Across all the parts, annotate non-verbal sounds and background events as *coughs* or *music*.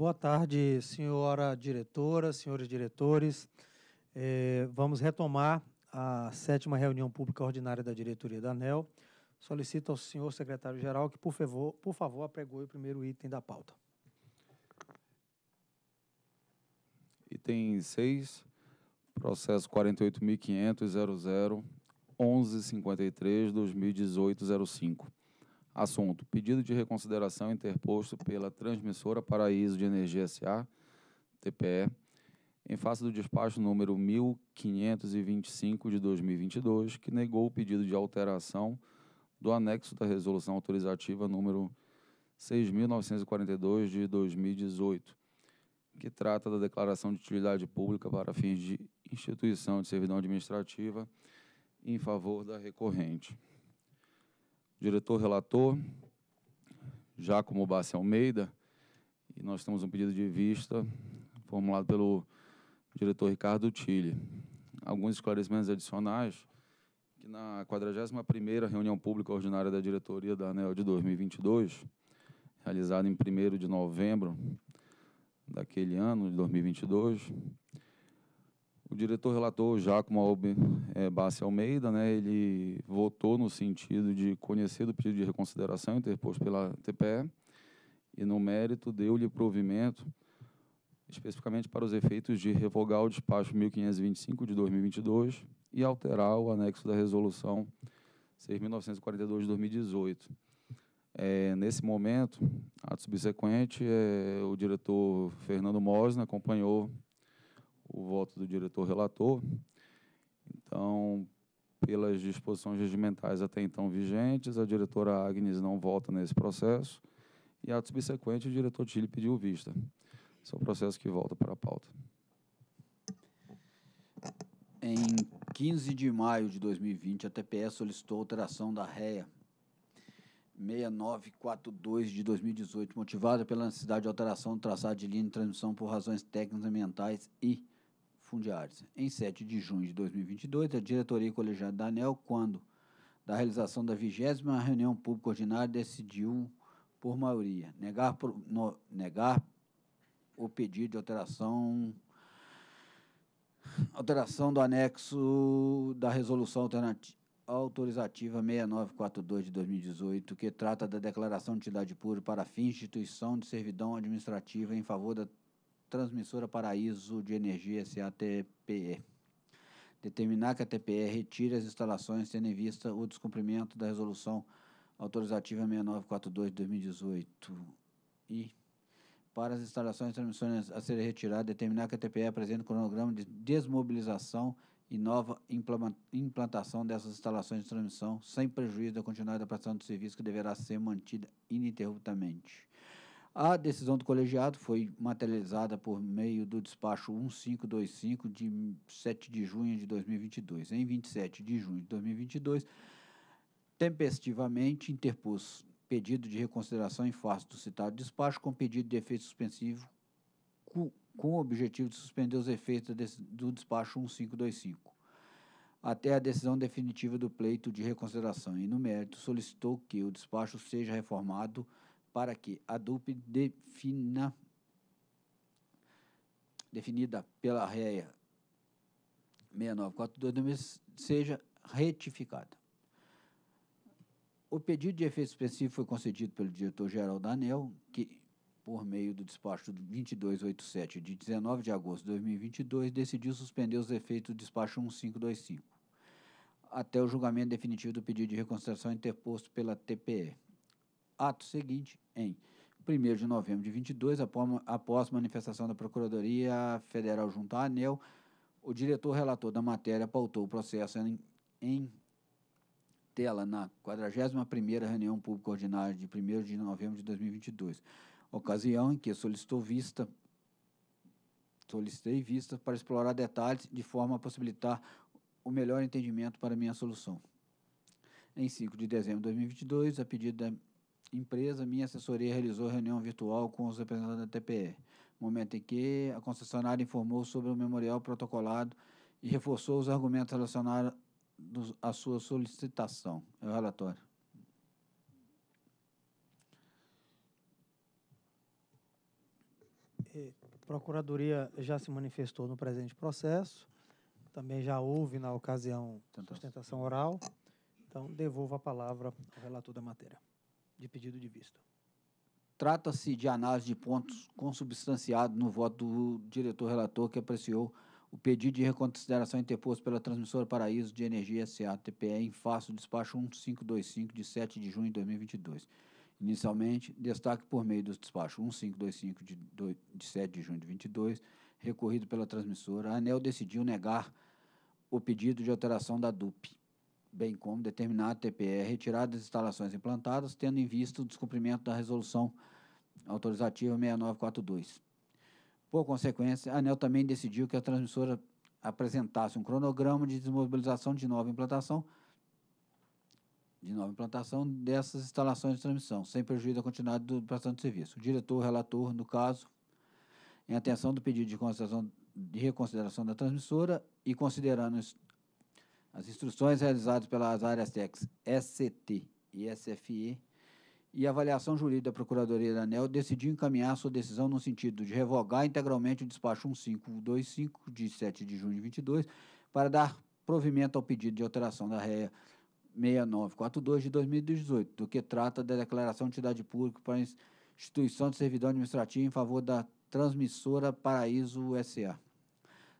Boa tarde, senhora diretora, senhores diretores. É, vamos retomar a sétima reunião pública ordinária da diretoria da ANEL. Solicito ao senhor secretário-geral que, por favor, por favor, apregoe o primeiro item da pauta. Item 6, processo 48.500.001153-2018-05. Assunto: Pedido de reconsideração interposto pela Transmissora Paraíso de Energia SA, TPE, em face do despacho número 1525 de 2022, que negou o pedido de alteração do anexo da resolução autorizativa número 6942 de 2018, que trata da declaração de utilidade pública para fins de instituição de servidão administrativa em favor da recorrente diretor relator, Jacomo Bassi Almeida, e nós temos um pedido de vista formulado pelo diretor Ricardo Tille. Alguns esclarecimentos adicionais que na 41ª reunião pública ordinária da diretoria da ANEL de 2022, realizada em 1 de novembro daquele ano de 2022, o diretor relator, Jacomo Albe eh, é, Bassi Almeida, né, ele votou no sentido de conhecer do pedido de reconsideração interposto pela TPE e, no mérito, deu-lhe provimento especificamente para os efeitos de revogar o despacho 1525 de 2022 e alterar o anexo da resolução 6.942 de 2018. É, nesse momento, ato subsequente, é, o diretor Fernando Mosna acompanhou o voto do diretor relator. Então, pelas disposições regimentais até então vigentes, a diretora Agnes não vota nesse processo e, ato subsequente, o diretor Tilly pediu vista. Esse é o processo que volta para a pauta. Em 15 de maio de 2020, a TPS solicitou alteração da REA 6942 de 2018, motivada pela necessidade de alteração do traçado de linha de transmissão por razões técnicas ambientais e em 7 de junho de 2022, a diretoria colegiada da ANEL, quando da realização da vigésima reunião pública ordinária, decidiu, por maioria, negar, pro, no, negar o pedido de alteração alteração do anexo da resolução autorizativa 6942 de 2018, que trata da declaração de entidade pública para fim de instituição de servidão administrativa em favor da Transmissora Paraíso de Energia SATPE. Determinar que a TPE retire as instalações tendo em vista o descumprimento da resolução autorizativa 6942 de 2018. E para as instalações e transmissões a serem retiradas, determinar que a TPE apresente cronograma de desmobilização e nova implantação dessas instalações de transmissão, sem prejuízo da continuidade da prestação do serviço que deverá ser mantida ininterruptamente. A decisão do colegiado foi materializada por meio do despacho 1525 de 7 de junho de 2022. Em 27 de junho de 2022, tempestivamente interpôs pedido de reconsideração em face do citado despacho com pedido de efeito suspensivo com, o objetivo de suspender os efeitos do despacho 1525 até a decisão definitiva do pleito de reconsideração e, no mérito, solicitou que o despacho seja reformado para que a DUP defina, definida pela REA 6942 seja retificada. O pedido de efeito específico foi concedido pelo diretor-geral da ANEL, que, por meio do despacho 2287 de 19 de agosto de 2022, decidiu suspender os efeitos do despacho 1525 até o julgamento definitivo do pedido de reconstrução interposto pela TPE ato seguinte em 1 de novembro de 22, após manifestação da Procuradoria Federal junto à ANEL, o diretor relator da matéria pautou o processo em, em tela na 41ª reunião pública ordinária de 1 de novembro de 2022, ocasião em que solicitou vista solicitei vista para explorar detalhes de forma a possibilitar o melhor entendimento para minha solução. Em 5 de dezembro de 2022, a pedido da empresa, minha assessoria realizou reunião virtual com os representantes da TPE, momento em que a concessionária informou sobre o memorial protocolado e reforçou os argumentos relacionados à sua solicitação. É o relatório. A é, Procuradoria já se manifestou no presente processo, também já houve, na ocasião, sustentação oral. Então, devolvo a palavra ao relator da matéria de pedido de visto. Trata-se de análise de pontos consubstanciado no voto do diretor relator que apreciou o pedido de reconsideração interposto pela Transmissora Paraíso de Energia SA, TPE, em face do despacho 1525 de 7 de junho de 2022. Inicialmente, destaque por meio do despacho 1525 de, 2, de 7 de junho de 2022, recorrido pela transmissora, a ANEL decidiu negar o pedido de alteração da DUP bem como determinado TPE retirado das instalações implantadas, tendo em vista o descumprimento da resolução autorizativa 6942. Por consequência, a ANEL também decidiu que a transmissora apresentasse um cronograma de desmobilização de nova implantação de nova implantação dessas instalações de transmissão, sem prejuízo da continuidade do prestação de serviço. O diretor, relator, no caso, em atenção do pedido de, de reconsideração da transmissora e considerando as instruções realizadas pelas áreas técnicas ST e SFE e avaliação jurídica da Procuradoria da ANEL decidiu encaminhar sua decisão no sentido de revogar integralmente o despacho 1525 de 7 de junho de 22 para dar provimento ao pedido de alteração da REA 6942 de 2018, do que trata da declaração de entidade pública para instituição de servidão administrativa em favor da transmissora Paraíso SA.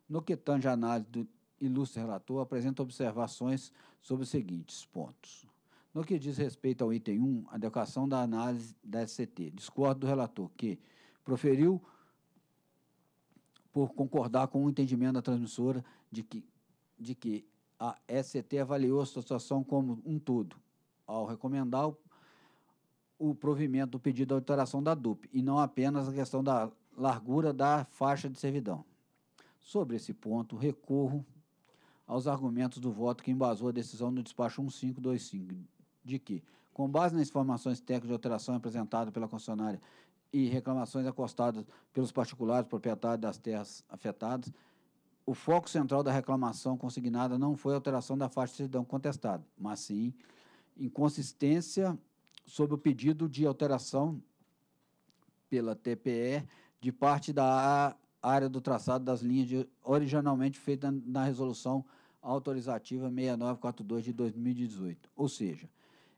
No que tange a análise do ilustre relator, apresenta observações sobre os seguintes pontos. No que diz respeito ao item 1, adequação da análise da SCT, discordo do relator que proferiu por concordar com o entendimento da transmissora de que, de que a SCT avaliou a situação como um todo, ao recomendar o, o provimento do pedido de alteração da DUP, e não apenas a questão da largura da faixa de servidão. Sobre esse ponto, recorro aos argumentos do voto que embasou a decisão no despacho 1525, de que, com base nas informações técnicas de alteração apresentadas pela concessionária e reclamações acostadas pelos particulares proprietários das terras afetadas, o foco central da reclamação consignada não foi a alteração da faixa de certidão contestada, mas sim inconsistência sobre o pedido de alteração pela TPE de parte da área do traçado das linhas de, originalmente feita na resolução autorizativa 6942 de 2018. Ou seja,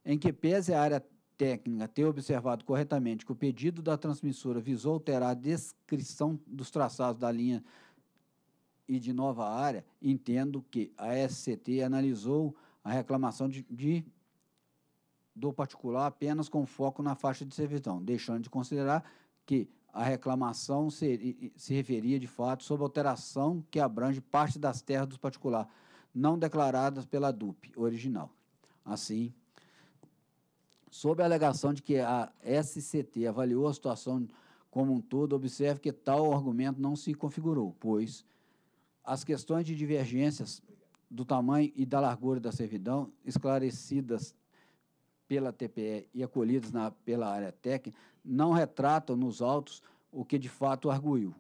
em que pese a área técnica ter observado corretamente que o pedido da transmissora visou alterar a descrição dos traçados da linha e de nova área, entendo que a SCT analisou a reclamação de, de do particular apenas com foco na faixa de servidão, deixando de considerar que a reclamação se, se referia de fato sobre alteração que abrange parte das terras dos particulares não declaradas pela DUP original. Assim, sob a alegação de que a SCT avaliou a situação como um todo, observe que tal argumento não se configurou, pois as questões de divergências do tamanho e da largura da servidão, esclarecidas pela TPE e acolhidas na, pela área técnica, não retratam nos autos o que de fato arguiu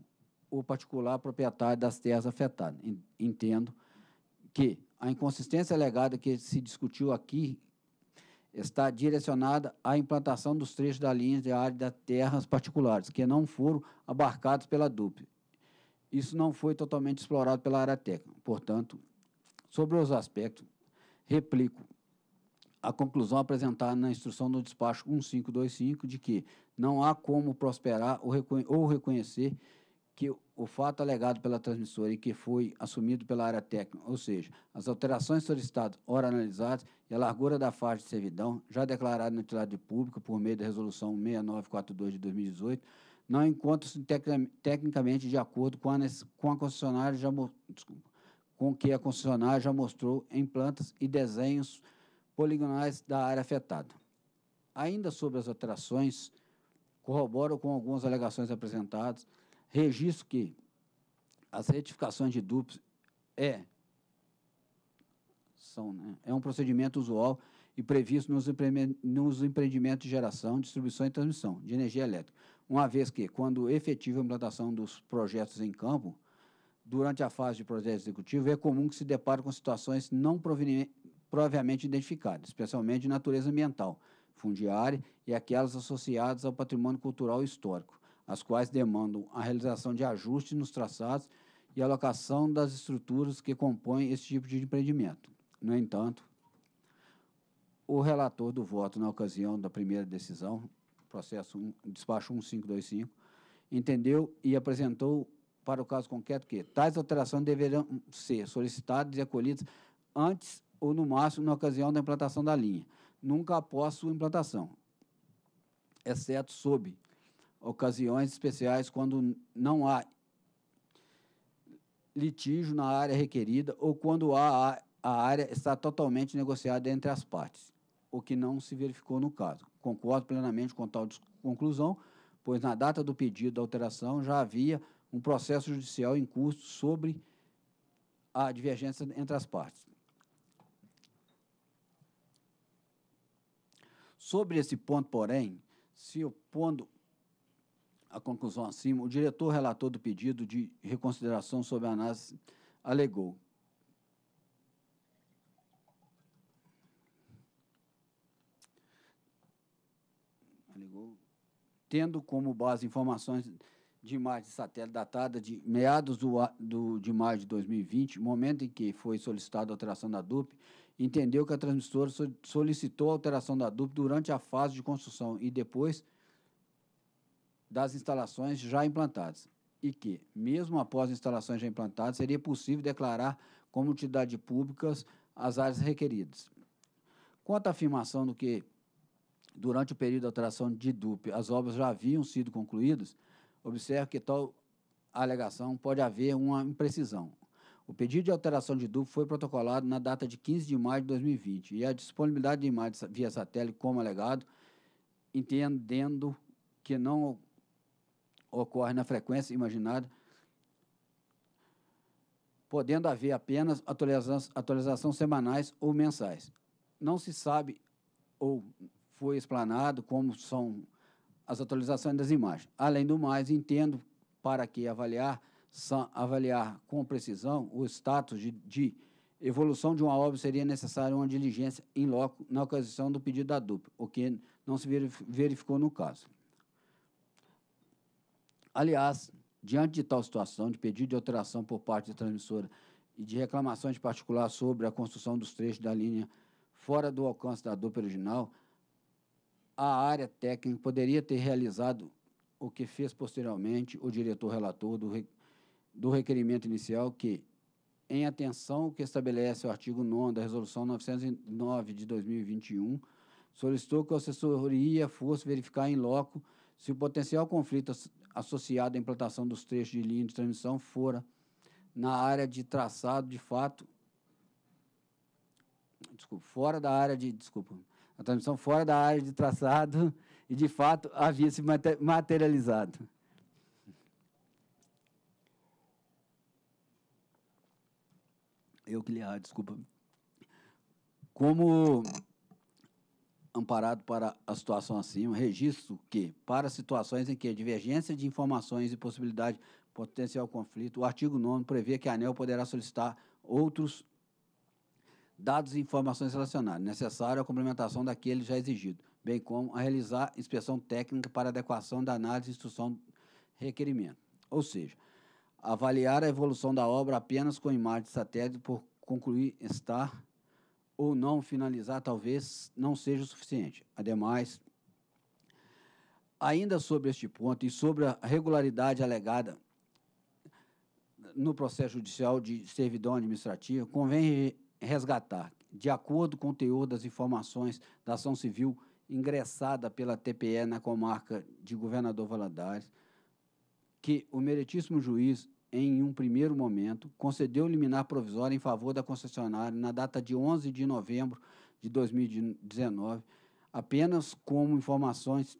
o particular proprietário das terras afetadas. Entendo que a inconsistência alegada que se discutiu aqui está direcionada à implantação dos trechos da linha de área das terras particulares, que não foram abarcados pela DUP. Isso não foi totalmente explorado pela área técnica. Portanto, sobre os aspectos, replico a conclusão apresentada na instrução do despacho 1525 de que não há como prosperar ou reconhecer que o fato alegado pela transmissora e que foi assumido pela área técnica, ou seja, as alterações solicitadas, ora analisadas, e a largura da faixa de servidão, já declarada na entidade pública por meio da Resolução 6942 de 2018, não encontram-se tecnicamente de acordo com a, com a concessionária já desculpa, com que a concessionária já mostrou em plantas e desenhos poligonais da área afetada. Ainda sobre as alterações, corroboram com algumas alegações apresentadas registro que as retificações de duplos é, são, né, é um procedimento usual e previsto nos, empreendimentos de geração, distribuição e transmissão de energia elétrica, uma vez que, quando efetiva a implantação dos projetos em campo, durante a fase de projeto executivo, é comum que se depare com situações não provavelmente identificadas, especialmente de natureza ambiental, fundiária e aquelas associadas ao patrimônio cultural e histórico, as quais demandam a realização de ajustes nos traçados e alocação das estruturas que compõem esse tipo de empreendimento. No entanto, o relator do voto na ocasião da primeira decisão, processo 1, despacho 1525, entendeu e apresentou para o caso concreto que tais alterações deverão ser solicitadas e acolhidas antes ou no máximo na ocasião da implantação da linha, nunca após sua implantação, exceto sob ocasiões especiais quando não há litígio na área requerida ou quando a, a área está totalmente negociada entre as partes, o que não se verificou no caso. Concordo plenamente com tal conclusão, pois na data do pedido da alteração já havia um processo judicial em curso sobre a divergência entre as partes. Sobre esse ponto, porém, se opondo a conclusão acima, o diretor relator do pedido de reconsideração sobre a análise alegou alegou, tendo como base informações de imagem de satélite datada de meados do, do, de maio de 2020, momento em que foi solicitada a alteração da DUP, entendeu que a transmissora solicitou a alteração da DUP durante a fase de construção e depois das instalações já implantadas e que, mesmo após instalações já implantadas, seria possível declarar como utilidade públicas as áreas requeridas. Quanto à afirmação do que, durante o período de alteração de DUP, as obras já haviam sido concluídas, Observo que tal alegação pode haver uma imprecisão. O pedido de alteração de DUP foi protocolado na data de 15 de maio de 2020 e a disponibilidade de imagens via satélite como alegado, entendendo que não ocorre na frequência imaginada, podendo haver apenas atualizações semanais ou mensais. Não se sabe ou foi explanado como são as atualizações das imagens. Além do mais, entendo para que avaliar, avaliar com precisão o status de, de evolução de uma obra seria necessária uma diligência em loco na ocasião do pedido da dupla, o que não se verificou no caso. Aliás, diante de tal situação, de pedido de alteração por parte da transmissora e de reclamações particulares sobre a construção dos trechos da linha fora do alcance da dupla original, a área técnica poderia ter realizado o que fez posteriormente o diretor relator do, re... do requerimento inicial, que, em atenção ao que estabelece o artigo 9 da Resolução 909 de 2021, solicitou que a assessoria fosse verificar em loco se o potencial conflito associado à implantação dos trechos de linha de transmissão fora na área de traçado, de fato, desculpa, fora da área de, desculpa, a transmissão fora da área de traçado *laughs* e, de fato, havia se materializado. Eu que li, ah, desculpa. Como amparado para a situação acima, registro que, para situações em que a divergência de informações e possibilidade de potencial conflito, o artigo 9 prevê que a ANEL poderá solicitar outros dados e informações relacionadas, necessário à complementação daquele já exigido, bem como a realizar inspeção técnica para adequação da análise e instrução requerimento. Ou seja, avaliar a evolução da obra apenas com imagem de satélite por concluir estar ou não finalizar talvez não seja o suficiente. Ademais, ainda sobre este ponto e sobre a regularidade alegada no processo judicial de servidão administrativa, convém resgatar, de acordo com o teor das informações da ação civil ingressada pela TPE na comarca de Governador Valadares, que o meritíssimo juiz em um primeiro momento, concedeu liminar provisória em favor da concessionária na data de 11 de novembro de 2019, apenas como informações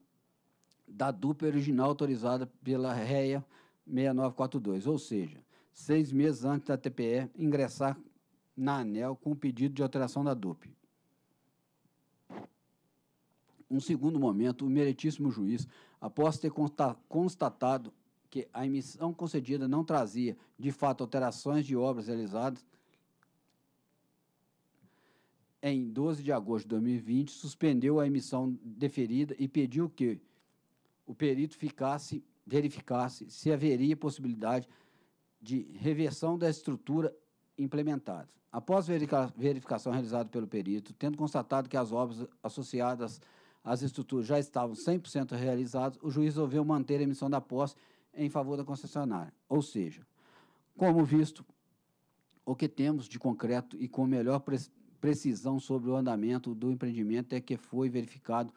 da dupla original autorizada pela REA 6942, ou seja, seis meses antes da TPE ingressar na ANEL com o pedido de alteração da DUP. Um segundo momento, o meritíssimo juiz, após ter constatado que a emissão concedida não trazia, de fato, alterações de obras realizadas, em 12 de agosto de 2020, suspendeu a emissão deferida e pediu que o perito ficasse, verificasse se haveria possibilidade de reversão da estrutura implementada. Após verifica verificação realizada pelo perito, tendo constatado que as obras associadas às estruturas já estavam 100% realizadas, o juiz resolveu manter a emissão da posse em favor da concessionária. Ou seja, como visto, o que temos de concreto e com melhor precisão sobre o andamento do empreendimento é que foi verificado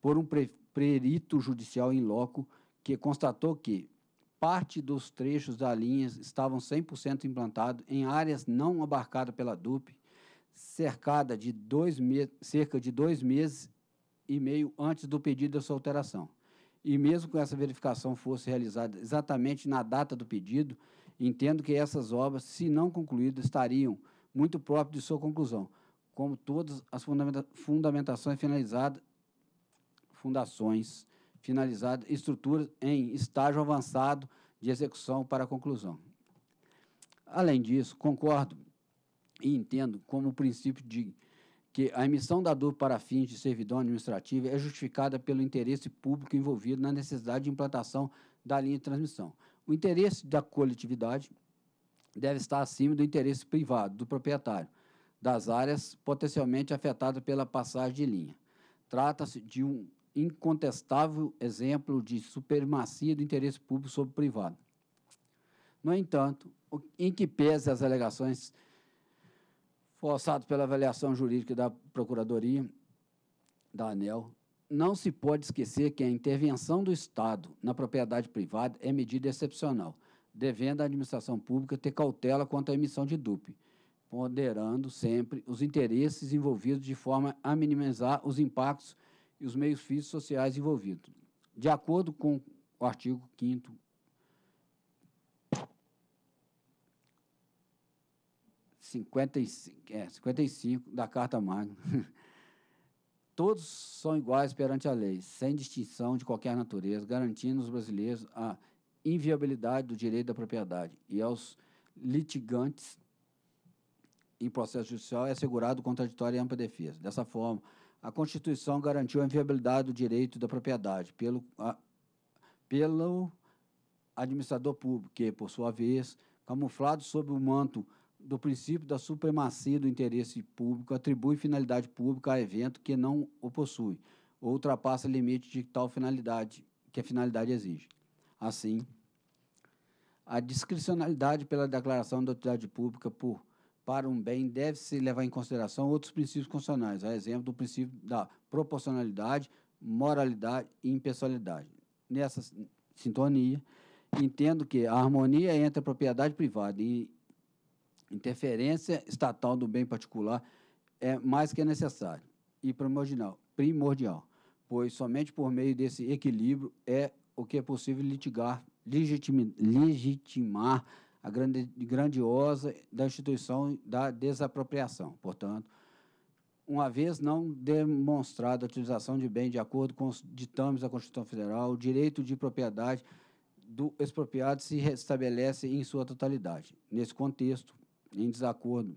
por um pre perito judicial em loco que constatou que parte dos trechos da linha estavam 100% implantados em áreas não abarcadas pela DUP, cercada de dois cerca de dois meses e meio antes do pedido da sua alteração e mesmo que essa verificação fosse realizada exatamente na data do pedido, entendo que essas obras, se não concluídas, estariam muito próprias de sua conclusão, como todas as fundamenta fundamentações finalizadas, fundações finalizadas, estruturas em estágio avançado de execução para conclusão. Além disso, concordo e entendo como o princípio de que a emissão da DUR para fins de servidão administrativa é justificada pelo interesse público envolvido na necessidade de implantação da linha de transmissão. O interesse da coletividade deve estar acima do interesse privado do proprietário das áreas potencialmente afetadas pela passagem de linha. Trata-se de um incontestável exemplo de supremacia do interesse público sobre o privado. No entanto, em que pese as alegações forçado pela avaliação jurídica da Procuradoria da ANEL, não se pode esquecer que a intervenção do Estado na propriedade privada é medida excepcional, devendo a administração pública ter cautela quanto à emissão de DUP, ponderando sempre os interesses envolvidos de forma a minimizar os impactos e os meios físicos sociais envolvidos. De acordo com o artigo 5 55, é, 55 da Carta Magna. *laughs* Todos são iguais perante a lei, sem distinção de qualquer natureza, garantindo aos brasileiros a inviabilidade do direito da propriedade e aos litigantes em processo judicial é assegurado contraditório e ampla defesa. Dessa forma, a Constituição garantiu a inviabilidade do direito da propriedade pelo, a, pelo administrador público, que, por sua vez, camuflado sob o manto do princípio da supremacia do interesse público atribui finalidade pública a evento que não o possui ou ultrapassa limite de tal finalidade que a finalidade exige. Assim, a discricionalidade pela declaração da autoridade pública por para um bem deve-se levar em consideração outros princípios constitucionais, a exemplo do princípio da proporcionalidade, moralidade e impessoalidade. Nessa sintonia, entendo que a harmonia entre a propriedade privada e Interferência estatal do bem particular é mais que necessário e primordial, primordial, pois somente por meio desse equilíbrio é o que é possível litigar, legitima, legitimar a grande, grandiosa da instituição da desapropriação. Portanto, uma vez não demonstrada a utilização de bem de acordo com os ditames da Constituição Federal, o direito de propriedade do expropriado se restabelece em sua totalidade. Nesse contexto, em desacordo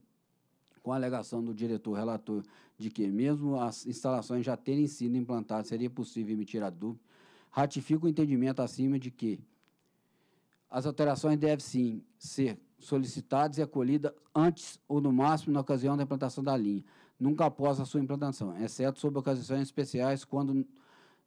com a alegação do diretor relator de que, mesmo as instalações já terem sido implantadas, seria possível emitir a dúvida, ratifica o entendimento acima de que as alterações devem sim ser solicitadas e acolhidas antes ou no máximo na ocasião da implantação da linha, nunca após a sua implantação, exceto sob ocasiões especiais quando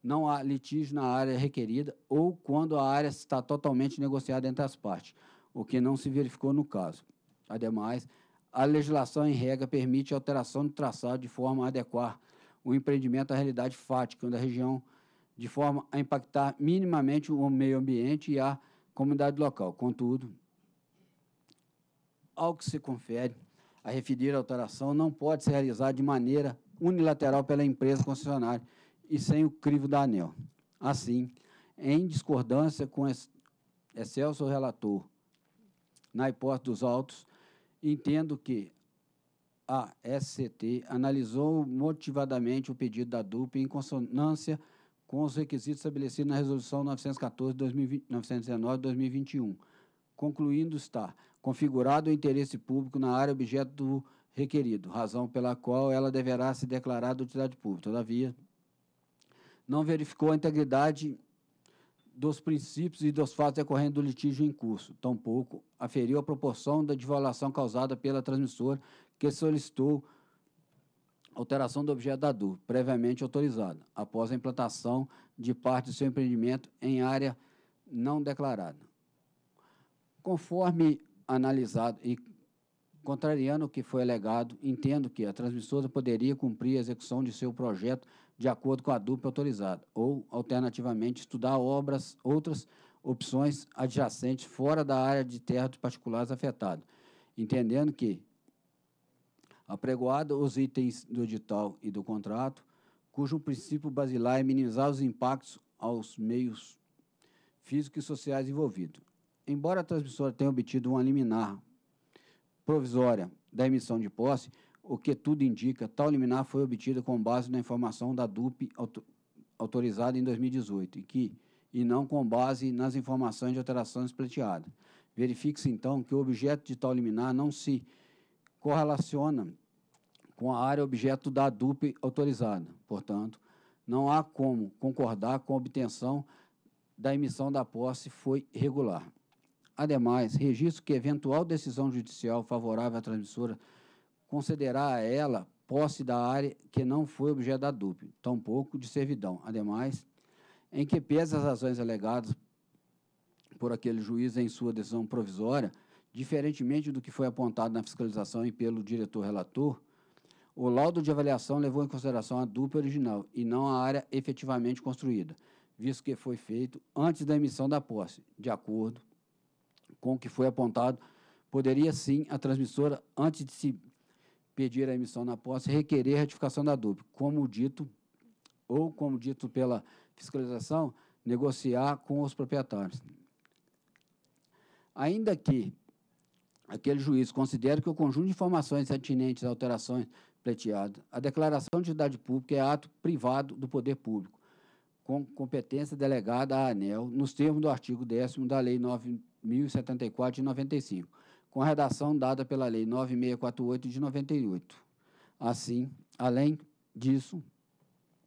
não há litígio na área requerida ou quando a área está totalmente negociada entre as partes, o que não se verificou no caso. Ademais, a legislação em regra permite alteração do traçado de forma a adequar o empreendimento à realidade fática da região, de forma a impactar minimamente o meio ambiente e a comunidade local. Contudo, ao que se confere a referida alteração não pode ser realizada de maneira unilateral pela empresa concessionária e sem o crivo da ANEL. Assim, em discordância com excelso relator, na hipótese dos autos, Entendo que a SCT analisou motivadamente o pedido da DUP em consonância com os requisitos estabelecidos na Resolução 914-919-2021, concluindo estar configurado o interesse público na área objeto do requerido, razão pela qual ela deverá se declarar de utilidade pública. Todavia, não verificou a integridade dos princípios e dos fatos decorrentes do litígio em curso, tampouco aferiu a proporção da divulgação causada pela transmissora que solicitou alteração do objeto da DU, previamente autorizada, após a implantação de parte do seu empreendimento em área não declarada. Conforme analisado e contrariando o que foi alegado, entendo que a transmissora poderia cumprir a execução de seu projeto de acordo com a dupla autorizada, ou, alternativamente, estudar obras, outras opções adjacentes fora da área de terra dos particulares afetados, entendendo que, apregoado os itens do edital e do contrato, cujo princípio basilar é minimizar os impactos aos meios físicos e sociais envolvidos. Embora a transmissora tenha obtido uma liminar provisória da emissão de posse, o que tudo indica, tal liminar foi obtida com base na informação da DUP autorizada em 2018 e, que, e não com base nas informações de alteração pleiteada. Verifique-se, então, que o objeto de tal liminar não se correlaciona com a área objeto da DUP autorizada. Portanto, não há como concordar com a obtenção da emissão da posse foi regular. Ademais, registro que eventual decisão judicial favorável à transmissora considerar a ela posse da área que não foi objeto da DUP, tampouco de servidão. Ademais, em que pese as razões alegadas por aquele juiz em sua decisão provisória, diferentemente do que foi apontado na fiscalização e pelo diretor relator, o laudo de avaliação levou em consideração a dupla original e não a área efetivamente construída, visto que foi feito antes da emissão da posse. De acordo com o que foi apontado, poderia sim a transmissora, antes de se pedir a emissão na posse e requerer a ratificação da DUP, como dito, ou como dito pela fiscalização, negociar com os proprietários. Ainda que aquele juiz considere que o conjunto de informações atinentes às alterações pleiteadas, a declaração de idade pública é ato privado do poder público, com competência delegada à ANEL, nos termos do artigo 10 da Lei 9.074 de 95 com a redação dada pela Lei 9648 de 98. Assim, além disso,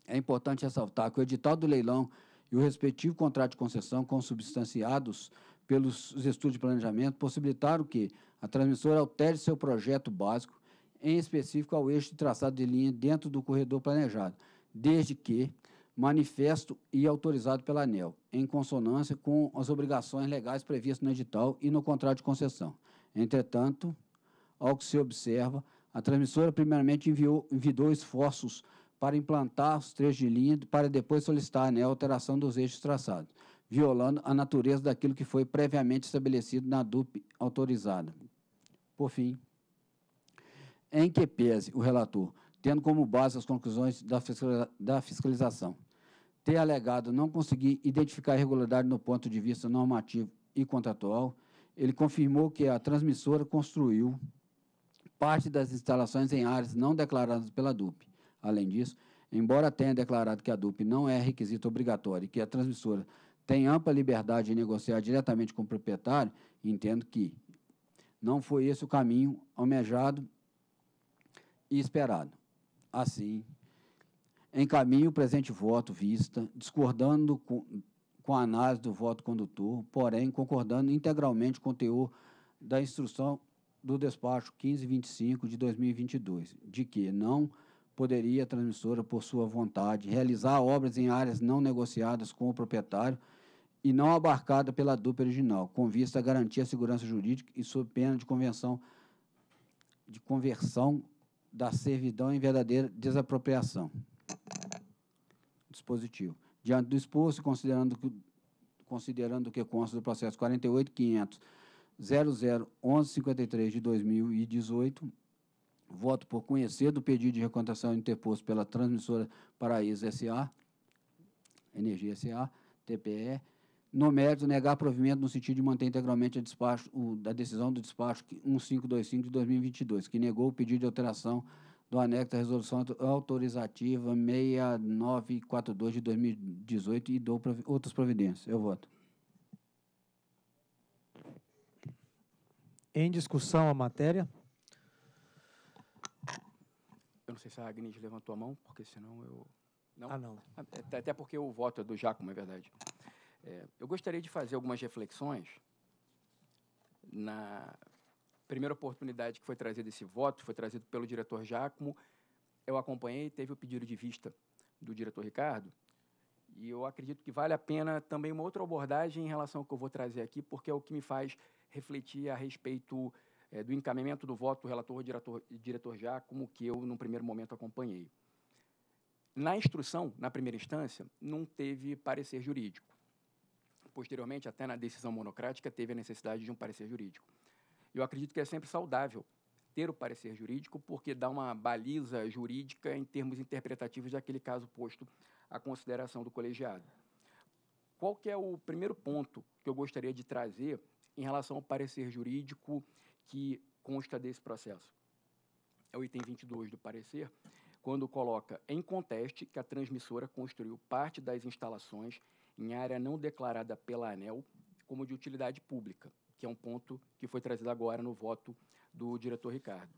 é importante ressaltar que o edital do leilão e o respectivo contrato de concessão consubstanciados pelos estudos de planejamento possibilitaram que a transmissora altere seu projeto básico, em específico ao eixo de traçado de linha dentro do corredor planejado, desde que manifesto e autorizado pela ANEL, em consonância com as obrigações legais previstas no edital e no contrato de concessão. Entretanto, ao que se observa, a transmissora primeiramente enviou, envidou esforços para implantar os trechos de linha para depois solicitar né, a alteração dos eixos traçados, violando a natureza daquilo que foi previamente estabelecido na DUP autorizada. Por fim, em que pese o relator, tendo como base as conclusões da, fiscaliza da fiscalização, ter alegado não conseguir identificar irregularidade no ponto de vista normativo e contratual, ele confirmou que a transmissora construiu parte das instalações em áreas não declaradas pela DUP. Além disso, embora tenha declarado que a DUP não é requisito obrigatório e que a transmissora tem ampla liberdade de negociar diretamente com o proprietário, entendo que não foi esse o caminho almejado e esperado. Assim, encaminho o presente voto vista, discordando com, com a análise do voto condutor, porém concordando integralmente com o teor da instrução do despacho 1525 de 2022, de que não poderia a transmissora, por sua vontade, realizar obras em áreas não negociadas com o proprietário e não abarcada pela dupla original, com vista a garantir a segurança jurídica e sob pena de convenção de conversão da servidão em verdadeira desapropriação. Dispositivo. Diante do exposto, considerando que, considerando que consta do processo 48.500.001153 de 2018, voto por conhecer do pedido de recontação interposto pela transmissora Paraíso SA, Energia SA, TPE, no mérito negar provimento no sentido de manter integralmente a, despacho, o, a decisão do despacho 1525 de 2022, que negou o pedido de alteração do anexo da resolução autorizativa 6942 de 2018 e dou provi outras providências. Eu voto. Em discussão a matéria. Eu não sei se a Agnes levantou a mão, porque senão eu. Não? Ah, não. Até porque o voto é do Jacomo, é verdade. É, eu gostaria de fazer algumas reflexões na, primeira oportunidade que foi trazido esse voto, foi trazido pelo diretor Jacomo, eu acompanhei, teve o pedido de vista do diretor Ricardo, e eu acredito que vale a pena também uma outra abordagem em relação ao que eu vou trazer aqui, porque é o que me faz refletir a respeito é, do encaminhamento do voto do relator diretor, diretor Jacomo, que eu, num primeiro momento, acompanhei. Na instrução, na primeira instância, não teve parecer jurídico. Posteriormente, até na decisão monocrática, teve a necessidade de um parecer jurídico. Eu acredito que é sempre saudável ter o parecer jurídico, porque dá uma baliza jurídica em termos interpretativos daquele caso posto à consideração do colegiado. Qual que é o primeiro ponto que eu gostaria de trazer em relação ao parecer jurídico que consta desse processo? É o item 22 do parecer, quando coloca em conteste que a transmissora construiu parte das instalações em área não declarada pela ANEL como de utilidade pública é um ponto que foi trazido agora no voto do diretor Ricardo.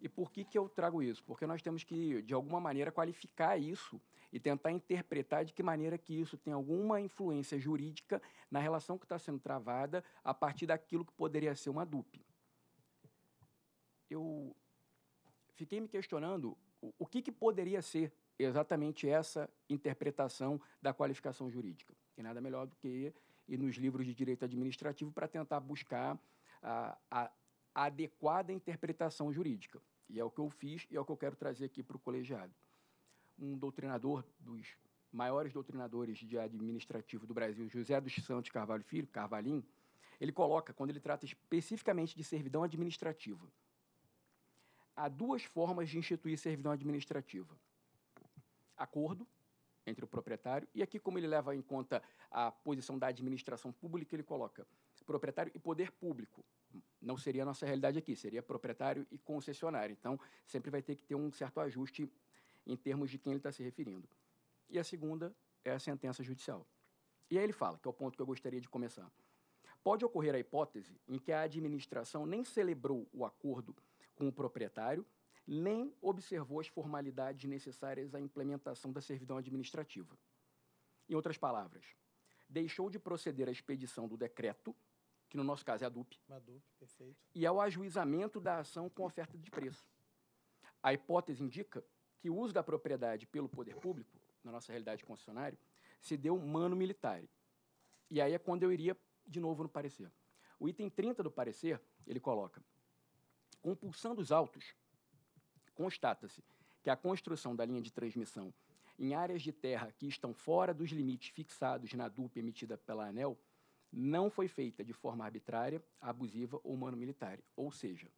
E por que, que eu trago isso? Porque nós temos que, de alguma maneira, qualificar isso e tentar interpretar de que maneira que isso tem alguma influência jurídica na relação que está sendo travada a partir daquilo que poderia ser uma dupla. Eu fiquei me questionando o, que, que poderia ser exatamente essa interpretação da qualificação jurídica. E nada melhor do que e nos livros de direito administrativo para tentar buscar a, a, adequada interpretação jurídica. E é o que eu fiz e é o que eu quero trazer aqui para o colegiado. Um doutrinador dos maiores doutrinadores de administrativo do Brasil, José dos Santos Carvalho Filho, Carvalhinho, ele coloca, quando ele trata especificamente de servidão administrativa, há duas formas de instituir servidão administrativa: acordo entre o proprietário, e aqui, como ele leva em conta a posição da administração pública, ele coloca proprietário e poder público. Não seria a nossa realidade aqui, seria proprietário e concessionário. Então, sempre vai ter que ter um certo ajuste em termos de quem ele está se referindo. E a segunda é a sentença judicial. E aí ele fala, que é o ponto que eu gostaria de começar. Pode ocorrer a hipótese em que a administração nem celebrou o acordo com o proprietário nem observou as formalidades necessárias à implementação da servidão administrativa. Em outras palavras, deixou de proceder à expedição do decreto, que no nosso caso é a DUP, e ao ajuizamento da ação com oferta de preço. A hipótese indica que o uso da propriedade pelo poder público, na nossa realidade concessionário, se deu mano militar. E aí é quando eu iria de novo no parecer. O item 30 do parecer, ele coloca: compulsando os autos, constata-se que a construção da linha de transmissão em áreas de terra que estão fora dos limites fixados na DUP emitida pela ANEL não foi feita de forma arbitrária, abusiva ou mano militar Ou seja,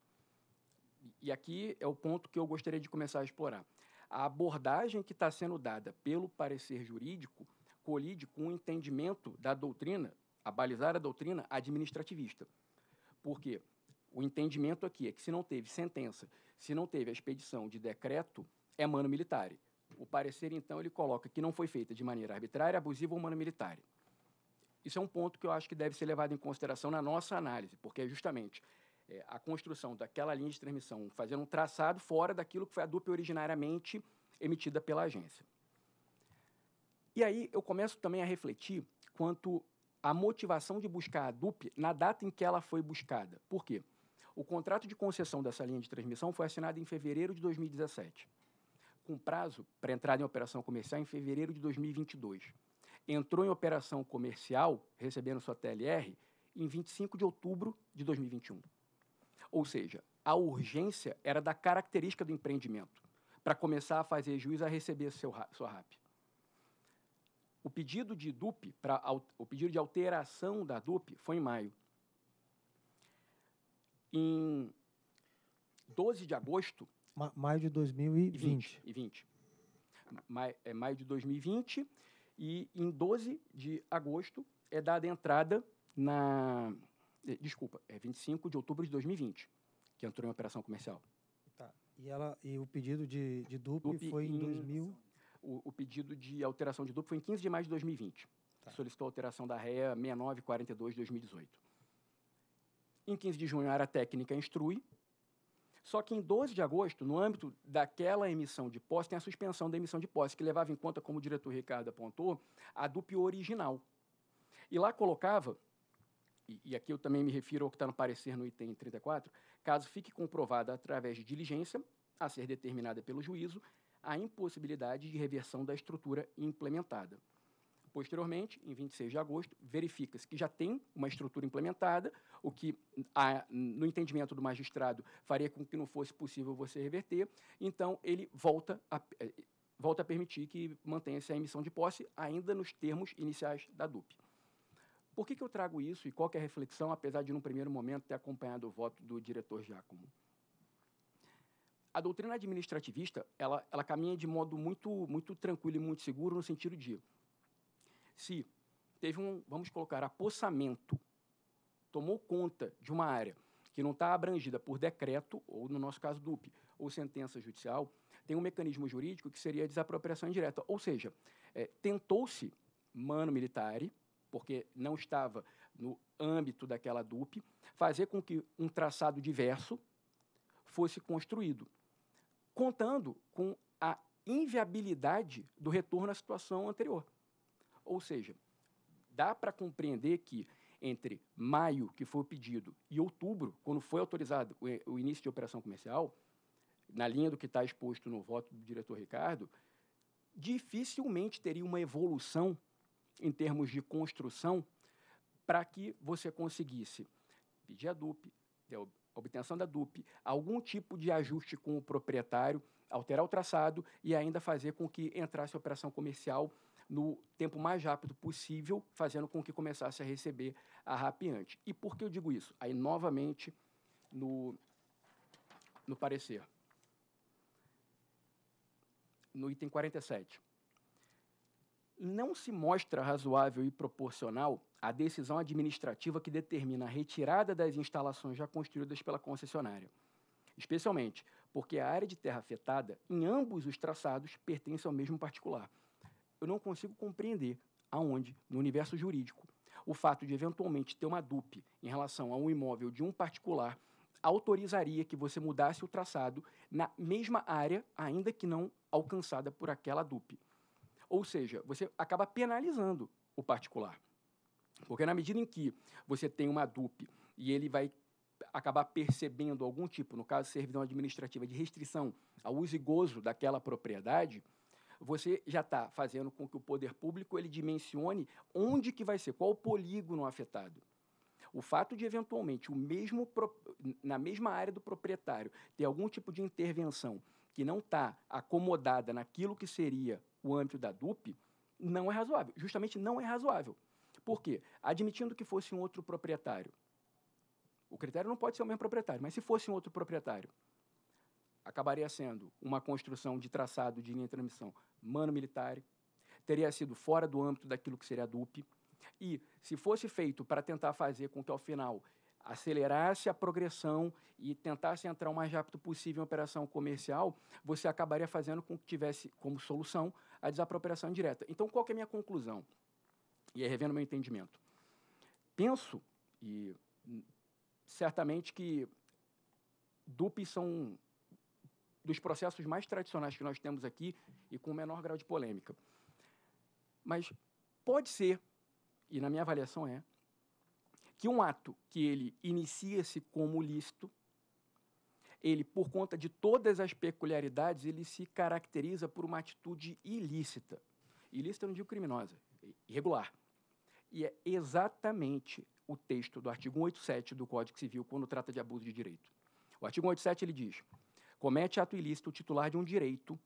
e aqui é o ponto que eu gostaria de começar a explorar. A abordagem que está sendo dada pelo parecer jurídico colide com o entendimento da doutrina, a balizar a doutrina administrativista. Porque o entendimento aqui é que se não teve sentença se não teve a expedição de decreto, é mano militar. O parecer, então, ele coloca que não foi feita de maneira arbitrária, abusiva ou mano militar. Isso é um ponto que eu acho que deve ser levado em consideração na nossa análise, porque é justamente é, a construção daquela linha de transmissão, fazendo um traçado fora daquilo que foi a dupla originariamente emitida pela agência. E aí eu começo também a refletir quanto à motivação de buscar a DUP na data em que ela foi buscada. Por quê? O contrato de concessão dessa linha de transmissão foi assinado em fevereiro de 2017, com prazo para entrar em operação comercial em fevereiro de 2022. Entrou em operação comercial, recebendo sua TLR, em 25 de outubro de 2021. Ou seja, a urgência era da característica do empreendimento, para começar a fazer juiz a receber seu, sua RAP. O pedido de DUP, pra, o pedido de alteração da DUP foi em maio em 12 de agosto. Ma maio de 2020. 20, 20. Ma é maio de 2020. E em 12 de agosto é dada entrada na. Eh, desculpa, é 25 de outubro de 2020, que entrou em operação comercial. Tá. E, ela, e o pedido de, de DUP, foi em, em 2000? O, o, pedido de alteração de DUP foi em 15 de maio de 2020. Tá. Solicitou alteração da REA 6942 de 2018. Em 15 de junho, a área técnica instrui. Só que em 12 de agosto, no âmbito daquela emissão de posse, tem a suspensão da emissão de posse, que levava em conta, como o diretor Ricardo apontou, a DUP original. E lá colocava, e, e aqui eu também me refiro ao que está no parecer no item 34, caso fique comprovada através de diligência, a ser determinada pelo juízo, a impossibilidade de reversão da estrutura implementada. Posteriormente, em 26 de agosto, verifica-se que já tem uma estrutura implementada, o que, a, no entendimento do magistrado, faria com que não fosse possível você reverter. Então, ele volta a, eh, volta a permitir que mantenha-se a emissão de posse, ainda nos termos iniciais da DUP. Por que, que eu trago isso e qual é a reflexão, apesar de, num primeiro momento, ter acompanhado o voto do diretor Giacomo? A doutrina administrativista ela, ela caminha de modo muito, muito tranquilo e muito seguro no sentido de se teve um, vamos colocar, apossamento, tomou conta de uma área que não está abrangida por decreto, ou no nosso caso DUP, ou sentença judicial, tem um mecanismo jurídico que seria a desapropriação indireta. Ou seja, é, tentou-se mano militar, porque não estava no âmbito daquela DUP, fazer com que um traçado diverso fosse construído, contando com a inviabilidade do retorno à situação anterior. Ou seja, dá para compreender que entre maio, que foi o pedido, e outubro, quando foi autorizado o, início de operação comercial, na linha do que está exposto no voto do diretor Ricardo, dificilmente teria uma evolução em termos de construção para que você conseguisse pedir a DUP, a obtenção da DUP, algum tipo de ajuste com o proprietário, alterar o traçado e ainda fazer com que entrasse a operação comercial no tempo mais rápido possível, fazendo com que começasse a receber a rapiante. E por que eu digo isso? Aí, novamente, no, no parecer. No item 47. Não se mostra razoável e proporcional a decisão administrativa que determina a retirada das instalações já construídas pela concessionária, especialmente porque a área de terra afetada, em ambos os traçados, pertence ao mesmo particular eu não consigo compreender aonde, no universo jurídico, o fato de eventualmente ter uma DUP em relação a um imóvel de um particular autorizaria que você mudasse o traçado na mesma área, ainda que não alcançada por aquela DUP. Ou seja, você acaba penalizando o particular. Porque na medida em que você tem uma DUP e ele vai acabar percebendo algum tipo, no caso, servidão administrativa de restrição ao uso e gozo daquela propriedade, você já está fazendo com que o poder público ele dimensione onde que vai ser, qual o polígono afetado. O fato de, eventualmente, o mesmo, na mesma área do proprietário ter algum tipo de intervenção que não está acomodada naquilo que seria o âmbito da DUP, não é razoável. Justamente não é razoável. Por quê? Admitindo que fosse um outro proprietário. O critério não pode ser o mesmo proprietário, mas se fosse um outro proprietário, acabaria sendo uma construção de traçado de linha de transmissão mano-militar, teria sido fora do âmbito daquilo que seria a DUP, e se fosse feito para tentar fazer com que, ao final, acelerasse a progressão e tentasse entrar o mais rápido possível em operação comercial, você acabaria fazendo com que tivesse como solução a desapropriação direta. Então, qual é a minha conclusão? E aí, revendo meu entendimento. Penso, e certamente que DUPs são dos processos mais tradicionais que nós temos aqui e com o menor grau de polêmica. Mas pode ser, e na minha avaliação é, que um ato que ele inicia-se como lícito, ele, por conta de todas as peculiaridades, ele se caracteriza por uma atitude ilícita. Ilícita eu não digo criminosa, irregular. E é exatamente o texto do artigo 187 do Código Civil quando trata de abuso de direito. O artigo 187 ele diz: Comete ato ilícito o titular de um direito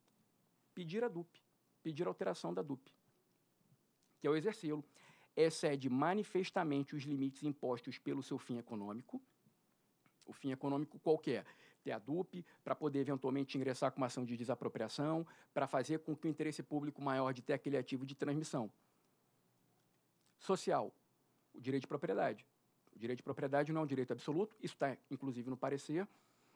pedir a DUP, pedir alteração da DUP, que é o exercê-lo excede manifestamente os limites impostos pelo seu fim econômico, o fim econômico qualquer, ter a DUP, para poder eventualmente ingressar com uma ação de desapropriação, para fazer com que o interesse público maior de ter aquele ativo de transmissão. Social, o direito de propriedade. O direito de propriedade não é um direito absoluto, isso está inclusive no parecer,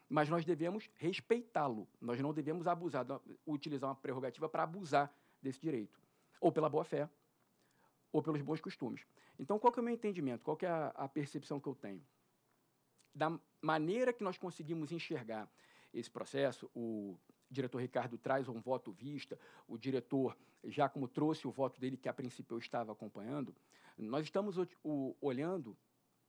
mas nós devemos respeitá-lo. Nós não devemos abusar, utilizar uma prerrogativa para abusar desse direito, ou pela boa-fé, ou pelos bons costumes. Então, qual é o meu entendimento? Qual é a, a percepção que eu tenho? Da maneira que nós conseguimos enxergar esse processo, o diretor Ricardo traz um voto vista, o diretor já como trouxe o voto dele, que a princípio eu estava acompanhando, nós estamos o, o, olhando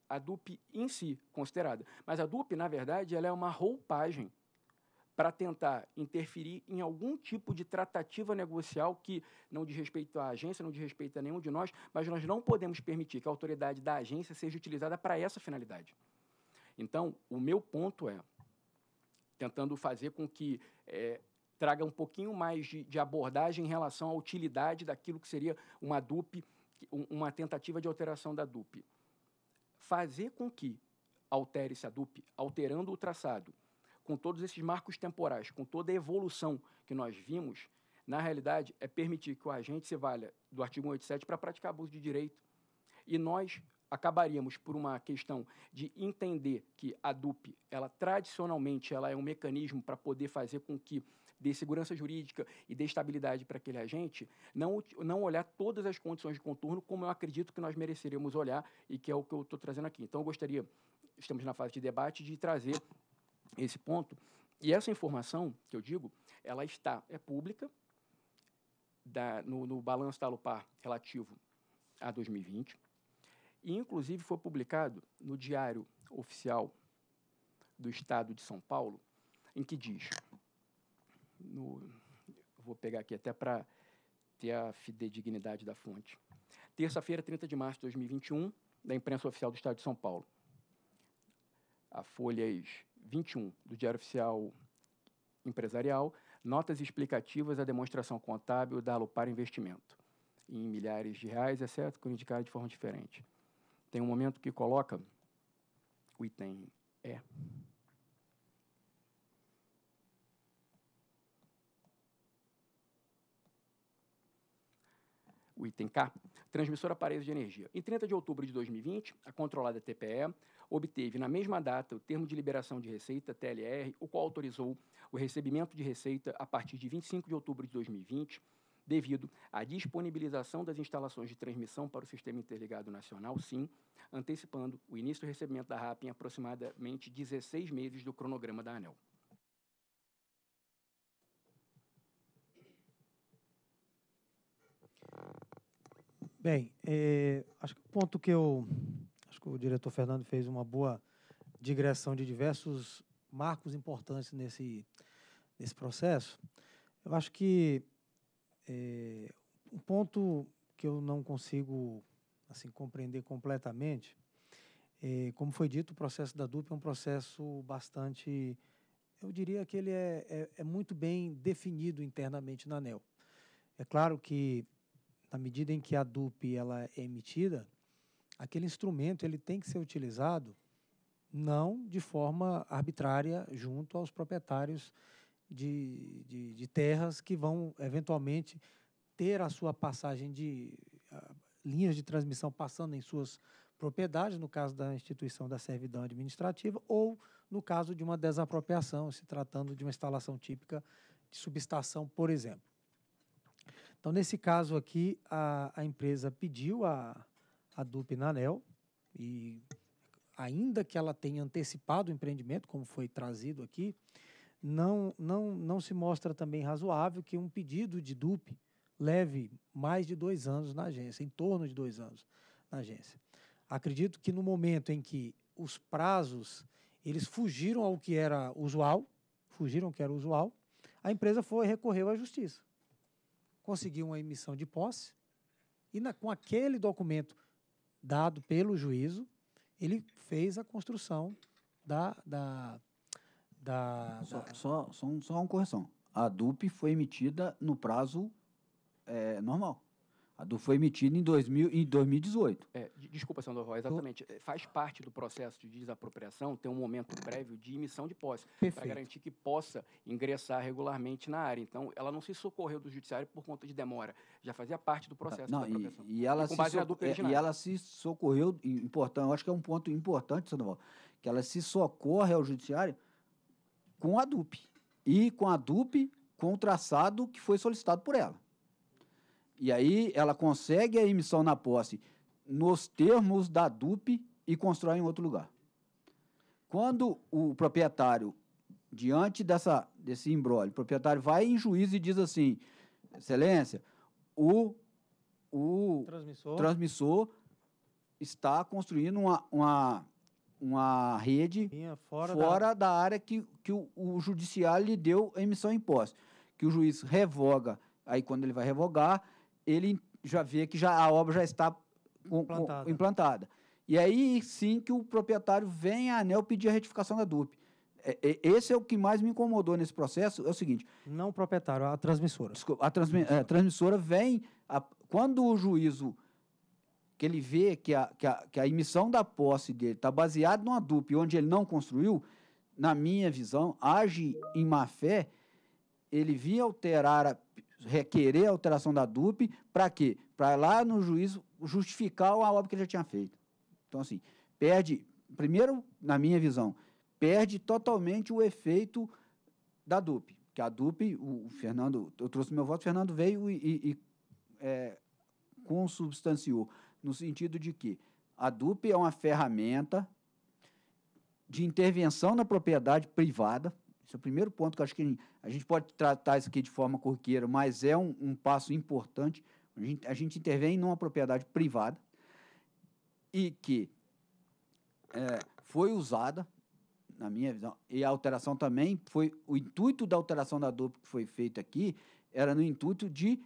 a DUP em si considerada. Mas a DUP, na verdade, ela é uma roupagem para tentar interferir em algum tipo de tratativa negocial que não diz respeito à agência, não diz respeito a nenhum de nós, mas nós não podemos permitir que a autoridade da agência seja utilizada para essa finalidade. Então, o meu ponto é tentando fazer com que é, traga um pouquinho mais de, de, abordagem em relação à utilidade daquilo que seria uma DUP, uma tentativa de alteração da DUP fazer com que altere-se a DUP, alterando o traçado, com todos esses marcos temporais, com toda a evolução que nós vimos, na realidade é permitir que o agente se valha do artigo 187 para praticar abuso de direito. E nós acabaríamos por uma questão de entender que a DUP, ela tradicionalmente ela é um mecanismo para poder fazer com que de segurança jurídica e de estabilidade para aquele agente, não, não olhar todas as condições de contorno como eu acredito que nós mereceríamos olhar e que é o que eu estou trazendo aqui. Então, eu gostaria, estamos na fase de debate, de trazer esse ponto. E essa informação que eu digo, ela está, é pública, da, no, no balanço da Alupar relativo a 2020, e inclusive foi publicado no Diário Oficial do Estado de São Paulo, em que diz: no, vou pegar aqui até para ter a fidedignidade da fonte. Terça-feira, 30 de março de 2021, da imprensa oficial do Estado de São Paulo. A Folhas 21 do Diário Oficial Empresarial, notas explicativas à demonstração contábil da Alupar Investimento, em milhares de reais, exceto que indicado de forma diferente. Tem um momento que coloca o item E é, item K, transmissor aparelho de energia. Em 30 de outubro de 2020, a controlada TPE obteve na mesma data o termo de liberação de receita, TLR, o qual autorizou o recebimento de receita a partir de 25 de outubro de 2020, devido à disponibilização das instalações de transmissão para o Sistema Interligado Nacional, sim, antecipando o início do recebimento da RAP em aproximadamente 16 meses do cronograma da ANEL. Bem, eh, acho que o ponto que eu. Acho que o diretor Fernando fez uma boa digressão de diversos marcos importantes nesse, nesse processo. Eu acho que eh, um ponto que eu não consigo assim compreender completamente, eh, como foi dito, o processo da DUP é um processo bastante eu diria que ele é, é, é, muito bem definido internamente na ANEL. É claro que à medida em que a DUP ela é emitida, aquele instrumento ele tem que ser utilizado não de forma arbitrária junto aos proprietários de, de, de terras que vão eventualmente ter a sua passagem de linhas de transmissão passando em suas propriedades, no caso da instituição da servidão administrativa, ou no caso de uma desapropriação, se tratando de uma instalação típica de subestação, por exemplo. Então, nesse caso aqui, a, a empresa pediu a, a DUP na ANEL e ainda que ela tenha antecipado o empreendimento, como foi trazido aqui, não, não, não se mostra também razoável que um pedido de DUP leve mais de dois anos na agência, em torno de dois anos na agência. Acredito que no momento em que os prazos eles fugiram ao que era usual, fugiram ao que era usual, a empresa foi recorreu à justiça conseguiu uma emissão de posse e na, com aquele documento dado pelo juízo, ele fez a construção da. da, da, só, da... Só, só, só, uma correção. A DUP foi emitida no prazo é, normal. A do foi emitida em, 2000, em 2018. É, desculpa, senador Roy, exatamente. É, faz parte do processo de desapropriação ter um momento prévio de emissão de posse, para garantir que possa ingressar regularmente na área. Então, ela não se socorreu do judiciário por conta de demora. Já fazia parte do tá. processo não, de E, e, ela, e, se so, é, e ela se socorreu, importante, eu acho que é um ponto importante, Sandoval, que ela se socorre ao judiciário com a DUP. E com a DUP, com o traçado que foi solicitado por ela. E aí ela consegue a emissão na posse nos termos da DUP e constrói em outro lugar. Quando o proprietário, diante dessa, desse embrólio, o proprietário vai em juízo e diz assim, excelência, o, o transmissor. transmissor está construindo uma, uma, uma rede fora, fora da... da... área que, que o, o judiciário lhe deu a emissão em posse, que o juiz revoga, aí quando ele vai revogar, ele já vê que já a obra já está com, com, implantada. E aí sim que o proprietário vem à ANEL pedir a retificação da DUP. É, é, esse é o que mais me incomodou nesse processo, é o seguinte... Não o proprietário, a transmissora. Desculpa, a, transmi é, a transmissora vem... A, quando o juízo, que ele vê que a, que a, que a emissão da posse dele está baseada numa DUP onde ele não construiu, na minha visão, age em má fé, ele vinha alterar a, requerer a alteração da DUP, para quê? Para lá no juízo justificar a obra que ele já tinha feito. Então, assim, perde, primeiro, na minha visão, perde totalmente o efeito da DUP. Que a DUP, o Fernando, eu trouxe meu voto, o Fernando veio e, e, é, consubstanciou, no sentido de que a DUP é uma ferramenta de intervenção na propriedade privada, esse é o primeiro ponto que acho que a gente pode tratar isso aqui de forma corriqueira, mas é um, um passo importante. A gente, a gente, intervém numa propriedade privada e que é, foi usada, na minha visão, e a alteração também foi. O intuito da alteração da dupla que foi feita aqui era no intuito de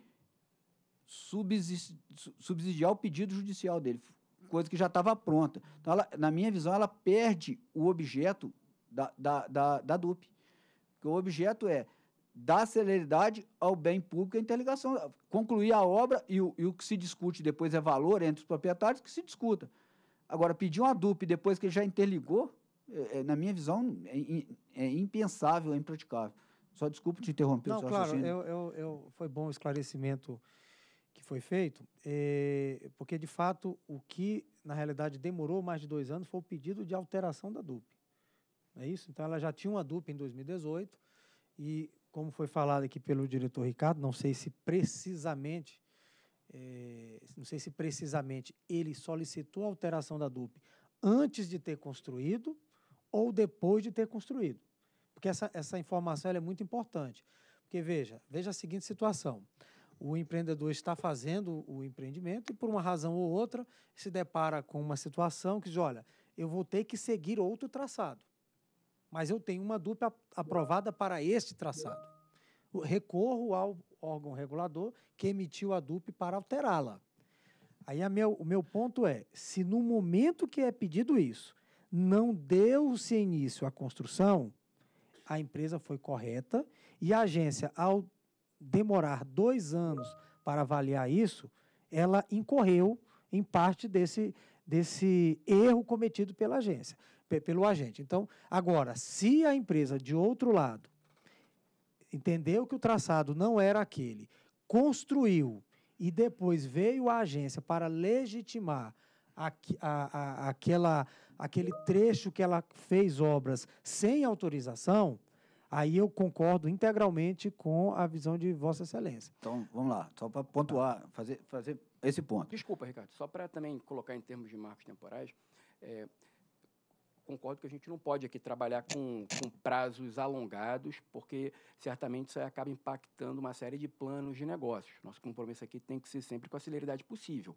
subsidiar o pedido judicial dele, coisa que já estava pronta. Então, ela, na minha visão, ela perde o objeto da, da, da, da DUP. Porque o objeto é dar celeridade ao bem público e interligação, concluir a obra e o, e o que se discute depois é valor entre os proprietários que se discuta. Agora, pedir uma DUP depois que ele já interligou, é, é, na minha visão, é, é, impensável, é impraticável. Só desculpa te interromper. Não, claro, eu, eu, eu, foi bom o esclarecimento que foi feito, é, porque, de fato, o que, na realidade, demorou mais de dois anos foi o pedido de alteração da DUP é isso? Então, ela já tinha uma dupla em 2018 e, como foi falado aqui pelo diretor Ricardo, não sei se precisamente, é, não sei se precisamente ele solicitou a alteração da DUP antes de ter construído ou depois de ter construído. Porque essa, essa informação é muito importante. Porque, veja, veja a seguinte situação. O empreendedor está fazendo o empreendimento e, por uma razão ou outra, se depara com uma situação que diz, olha, eu vou ter que seguir outro traçado mas eu tenho uma dupla aprovada para este traçado. Recorro ao órgão regulador que emitiu a dupla para alterá-la. Aí meu, o meu ponto é: se no momento que é pedido isso, não deu-se início à construção, a empresa foi correta e a agência, ao demorar dois anos para avaliar isso, ela incorreu em parte desse, desse erro cometido pela agência pelo agente. Então, agora, se a empresa de outro lado entendeu que o traçado não era aquele, construiu e depois veio a agência para legitimar a, a, a, aquela, aquele trecho que ela fez obras sem autorização, aí eu concordo integralmente com a visão de Vossa Excelência. Então, vamos lá, só para pontuar, fazer, fazer esse ponto. Desculpa, Ricardo, só para também colocar em termos de marcos temporais, é, concordo que a gente não pode aqui trabalhar com, com prazos alongados, porque certamente isso acaba impactando uma série de planos de negócios. Nosso compromisso aqui tem que ser sempre com a celeridade possível.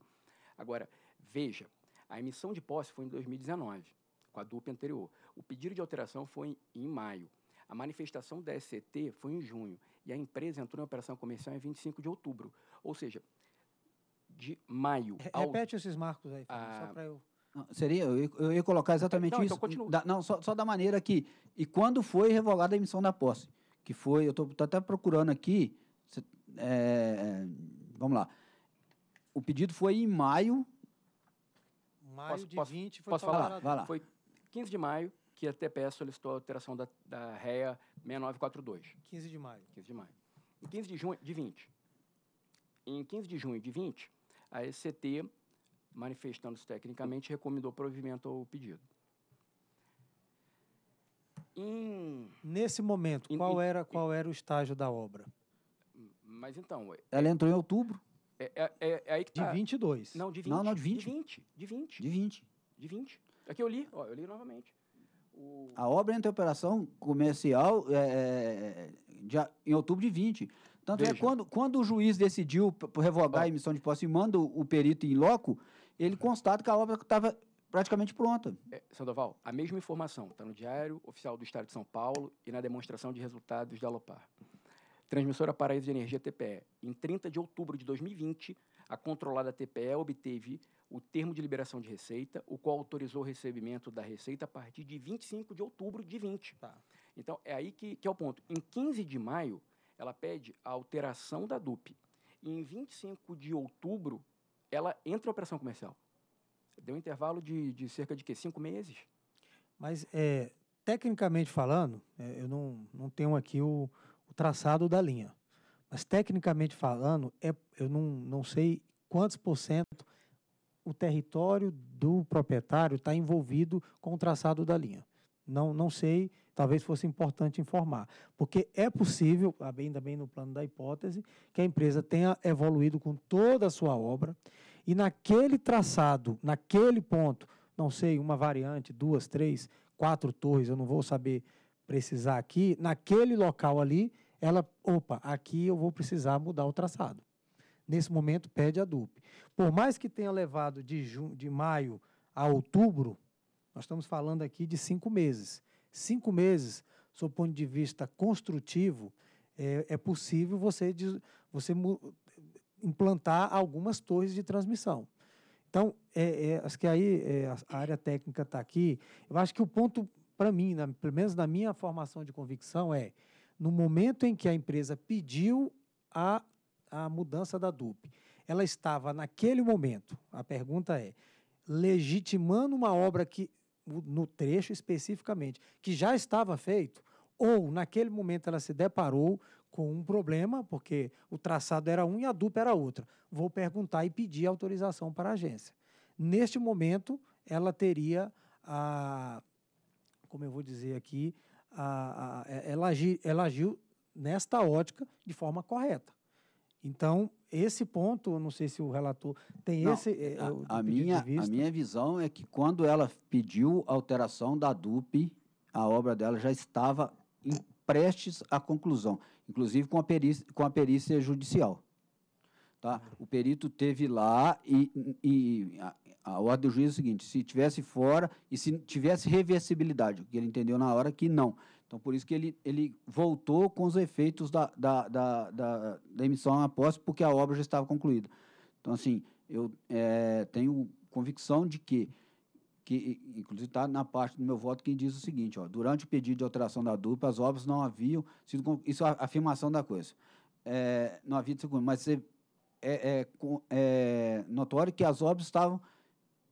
Agora, veja, a emissão de posse foi em 2019, com a dupla anterior. O pedido de alteração foi em, maio. A manifestação da SCT foi em junho e a empresa entrou em operação comercial em 25 de outubro. Ou seja, de maio. Ao... Repete esses marcos aí, Fábio, a... só ah, para eu seria, eu, eu, ia colocar exatamente não, então isso. Então continua. Da, não, só, só da maneira que. E quando foi revogada a emissão da posse? Que foi, eu estou até procurando aqui. É, é, vamos lá. O pedido foi em maio. Maio posso, de posso, 20 foi Posso falar? Vai lá. Foi 15 de maio que a TPE solicitou a alteração da, da REA 6942. 15 de maio. 15 de maio. Em 15 de junho de 20. Em 15 de junho de 20, a ECT manifestando-se tecnicamente, recomendou provimento ao pedido. Em, Nesse momento, em, qual, em, era, qual era o estágio da obra? Mas então. É, Ela é, entrou em outubro? É, é, é, é aí que tá. De 22. Não, de 20. Não, não, de 20. De 20. De 20. De 20. De 20. Aqui é eu li, ó, eu li novamente. O... A obra entra em operação comercial é, de, em outubro de 20. Tanto Veja. é quando, quando o juiz decidiu revogar ah. a emissão de posse e manda o perito em loco, ele constata que a obra estava praticamente pronta. É, Sandoval, a mesma informação está no Diário Oficial do Estado de São Paulo e na demonstração de resultados da Alopar. Transmissora Paraíso de Energia TPE. Em 30 de outubro de 2020, a controlada TPE obteve o termo de liberação de receita, o qual autorizou o recebimento da receita a partir de 25 de outubro de 20. Tá. Então, é aí que, que é o ponto. Em 15 de maio, ela pede a alteração da DUP. E em 25 de outubro, ela entra em operação comercial. Deu um intervalo de, de cerca de que, cinco meses. Mas, é, tecnicamente falando, é, eu não, não tenho aqui o, o traçado da linha. Mas, tecnicamente falando, é, eu não, não sei quantos por cento o território do proprietário está envolvido com o traçado da linha. Não, não sei talvez fosse importante informar. Porque é possível, ainda bem no plano da hipótese, que a empresa tenha evoluído com toda a sua obra e naquele traçado, naquele ponto, não sei, uma variante, duas, três, quatro torres, eu não vou saber precisar aqui, naquele local ali, ela, opa, aqui eu vou precisar mudar o traçado. Nesse momento, pede a DUP. Por mais que tenha levado de, de maio a outubro, nós estamos falando aqui de cinco meses cinco meses, sob o ponto de vista construtivo, é, é possível você, você implantar algumas torres de transmissão. Então, é, é, acho que aí é, a área técnica está aqui. Eu acho que o ponto, para mim, na, pelo menos na minha formação de convicção, é no momento em que a empresa pediu a, a mudança da DUP, ela estava, naquele momento, a pergunta é, legitimando uma obra que no trecho especificamente, que já estava feito, ou naquele momento ela se deparou com um problema, porque o traçado era um e a dupla era outra. Vou perguntar e pedir autorização para a agência. Neste momento, ela teria a. Como eu vou dizer aqui, a, a, ela, agi, ela agiu nesta ótica de forma correta. Então, esse ponto, não sei se o relator tem não, esse. Eh, a, a minha, a minha visão é que quando ela pediu alteração da DUP, a obra dela já estava em, prestes à conclusão, inclusive com a perícia, com a perícia judicial. Tá? O perito teve lá e, e a, a, ordem do juiz é o seguinte: se tivesse fora e se tivesse reversibilidade, o que ele entendeu na hora que não, então, por isso que ele, ele voltou com os efeitos da, da, da, da, da emissão após, porque a obra já estava concluída. Então, assim, eu é, tenho convicção de que, que inclusive está na parte do meu voto, que diz o seguinte, ó, durante o pedido de alteração da dupla, as obras não haviam sido... Isso é a afirmação da coisa. É, não havia segundo, Mas é é, é notório que as obras estavam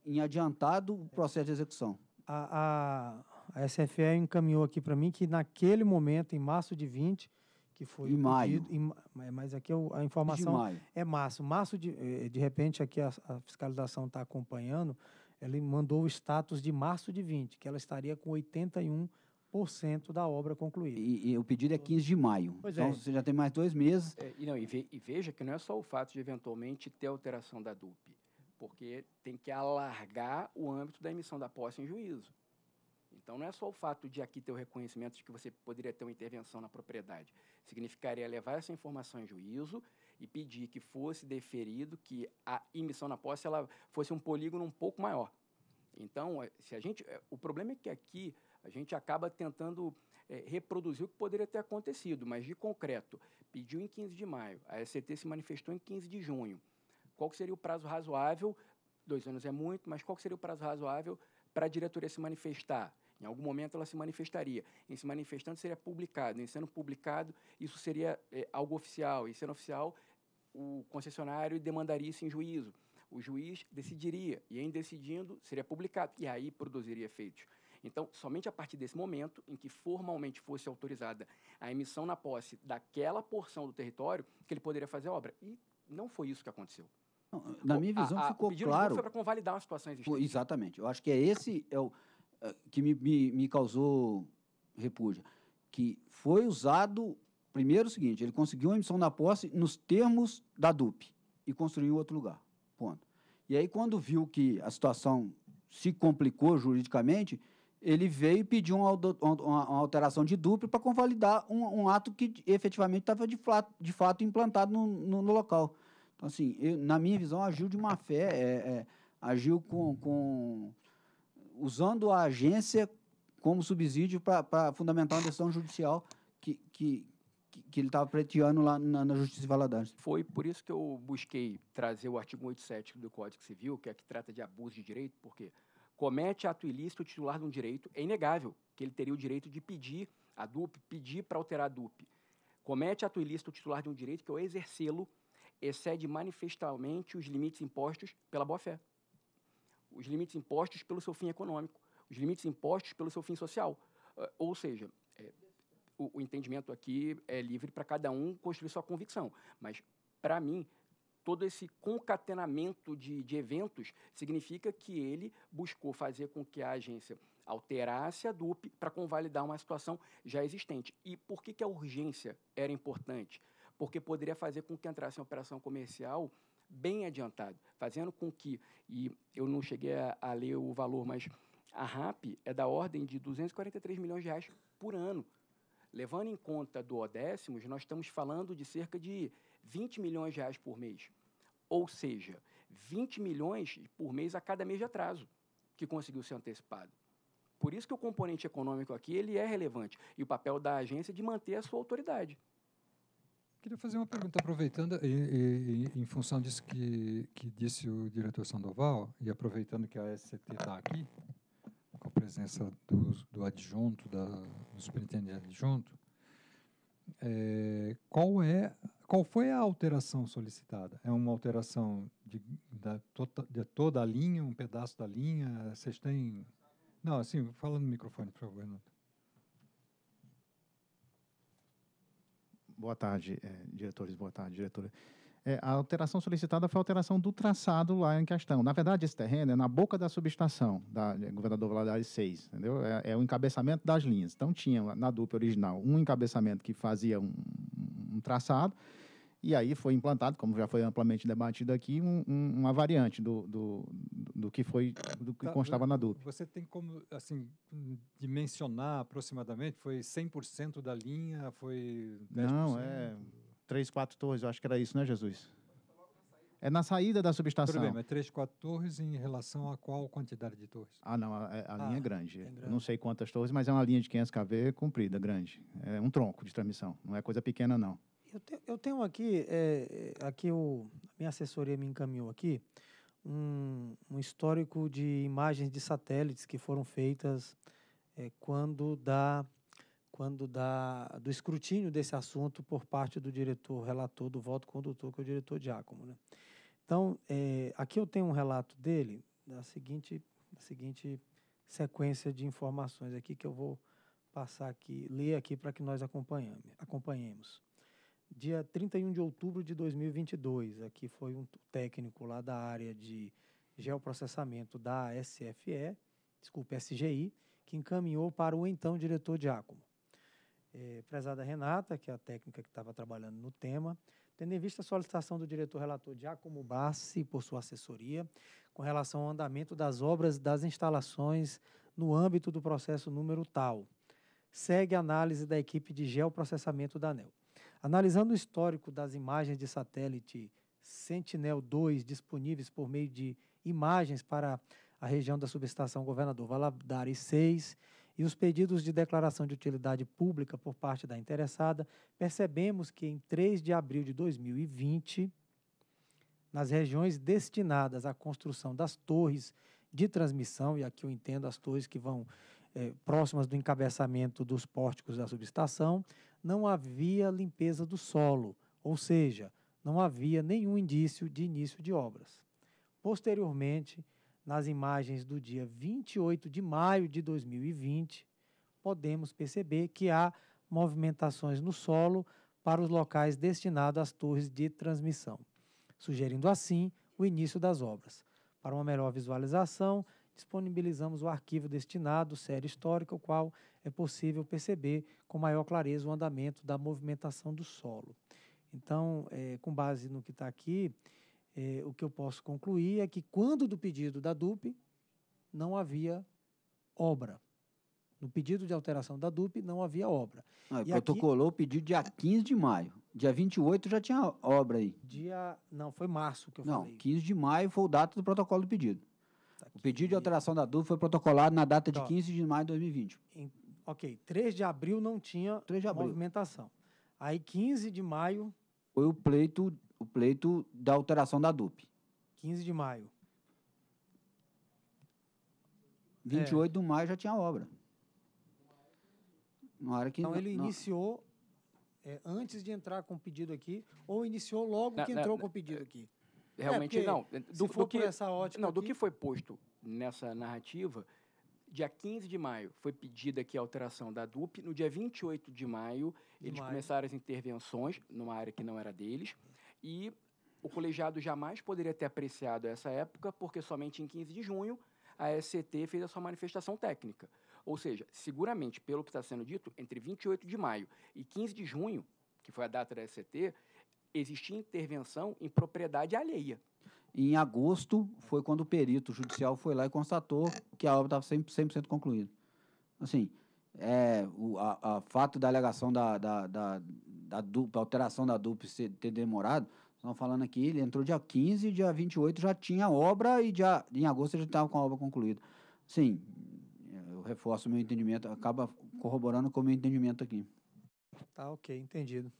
em adiantado o processo de execução. A, a, a SFE encaminhou aqui para mim que naquele momento, em março de 20, que foi em maio. em, é, mas aqui a informação é março. Março, de, é, de repente, aqui a, a fiscalização está acompanhando, ela mandou o status de março de 20, que ela estaria com 81 por cento da obra concluída. E, e, o pedido é 15 então, de maio. Pois então é. você já tem mais dois meses. É, e, não, e, ve, e, veja que não é só o fato de eventualmente ter alteração da DUP, porque tem que alargar o âmbito da emissão da posse em juízo. Então, não é só o fato de aqui ter o reconhecimento de que você poderia ter uma intervenção na propriedade. Significaria levar essa informação em juízo e pedir que fosse deferido que a emissão na posse ela fosse um polígono um pouco maior. Então, é, se a gente, é, o problema é que aqui a gente acaba tentando é, reproduzir o que poderia ter acontecido, mas de concreto, pediu em 15 de maio, a SCT se manifestou em 15 de junho. Qual seria o prazo razoável? Dois anos é muito, mas qual seria o prazo razoável para a diretoria se manifestar? Em algum momento ela se manifestaria. Em se manifestando seria publicado. Em sendo publicado, isso seria é, algo oficial. E sendo oficial, o concessionário demandaria isso em juízo. O juiz decidiria. E em decidindo, seria publicado. E aí produziria efeitos. Então, somente a partir desse momento em que formalmente fosse autorizada a emissão na posse daquela porção do território que ele poderia fazer obra. E não foi isso que aconteceu. Não, na minha visão a, a, ficou o claro. Foi para convalidar uma situação existente. Exatamente. Eu acho que é esse é o ah, que me, me, me causou repúdio, que foi usado, primeiro o seguinte, ele conseguiu uma emissão da posse nos termos da DUP e construiu outro lugar, ponto. E aí, quando viu que a situação se complicou juridicamente, ele veio e pediu uma, uma, alteração de dupla para convalidar um, um, ato que efetivamente estava de, de, fato implantado no, no, no local. Então, assim, eu, na minha visão, agiu de má fé, é, é, agiu com, com usando a agência como subsídio para fundamentar uma decisão judicial que, que, que ele estava preteando lá na, na, Justiça de Valadares. Foi por isso que eu busquei trazer o artigo 87 do Código Civil, que é que trata de abuso de direito, porque comete ato ilícito o titular de um direito, é inegável que ele teria o direito de pedir a DUP, pedir para alterar a DUP. Comete ato ilícito o titular de um direito que, ao é exercê-lo, excede manifestamente os limites impostos pela boa-fé os limites impostos pelo seu fim econômico, os limites impostos pelo seu fim social. Ah, ou seja, é, o, o entendimento aqui é livre para cada um construir sua convicção, mas, para mim, todo esse concatenamento de, de, eventos significa que ele buscou fazer com que a agência alterasse a DUP para convalidar uma situação já existente. E por que, que a urgência era importante? Porque poderia fazer com que entrasse em operação comercial bem adiantado, fazendo com que, e eu não cheguei a, a ler o valor, mas a RAP é da ordem de 243 milhões de reais por ano. Levando em conta do Odécimos, nós estamos falando de cerca de 20 milhões de reais por mês. Ou seja, 20 milhões por mês a cada mês de atraso que conseguiu ser antecipado. Por isso que o componente econômico aqui ele é relevante e o papel da agência é de manter a sua autoridade. Queria fazer uma pergunta, aproveitando, e, e, em função disso que, que disse o diretor Sandoval, e aproveitando que a SCT está aqui, com a presença do, do adjunto, da, do superintendente adjunto, é, qual, é, qual foi a alteração solicitada? É uma alteração de, da, to, tota, de toda a linha, um pedaço da linha? Vocês têm. Não, assim, fala no microfone, por favor, Renato. Boa tarde, é, diretores. Boa tarde, diretora. É, a alteração solicitada foi a alteração do traçado lá em questão. Na verdade, esse terreno é na boca da subestação da é, Governador Valadares 6, entendeu? É, é, o encabeçamento das linhas. Então, tinha na dupla original um encabeçamento que fazia um, um traçado e aí foi implantado, como já foi amplamente debatido aqui, um, um, uma variante do, do, do que foi do que tá, constava na DUP. Você tem como assim dimensionar aproximadamente? Foi 100% da linha? Foi 10%? Não, é três, quatro torres, eu acho que era isso, né, Jesus? É na saída da subestação. Tudo bem, mas três, quatro torres em relação a qual quantidade de torres? Ah, não, a, a ah, linha é ah, grande. é grande. Não sei quantas torres, mas é uma linha de 500 kV comprida, grande. É um tronco de transmissão, não é coisa pequena, não. Eu, te, eu tenho aqui, é, é, aqui o, a minha assessoria me encaminhou aqui um, um histórico de imagens de satélites que foram feitas é, quando da quando da, do escrutínio desse assunto por parte do diretor relator do voto condutor, que é o diretor Diácomo, Né? Então, é, aqui eu tenho um relato dele, da seguinte, da seguinte sequência de informações aqui que eu vou passar aqui, ler aqui para que nós acompanhemos dia 31 de outubro de 2022. Aqui foi um técnico lá da área de geoprocessamento da SFE, desculpe SGI, que encaminhou para o então diretor de É, prezada Renata, que é a técnica que estava trabalhando no tema, tendo em vista a solicitação do diretor relator de Giacomo Bassi por sua assessoria, com relação ao andamento das obras das instalações no âmbito do processo número tal. Segue a análise da equipe de geoprocessamento da ANEL. Analisando o histórico das imagens de satélite Sentinel-2 disponíveis por meio de imagens para a região da subestação Governador Valadares 6 e os pedidos de declaração de utilidade pública por parte da interessada, percebemos que em 3 de abril de 2020, nas regiões destinadas à construção das torres de transmissão, e aqui eu entendo as torres que vão eh, próximas do encabeçamento dos pórticos da subestação, não havia limpeza do solo, ou seja, não havia nenhum indício de início de obras. Posteriormente, nas imagens do dia 28 de maio de 2020, podemos perceber que há movimentações no solo para os locais destinados às torres de transmissão, sugerindo assim o início das obras. Para uma melhor visualização, disponibilizamos o arquivo destinado, série histórica, o qual é possível perceber com maior clareza o andamento da movimentação do solo. Então, é, com base no que está aqui, é, o que eu posso concluir é que quando do pedido da DUP, não havia obra. No pedido de alteração da DUP não havia obra. Ah, e protocolou aqui, o pedido dia 15 de maio. Dia 28 já tinha obra aí. Dia. Não, foi março que eu não, falei. Não, 15 de maio foi o data do protocolo do pedido. O pedido de alteração da DUF foi protocolado na data de 15 de maio de 2020. Em, ok, 3 de abril não tinha abril. movimentação. Aí 15 de maio... Foi o pleito, o pleito da alteração da DUP. 15 de maio. 28 é. de maio já tinha obra. Uma hora que então ele não... iniciou é, antes de entrar com o pedido aqui, ou iniciou logo não, que entrou não, com o pedido é, aqui? É, realmente é não. Eh, do, do que, essa ótica. Não, aqui... do que foi posto nessa narrativa, dia 15 de maio foi pedida aqui a alteração da DUP. No dia 28 de maio, de eles maio. começaram as intervenções numa área que não era deles. E o colegiado jamais poderia ter apreciado essa época, porque somente em 15 de junho a SCT fez a sua manifestação técnica. Ou seja, seguramente, pelo que está sendo dito, entre 28 de maio e 15 de junho, que foi a data da SCT, existia intervenção em propriedade alheia. Em agosto foi quando o perito judicial foi lá e constatou que a obra estava 100%, 100 concluída. Assim, é, o a, a fato da alegação da, da, da, da dupla, alteração da dupla ter demorado, estão falando aqui, ele entrou dia 15, dia 28 já tinha obra e dia, em agosto já estava com a obra concluída. Sim, eu reforço o meu entendimento, acaba corroborando com o meu entendimento aqui. Tá ok, entendido.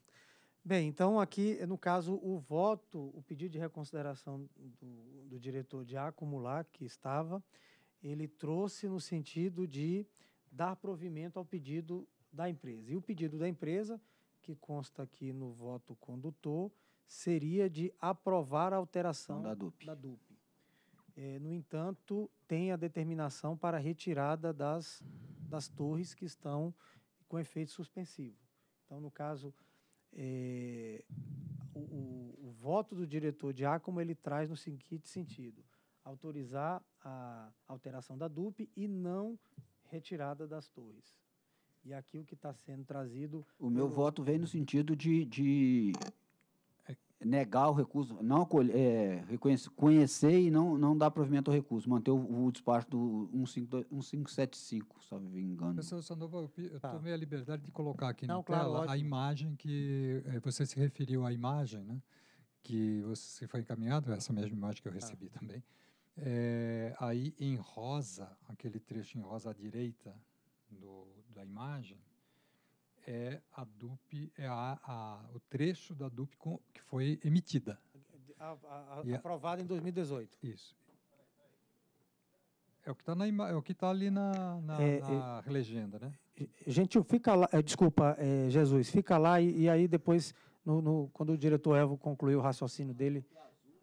Bem, então aqui, no caso, o voto, o pedido de reconsideração do, do diretor de acumular, que estava, ele trouxe no sentido de dar provimento ao pedido da empresa. E o pedido da empresa, que consta aqui no voto condutor, seria de aprovar a alteração da DUP. Da DUP. É, no entanto, tem a determinação para retirada das, das torres que estão com efeito suspensivo. Então, no caso, é, o, o, o, voto do diretor de A, como ele traz no seguinte sentido: autorizar a alteração da DUP e não retirada das torres. E aqui o que está sendo trazido. O meu voto vem no sentido de, de negar o recurso, não acolher, é, reconhecer, conhecer e não, não dar provimento ao recurso, manter o, o despacho do 1575, se não me engano. Professor Sandoval, eu tá. tomei a liberdade de colocar aqui não, na claro, tela ótimo. a imagem que é, você se referiu à imagem, né? que você foi encaminhado, essa mesma imagem que eu tá. recebi também. É, aí em rosa, aquele trecho em rosa à direita do, da imagem, é a DUP, é a, a, o trecho da DUP com, que foi emitida. A, a, aprovada em 2018. Isso. É o que está é o que tá ali na, na, é, na é, legenda, né? É, gente, fica lá, é, desculpa, é, Jesus, fica lá e, e aí depois, no, no, quando o diretor Evo concluiu o raciocínio dele,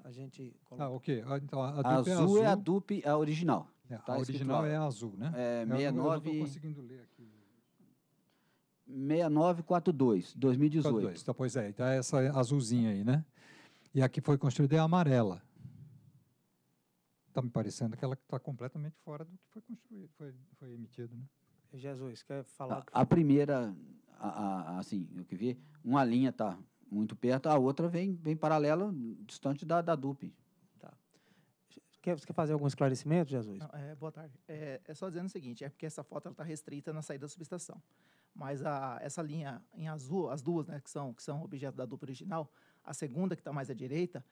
a gente coloca. Ah, ok. Ah, então, a, a azul, é azul, é a DUP, a original. Tá a original é a tá é azul, né? É, 69. eu não estou conseguindo ler aqui. 6942, 2018. Então, pois é, então é essa azulzinha aí, né? E a que foi construída é a amarela. Está me parecendo que ela está completamente fora do que foi construído, foi, foi emitido, né? Jesus, quer falar? A, a primeira, a, a, assim, eu que vi, uma linha está muito perto, a outra vem, vem paralela, distante da, da DUP. Quer, você quer fazer algum esclarecimento, Jesus? Não, é, boa tarde. É, é, só dizendo o seguinte, é porque essa foto está restrita na saída da subestação. Mas a, essa linha em azul, as duas né, que, são, que são objeto da dupla original, a segunda que está mais à direita,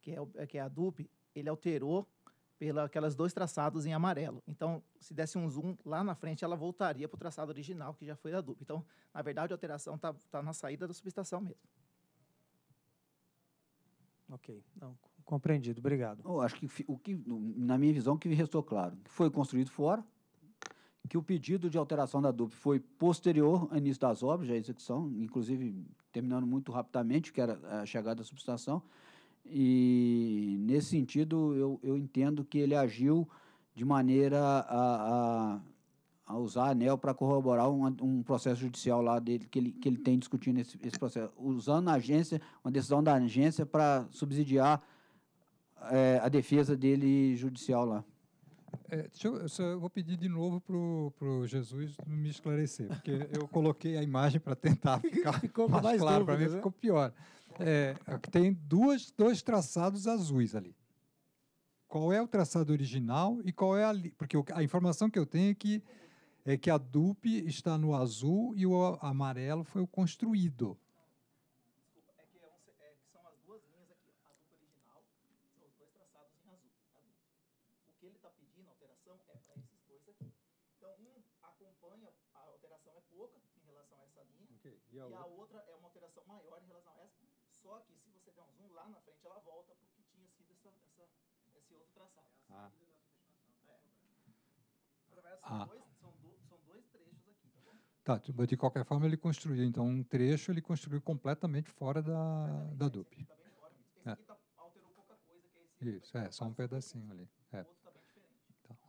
que é, é que é a dupla, ele alterou pelas aquelas dois traçados em amarelo. Então, se desse um zoom lá na frente, ela voltaria para o traçado original, que já foi da dupla. Então, na verdade, a alteração está tá na saída da subestação mesmo. Ok. Não, Compreendido, obrigado. Eu acho que o que, na minha visão, o que restou claro, que foi construído fora, que o pedido de alteração da DUP foi posterior ao início das obras, à execução, inclusive terminando muito rapidamente, que era a chegada da subestação, e nesse sentido eu, eu entendo que ele agiu de maneira a, a, a usar a ANEL para corroborar um, um, processo judicial lá dele que ele, que ele tem discutindo esse, esse processo, usando a agência, uma decisão da agência para subsidiar é, a defesa dele judicial lá. É, eu, eu, só, eu, vou pedir de novo para o Jesus me esclarecer, porque eu coloquei a imagem para tentar *laughs* ficar ficou mais, mais claro, para mim né? ficou pior. É, é tem duas, dois traçados azuis ali. Qual é o traçado original e qual é a. Porque a informação que eu tenho é que, é que a DUP está no azul e o amarelo foi o construído. a. Ah. Tá, tá de qualquer forma ele construiu, então um trecho ele construiu completamente fora da, da é, DUP. Esse aqui tá fora, esse é. aqui tá, alterou pouca coisa. Que é esse Isso, tá é, só um pedacinho ali. É. O outro tá diferente.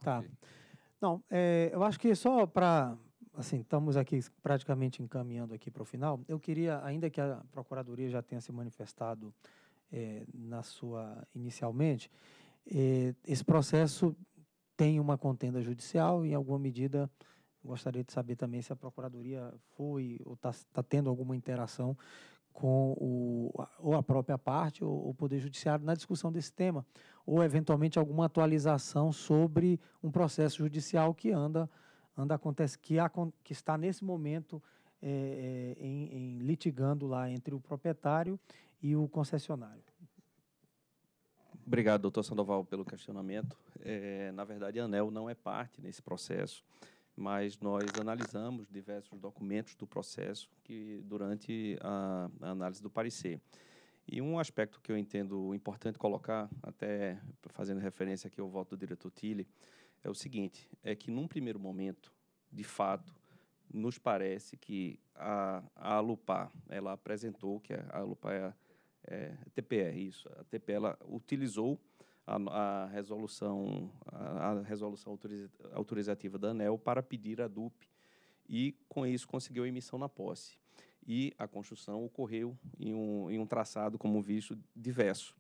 Tá. tá. Não, é, eu acho que só para, assim, estamos aqui praticamente encaminhando aqui para o final, eu queria, ainda que a Procuradoria já tenha se manifestado é, na sua, inicialmente, é, esse processo tem uma contenda judicial e, em alguma medida, gostaria de saber também se a Procuradoria foi ou está tá tendo alguma interação com o, ou a própria parte ou o Poder Judiciário na discussão desse tema, ou eventualmente alguma atualização sobre um processo judicial que anda, anda acontece, que, que está nesse momento é, é, em, em litigando lá entre o proprietário e o concessionário. Obrigado, doutor Sandoval, pelo questionamento. É, na verdade, a ANEL não é parte nesse processo, mas nós analisamos diversos documentos do processo que durante a, a análise do parecer. E um aspecto que eu entendo importante colocar, até fazendo referência aqui ao voto do diretor Tille, é o seguinte: é que num primeiro momento, de fato, nos parece que a, a Alupar, ela apresentou que a, a Alupar é a é, TPR, isso. A TPE ela utilizou a, a resolução, a, a resolução autoriza, autorizativa da ANEL para pedir a DUP e, com isso, conseguiu a emissão na posse. E a construção ocorreu em um, em um traçado, como visto, diverso.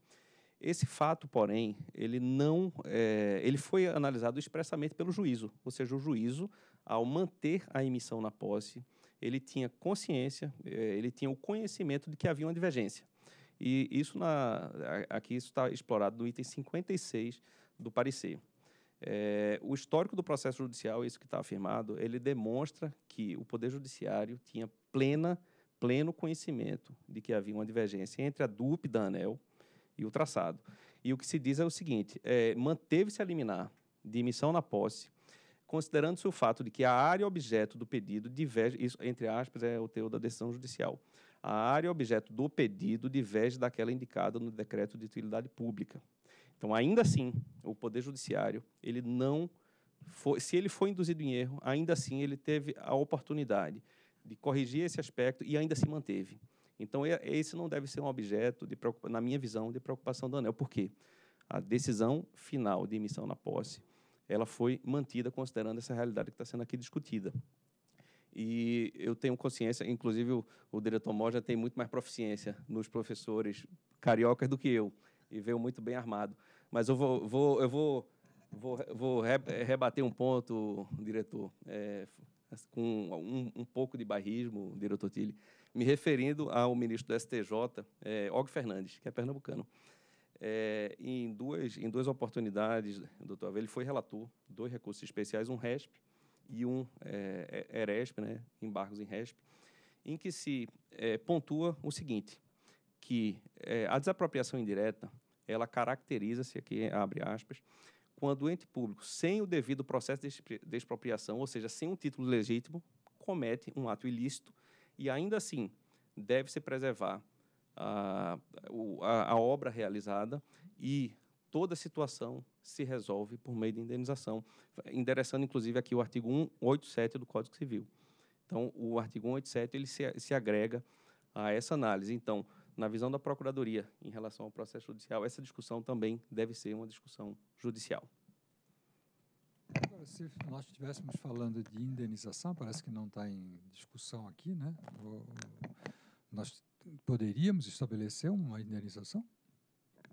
Esse fato, porém, ele não, é, ele foi analisado expressamente pelo juízo, ou seja, o juízo, ao manter a emissão na posse, ele tinha consciência, é, ele tinha o conhecimento de que havia uma divergência. E isso na, aqui está explorado no item 56 do parecer. É, o histórico do processo judicial, isso que está afirmado, ele demonstra que o Poder Judiciário tinha plena, pleno conhecimento de que havia uma divergência entre a DUP da ANEL e o traçado. E o que se diz é o seguinte: é, manteve-se a liminar de emissão na posse, considerando-se o fato de que a área objeto do pedido diverge, isso, entre aspas, é o teor da decisão judicial, a área objeto do pedido diverge daquela indicada no decreto de utilidade pública. Então, ainda assim, o Poder Judiciário, ele não foi, se ele foi induzido em erro, ainda assim ele teve a oportunidade de corrigir esse aspecto e ainda se manteve. Então, esse não deve ser um objeto, de na minha visão, de preocupação do ANEL. Por quê? A decisão final de emissão na posse, ela foi mantida considerando essa realidade que está sendo aqui discutida. E eu tenho consciência, inclusive o, o diretor Mó já tem muito mais proficiência nos professores cariocas do que eu, e veio muito bem armado. Mas eu vou, vou eu vou, vou, vou rebater um ponto, diretor, é, com um, um, pouco de barrismo, diretor Tilly, me referindo ao ministro do STJ, é, Og Fernandes, que é pernambucano. É, em, duas, em duas oportunidades, doutor Avelho, ele foi relator, dois recursos especiais, um RESP e um é, é, ERESP, né, embargos em RESP, em que se é, pontua o seguinte, que é, a desapropriação indireta, ela caracteriza-se, aqui abre aspas, quando o ente público, sem o devido processo de expropriação, ou seja, sem um título legítimo, comete um ato ilícito e ainda assim deve-se preservar a, a, a obra realizada e toda a situação se resolve por meio de indenização, endereçando inclusive aqui o artigo 187 do Código Civil. Então, o artigo 187 ele se, se agrega a essa análise. Então, na visão da Procuradoria em relação ao processo judicial, essa discussão também deve ser uma discussão judicial. Agora, se nós estivéssemos falando de indenização, parece que não está em discussão aqui, né? Nós poderíamos estabelecer uma indenização?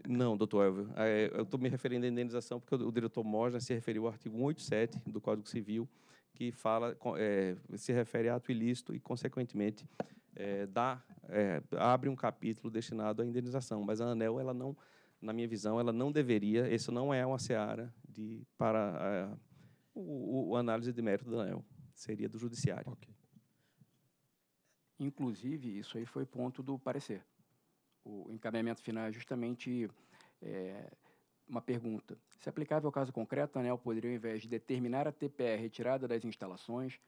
Não, doutor Elvio. É, eu estou me referindo à indenização porque o diretor Mosna se referiu ao artigo 187 do Código Civil, que fala, é, se refere a ato ilícito e, consequentemente, é, dá, é, abre um capítulo destinado à indenização. Mas a ANEL, ela não, na minha visão, ela não deveria, isso não é uma seara de, para a, é, o, o, análise de mérito da ANEL, seria do judiciário. Okay. Inclusive, isso aí foi ponto do parecer o encaminhamento final é justamente é, uma pergunta. Se é aplicável ao caso concreto, a ANEL poderia, ao invés de determinar a TPE retirada das instalações,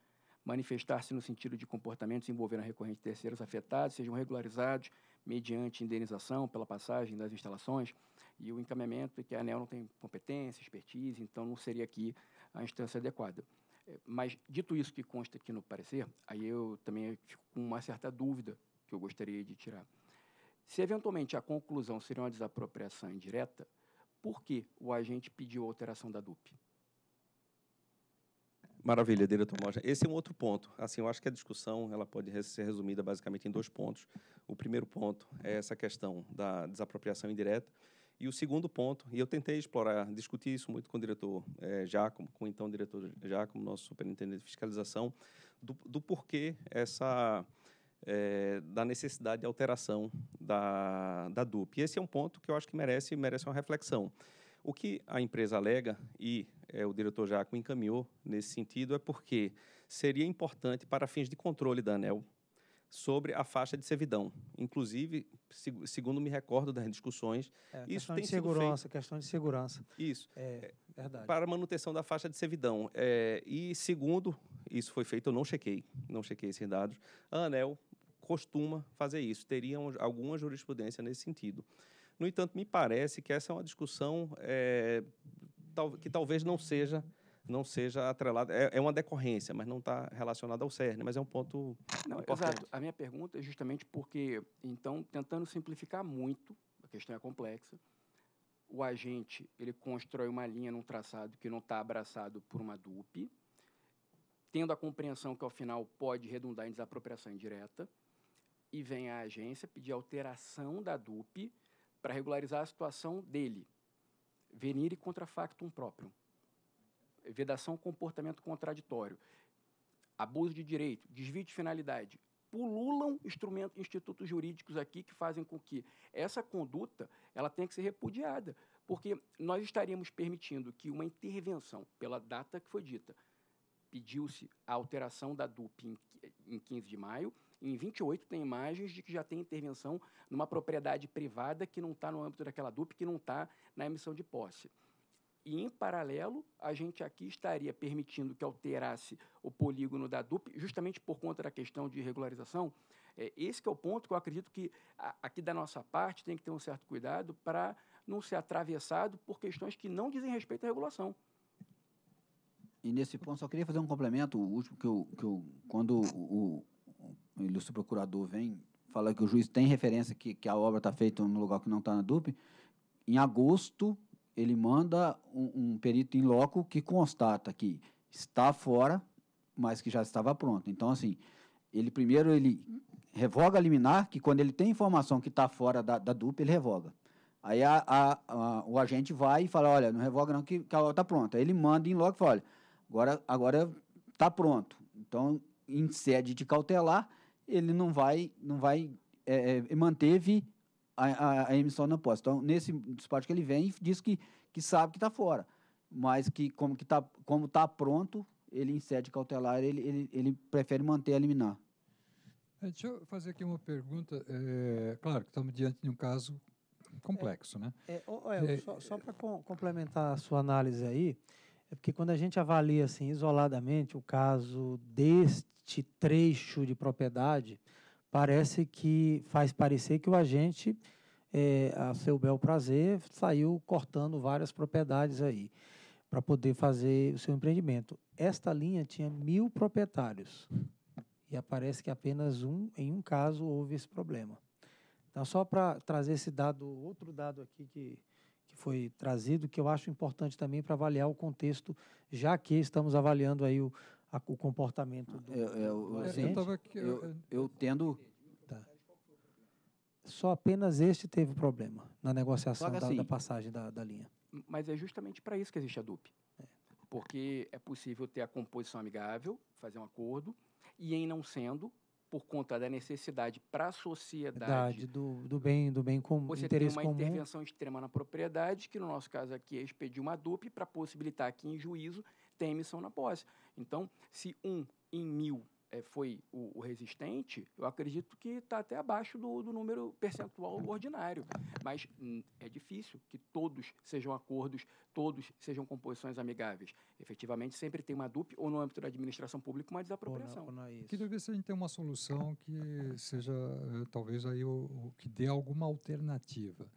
manifestar-se no sentido de comportamentos envolvendo recorrente terceiros afetados sejam regularizados mediante indenização pela passagem das instalações e o encaminhamento é que a ANEL não tem competência, expertise, então não seria aqui a instância adequada. É, mas, dito isso que consta aqui no parecer, aí eu também fico com uma certa dúvida que eu gostaria de tirar. Se eventualmente a conclusão seria uma desapropriação indireta, por que o agente pediu alteração da DUP? Maravilha, diretor Moja. Esse é um outro ponto. Assim, eu acho que a discussão ela pode ser resumida basicamente em dois pontos. O primeiro ponto é essa questão da desapropriação indireta. E o segundo ponto, e eu tentei explorar, discutir isso muito com o diretor é, eh, Jacomo, com o então diretor Jacomo, nosso superintendente de fiscalização, do, do porquê essa é, da necessidade de alteração da, da DUP. E esse é um ponto que eu acho que merece, merece uma reflexão. O que a empresa alega e é, o diretor Jaco encaminhou nesse sentido é porque seria importante para fins de controle da ANEL sobre a faixa de servidão. Inclusive, segundo me recordo das discussões, é, isso tem de segurança, questão de segurança. Isso. É, é verdade. Para manutenção da faixa de servidão. É, e segundo, isso foi feito, eu não chequei, não chequei esses dados. A ANEL costuma fazer isso, teriam alguma jurisprudência nesse sentido. No entanto, me parece que essa é uma discussão é, que talvez não seja não seja atrelada é, é uma decorrência, mas não está relacionada ao CERN, mas é um ponto não, importante. Exato. A minha pergunta é justamente porque, então, tentando simplificar muito, a questão é complexa, o agente ele constrói uma linha num traçado que não está abraçado por uma dupe tendo a compreensão que, ao final, pode redundar em desapropriação indireta, e vem à agência pedir alteração da DUP para regularizar a situação dele. Venire contra factum próprio. Vedação comportamento contraditório. Abuso de direito, desvio de finalidade. Pululam instrumentos, institutos jurídicos aqui que fazem com que essa conduta ela tenha que ser repudiada, porque nós estaríamos permitindo que uma intervenção, pela data que foi dita, pediu-se a alteração da DUP em 15 de maio, em 28 tem imagens de que já tem intervenção numa propriedade privada que não está no âmbito daquela DUP, que não está na emissão de posse. E, em paralelo, a gente aqui estaria permitindo que alterasse o polígono da DUP, justamente por conta da questão de regularização. É, esse é o ponto que eu acredito que, a, aqui da nossa parte, tem que ter um certo cuidado para não ser atravessado por questões que não dizem respeito à regulação. E nesse ponto, só queria fazer um complemento, o último que eu, que eu quando o, o ilustre procurador vem, fala que o juiz tem referência que, que a obra está feita no lugar que não está na DUP, em agosto ele manda um, um perito em loco que constata que está fora, mas que já estava pronto. Então, assim, ele primeiro ele revoga a liminar, que quando ele tem informação que está fora da, da DUP, ele revoga. Aí a, a, a, o agente vai e fala, olha, não revoga não, que, que a obra está pronta. Aí ele manda em loco e fala, olha, agora está pronto. Então, em sede de cautelar, ele não vai, não vai é, é, manteve a, a, a, emissão na posse. Então, nesse despacho que ele vem, diz que, que sabe que está fora, mas que como que tá, como está pronto, ele em sede cautelar, ele, ele, ele prefere manter a liminar. É, deixa eu fazer aqui uma pergunta. É, claro que estamos diante de um caso complexo, né? É, é, é só, só para com, complementar a sua análise aí, é porque quando a gente avalia assim isoladamente o caso deste trecho de propriedade, parece que faz parecer que o agente, é, a seu bel prazer, saiu cortando várias propriedades aí para poder fazer o seu empreendimento. Esta linha tinha mil proprietários e aparece que apenas um, em um caso, houve esse problema. Então, só para trazer esse dado, outro dado aqui que que foi trazido, que eu acho importante também para avaliar o contexto, já que estamos avaliando aí o, a, o comportamento do, eu, é, é, eu, do Eu, aqui, eu, eu tendo... Tá. Só apenas este teve problema na negociação da, assim, da, passagem da, da, linha. Mas é justamente para isso que existe a DUP. É. Porque é possível ter a composição amigável, fazer um acordo, e em não sendo, por conta da necessidade para a sociedade do, do, bem do bem comum você tem uma comum. intervenção extrema na propriedade que no nosso caso aqui é expedir uma DUP para possibilitar que em juízo tenha emissão na posse então se um em mil é, foi o, o, resistente, eu acredito que está até abaixo do, do, número percentual ordinário. Mas hum, é difícil que todos sejam acordos, todos sejam composições amigáveis. Efetivamente, sempre tem uma DUP ou no âmbito da administração pública uma desapropriação. Ou não, ou não é Queria ver se a gente tem uma solução que seja, eh, talvez, aí o, o que dê alguma alternativa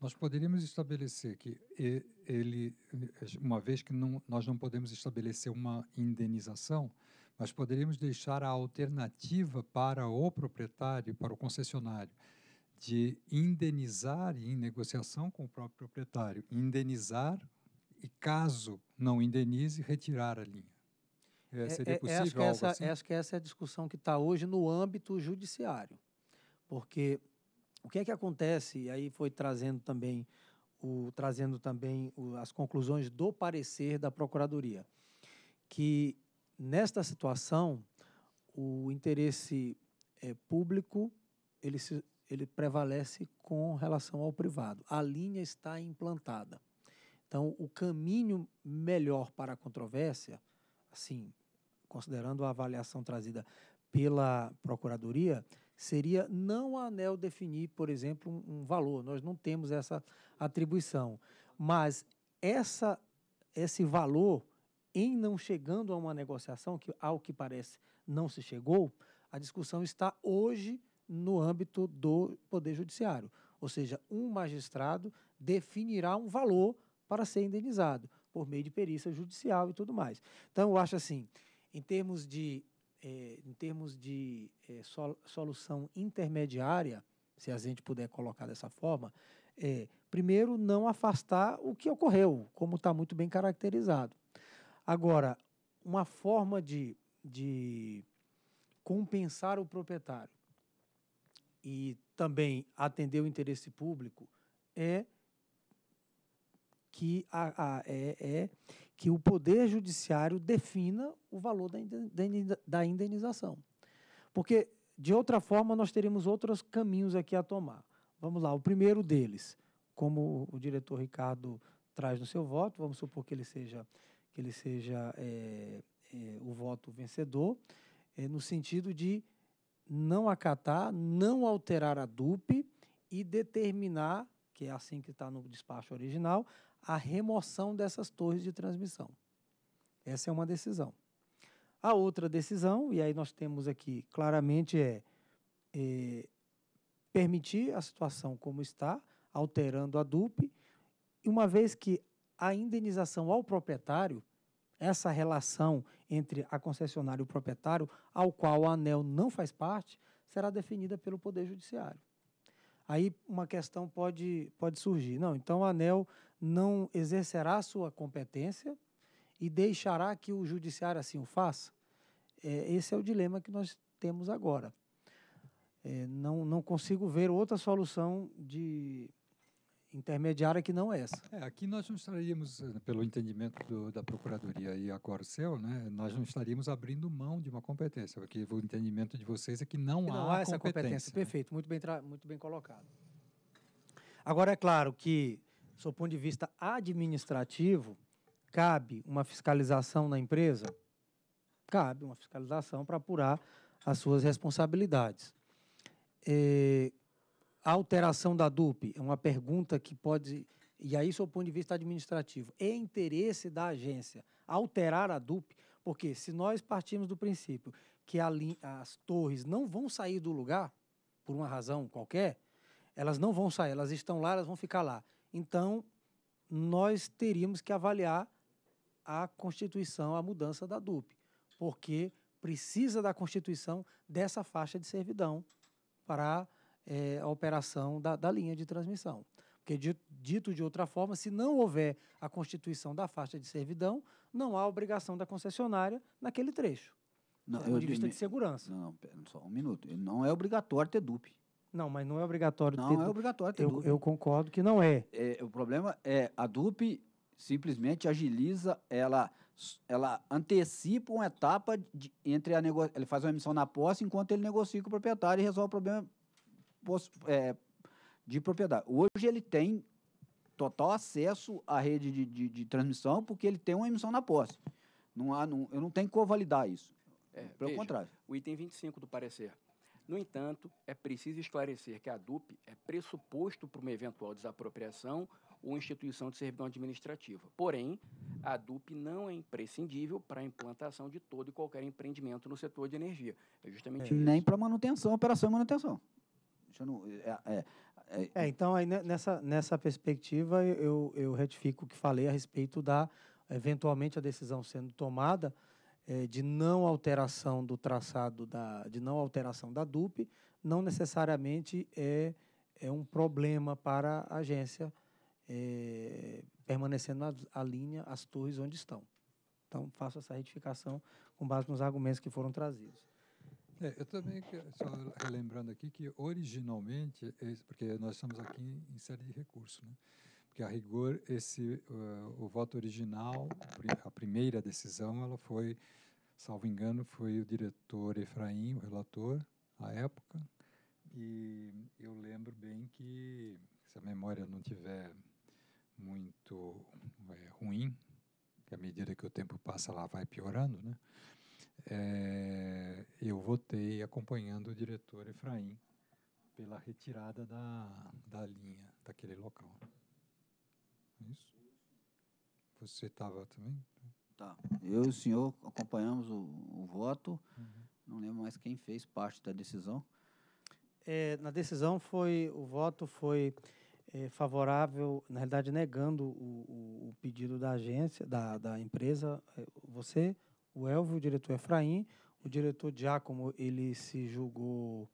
nós poderíamos estabelecer que ele, eh, uma vez que não, nós não podemos estabelecer uma indenização, nós poderíamos deixar a alternativa para o proprietário, para o concessionário, de indenizar, em negociação com o próprio proprietário, indenizar e, caso não indenize, retirar a linha. É, é seria possível é, é, acho, que essa, assim? acho que essa é a discussão que está hoje no âmbito judiciário. Porque o que é que acontece, e aí foi trazendo também, o, trazendo também o, as conclusões do parecer da Procuradoria, que nesta situação, o interesse é, público ele, se, ele prevalece com relação ao privado. A linha está implantada. Então, o caminho melhor para a controvérsia, assim, considerando a avaliação trazida pela Procuradoria, seria não a ANEL definir, por exemplo, um, um valor. Nós não temos essa atribuição. Mas essa, esse valor em não chegando a uma negociação, que ao que parece não se chegou, a discussão está hoje no âmbito do Poder Judiciário. Ou seja, um magistrado definirá um valor para ser indenizado, por meio de perícia judicial e tudo mais. Então, eu acho assim, em termos de, eh, em termos de eh, solução intermediária, se a gente puder colocar dessa forma, eh, primeiro, não afastar o que ocorreu, como está muito bem caracterizado. Agora, uma forma de, de compensar o proprietário e também atender o interesse público é que, a, a é, é, que o Poder Judiciário defina o valor da indenização. Porque, de outra forma, nós teremos outros caminhos aqui a tomar. Vamos lá, o primeiro deles, como o diretor Ricardo traz no seu voto, vamos supor que ele seja ele seja é, é, o voto vencedor, é, no sentido de não acatar, não alterar a DUP e determinar, que é assim que está no despacho original, a remoção dessas torres de transmissão. Essa é uma decisão. A outra decisão, e aí nós temos aqui claramente, é, é permitir a situação como está, alterando a DUP, e uma vez que a indenização ao proprietário, essa relação entre a concessionária e o proprietário, ao qual a ANEL não faz parte, será definida pelo Poder Judiciário. Aí uma questão pode, pode surgir. Não, então a ANEL não exercerá sua competência e deixará que o Judiciário assim o faça? É, esse é o dilema que nós temos agora. É, não, não consigo ver outra solução de intermediária que não é essa. É, aqui nós não estaríamos, eh, pelo entendimento do, da Procuradoria e a Corcel, né, nós não estaríamos abrindo mão de uma competência, porque o entendimento de vocês é que não, que há, não há essa competência. competência. Né? Perfeito, muito bem, muito bem colocado. Agora, é claro que, do ponto de vista administrativo, cabe uma fiscalização na empresa? Cabe uma fiscalização para apurar as suas responsabilidades. É, a alteração da DUP é uma pergunta que pode, e aí, sob o ponto de vista administrativo, é interesse da agência alterar a DUP, porque se nós partirmos do princípio que a, as torres não vão sair do lugar, por uma razão qualquer, elas não vão sair, elas estão lá, elas vão ficar lá. Então, nós teríamos que avaliar a Constituição, a mudança da DUP, porque precisa da Constituição dessa faixa de servidão para é, a operação da, da, linha de transmissão. Porque, dito, de outra forma, se não houver a constituição da faixa de servidão, não há obrigação da concessionária naquele trecho. Não, do é, ponto de vista de segurança. Não, não, só um minuto. Não é obrigatório ter DUP. Não, mas não é obrigatório não ter. Não é obrigatório ter eu, DUP. Eu concordo que não é. é. O problema é a DUP simplesmente agiliza, ela, ela antecipa uma etapa de, entre a negociação. Ele faz uma emissão na posse enquanto ele negocia com o proprietário e resolve o problema é, de propriedade. Hoje ele tem total acesso à rede de, de, de transmissão porque ele tem uma emissão na posse. Não há, não, eu não tenho como validar isso. É, Pelo veja, contrário. O item 25 do parecer. No entanto, é preciso esclarecer que a DUP é pressuposto para uma eventual desapropriação ou instituição de servidão administrativa. Porém, a DUP não é imprescindível para a implantação de todo e qualquer empreendimento no setor de energia. É justamente é. Isso. Nem para manutenção, operação e manutenção já não. É é, é, é, é, então, aí né, nessa, nessa perspectiva, eu, eu retifico o que falei a respeito da, eventualmente, a decisão sendo tomada é, de não alteração do traçado, da, de não alteração da DUP, não necessariamente é, é um problema para a agência é, permanecendo a, a linha, as torres onde estão. Então, faço essa retificação com base nos argumentos que foram trazidos. É, eu também, só relembrando aqui que originalmente, porque nós estamos aqui em série de recursos, né? porque a rigor, esse, uh, o voto original, a primeira decisão, ela foi, salvo engano, foi o diretor Efraim, o relator, à época, e eu lembro bem que, se a memória não tiver muito é, ruim, que à medida que o tempo passa lá vai piorando, né? é, eu votei acompanhando o diretor Efraim pela retirada da, da linha daquele local. É isso? Você estava também? Tá. Eu e o senhor acompanhamos o, o voto. Uhum. Não lembro mais quem fez parte da decisão. É, na decisão foi o voto foi é, favorável, na realidade negando o, o, o, pedido da agência, da, da empresa. É, você o Elvio, o diretor Efraim. O diretor Giacomo, ele se julgou.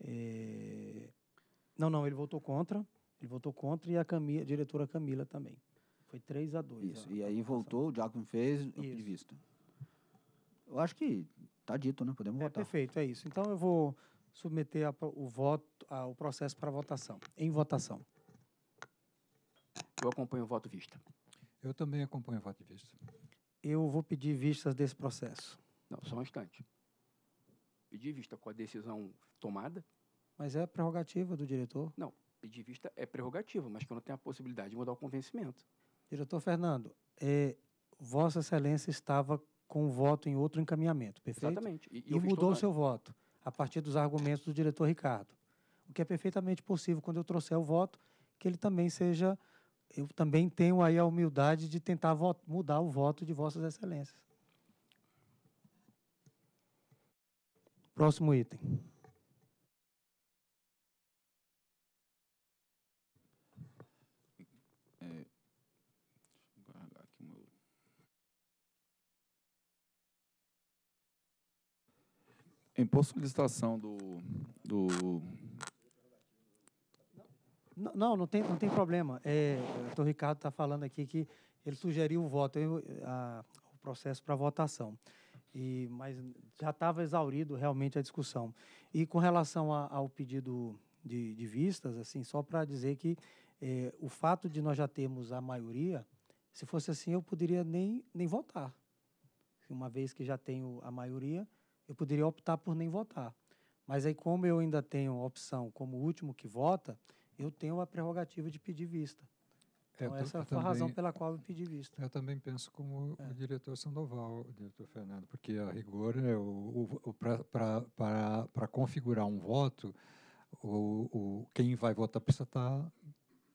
É... Não, não, ele votou contra. Ele votou contra e a, Camila, a diretora Camila também. Foi 3 a 2 Isso, a, e aí voltou, o Giacomo fez, é o de vista. Eu acho que está dito, né? Podemos é, votar. Perfeito, é isso. Então eu vou submeter a, o voto, a, o processo para votação. Em votação. Eu acompanho o voto vista. Eu também acompanho o voto de vista eu vou pedir vistas desse processo. Não, só um instante. Pedir vista com a decisão tomada? Mas é prerrogativa do diretor? Não, pedir vista é prerrogativa, mas que eu não tenho a possibilidade de mudar o convencimento. Diretor Fernando, é, Vossa Excelência estava com o voto em outro encaminhamento, perfeito? Exatamente. E, e, e mudou o seu voto a partir dos argumentos do diretor Ricardo. O que é perfeitamente possível quando eu trouxer o voto que ele também seja eu também tenho aí a humildade de tentar mudar o voto de Vossas Excelências. Próximo item. É, em meu... Em possibilitação do, do não, não tem, não tem problema. É, é o doutor Ricardo está falando aqui que ele sugeriu o voto, eu, a, o processo para votação. E, mas já estava exaurido realmente a discussão. E com relação a, ao pedido de, de, vistas, assim, só para dizer que é, o fato de nós já termos a maioria, se fosse assim, eu poderia nem, nem votar. Uma vez que já tenho a maioria, eu poderia optar por nem votar. Mas aí, como eu ainda tenho a opção como último que vota, eu tenho a prerrogativa de pedir vista. É, então, eu, essa foi também, a razão pela qual eu pedi vista. Eu também penso como é. o diretor Sandoval, o diretor Fernando, porque a rigor, né, o, o, para configurar um voto, o, o, quem vai votar precisa estar tá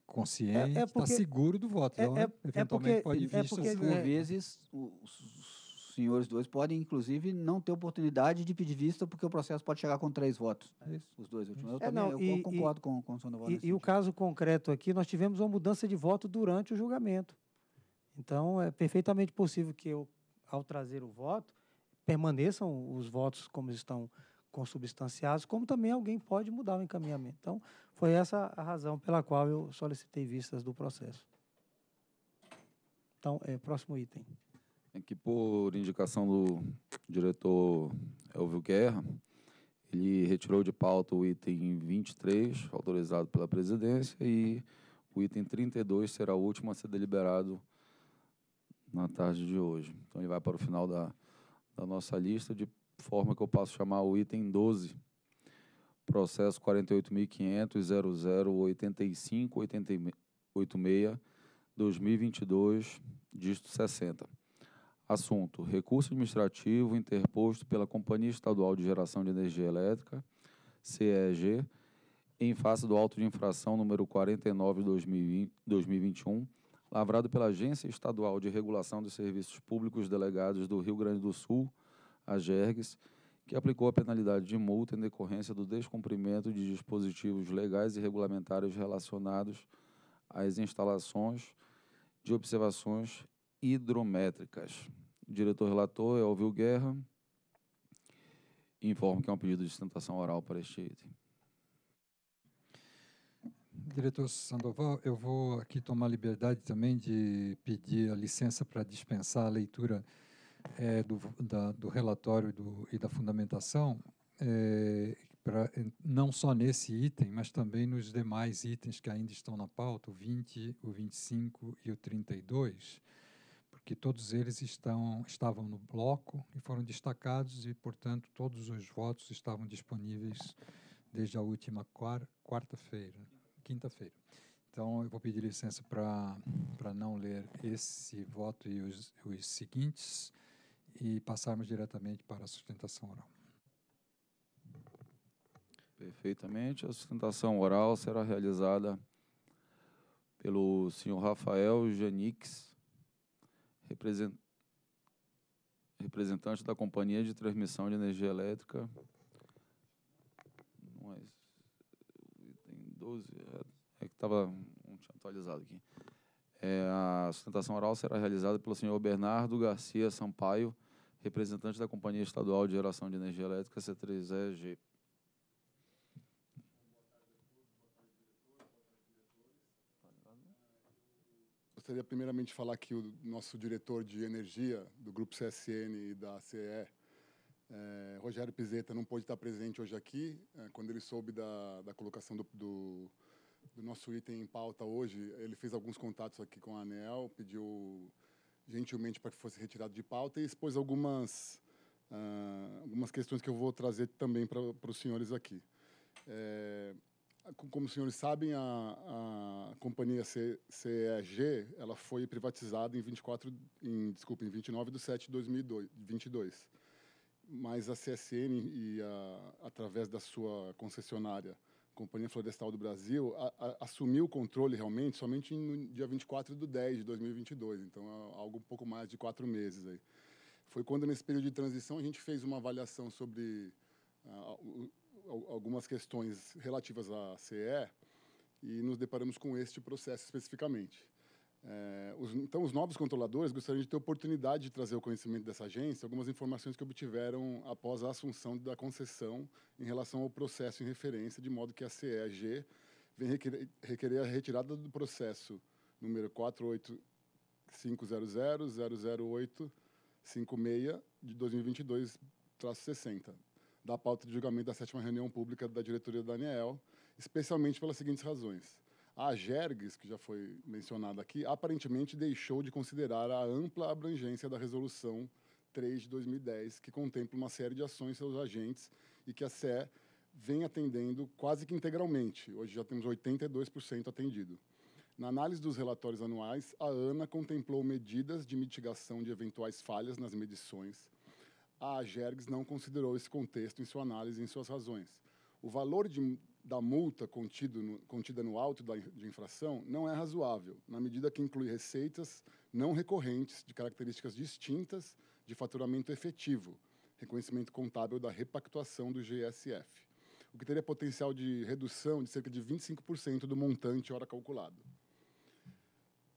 consciente, é, é tá porque, está seguro do voto. É, então, é, é eventualmente é porque, pode é vir. É porque, por vezes, os senhores dois podem, inclusive, não ter oportunidade de pedir vista, porque o processo pode chegar com três votos. É isso? Os dois últimos. Eu é, também não, eu e, concordo e, com, com o Sandoval. E, e o caso concreto aqui, nós tivemos uma mudança de voto durante o julgamento. Então, é perfeitamente possível que eu, ao trazer o voto, permaneçam os votos como estão consubstanciados, como também alguém pode mudar o encaminhamento. Então, foi essa a razão pela qual eu solicitei vistas do processo. Então, é, próximo item. É que por indicação do diretor Elvio Guerra, ele retirou de pauta o item 23, autorizado pela presidência, e o item 32 será o último a ser deliberado na tarde de hoje. Então ele vai para o final da, da nossa lista, de forma que eu posso chamar o item 12, processo 48.500.0085.86.2022, dígito 60. Assunto: recurso administrativo interposto pela Companhia Estadual de Geração de Energia Elétrica, CEG, em face do auto de infração número 49 de 2021, lavrado pela Agência Estadual de Regulação dos Serviços Públicos Delegados do Rio Grande do Sul, a GERGS, que aplicou a penalidade de multa em decorrência do descumprimento de dispositivos legais e regulamentares relacionados às instalações de observações hidrométricas. diretor relator é Alvio Guerra. Informo que é um pedido de sustentação oral para este item. Diretor Sandoval, eu vou aqui tomar liberdade também de pedir a licença para dispensar a leitura é, do, da, do, relatório do, e da fundamentação, é, pra, não só nesse item, mas também nos demais itens que ainda estão na pauta, o 20, o 25 e o 32 que todos eles estão, estavam no bloco e foram destacados, e, portanto, todos os votos estavam disponíveis desde a última quarta-feira, quinta-feira. Então, eu vou pedir licença para não ler esse voto e os, os seguintes e passarmos diretamente para a sustentação oral. Perfeitamente. A sustentação oral será realizada pelo senhor Rafael Janix, representante da Companhia de Transmissão de Energia Elétrica. Não é 12. É, é que estava. atualizado aqui. É, a sustentação oral será realizada pelo senhor Bernardo Garcia Sampaio, representante da Companhia Estadual de Geração de Energia Elétrica, C3EG. Gostaria primeiramente de falar que o nosso diretor de energia do grupo CSN e da CE, é, eh, Rogério Pizeta, não pôde estar presente hoje aqui. É, quando ele soube da, da colocação do, do, do, nosso item em pauta hoje, ele fez alguns contatos aqui com a ANEL, pediu gentilmente para que fosse retirado de pauta e expôs algumas, uh, algumas questões que eu vou trazer também para os senhores aqui. É, como os senhores sabem, a, a companhia CEG ela foi privatizada em 24, em, desculpa, em 29 de setembro de 2022. Mas a CSN, e a, através da sua concessionária, Companhia Florestal do Brasil, a, assumiu o controle realmente somente no dia 24 de 10 de 2022. Então, é algo um pouco mais de quatro meses aí. Foi quando, nesse período de transição, a gente fez uma avaliação sobre ah, algumas questões relativas à CE e nos deparamos com este processo especificamente. É, os, então, os novos controladores gostariam de ter oportunidade de trazer ao conhecimento dessa agência algumas informações que obtiveram após a assunção da concessão em relação ao processo em referência, de modo que a CEAG vem requerer, requerer a retirada do processo número 48500 008 56 de 2022, traço 60, da pauta de julgamento da sétima reunião pública da diretoria da Daniel, especialmente pelas seguintes razões. A Gerges, que já foi mencionada aqui, aparentemente deixou de considerar a ampla abrangência da resolução 3 de 2010, que contempla uma série de ações seus agentes e que a CE vem atendendo quase que integralmente. Hoje já temos 82% atendido. Na análise dos relatórios anuais, a ANA contemplou medidas de mitigação de eventuais falhas nas medições, a AGERGS não considerou esse contexto em sua análise e em suas razões. O valor de, da multa contido no, contida no auto da, de infração não é razoável, na medida que inclui receitas não recorrentes de características distintas de faturamento efetivo, reconhecimento contábil da repactuação do GSF, o que teria potencial de redução de cerca de 25% do montante hora calculado.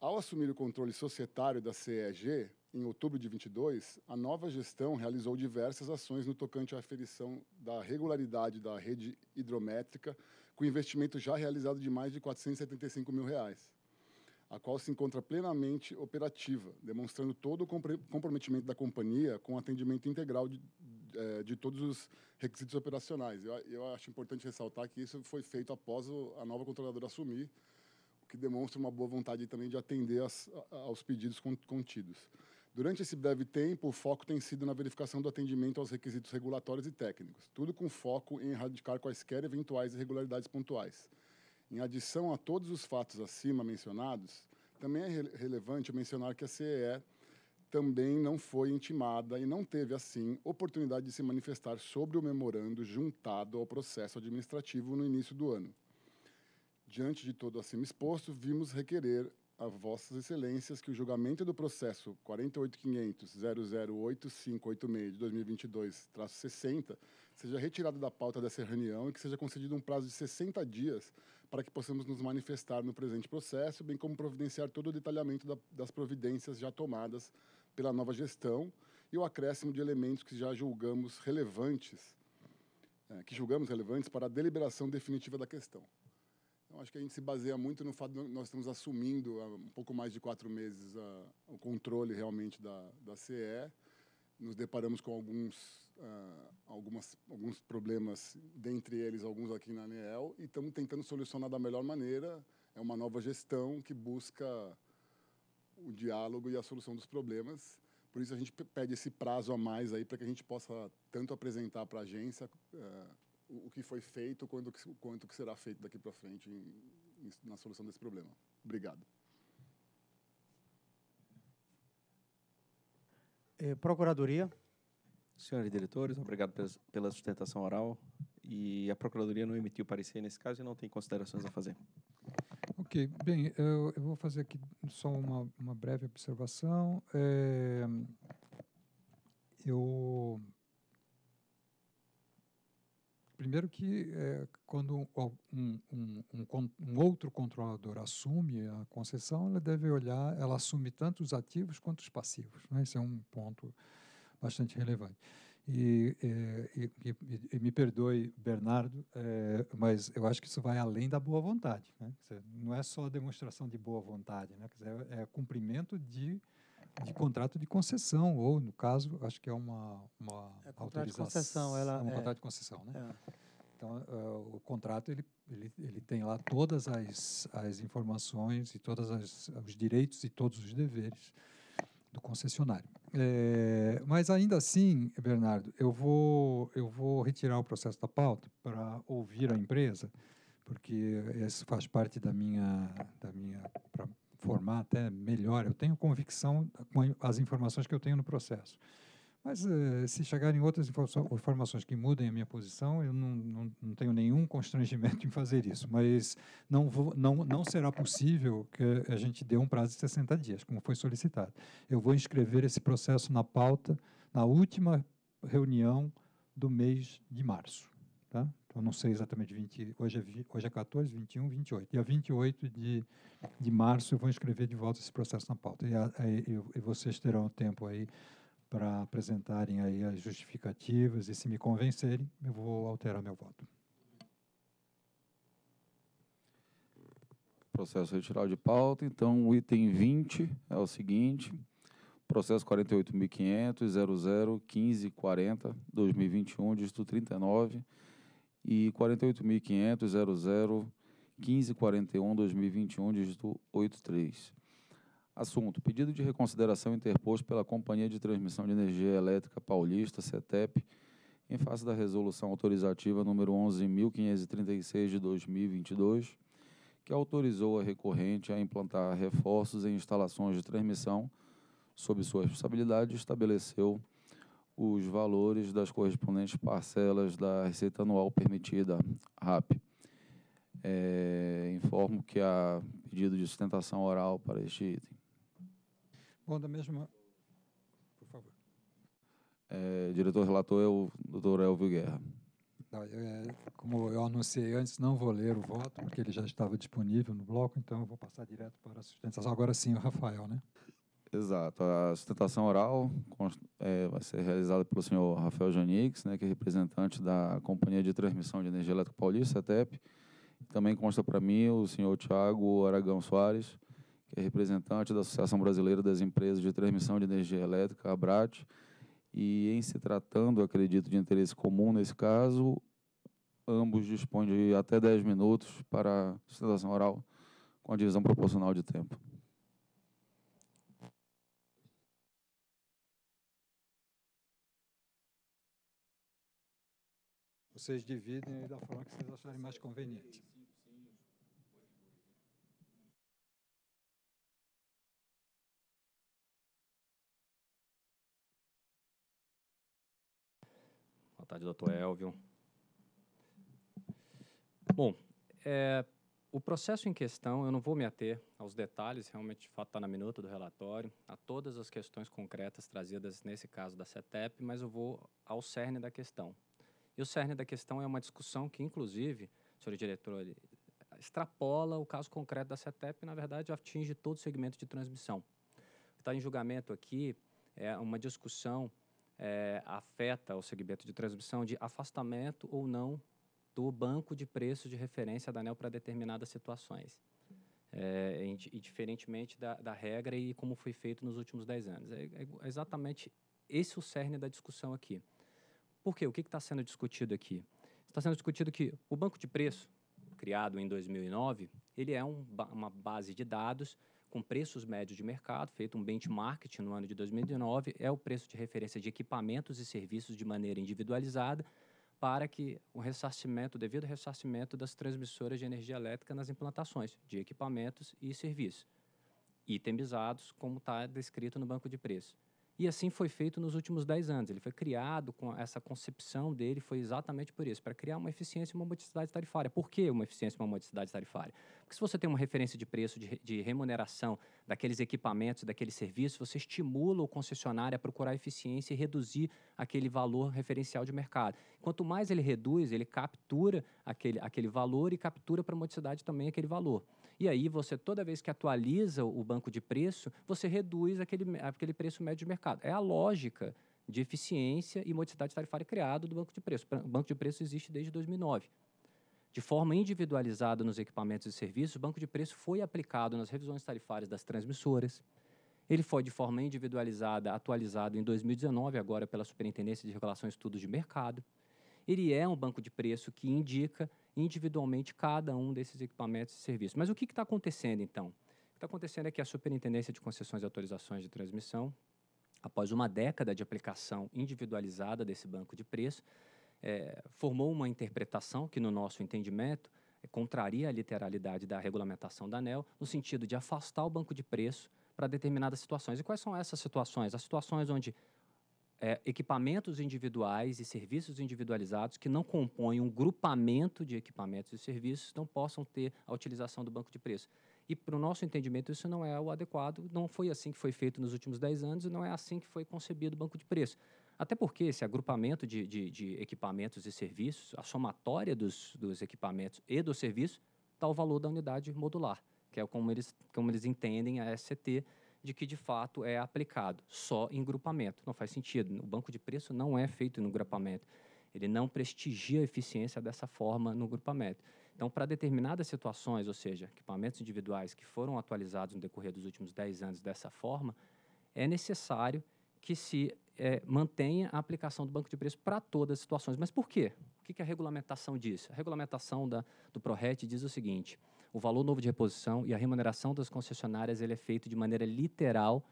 Ao assumir o controle societário da CEG, em outubro de 22, a nova gestão realizou diversas ações no tocante à aferição da regularidade da rede hidrométrica, com investimento já realizado de mais de 475 mil reais, a qual se encontra plenamente operativa, demonstrando todo o comprometimento da companhia com o atendimento integral de, de, é, de todos os requisitos operacionais. Eu, eu acho importante ressaltar que isso foi feito após a nova controladora assumir, que demonstra uma boa vontade também de atender as, aos pedidos contidos. Durante esse breve tempo, o foco tem sido na verificação do atendimento aos requisitos regulatórios e técnicos, tudo com foco em erradicar quaisquer eventuais irregularidades pontuais. Em adição a todos os fatos acima mencionados, também é relevante mencionar que a CEE também não foi intimada e não teve, assim, oportunidade de se manifestar sobre o memorando juntado ao processo administrativo no início do ano. Diante de todo acima exposto, vimos requerer a Vossas Excelências que o julgamento do processo 48.500.008.586 de 2022-60 seja retirado da pauta dessa reunião e que seja concedido um prazo de 60 dias para que possamos nos manifestar no presente processo, bem como providenciar todo o detalhamento da, das providências já tomadas pela nova gestão e o acréscimo de elementos que já julgamos relevantes, eh, que julgamos relevantes para a deliberação definitiva da questão. Então, acho que a gente se baseia muito no fato de nós estamos assumindo há um pouco mais de quatro meses a, o controle realmente da, da CE. Nos deparamos com alguns, uh, algumas, alguns problemas, dentre eles alguns aqui na ANEEL, e estamos tentando solucionar da melhor maneira. É uma nova gestão que busca o diálogo e a solução dos problemas. Por isso a gente pede esse prazo a mais aí para que a gente possa tanto apresentar para a agência uh, o, que foi feito quanto quanto que será feito daqui para frente em, em, na solução desse problema. Obrigado. É, procuradoria. Senhores diretores, obrigado pela sustentação oral. E a Procuradoria não emitiu parecer nesse caso e não tem considerações a fazer. Ok, bem, eu, eu vou fazer aqui só uma, uma breve observação. É, eu Primeiro que é, quando um, um, um, um, outro controlador assume a concessão, ela deve olhar, ela assume tanto os ativos quanto os passivos. Né? Esse é um ponto bastante relevante. É, e, e, e, e me perdoe, Bernardo, é, mas eu acho que isso vai além da boa vontade. Né? Não é só demonstração de boa vontade, né? Quer dizer, é, é cumprimento de de contrato de concessão, ou, no caso, acho que é uma, uma é contrato De concessão, ela, é um é, contrato de concessão, né? É. Então, uh, o contrato, ele, ele, ele tem lá todas as, as informações e todos os direitos e todos os deveres do concessionário. É, mas, ainda assim, Bernardo, eu vou, eu vou retirar o processo da pauta para ouvir a empresa, porque isso faz parte da minha... Da minha formar até melhor. Eu tenho convicção com as informações que eu tenho no processo. Mas eh, se chegarem outras informações que mudem a minha posição, eu não, não, não tenho nenhum constrangimento *laughs* em fazer isso. Mas não, vou, não, não será possível que a gente dê um prazo de 60 dias, como foi solicitado. Eu vou inscrever esse processo na pauta na última reunião do mês de março. Tá? eu não sei exatamente, 20, hoje, é, hoje é 14, 21, 28. E a 28 de, de março eu vou escrever de volta esse processo na pauta. E, a, e vocês terão tempo aí para apresentarem aí as justificativas e se me convencerem, eu vou alterar meu voto. Processo retirado de pauta, então o item 20 é o seguinte, processo 48.500.00.15.40.2021, 1540, 2021, dígito 39, e 48.500.00.1541.2021, dígito 83. Assunto: pedido de reconsideração interposto pela Companhia de Transmissão de Energia Elétrica Paulista, CETEP, em face da resolução autorizativa número 11.536 de 2022, que autorizou a recorrente a implantar reforços em instalações de transmissão sob sua responsabilidade, estabeleceu os valores das correspondentes parcelas da receita anual permitida RAP. É, informo que há pedido de sustentação oral para este item. Bom, da mesma... Por favor. É, diretor relator é o doutor Elvio Guerra. É, como eu anunciei antes, não vou ler o voto, porque ele já estava disponível no bloco, então eu vou passar direto para a sustentação. Agora sim, o Rafael, né? Exato. A sustentação oral é, vai ser realizada pelo senhor Rafael Janix, né, que é representante da Companhia de Transmissão de Energia Elétrica Paulista, CETEP. Também consta para mim o senhor Tiago Aragão Soares, que é representante da Associação Brasileira das Empresas de Transmissão de Energia Elétrica, ABRAT. E em se tratando, acredito, de interesse comum nesse caso, ambos dispõem de até 10 minutos para sustentação oral com a divisão proporcional de tempo. vocês dividem da forma que vocês acharem mais conveniente. Boa tarde, doutor Elvio. Bom, é, o processo em questão, eu não vou me ater aos detalhes, realmente de fato está na minuta do relatório, a todas as questões concretas trazidas nesse caso da CETEP, mas eu vou ao cerne da questão, e o cerne da questão é uma discussão que, inclusive, senhor diretor, extrapola o caso concreto da CETEP e, na verdade, atinge todo o segmento de transmissão. está em julgamento aqui é uma discussão é, afeta o segmento de transmissão de afastamento ou não do banco de preços de referência da ANEL para determinadas situações. É, e diferentemente da, da, regra e como foi feito nos últimos 10 anos. É, é exatamente esse o cerne da discussão aqui. Por quê? O que está sendo discutido aqui? Está sendo discutido que o banco de preço, criado em 2009, ele é um, uma base de dados com preços médios de mercado, feito um benchmark no ano de 2009 é o preço de referência de equipamentos e serviços de maneira individualizada para que o ressarcimento, o devido ressarcimento das transmissoras de energia elétrica nas implantações de equipamentos e serviços, itemizados como está descrito no banco de preço. E assim foi feito nos últimos 10 anos. Ele foi criado com essa concepção dele, foi exatamente por isso, para criar uma eficiência e uma modicidade tarifária. Por que uma eficiência e uma modicidade tarifária? Porque se você tem uma referência de preço, de, de remuneração daqueles equipamentos, daquele serviço, você estimula o concessionário a procurar eficiência e reduzir aquele valor referencial de mercado. Quanto mais ele reduz, ele captura aquele, aquele valor e captura para a modicidade também aquele valor. E aí você, toda vez que atualiza o banco de preço, você reduz aquele, aquele preço médio de mercado. É a lógica de eficiência e modicidade tarifária criado do banco de preço. O banco de preço existe desde 2009. De forma individualizada nos equipamentos e serviços, o banco de preço foi aplicado nas revisões tarifárias das transmissoras. Ele foi de forma individualizada atualizado em 2019 agora pela Superintendência de Regulação e Estudos de Mercado. Ele é um banco de preço que indica individualmente cada um desses equipamentos e serviços. Mas o que está acontecendo então? O que está acontecendo é que a Superintendência de Concessões e Autorizações de Transmissão, após uma década de aplicação individualizada desse banco de preço, é, formou uma interpretação que, no nosso entendimento, contraria a literalidade da regulamentação da ANEL, no sentido de afastar o banco de preço para determinadas situações. E quais são essas situações? As situações onde é, equipamentos individuais e serviços individualizados que não compõem um grupamento de equipamentos e serviços não possam ter a utilização do banco de preço. E, para o nosso entendimento, isso não é o adequado, não foi assim que foi feito nos últimos 10 anos e não é assim que foi concebido o banco de preço. Até porque esse agrupamento de, de, de equipamentos e serviços, a somatória dos, dos equipamentos e dos serviços, dá o valor da unidade modular, que é como eles, como eles entendem a SCT, de que de fato é aplicado só em grupamento. Não faz sentido. O banco de preço não é feito no grupamento. Ele não prestigia a eficiência dessa forma no grupamento. Então, para determinadas situações, ou seja, equipamentos individuais que foram atualizados no decorrer dos últimos 10 anos dessa forma, é necessário que se é, mantenha a aplicação do banco de preço para todas as situações. Mas por quê? O que, que a regulamentação diz? A regulamentação da, do ProRet diz o seguinte, o valor novo de reposição e a remuneração das concessionárias ele é feito de maneira literal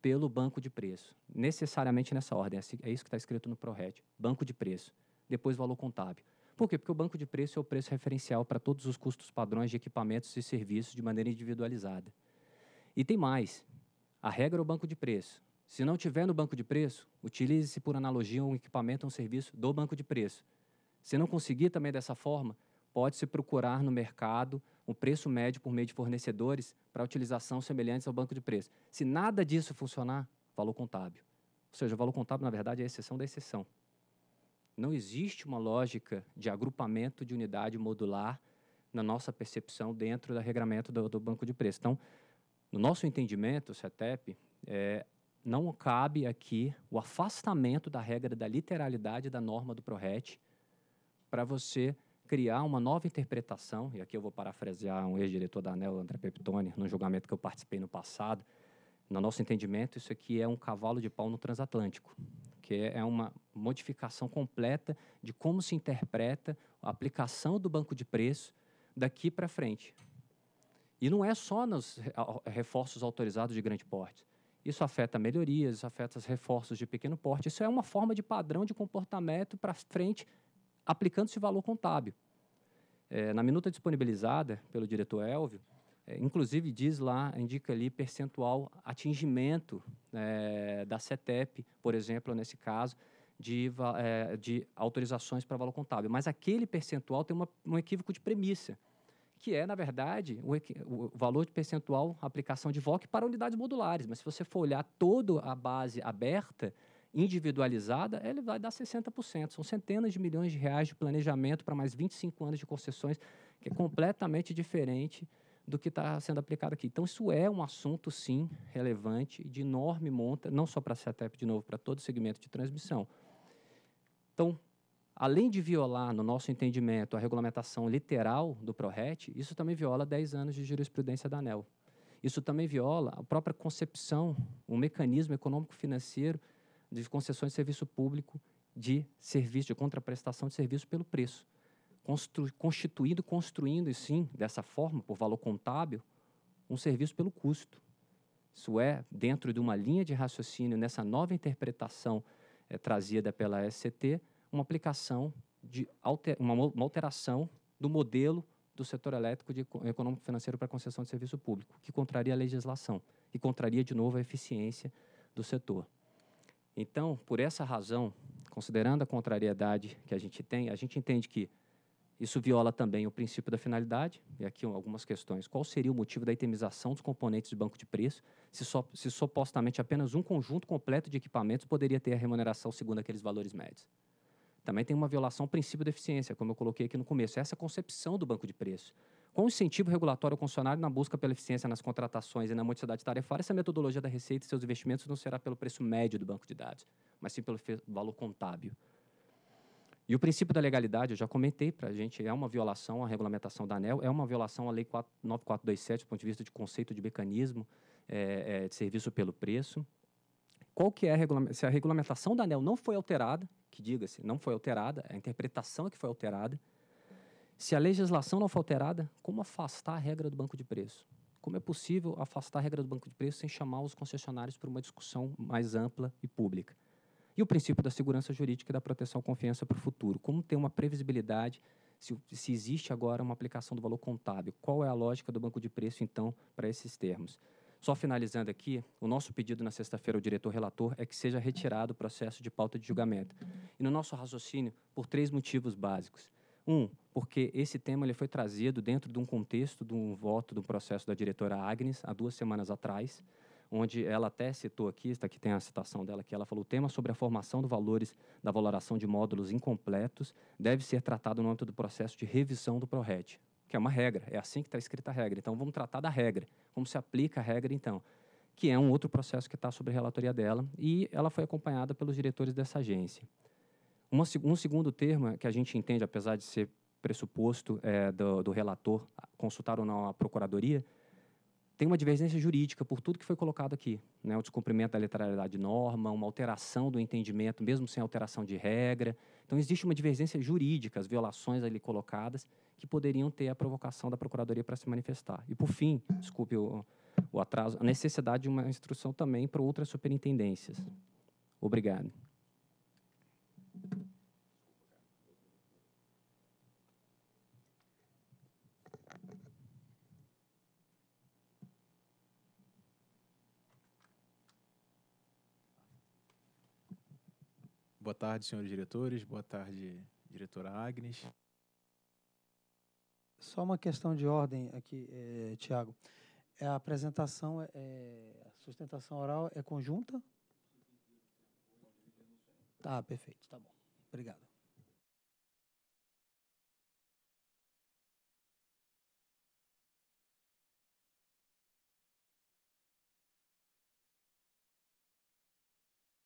pelo banco de preço, necessariamente nessa ordem. É, assim, é isso que está escrito no ProRet, banco de preço, depois valor contábil. Por quê? Porque o banco de preço é o preço referencial para todos os custos padrões de equipamentos e serviços de maneira individualizada. E tem mais. A regra é o banco de preço. Se não tiver no banco de preço, utilize-se por analogia um equipamento ou um serviço do banco de preço. Se não conseguir também dessa forma, pode-se procurar no mercado um preço médio por meio de fornecedores para utilização semelhante ao banco de preço. Se nada disso funcionar, valor contábil. Ou seja, o valor contábil, na verdade, é a exceção da exceção. Não existe uma lógica de agrupamento de unidade modular na nossa percepção dentro do regramento do, do banco de preço. Então, no nosso entendimento, o CETEP, é, não cabe aqui o afastamento da regra da literalidade da norma do ProRet para você criar uma nova interpretação, e aqui eu vou parafrasear um ex-diretor da ANEL, André Peptoni, num julgamento que eu participei no passado. No nosso entendimento, isso aqui é um cavalo de pau no transatlântico, que é uma modificação completa de como se interpreta a aplicação do banco de preço daqui para frente. E não é só nos reforços autorizados de grande porte. Isso afeta melhorias, isso afeta os reforços de pequeno porte. Isso é uma forma de padrão de comportamento para frente, aplicando-se valor contábil. É, na minuta disponibilizada pelo diretor Elvio, é, inclusive diz lá, indica ali percentual atingimento é, da CETEP, por exemplo, nesse caso, de, é, de autorizações para valor contábil. Mas aquele percentual tem uma, um equívoco de premissa que é, na verdade, o, o valor de percentual aplicação de VOC para unidades modulares. Mas se você for olhar toda a base aberta, individualizada, ele vai dar 60%. São centenas de milhões de reais de planejamento para mais 25 anos de concessões, que é completamente diferente do que está sendo aplicado aqui. Então, isso é um assunto, sim, relevante, de enorme monta, não só para a CETEP, de novo, para todo o segmento de transmissão. Então, além de violar, no nosso entendimento, a regulamentação literal do ProRet, isso também viola 10 anos de jurisprudência da ANEL. Isso também viola a própria concepção, o mecanismo econômico-financeiro de concessões de serviço público de serviço, de contraprestação de serviço pelo preço. Constru, constituindo, construindo, e sim, dessa forma, por valor contábil, um serviço pelo custo. Isso é, dentro de uma linha de raciocínio, nessa nova interpretação é, trazida pela SCT, uma aplicação de alter, uma, uma alteração do modelo do setor elétrico de econômico financeiro para concessão de serviço público, que contraria a legislação e contraria de novo a eficiência do setor. Então, por essa razão, considerando a contrariedade que a gente tem, a gente entende que isso viola também o princípio da finalidade, e aqui algumas questões. Qual seria o motivo da itemização dos componentes de banco de preço, se, so, se supostamente apenas um conjunto completo de equipamentos poderia ter a remuneração segundo aqueles valores médios? Também tem uma violação ao princípio da eficiência, como eu coloquei aqui no começo. Essa é a concepção do banco de preço. Com o incentivo regulatório ao funcionário na busca pela eficiência nas contratações e na modicidade tarifária, essa metodologia da receita e seus investimentos não será pelo preço médio do banco de dados, mas sim pelo valor contábil. E o princípio da legalidade, eu já comentei para a gente, é uma violação à regulamentação da ANEL, é uma violação à Lei 9427, do ponto de vista de conceito de mecanismo é, é, de serviço pelo preço. Qual que é a regulamentação? Se a regulamentação da ANEL não foi alterada, que diga-se, não foi alterada, a interpretação é que foi alterada. Se a legislação não foi alterada, como afastar a regra do banco de preço? Como é possível afastar a regra do banco de preço sem chamar os concessionários para uma discussão mais ampla e pública? E o princípio da segurança jurídica e da proteção à confiança para o futuro. Como ter uma previsibilidade se, se existe agora uma aplicação do valor contábil? Qual é a lógica do banco de preço, então, para esses termos? Só finalizando aqui, o nosso pedido na sexta-feira ao diretor relator é que seja retirado o processo de pauta de julgamento. E no nosso raciocínio, por três motivos básicos. Um, porque esse tema ele foi trazido dentro de um contexto de um voto do processo da diretora Agnes, há duas semanas atrás, onde ela até citou aqui, está aqui tem a citação dela que ela falou, o tema sobre a formação dos valores da valoração de módulos incompletos deve ser tratado no âmbito do processo de revisão do PRORET que é uma regra, é assim que está escrita a regra. Então vamos tratar da regra, como se aplica a regra então, que é um outro processo que está sobre a relatoria dela e ela foi acompanhada pelos diretores dessa agência. Uma, um segundo termo que a gente entende, apesar de ser pressuposto é, do, do, relator consultar ou não a procuradoria, tem uma divergência jurídica por tudo que foi colocado aqui. Né? O descumprimento da literalidade de norma, uma alteração do entendimento, mesmo sem alteração de regra, então, existe uma divergência jurídica, as violações ali colocadas, que poderiam ter a provocação da Procuradoria para se manifestar. E, por fim, desculpe o, o atraso, a necessidade de uma instrução também para outras superintendências. Obrigado. Boa tarde, senhores diretores. Boa tarde, diretora Agnes. Só uma questão de ordem aqui, é, Tiago. É, a apresentação, é, é, a sustentação oral é conjunta? Tá, perfeito, tá bom. Obrigado.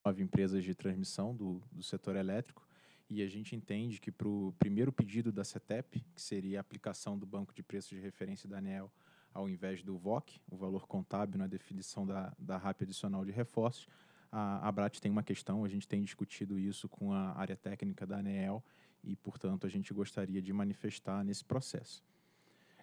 nove empresas de transmissão do, do setor elétrico e a gente entende que para o primeiro pedido da CETEP, que seria a aplicação do banco de preços de referência da ANEL ao invés do VOC, o valor contábil na definição da, da RAP adicional de reforços, a, Abrat BRAT tem uma questão, a gente tem discutido isso com a área técnica da ANEL e, portanto, a gente gostaria de manifestar nesse processo.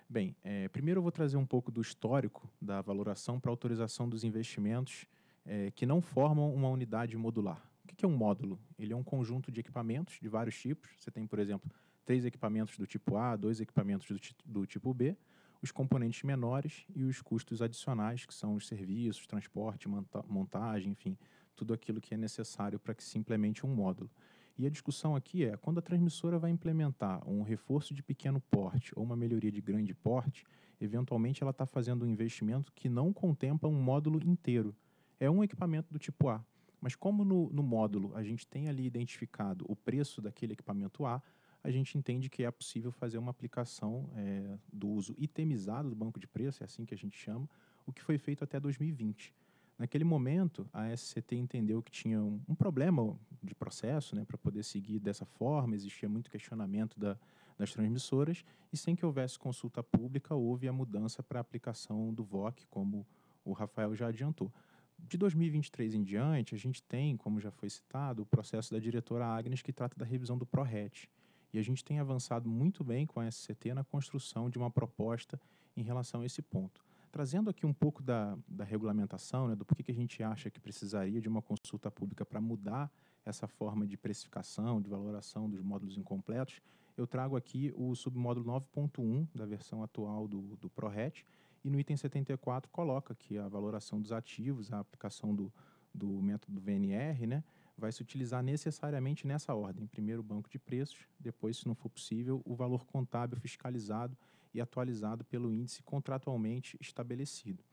Bem, é, primeiro eu vou trazer um pouco do histórico da valoração para autorização dos investimentos é, que não formam uma unidade modular. O que é um módulo? Ele é um conjunto de equipamentos de vários tipos. Você tem, por exemplo, três equipamentos do tipo A, dois equipamentos do, do tipo B, os componentes menores e os custos adicionais, que são os serviços, transporte, monta montagem, enfim, tudo aquilo que é necessário para que se implemente um módulo. E a discussão aqui é, quando a transmissora vai implementar um reforço de pequeno porte ou uma melhoria de grande porte, eventualmente ela está fazendo um investimento que não contempla um módulo inteiro é um equipamento do tipo A. Mas como no, no módulo a gente tem ali identificado o preço daquele equipamento A, a gente entende que é possível fazer uma aplicação é, do uso itemizado do banco de preço, é assim que a gente chama, o que foi feito até 2020. Naquele momento, a SCT entendeu que tinha um, um problema de processo né, para poder seguir dessa forma, existia muito questionamento da, das transmissoras, e sem que houvesse consulta pública, houve a mudança para a aplicação do VOC, como o Rafael já adiantou. De 2023 em diante, a gente tem, como já foi citado, o processo da diretora Agnes que trata da revisão do ProRet. E a gente tem avançado muito bem com a SCT na construção de uma proposta em relação a esse ponto. Trazendo aqui um pouco da, da regulamentação, né, do porquê que a gente acha que precisaria de uma consulta pública para mudar essa forma de precificação, de valoração dos módulos incompletos, eu trago aqui o submódulo 9.1 da versão atual do, do ProRet, e no item 74 coloca que a valoração dos ativos, a aplicação do, do método VNR, né, vai se utilizar necessariamente nessa ordem. Primeiro o banco de preços, depois, se não for possível, o valor contábil fiscalizado e atualizado pelo índice contratualmente estabelecido.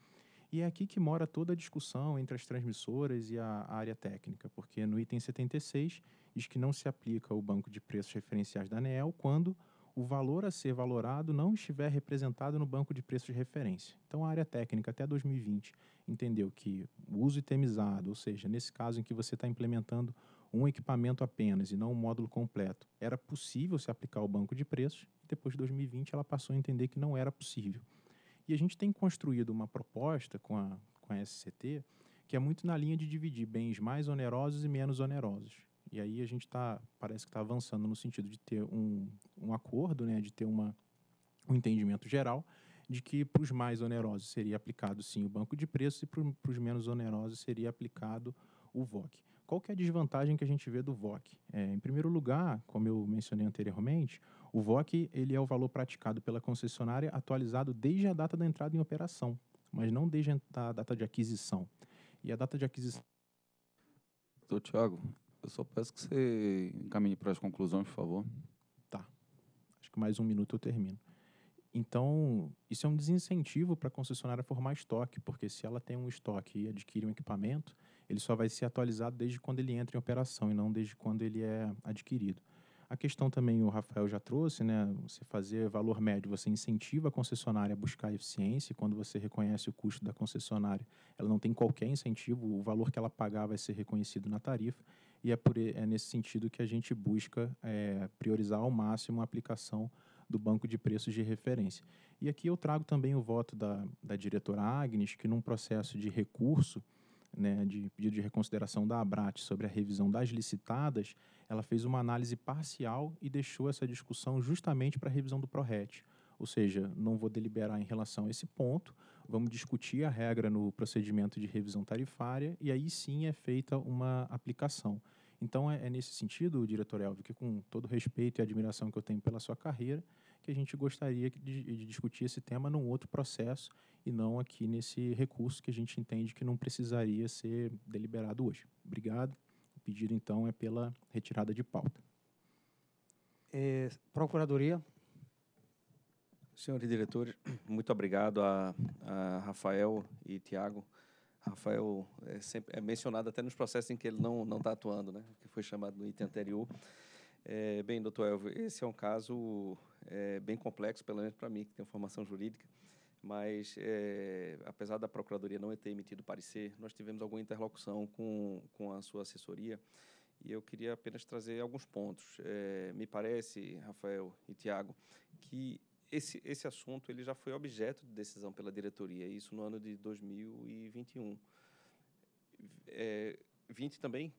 E é aqui que mora toda a discussão entre as transmissoras e a área técnica, porque no item 76 diz que não se aplica o banco de preços referenciais da ANEEL quando o valor a ser valorado não estiver representado no banco de preços de referência. Então, a área técnica até 2020 entendeu que o uso itemizado, ou seja, nesse caso em que você está implementando um equipamento apenas e não um módulo completo, era possível se aplicar ao banco de preços. Depois de 2020, ela passou a entender que não era possível. E a gente tem construído uma proposta com a, com a SCT que é muito na linha de dividir bens mais onerosos e menos onerosos. E aí a gente tá, parece que está avançando no sentido de ter um, um acordo, né, de ter uma, um entendimento geral de que para os mais onerosos seria aplicado sim o banco de preços e para os menos onerosos seria aplicado o VOC. Qual que é a desvantagem que a gente vê do VOC? É, em primeiro lugar, como eu mencionei anteriormente, o VOC ele é o valor praticado pela concessionária atualizado desde a data da entrada em operação, mas não desde a data de aquisição. E a data de aquisição... Doutor Tiago, eu só peço que você encaminhe para as conclusões, por favor. Tá. Acho que mais um minuto eu termino. Então, isso é um desincentivo para a concessionária formar estoque, porque se ela tem um estoque e adquire um equipamento, ele só vai ser atualizado desde quando ele entra em operação e não desde quando ele é adquirido. A questão também o Rafael já trouxe, né? Você fazer valor médio, você incentiva a concessionária a buscar eficiência, e quando você reconhece o custo da concessionária, ela não tem qualquer incentivo, o valor que ela pagar vai ser reconhecido na tarifa e é, por, é nesse sentido que a gente busca é, priorizar ao máximo a aplicação do banco de preços de referência. E aqui eu trago também o voto da, da diretora Agnes, que num processo de recurso, né, de pedido de reconsideração da ABRAT sobre a revisão das licitadas, ela fez uma análise parcial e deixou essa discussão justamente para a revisão do PRORET ou seja, não vou deliberar em relação a esse ponto, vamos discutir a regra no procedimento de revisão tarifária e aí sim é feita uma aplicação. Então é, é nesse sentido, diretor Elvio, que com todo respeito e admiração que eu tenho pela sua carreira, que a gente gostaria de, de discutir esse tema num outro processo e não aqui nesse recurso que a gente entende que não precisaria ser deliberado hoje. Obrigado. O pedido então é pela retirada de pauta. É, procuradoria, Senhores diretores, *clears throat* muito obrigado a, a Rafael e Tiago. Rafael é, sempre, é mencionado até nos processos em que ele não não está atuando, né? Que foi chamado no item anterior. É, bem, doutor Elvio, esse é um caso é, bem complexo, pelo menos para mim, que tenho formação jurídica, mas é, apesar da Procuradoria não ter emitido parecer, nós tivemos alguma interlocução com, com a sua assessoria e eu queria apenas trazer alguns pontos. É, me parece, Rafael e Tiago, que esse, esse assunto ele já foi objeto de decisão pela diretoria, isso no ano de 2021. É, 20 também?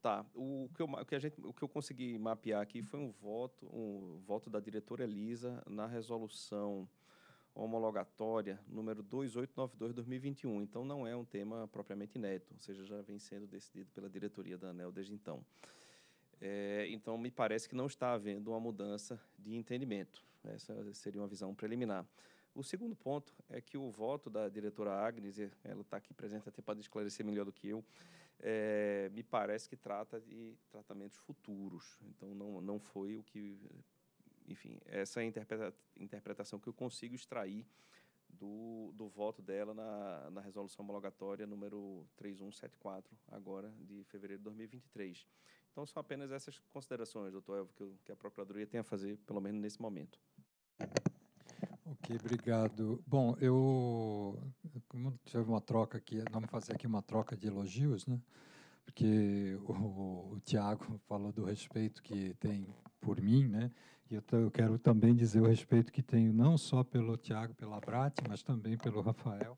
Tá. O que, eu, o, que a gente, o que eu consegui mapear aqui foi um voto, um voto da diretora Elisa na resolução homologatória número 2892-2021. Então, não é um tema propriamente inédito, ou seja, já vem sendo decidido pela diretoria da ANEL desde então. É, então, me parece que não está havendo uma mudança de entendimento. Essa seria uma visão preliminar. O segundo ponto é que o voto da diretora Agnes, ela está aqui presente até para esclarecer melhor do que eu, é, me parece que trata de tratamentos futuros. Então, não, não foi o que. Enfim, essa é a interpreta, interpretação que eu consigo extrair do, do voto dela na, na resolução homologatória número 3174, agora de fevereiro de 2023. Então, são apenas essas considerações, doutor Elvio, que, que a Procuradoria tem a fazer, pelo menos nesse momento. Ok, obrigado. Bom, eu como tive uma troca aqui, vamos fazer aqui uma troca de elogios, né? Porque o, o Tiago *laughs* falou do respeito que tem por mim, né? E eu, eu, quero também dizer o respeito que tenho não só pelo Tiago, pela Brat, mas também pelo Rafael,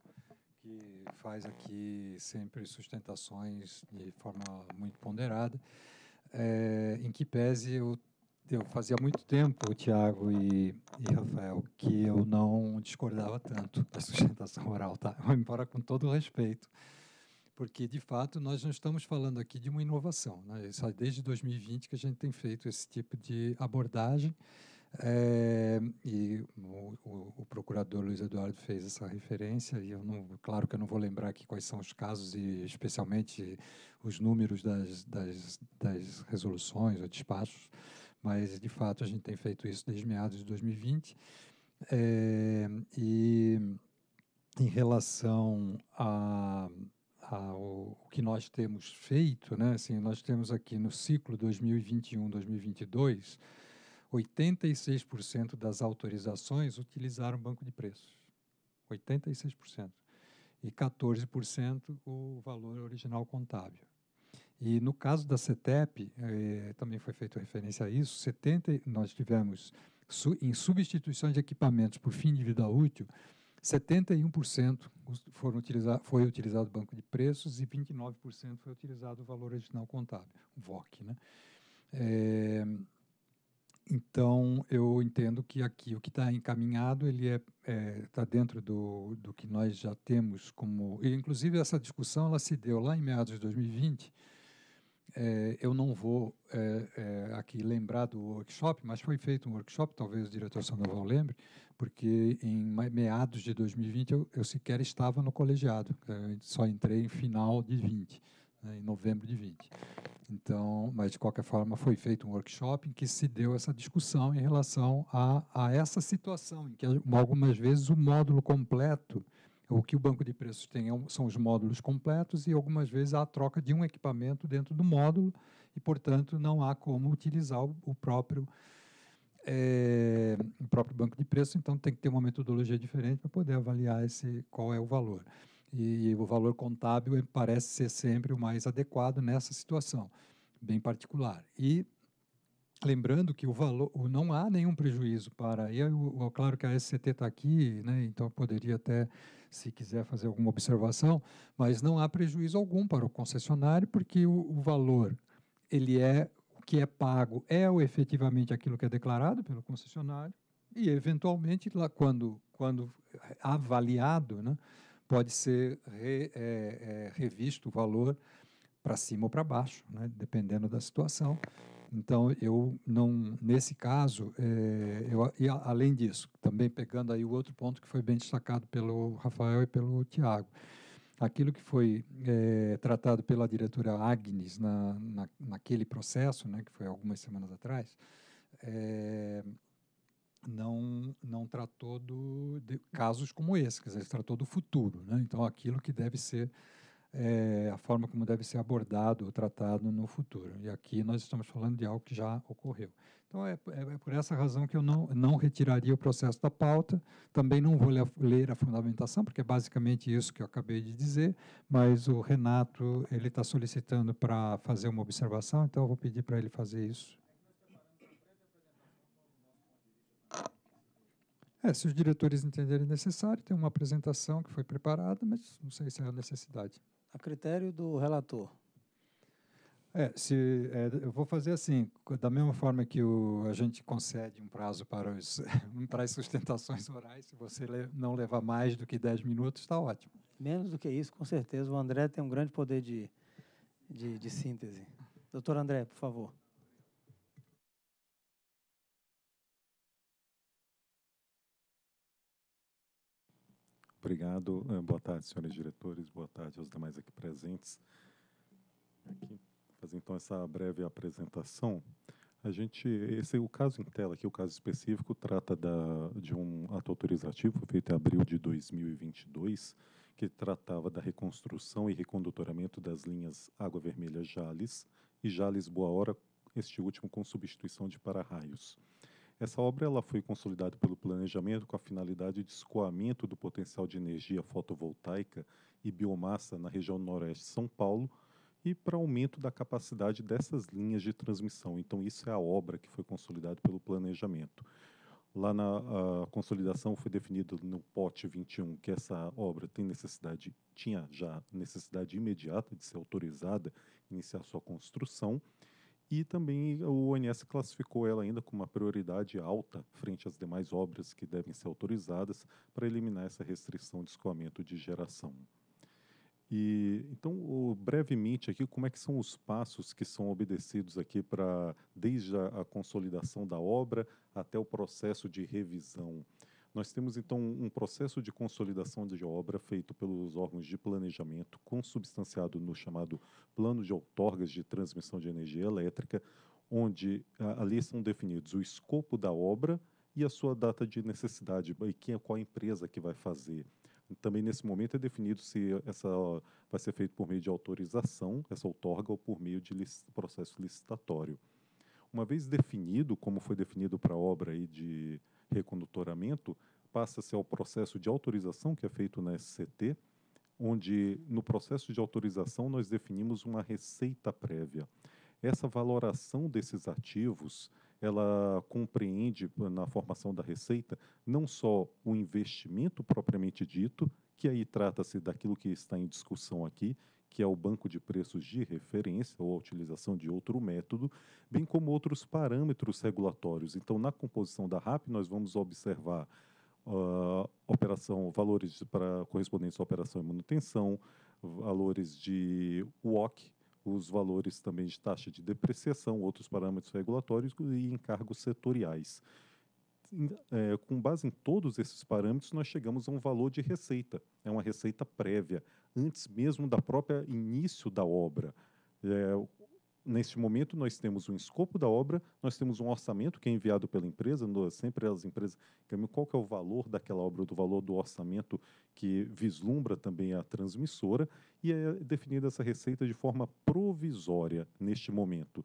que faz aqui sempre sustentações de forma muito ponderada, é, em que pese eu eu fazia muito tempo, Tiago e, e, Rafael, que eu não discordava tanto da *laughs* sustentação oral, tá? Embora com todo o respeito, porque de fato nós não estamos falando aqui de uma inovação, né? Isso é desde 2020 que a gente tem feito esse tipo de abordagem. É, e o, o, o, procurador Luiz Eduardo fez essa referência e eu não, claro que eu não vou lembrar aqui quais são os casos e especialmente os números das, das, das resoluções ou despachos, mas de fato a gente tem feito isso desde meados de 2020. É, eh, e em relação a, a o, o, que nós temos feito, né? Assim, nós temos aqui no ciclo 2021-2022 86% das autorizações utilizaram banco de preços. 86%. E 14% o valor original contábil. E no caso da CETEP, eh, também foi feita referência a isso, 70, nós tivemos su, em substituição de equipamentos por fim de vida útil, 71% foram utilizar, foi utilizado o banco de preços e 29% foi utilizado o valor original contábil, o VOC. Né? É, então, eu entendo que aqui o que está encaminhado, ele está é, é, tá dentro do, do que nós já temos como... E, inclusive, essa discussão ela se deu lá em meados de 2020, é, eu não vou é, é, aqui lembrar do workshop, mas foi feito um workshop, talvez o diretor Sandoval lembre, porque em meados de 2020 eu, eu sequer estava no colegiado, só entrei em final de 20, né, em novembro de 20. Então, mas de qualquer forma foi feito um workshop em que se deu essa discussão em relação a, a essa situação, em que algumas vezes o módulo completo o que o banco de preços tem é são os módulos completos e algumas vezes há a troca de um equipamento dentro do módulo e, portanto, não há como utilizar o, próprio é, o próprio banco de preços. Então, tem que ter uma metodologia diferente para poder avaliar esse qual é o valor. E, e o valor contábil parece ser sempre o mais adequado nessa situação bem particular. E lembrando que o valor, o, não há nenhum prejuízo para. E eu, eu, claro que a SCT está aqui, né, então poderia até se quiser fazer alguma observação, mas não há prejuízo algum para o concessionário, porque o, o valor ele é o que é pago, é efetivamente aquilo que é declarado pelo concessionário, e eventualmente, lá quando, quando avaliado, né, pode ser re, é, é, revisto o valor para cima ou para baixo, né, dependendo da situação. Então, eu não, nesse caso, é, eu, e além disso, também pegando aí o outro ponto que foi bem destacado pelo Rafael e pelo Tiago, aquilo que foi é, tratado pela diretora Agnes na, na, naquele processo, né, que foi algumas semanas atrás, é, não, não tratou do, de casos como esse, quer dizer, tratou do futuro, né? então aquilo que deve ser é, a forma como deve ser abordado ou tratado no futuro. E aqui nós estamos falando de algo que já ocorreu. Então é, é, é por essa razão que eu não, não retiraria o processo da pauta, também não vou ler a fundamentação, porque é basicamente isso que eu acabei de dizer, mas o Renato ele está solicitando para fazer uma observação, então eu vou pedir para ele fazer isso. É, se os diretores entenderem necessário, tem uma apresentação que foi preparada, mas não sei se é a necessidade a critério do relator. É, se, é, eu vou fazer assim, da mesma forma que o, a gente concede um prazo para, os, *laughs* para as sustentações orais, se você le, não levar mais do que 10 minutos, está ótimo. Menos do que isso, com certeza. O André tem um grande poder de, de, de síntese. Doutor André, por favor. Obrigado. Eh, boa tarde, senhores diretores. Boa tarde aos demais aqui presentes. Aqui, fazer então essa breve apresentação. A gente, esse é o caso em tela aqui, o caso específico trata da, de um ato autorizativo feito em abril de 2022 que tratava da reconstrução e recondutoramento das linhas Água Vermelha Jales e Jales Boa Hora, este último com substituição de para-raios. Essa obra ela foi consolidada pelo planejamento com a finalidade de escoamento do potencial de energia fotovoltaica e biomassa na região noroeste de São Paulo e para aumento da capacidade dessas linhas de transmissão. Então, isso é a obra que foi consolidada pelo planejamento. Lá na consolidação foi definido no pote 21 que essa obra tem necessidade, tinha já necessidade imediata de ser autorizada, iniciar sua construção e também o ONS classificou ela ainda com uma prioridade alta frente às demais obras que devem ser autorizadas para eliminar essa restrição de escoamento de geração. E então, brevemente aqui, como é que são os passos que são obedecidos aqui para desde a, a consolidação da obra até o processo de revisão? Nós temos então um processo de consolidação de obra feito pelos órgãos de planejamento, consubstanciado no chamado Plano de Outorgas de Transmissão de Energia Elétrica, onde ah, ali são definidos o escopo da obra e a sua data de necessidade e quem, é, qual empresa que vai fazer. Também nesse momento é definido se essa vai ser feito por meio de autorização, essa outorga, ou por meio de processo licitatório. Uma vez definido, como foi definido para a obra aí de recondutoramento, passa-se ao processo de autorização que é feito na SCT, onde no processo de autorização nós definimos uma receita prévia. Essa valoração desses ativos, ela compreende na formação da receita não só o investimento propriamente dito, que aí trata-se daquilo que está em discussão aqui, que é o banco de preços de referência ou a utilização de outro método, bem como outros parâmetros regulatórios. Então, na composição da RAP, nós vamos observar uh, operação, valores para correspondentes à operação e manutenção, valores de WOC, os valores também de taxa de depreciação, outros parâmetros regulatórios e encargos setoriais é, com base em todos esses parâmetros, nós chegamos a um valor de receita. É uma receita prévia, antes mesmo da própria início da obra. É, neste momento, nós temos um escopo da obra, nós temos um orçamento que é enviado pela empresa, sempre as empresas caminham qual que é o valor daquela obra, do valor do orçamento que vislumbra também a transmissora, e é definida essa receita de forma provisória neste momento.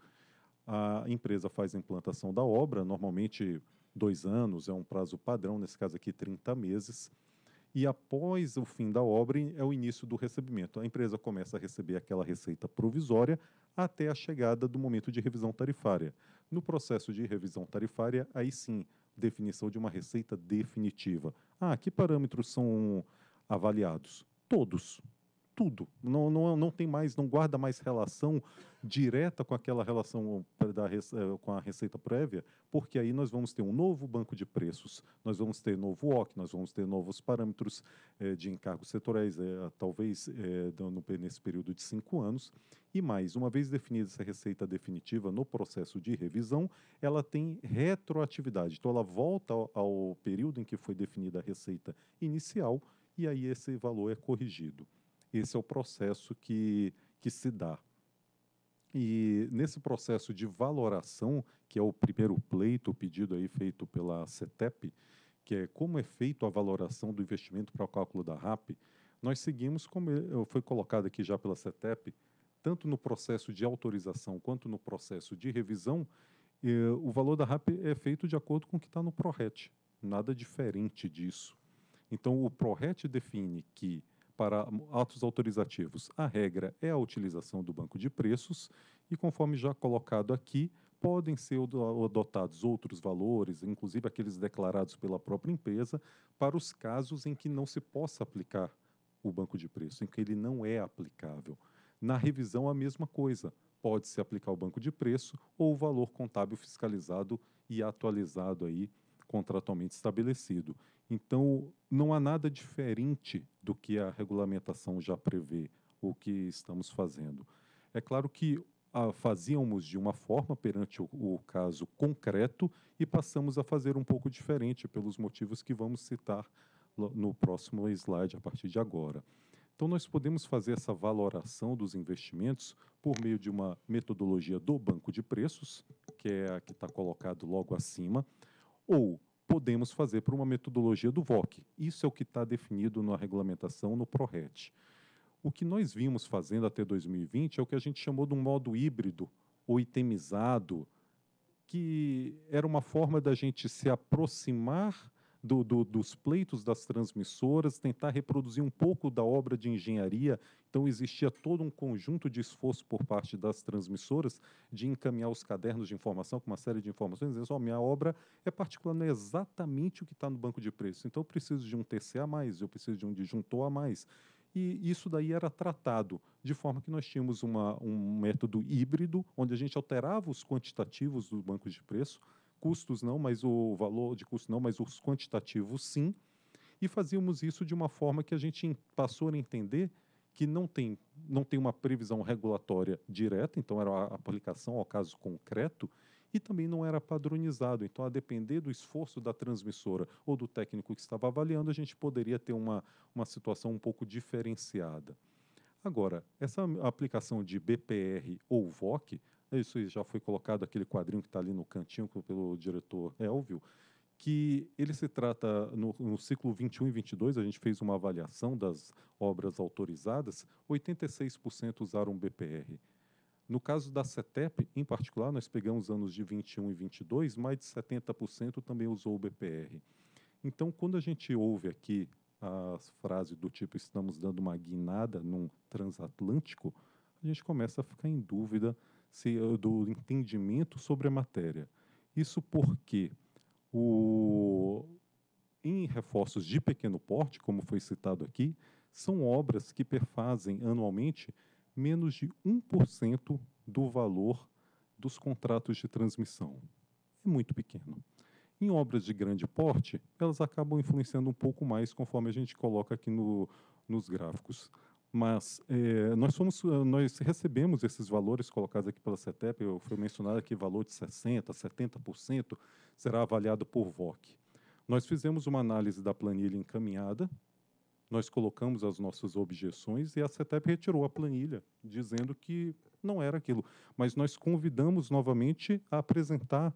A empresa faz a implantação da obra, normalmente dois anos, é um prazo padrão, nesse caso aqui 30 meses, e após o fim da obra é o início do recebimento. A empresa começa a receber aquela receita provisória até a chegada do momento de revisão tarifária. No processo de revisão tarifária, aí sim, definição de uma receita definitiva. Ah, que parâmetros são avaliados? Todos, tudo. Não, não, não tem mais, não guarda mais relação direta com aquela relação eh, da, eh, com a receita prévia, porque aí nós vamos ter um novo banco de preços, nós vamos ter novo OC, nós vamos ter novos parâmetros eh, de encargos setoriais, talvez no, nesse período de cinco anos. E mais, uma vez definida essa receita definitiva no processo de revisão, ela tem retroatividade. Então ela volta ao, ao período em que foi definida a receita inicial e aí esse valor é corrigido. Esse é o processo que, que se dá. E nesse processo de valoração, que é o primeiro pleito o pedido aí feito pela CETEP, que é como é feito a valoração do investimento para o cálculo da RAP, nós seguimos, como é, foi colocado aqui já pela CETEP, tanto no processo de autorização quanto no processo de revisão, eh, o valor da RAP é feito de acordo com o que está no PRORET. Nada diferente disso. Então, o PRORET define que para atos autorizativos, a regra é a utilização do banco de preços e, conforme já colocado aqui, podem ser adotados outros valores, inclusive aqueles declarados pela própria empresa, para os casos em que não se possa aplicar o banco de preço, em que ele não é aplicável. Na revisão, a mesma coisa. Pode-se aplicar o banco de preço ou o valor contábil fiscalizado e atualizado aí contratualmente estabelecido. Então, não há nada diferente do que a regulamentação já prevê, o que estamos fazendo. É claro que a, ah, fazíamos de uma forma perante o, o, caso concreto e passamos a fazer um pouco diferente, pelos motivos que vamos citar no próximo slide a partir de agora. Então, nós podemos fazer essa valoração dos investimentos por meio de uma metodologia do banco de preços, que é a que está colocado logo acima ou podemos fazer por uma metodologia do VOC. Isso é o que está definido na regulamentação no ProRet. O que nós vimos fazendo até 2020 é o que a gente chamou de um modo híbrido ou itemizado, que era uma forma da gente se aproximar do, do, dos pleitos das transmissoras, tentar reproduzir um pouco da obra de engenharia. Então, existia todo um conjunto de esforço por parte das transmissoras de encaminhar os cadernos de informação com uma série de informações, dizendo: oh, minha obra é particular, não é exatamente o que está no banco de preços. Então, eu preciso de um TCA a mais, eu preciso de um disjuntor a mais e isso daí era tratado de forma que nós tínhamos uma, um método híbrido, onde a gente alterava os quantitativos do banco de preço custos não, mas o valor de custo não, mas os quantitativos sim. E fazíamos isso de uma forma que a gente passou a entender que não tem, não tem uma previsão regulatória direta, então era a aplicação ao caso concreto, e também não era padronizado. Então, a depender do esforço da transmissora ou do técnico que estava avaliando, a gente poderia ter uma, uma situação um pouco diferenciada. Agora, essa aplicação de BPR ou VOC é isso aí, já foi colocado aquele quadrinho que está ali no cantinho pelo diretor Elvio, que ele se trata, no, no ciclo 21 e 22, a gente fez uma avaliação das obras autorizadas, 86% usaram BPR. No caso da CETEP, em particular, nós pegamos anos de 21 e 22, mais de 70% também usou o BPR. Então, quando a gente ouve aqui a frase do tipo estamos dando uma guinada num transatlântico, a gente começa a ficar em dúvida eh, do entendimento sobre a matéria. Isso porque o, em reforços de pequeno porte, como foi citado aqui, são obras que perfazem anualmente menos de 1% do valor dos contratos de transmissão. É muito pequeno. Em obras de grande porte, elas acabam influenciando um pouco mais conforme a gente coloca aqui no, nos gráficos mas é, nós, somos, eh, nós recebemos esses valores colocados aqui pela CETEP, eu, fui mencionado aqui valor de 60%, 70%, será avaliado por VOC. Nós fizemos uma análise da planilha encaminhada, nós colocamos as nossas objeções e a CETEP retirou a planilha, dizendo que não era aquilo. Mas nós convidamos novamente a apresentar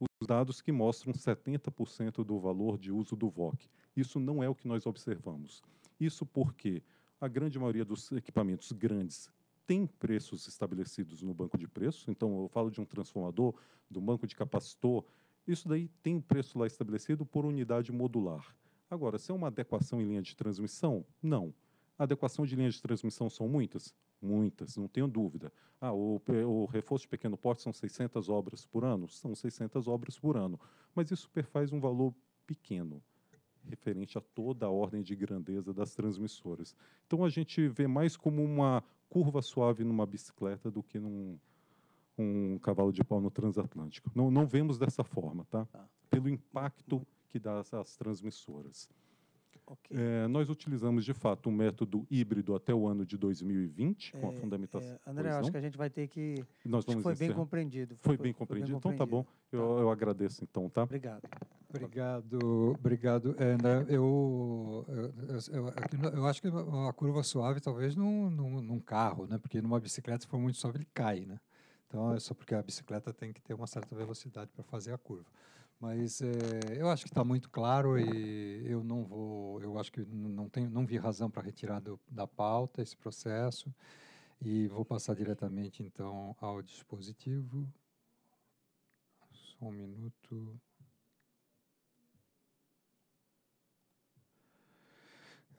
os dados que mostram 70% do valor de uso do VOC. Isso não é o que nós observamos. Isso porque a grande maioria dos equipamentos grandes tem preços estabelecidos no banco de preços. então eu falo de um transformador, do banco de capacitor, isso daí tem preço lá estabelecido por unidade modular. Agora, se é uma adequação em linha de transmissão, não. A adequação de linha de transmissão são muitas? Muitas, não tenho dúvida. Ah, o, o, reforço de pequeno porte são 600 obras por ano? São 600 obras por ano. Mas isso perfaz um valor pequeno referente a toda a ordem de grandeza das transmissoras. Então a gente vê mais como uma curva suave numa bicicleta do que num um cavalo de pau no transatlântico. Não, não vemos dessa forma, tá? tá. Pelo impacto que dá as transmissoras. Okay. É, nós utilizamos, de fato, um método híbrido até o ano de 2020, é, com a é, fundamentação. É, André, acho que a gente vai ter que. Nós vamos foi, bem compreendido. Foi, foi, bem compreendido. Foi, bem compreendido. Então tá bom. Eu, tá. eu agradeço, então, tá? Obrigado. Obrigado, obrigado. É, né, eu, eu, eu, eu, acho que uma curva suave, talvez num, num, num, carro, né? Porque numa bicicleta, se for muito suave, ele cai, né? Então, é só porque a bicicleta tem que ter uma certa velocidade para fazer a curva. Mas é, eu acho que está muito claro e eu não vou, eu acho que não, tenho, não vi razão para retirar do, da pauta esse processo e vou passar diretamente então ao dispositivo. Só um minuto.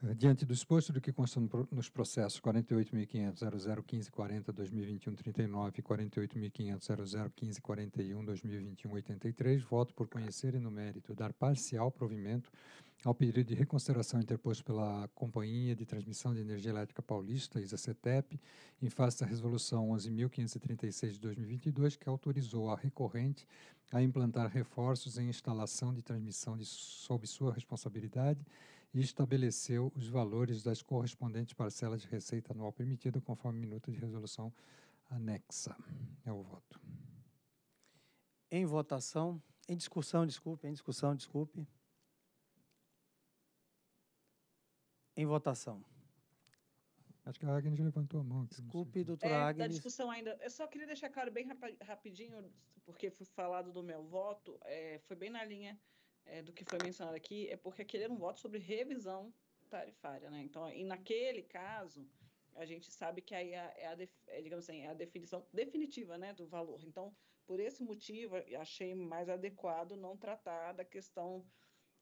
Eh, diante do exposto do que consta nos processos 48.500.0015.40.2021.39 e 48.500.0015.41.2021.83, voto por conhecer e, no mérito, dar parcial provimento ao pedido de reconsideração interposto pela Companhia de Transmissão de Energia Elétrica Paulista, ISA-CETEP, em face da Resolução 11.536 de 2022, que autorizou a recorrente a implantar reforços em instalação de transmissão de, sob sua responsabilidade e estabeleceu os valores das correspondentes parcelas de receita anual permitida conforme minuta de resolução anexa. É o voto. Em votação, em discussão, desculpe, em discussão, desculpe. Em votação. Acho que a Agnes levantou a mão. Desculpe, doutora é, Agnes. Da discussão ainda. Eu só queria deixar claro bem rapidinho, porque foi falado do meu voto, é, foi bem na linha é, do que foi mencionado aqui é porque aquele era um voto sobre revisão tarifária, né? Então, e naquele caso, a gente sabe que aí é, é a, é, digamos assim, é a definição definitiva né, do valor. Então, por esse motivo, achei mais adequado não tratar da questão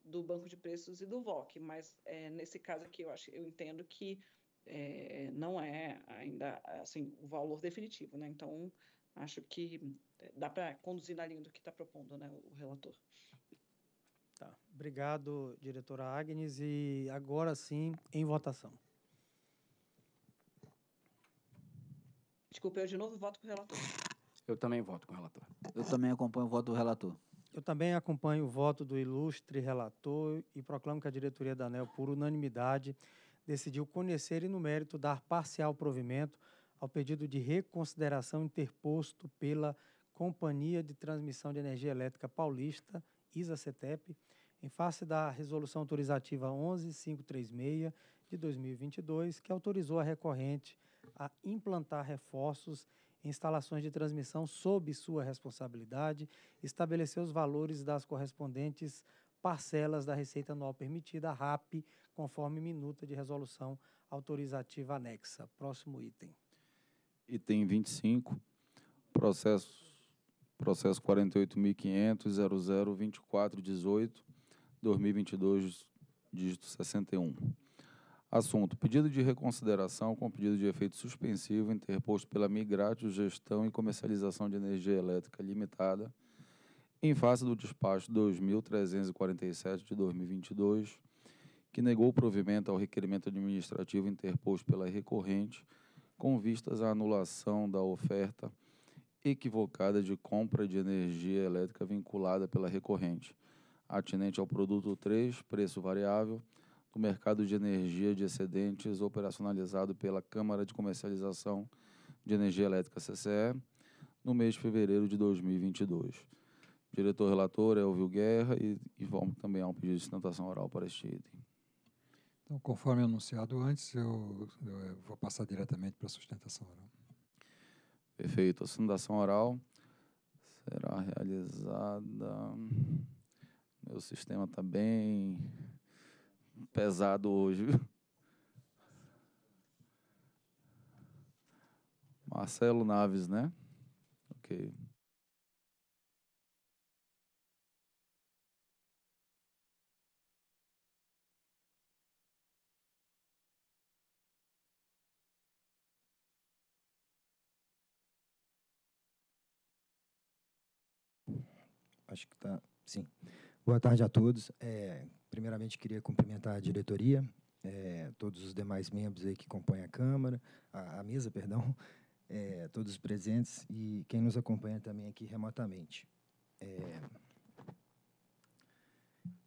do banco de preços e do VOC, mas é, nesse caso aqui eu acho, eu entendo que é, não é ainda assim o valor definitivo, né? Então acho que é, dá para conduzir na linha do que está propondo, né, o relator. Obrigado, diretora Agnes. E agora sim, em votação. Desculpa, eu de novo voto com o relator. Eu também voto com o relator. Eu também acompanho o voto do relator. Eu também acompanho o voto do ilustre relator e proclamo que a diretoria da ANEL, por unanimidade, decidiu conhecer e, no mérito, dar parcial provimento ao pedido de reconsideração interposto pela Companhia de Transmissão de Energia Elétrica Paulista, ISA-CETEP, em face da Resolução Autorizativa 11536 de 2022, que autorizou a recorrente a implantar reforços em instalações de transmissão sob sua responsabilidade, estabeleceu os valores das correspondentes parcelas da receita anual permitida, RAP, conforme minuta de resolução autorizativa anexa. Próximo item. Item 25, processo processo 48.500.002418, 2022, dígito 61. Assunto: pedido de reconsideração com pedido de efeito suspensivo interposto pela Migratio Gestão e Comercialização de Energia Elétrica Limitada, em face do despacho 2347 de 2022, que negou provimento ao requerimento administrativo interposto pela recorrente, com vistas à anulação da oferta equivocada de compra de energia elétrica vinculada pela recorrente atinente ao produto 3, preço variável, do mercado de energia de excedentes operacionalizado pela Câmara de Comercialização de Energia Elétrica CCE no mês de fevereiro de 2022. diretor relator é Elvio Guerra e informo também há um pedido de sustentação oral para este item. Então, conforme anunciado antes, eu, eu vou passar diretamente para a sustentação oral. Perfeito. A sustentação oral será realizada. Meu sistema tá bem pesado hoje, Marcelo Naves, né? Ok. Acho que tá. Boa tarde a todos. É, primeiramente, queria cumprimentar a diretoria, é, todos os demais membros aí que compõem a Câmara, a, a mesa, perdão, é, todos os presentes e quem nos acompanha também aqui remotamente. É,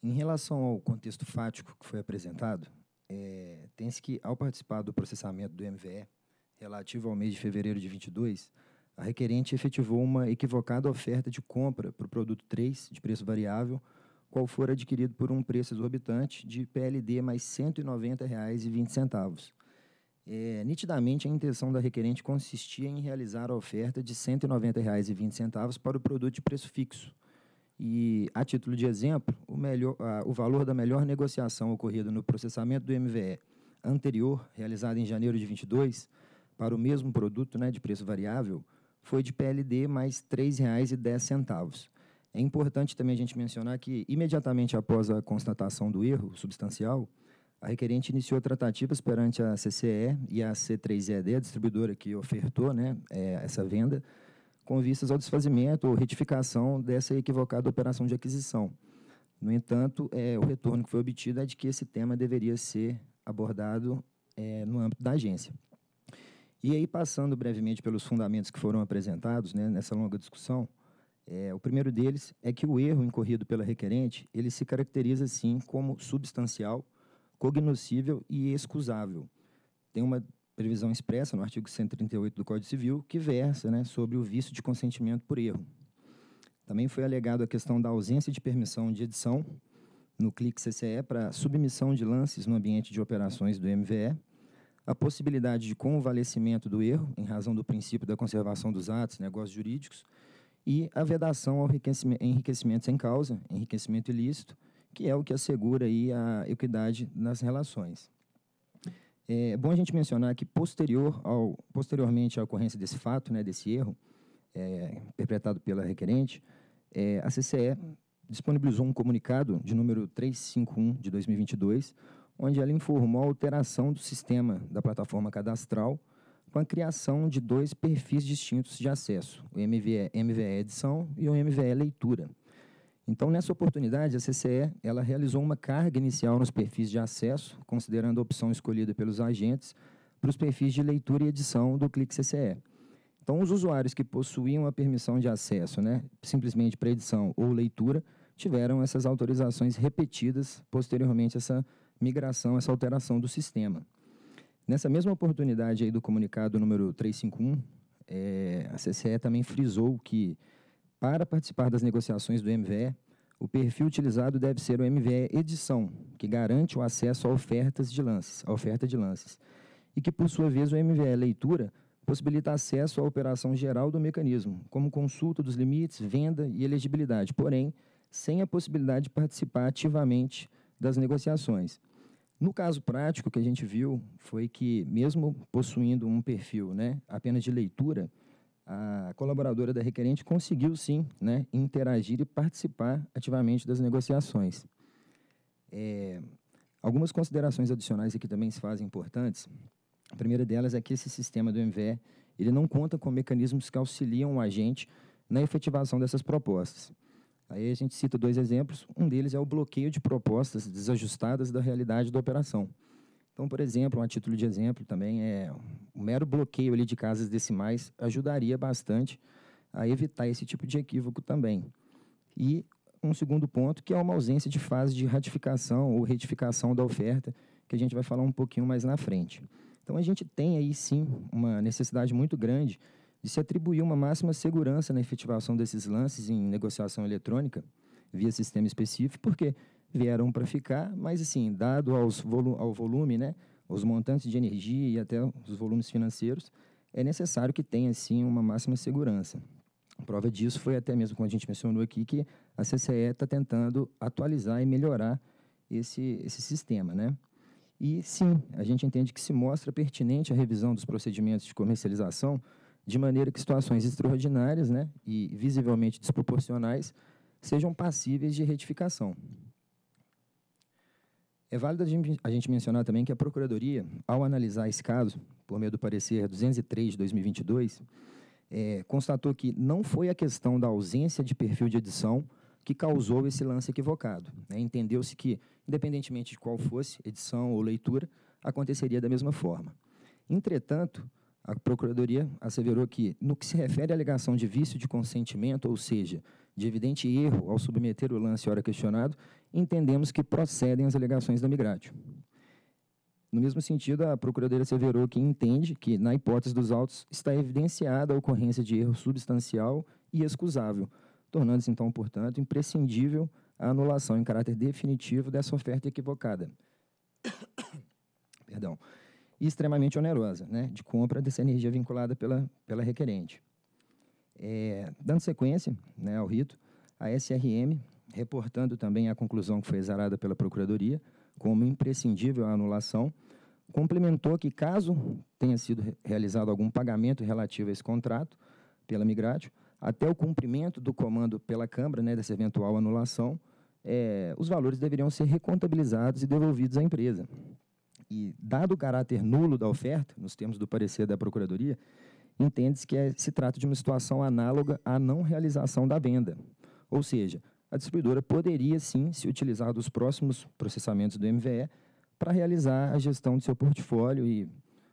em relação ao contexto fático que foi apresentado, é, tem-se que, ao participar do processamento do MVE, relativo ao mês de fevereiro de 22, a requerente efetivou uma equivocada oferta de compra para o produto 3, de preço variável, qual for adquirido por um preço exorbitante de PLD mais R$ 190,20. É, nitidamente, a intenção da requerente consistia em realizar a oferta de R$ 190,20 para o produto de preço fixo. E, a título de exemplo, o, melhor, a, o valor da melhor negociação ocorrida no processamento do MVE anterior, realizado em janeiro de 22, para o mesmo produto né, de preço variável, foi de PLD mais R$ 3,10. É importante também a gente mencionar que, imediatamente após a constatação do erro substancial, a requerente iniciou tratativas perante a CCE e a C3ED, a distribuidora que ofertou né, é, essa venda, com vistas ao desfazimento ou retificação dessa equivocada operação de aquisição. No entanto, é, o retorno que foi obtido é de que esse tema deveria ser abordado é, no âmbito da agência. E aí, passando brevemente pelos fundamentos que foram apresentados né, nessa longa discussão, é, o primeiro deles é que o erro incorrido pela requerente, ele se caracteriza sim como substancial, cognoscível e excusável. Tem uma previsão expressa no artigo 138 do Código Civil que versa né, sobre o vício de consentimento por erro. Também foi alegado a questão da ausência de permissão de edição no CLIC CCE para submissão de lances no ambiente de operações do MVE, a possibilidade de convalecimento do erro em razão do princípio da conservação dos atos, negócios jurídicos, e a vedação ao enriquecimento, sem causa, enriquecimento ilícito, que é o que assegura aí a equidade nas relações. É bom a gente mencionar que posterior ao, posteriormente à ocorrência desse fato, né, desse erro, é, interpretado pela requerente, é, a CCE disponibilizou um comunicado de número 351 de 2022, onde ela informou a alteração do sistema da plataforma cadastral com a criação de dois perfis distintos de acesso, o MVE, MVE Edição e o MVE Leitura. Então, nessa oportunidade, a CCE ela realizou uma carga inicial nos perfis de acesso, considerando a opção escolhida pelos agentes para os perfis de leitura e edição do Clique CCE. Então, os usuários que possuíam a permissão de acesso, né, simplesmente para edição ou leitura, tiveram essas autorizações repetidas, posteriormente essa migração, essa alteração do sistema. Nessa mesma oportunidade aí do comunicado número 351, é, a CCE também frisou que, para participar das negociações do MVE, o perfil utilizado deve ser o MVE Edição, que garante o acesso a ofertas de lances, a oferta de lances, e que, por sua vez, o MVE Leitura possibilita acesso à operação geral do mecanismo, como consulta dos limites, venda e elegibilidade, porém, sem a possibilidade de participar ativamente das negociações. No caso prático, o que a gente viu foi que, mesmo possuindo um perfil né, apenas de leitura, a colaboradora da requerente conseguiu sim né, interagir e participar ativamente das negociações. É, algumas considerações adicionais aqui também se fazem importantes. A primeira delas é que esse sistema do MVE ele não conta com mecanismos que auxiliam o agente na efetivação dessas propostas. Aí a gente cita dois exemplos. Um deles é o bloqueio de propostas desajustadas da realidade da operação. Então, por exemplo, a título de exemplo também, é o mero bloqueio ali de casas decimais ajudaria bastante a evitar esse tipo de equívoco também. E um segundo ponto, que é uma ausência de fase de ratificação ou retificação da oferta, que a gente vai falar um pouquinho mais na frente. Então, a gente tem aí sim uma necessidade muito grande de se atribuir uma máxima segurança na efetivação desses lances em negociação eletrônica via sistema específico, porque vieram para ficar, mas assim, dado aos volu ao volume, né, os montantes de energia e até os volumes financeiros, é necessário que tenha assim uma máxima segurança. prova disso foi até mesmo quando a gente mencionou aqui que a CCE está tentando atualizar e melhorar esse, esse sistema, né? E sim, a gente entende que se mostra pertinente a revisão dos procedimentos de comercialização de maneira que situações extraordinárias né, e visivelmente desproporcionais sejam passíveis de retificação. É válido a gente mencionar também que a Procuradoria, ao analisar esse caso, por meio do parecer 203 de 2022, é, constatou que não foi a questão da ausência de perfil de edição que causou esse lance equivocado. Né? Entendeu-se que, independentemente de qual fosse edição ou leitura, aconteceria da mesma forma. Entretanto, a Procuradoria asseverou que, no que se refere à alegação de vício de consentimento, ou seja, de evidente erro ao submeter o lance hora questionado, entendemos que procedem as alegações da Migratio. No mesmo sentido, a Procuradoria asseverou que entende que, na hipótese dos autos, está evidenciada a ocorrência de erro substancial e excusável, tornando-se, então, portanto, imprescindível a anulação em caráter definitivo dessa oferta equivocada. *coughs* Perdão e extremamente onerosa, né, de compra dessa energia vinculada pela, pela requerente. É, dando sequência né, ao rito, a SRM, reportando também a conclusão que foi exarada pela Procuradoria, como imprescindível a anulação, complementou que, caso tenha sido realizado algum pagamento relativo a esse contrato pela Migratio, até o cumprimento do comando pela Câmara, né, dessa eventual anulação, é, os valores deveriam ser recontabilizados e devolvidos à empresa. E, dado o caráter nulo da oferta, nos termos do parecer da Procuradoria, entende-se que é, se trata de uma situação análoga à não realização da venda. Ou seja, a distribuidora poderia sim se utilizar dos próximos processamentos do MVE para realizar a gestão do seu portfólio e,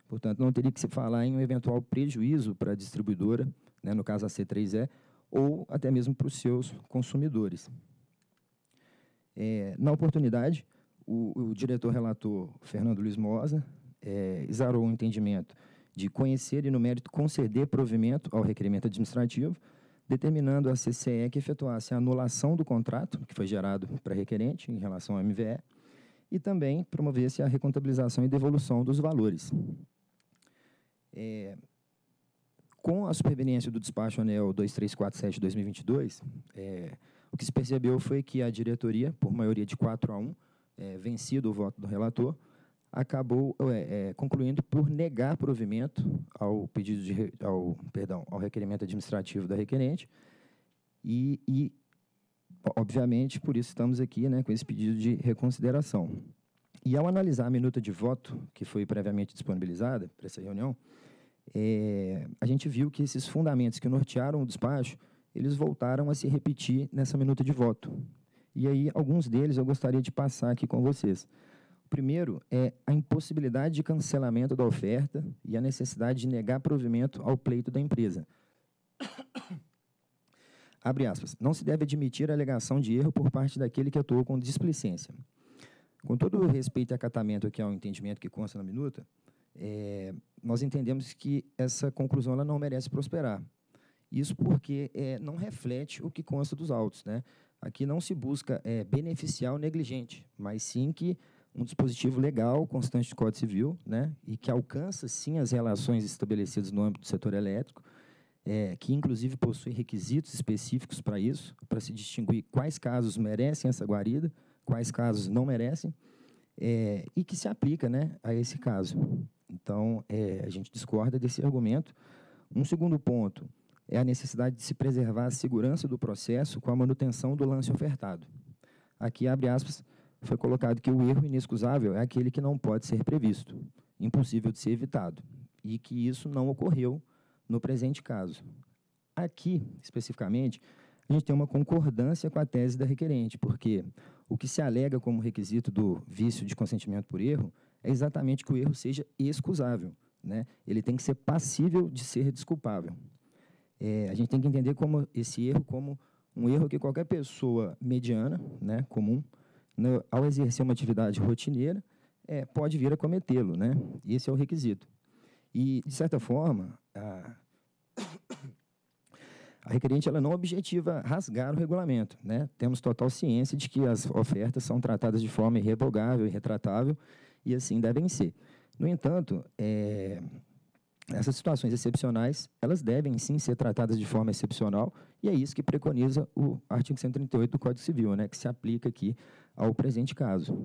portanto, não teria que se falar em um eventual prejuízo para a distribuidora, né, no caso a C3E, ou até mesmo para os seus consumidores. É, na oportunidade, o, o diretor relator Fernando Luiz Moza é, o entendimento de conhecer e, no mérito, conceder provimento ao requerimento administrativo, determinando a CCE que efetuasse a anulação do contrato que foi gerado para requerente em relação ao MVE e também promovesse a recontabilização e devolução dos valores. É, com a superveniência do despacho anel 2347-2022, é, o que se percebeu foi que a diretoria, por maioria de 4 a 1, é, vencido o voto do relator, acabou é, é, concluindo por negar provimento ao pedido de ao perdão ao requerimento administrativo da requerente e, e obviamente por isso estamos aqui né, com esse pedido de reconsideração e ao analisar a minuta de voto que foi previamente disponibilizada para essa reunião é, a gente viu que esses fundamentos que nortearam o despacho eles voltaram a se repetir nessa minuta de voto e aí, alguns deles eu gostaria de passar aqui com vocês. O primeiro é a impossibilidade de cancelamento da oferta e a necessidade de negar provimento ao pleito da empresa. *coughs* Abre aspas. Não se deve admitir a alegação de erro por parte daquele que atuou com displicência. Com todo o respeito e acatamento aqui ao entendimento que consta na minuta, é, nós entendemos que essa conclusão ela não merece prosperar. Isso porque é, não reflete o que consta dos autos. Né? Aqui não se busca é, beneficiar o negligente, mas sim que um dispositivo legal, constante de Código Civil, né, e que alcança sim as relações estabelecidas no âmbito do setor elétrico, é, que inclusive possui requisitos específicos para isso, para se distinguir quais casos merecem essa guarida, quais casos não merecem, é, e que se aplica né, a esse caso. Então, é, a gente discorda desse argumento. Um segundo ponto, é a necessidade de se preservar a segurança do processo com a manutenção do lance ofertado. Aqui, abre aspas, foi colocado que o erro inexcusável é aquele que não pode ser previsto, impossível de ser evitado, e que isso não ocorreu no presente caso. Aqui, especificamente, a gente tem uma concordância com a tese da requerente, porque o que se alega como requisito do vício de consentimento por erro é exatamente que o erro seja excusável. Né? Ele tem que ser passível de ser desculpável. É, a gente tem que entender como esse erro como um erro que qualquer pessoa mediana, né, comum, no, né, ao exercer uma atividade rotineira, é, pode vir a cometê-lo, né? Esse é o requisito. E de certa forma, a, *coughs* a requerente ela não objetiva rasgar o regulamento, né? Temos total ciência de que as ofertas são tratadas de forma irrevogável e retratável e assim devem ser. No entanto, é, essas situações excepcionais, elas devem sim ser tratadas de forma excepcional, e é isso que preconiza o artigo 138 do Código Civil, né, que se aplica aqui ao presente caso.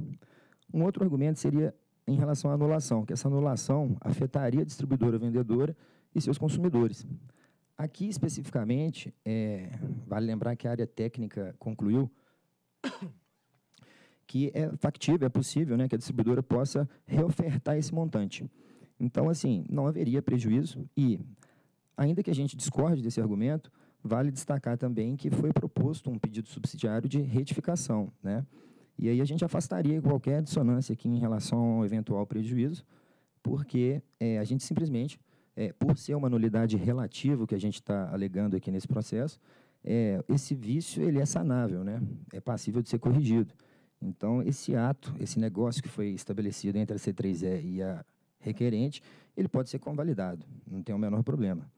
Um outro argumento seria em relação à anulação, que essa anulação afetaria a distribuidora vendedora e seus consumidores. Aqui, especificamente, é, vale lembrar que a área técnica concluiu que é factível, é possível né, que a distribuidora possa reofertar esse montante. Então, assim, não haveria prejuízo e, ainda que a gente discorde desse argumento, vale destacar também que foi proposto um pedido subsidiário de retificação, né? E aí a gente afastaria qualquer dissonância aqui em relação ao eventual prejuízo, porque é, a gente simplesmente, é, por ser uma nulidade relativa que a gente está alegando aqui nesse processo, é, esse vício ele é sanável, né? É passível de ser corrigido. Então esse ato, esse negócio que foi estabelecido entre a C3E e a requerente, ele pode ser convalidado, não tem o menor problema.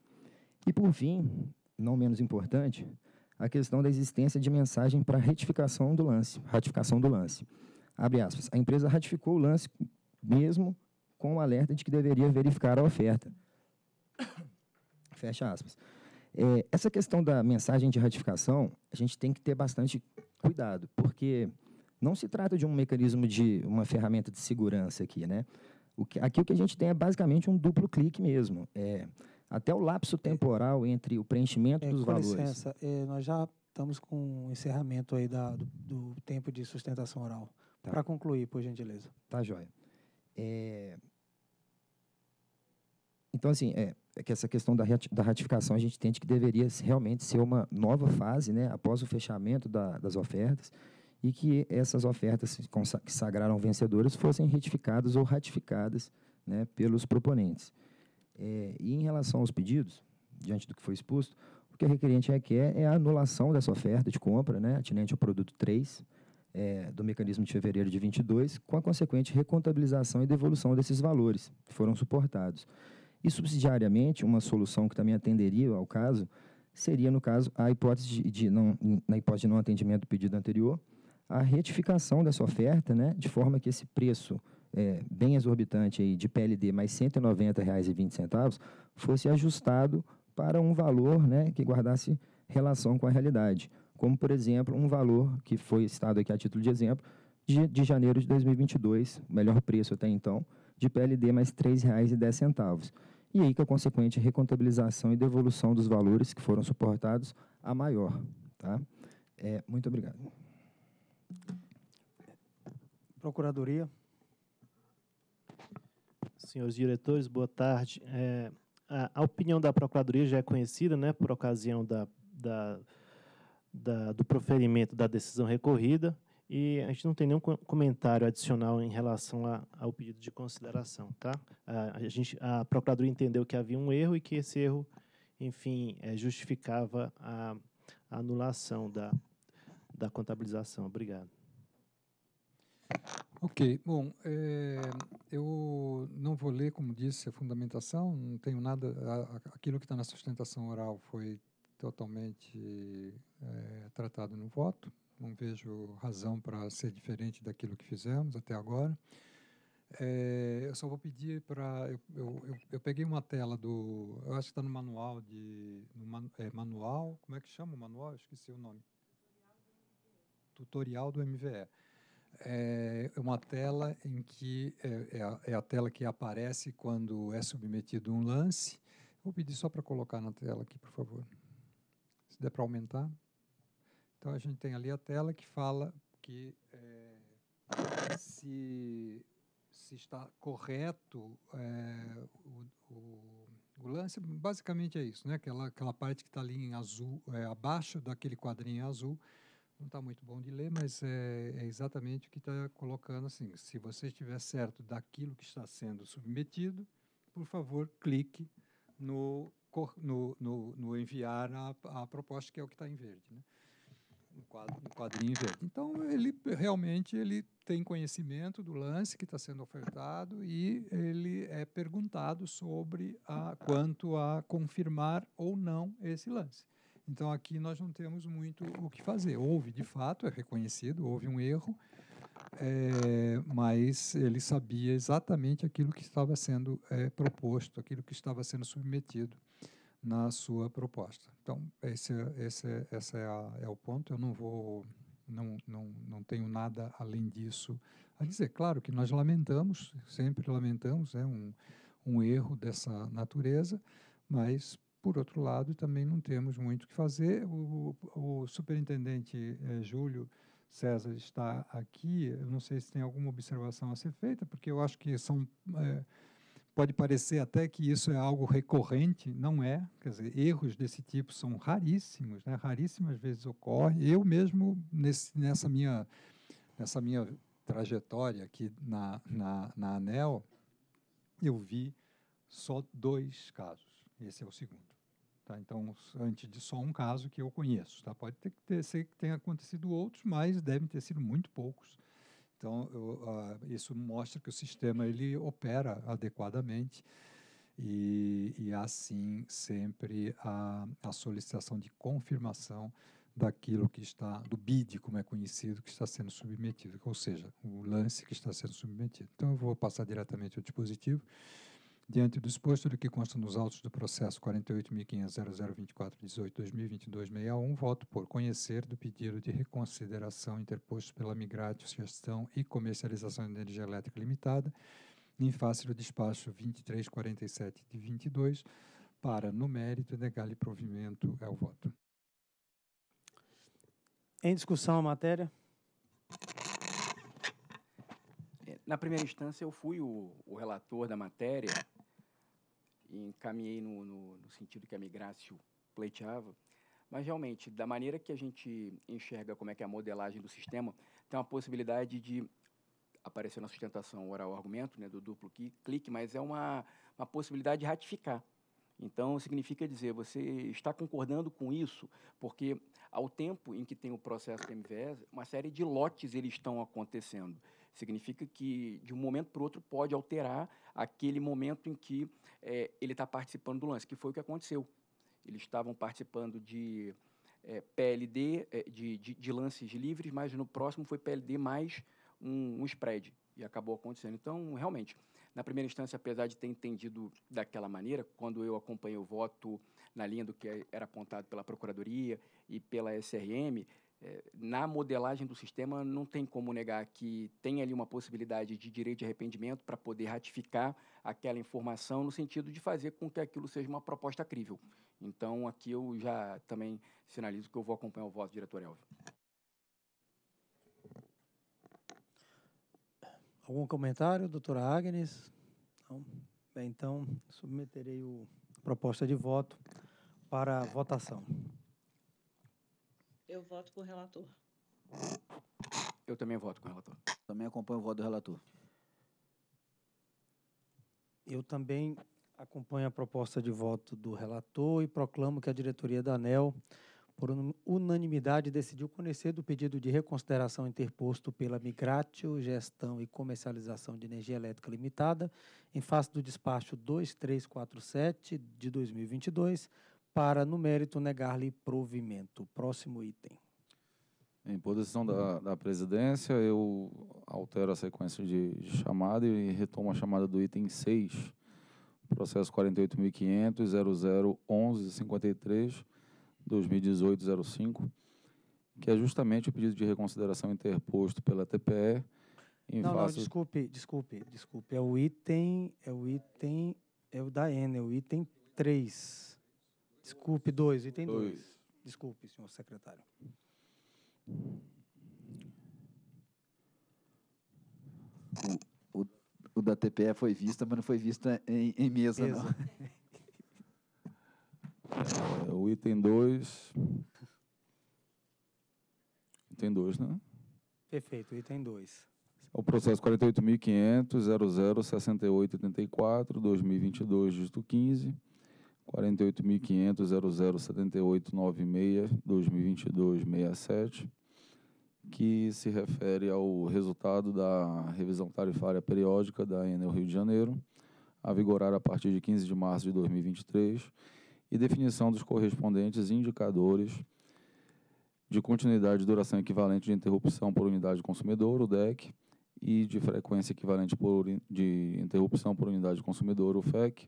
E por fim, não menos importante, a questão da existência de mensagem para retificação do lance, ratificação do lance. Abre aspas. A empresa ratificou o lance mesmo com o alerta de que deveria verificar a oferta. *coughs* Fecha aspas. É, essa questão da mensagem de ratificação, a gente tem que ter bastante cuidado, porque não se trata de um mecanismo de uma ferramenta de segurança aqui, né? O que, aqui o que a gente tem é basicamente um duplo clique mesmo. É, até o lapso temporal entre o preenchimento é, dos com valores. Licença, é, nós já estamos com o encerramento aí da, do, do, tempo de sustentação oral. Tá. Para concluir, por gentileza. Tá, joia. É... Então, assim, é, é que essa questão da, da ratificação a gente entende que deveria realmente ser uma nova fase, né, após o fechamento da, das ofertas e que essas ofertas que sagraram vencedoras fossem retificadas ou ratificadas né, pelos proponentes. É, e em relação aos pedidos, diante do que foi exposto, o que a requerente requer é a anulação dessa oferta de compra, né, atinente ao produto 3, é, do mecanismo de fevereiro de 22, com a consequente recontabilização e devolução desses valores que foram suportados. E, subsidiariamente, uma solução que também atenderia ao caso seria, no caso, a hipótese de, de não, na hipótese de não atendimento do pedido anterior, a retificação dessa oferta, né, de forma que esse preço é, bem exorbitante aí, de PLD mais R$ 190,20 fosse ajustado para um valor né, que guardasse relação com a realidade, como, por exemplo, um valor que foi citado aqui a título de exemplo, de, de janeiro de 2022, melhor preço até então, de PLD mais R$ 3,10. E aí que a consequente recontabilização e devolução dos valores que foram suportados a maior. Tá? É, muito obrigado. Procuradoria. Senhores diretores, boa tarde. É, a, a, opinião da Procuradoria já é conhecida, né, por ocasião da, da, da, do proferimento da decisão recorrida, e a gente não tem nenhum comentário adicional em relação a, ao pedido de consideração, tá? A, a, gente, a Procuradoria entendeu que havia um erro e que esse erro, enfim, é, justificava a, a anulação da, da contabilização. Obrigado. Ok, bom, é, eu não vou ler, como disse, a fundamentação, não tenho nada, a, aquilo que está na sustentação oral foi totalmente é, tratado no voto, não vejo razão para ser diferente daquilo que fizemos até agora. É, eu só vou pedir para. Eu, eu, eu, eu, peguei uma tela do. Eu acho que está no manual de. No man, é, manual. Como é que chama o manual? Eu esqueci o nome tutorial do MVE. É uma tela em que é, é, a, é a tela que aparece quando é submetido um lance. Vou pedir só para colocar na tela aqui, por favor. Se der para aumentar. Então a gente tem ali a tela que fala que é, se, se está correto é, o, o, o, lance, basicamente é isso, né? aquela, aquela parte que está ali em azul, é, abaixo daquele quadrinho azul, não está muito bom de ler, mas é, é exatamente o que está colocando assim. Se você estiver certo daquilo que está sendo submetido, por favor, clique no, no, no, no enviar a, a, proposta, que é o que está em verde, né? no, quadro, no quadrinho verde. Então, ele realmente ele tem conhecimento do lance que está sendo ofertado e ele é perguntado sobre a, quanto a confirmar ou não esse lance. Então aqui nós não temos muito o que fazer. Houve, de fato, é reconhecido, houve um erro, é, mas ele sabia exatamente aquilo que estava sendo é, proposto, aquilo que estava sendo submetido na sua proposta. Então esse, é, esse é, essa é, a, é o ponto. Eu não vou não, não, não tenho nada além disso a dizer. Claro que nós lamentamos, sempre lamentamos, é né, um, um erro dessa natureza, mas por outro lado, também não temos muito o que fazer. O, o superintendente eh, Júlio César está aqui. Eu não sei se tem alguma observação a ser feita, porque eu acho que são. Eh, pode parecer até que isso é algo recorrente, não é. Quer dizer, erros desse tipo são raríssimos, né? raríssimas vezes ocorre. Eu mesmo, nesse, nessa, minha, nessa minha trajetória aqui na, na, na ANEL, eu vi só dois casos. Esse é o segundo. Tá? Então, antes de só um caso que eu conheço. Tá? Pode ter, ter, ser que tenha acontecido outros, mas devem ter sido muito poucos. Então, eu, ah, isso mostra que o sistema ele opera adequadamente e, e há sim sempre a, a solicitação de confirmação daquilo que está, do BID, como é conhecido, que está sendo submetido, ou seja, o lance que está sendo submetido. Então, eu vou passar diretamente ao dispositivo. Diante do exposto do que consta nos autos do processo 48.500.0024.18.2022.61, voto por conhecer do pedido de reconsideração interposto pela Migratos Gestão e Comercialização de Energia Elétrica Limitada, em face do despacho 2347 de 22, para, no mérito, negar-lhe provimento. É o voto. Em discussão a matéria? Na primeira instância, eu fui o, o relator da matéria e encaminhei no, no, no sentido que a Migrácio pleiteava. Mas, realmente, da maneira que a gente enxerga como é que é a modelagem do sistema, tem uma possibilidade de aparecer na sustentação oral argumento, né, do duplo clique, mas é uma, uma possibilidade de ratificar. Então, significa dizer, você está concordando com isso, porque ao tempo em que tem o processo do MVS, uma série de lotes eles estão acontecendo. Significa que, de um momento para o outro, pode alterar aquele momento em que é, ele está participando do lance, que foi o que aconteceu. Eles estavam participando de é, eh, PLD, é, eh, de, de, de, lances livres, mas no próximo foi PLD mais um, um spread. E acabou acontecendo. Então, realmente, na primeira instância, apesar de ter entendido daquela maneira, quando eu acompanhei o voto na linha do que era apontado pela Procuradoria e pela SRM, é, na modelagem do sistema, não tem como negar que tem ali uma possibilidade de direito de arrependimento para poder ratificar aquela informação, no sentido de fazer com que aquilo seja uma proposta crível. Então, aqui eu já também sinalizo que eu vou acompanhar o voto, diretor Elvio. Algum comentário, doutora Agnes? Não? Bem, então, submeterei o, a proposta de voto para votação. Eu voto com o relator. Eu também voto com o relator. Também acompanho o voto do relator. Eu também acompanho a proposta de voto do relator e proclamo que a diretoria da ANEL, por unanimidade, decidiu conhecer do pedido de reconsideração interposto pela Migratio Gestão e Comercialização de Energia Elétrica Limitada, em face do despacho 2347 de 2022 para, no mérito, negar-lhe provimento. Próximo item. Em posição da, da presidência, eu altero a sequência de chamada e retomo a chamada do item 6, processo 48.500.001153.201805, que é justamente o pedido de reconsideração interposto pela TPE em não, face... Não, desculpe, desculpe, desculpe. É o item, é o item, é o da N, é o item 3. Desculpe, dois, item dois. dois. Desculpe, senhor secretário. O, o, o, da TPE foi vista, mas não foi vista em, em mesa, não. *laughs* É, o item 2. Item 2, né? Perfeito, item 2. É o processo 48.500.00.68.84.2022, dígito 15. 48.500.0078.96.2022.67, que se refere ao resultado da revisão tarifária periódica da Enel Rio de Janeiro, a vigorar a partir de 15 de março de 2023, e definição dos correspondentes indicadores de continuidade de duração equivalente de interrupção por unidade consumidor, o DEC, e de frequência equivalente por, de interrupção por unidade consumidor, o FEC,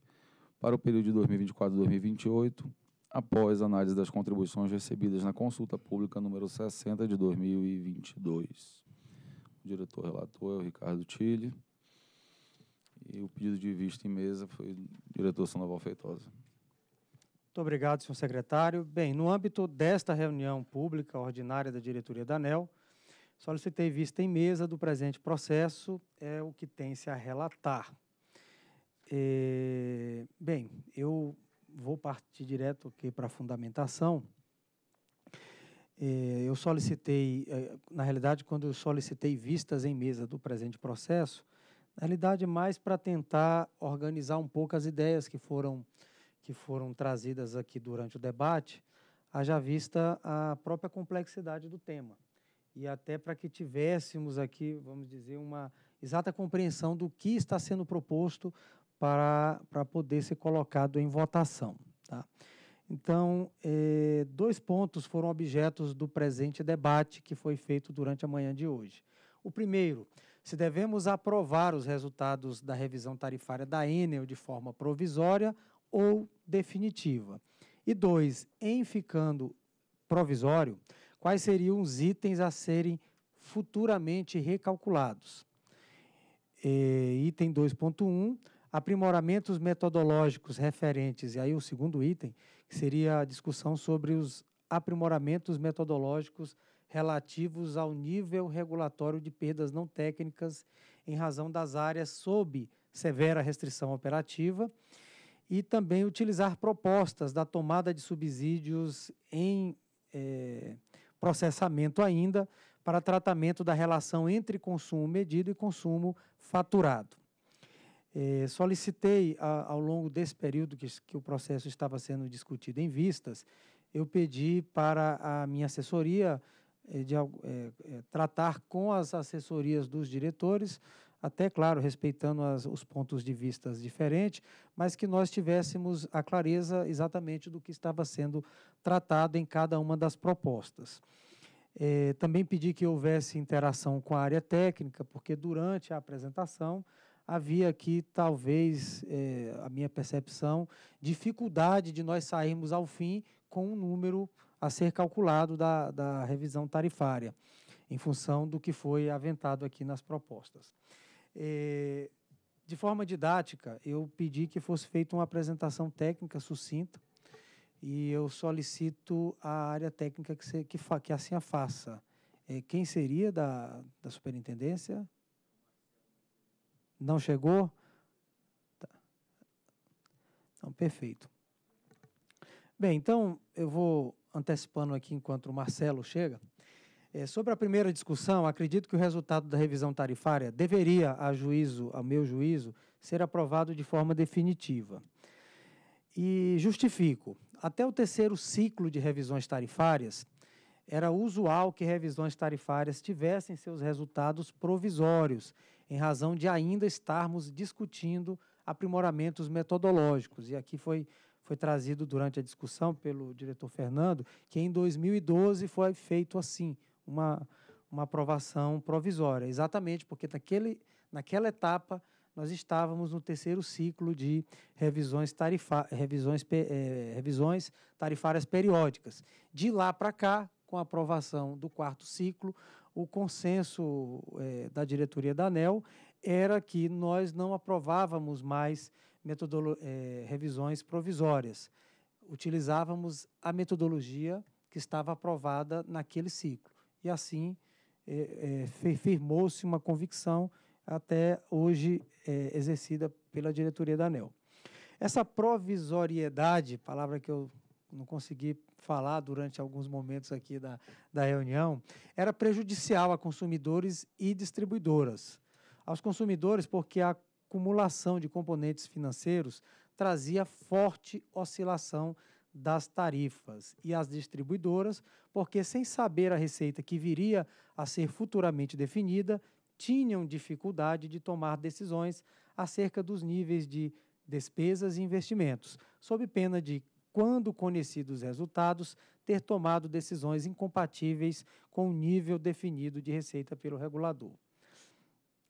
para o período de 2024 a 2028, após análise das contribuições recebidas na consulta pública número 60 de 2022. O diretor relator é o Ricardo Tille. E o pedido de vista em mesa foi do diretor Sandoval Feitosa. Muito obrigado, senhor secretário. Bem, no âmbito desta reunião pública ordinária da diretoria da ANEL, solicitei vista em mesa do presente processo, é o que tem-se a relatar. É, bem, eu vou partir direto aqui para a fundamentação. É, eu solicitei, eh, na realidade, quando eu solicitei vistas em mesa do presente processo, na realidade, mais para tentar organizar um pouco as ideias que foram, que foram trazidas aqui durante o debate, haja vista a própria complexidade do tema. E até para que tivéssemos aqui, vamos dizer, uma exata compreensão do que está sendo proposto para, para poder ser colocado em votação. Tá? Então, eh, dois pontos foram objetos do presente debate que foi feito durante a manhã de hoje. O primeiro, se devemos aprovar os resultados da revisão tarifária da Enel de forma provisória ou definitiva. E dois, em ficando provisório, quais seriam os itens a serem futuramente recalculados. Eh, item 2.1 aprimoramentos metodológicos referentes, e aí o segundo item, que seria a discussão sobre os aprimoramentos metodológicos relativos ao nível regulatório de perdas não técnicas em razão das áreas sob severa restrição operativa e também utilizar propostas da tomada de subsídios em é, processamento ainda para tratamento da relação entre consumo medido e consumo faturado. Eh, solicitei, a, ao longo desse período que, que o processo estava sendo discutido em vistas, eu pedi para a minha assessoria eh, de, eh, tratar com as assessorias dos diretores, até, claro, respeitando as, os pontos de vistas diferentes, mas que nós tivéssemos a clareza exatamente do que estava sendo tratado em cada uma das propostas. também pedi que houvesse interação com a área técnica, porque durante a apresentação havia aqui, talvez, é, a minha percepção, dificuldade de nós sairmos ao fim com um número a ser calculado da, da revisão tarifária, em função do que foi aventado aqui nas propostas. É, de forma didática, eu pedi que fosse feita uma apresentação técnica sucinta e eu solicito à área técnica que, se, que, fa, que assim a faça. É, quem seria da, da superintendência? Não chegou? Tá. Então, perfeito. Bem, então eu vou antecipando aqui enquanto o Marcelo chega. É, sobre a primeira discussão, acredito que o resultado da revisão tarifária deveria, a juízo, a meu juízo, ser aprovado de forma definitiva. E justifico. Até o terceiro ciclo de revisões tarifárias, era usual que revisões tarifárias tivessem seus resultados provisórios em razão de ainda estarmos discutindo aprimoramentos metodológicos. E aqui foi, foi trazido durante a discussão pelo diretor Fernando que em 2012 foi feito assim, uma, uma aprovação provisória, exatamente porque naquele, naquela etapa nós estávamos no terceiro ciclo de revisões, tarifa, revisões, eh, revisões tarifárias periódicas. De lá para cá, com a aprovação do quarto ciclo, o consenso é, da diretoria da ANEL era que nós não aprovávamos mais é, revisões provisórias. Utilizávamos a metodologia que estava aprovada naquele ciclo. E assim é, firmou-se uma convicção até hoje exercida pela diretoria da ANEL. Essa provisoriedade, palavra que eu não consegui falar durante alguns momentos aqui da, da reunião, era prejudicial a consumidores e distribuidoras. Aos consumidores, porque a acumulação de componentes financeiros trazia forte oscilação das tarifas e as distribuidoras, porque sem saber a receita que viria a ser futuramente definida, tinham dificuldade de tomar decisões acerca dos níveis de despesas e investimentos, sob pena de quando conhecidos os resultados, ter tomado decisões incompatíveis com o nível definido de receita pelo regulador.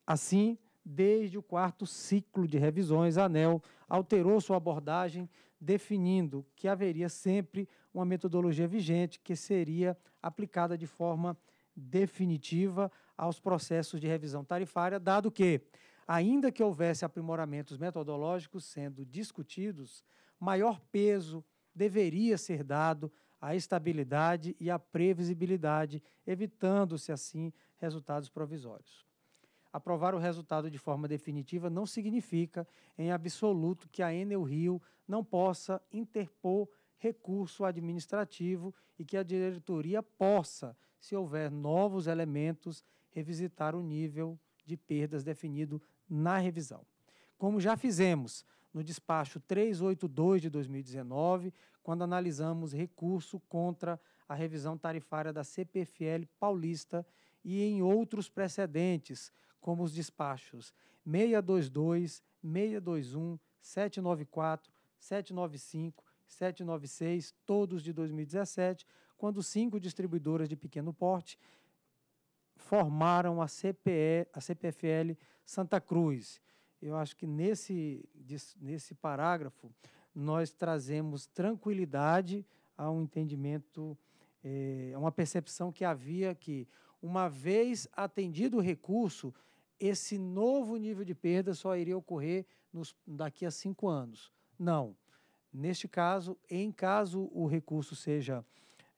Assim, desde o quarto ciclo de revisões, a ANEL alterou sua abordagem, definindo que haveria sempre uma metodologia vigente que seria aplicada de forma definitiva aos processos de revisão tarifária, dado que, ainda que houvesse aprimoramentos metodológicos sendo discutidos, maior peso deveria ser dado à estabilidade e à previsibilidade, evitando-se assim resultados provisórios. Aprovar o resultado de forma definitiva não significa, em absoluto, que a Enel Rio não possa interpor recurso administrativo e que a diretoria possa, se houver novos elementos, revisitar o nível de perdas definido na revisão. Como já fizemos no despacho 382 de 2019, quando analisamos recurso contra a revisão tarifária da CPFL paulista e em outros precedentes, como os despachos 622, 621, 794, 795, 796, todos de 2017, quando cinco distribuidoras de pequeno porte formaram a, CPE, a CPFL Santa Cruz eu acho que nesse, nesse parágrafo nós trazemos tranquilidade a um entendimento, é, a uma percepção que havia que, uma vez atendido o recurso, esse novo nível de perda só iria ocorrer nos, daqui a cinco anos. Não. Neste caso, em caso o recurso seja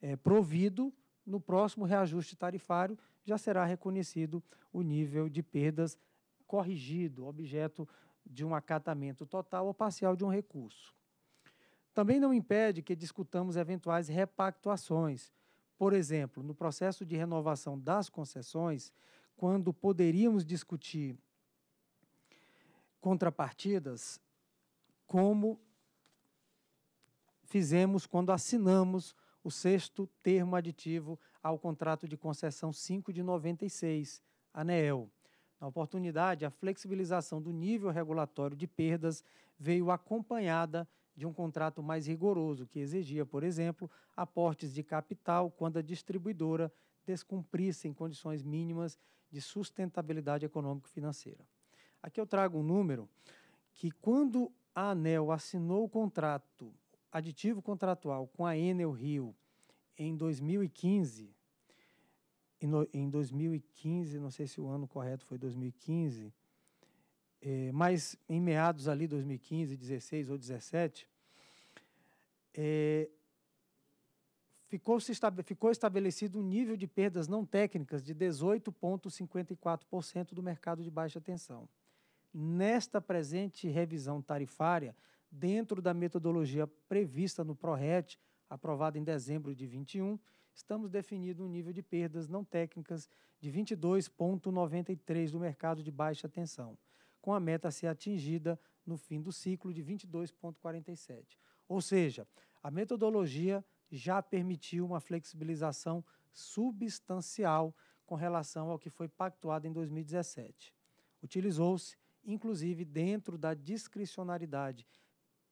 é, provido, no próximo reajuste tarifário já será reconhecido o nível de perdas corrigido, objeto de um acatamento total ou parcial de um recurso. Também não impede que discutamos eventuais repactuações. Por exemplo, no processo de renovação das concessões, quando poderíamos discutir contrapartidas, como fizemos quando assinamos o sexto termo aditivo ao contrato de concessão 5 de 96, ANEEL. Na oportunidade, a flexibilização do nível regulatório de perdas veio acompanhada de um contrato mais rigoroso, que exigia, por exemplo, aportes de capital quando a distribuidora descumprisse em condições mínimas de sustentabilidade econômico-financeira. Aqui eu trago um número que, quando a ANEL assinou o contrato aditivo contratual com a Enel Rio em 2015, em 2015, não sei se o ano correto foi 2015, é, mas em meados ali 2015, 16 ou 17, é, ficou, -se, ficou estabelecido um nível de perdas não técnicas de 18,54% do mercado de baixa tensão. Nesta presente revisão tarifária, dentro da metodologia prevista no PRORET, aprovada em dezembro de 21, estamos definindo um nível de perdas não técnicas de 22,93 do mercado de baixa tensão, com a meta a ser atingida no fim do ciclo de 22,47. Ou seja, a metodologia já permitiu uma flexibilização substancial com relação ao que foi pactuado em 2017. Utilizou-se, inclusive, dentro da discricionariedade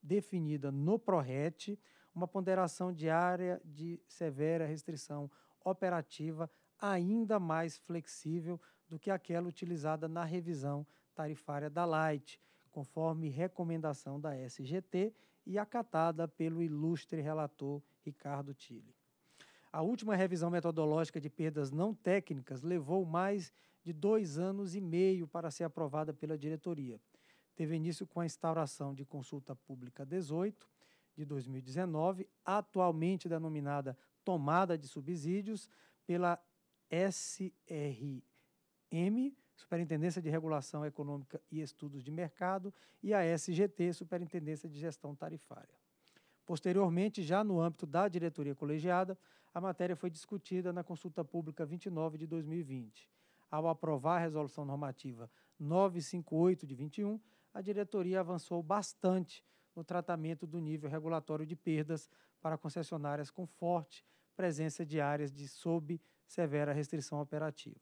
definida no PRORET, uma ponderação diária de severa restrição operativa ainda mais flexível do que aquela utilizada na revisão tarifária da Light, conforme recomendação da SGT e acatada pelo ilustre relator Ricardo Tille. A última revisão metodológica de perdas não técnicas levou mais de dois anos e meio para ser aprovada pela diretoria. Teve início com a instauração de consulta pública 18, de 2019, atualmente denominada Tomada de Subsídios, pela SRM, Superintendência de Regulação Econômica e Estudos de Mercado, e a SGT, Superintendência de Gestão Tarifária. Posteriormente, já no âmbito da diretoria colegiada, a matéria foi discutida na consulta pública 29 de 2020. Ao aprovar a resolução normativa 958 de 21, a diretoria avançou bastante no tratamento do nível regulatório de perdas para concessionárias com forte presença de áreas de sob severa restrição operativa.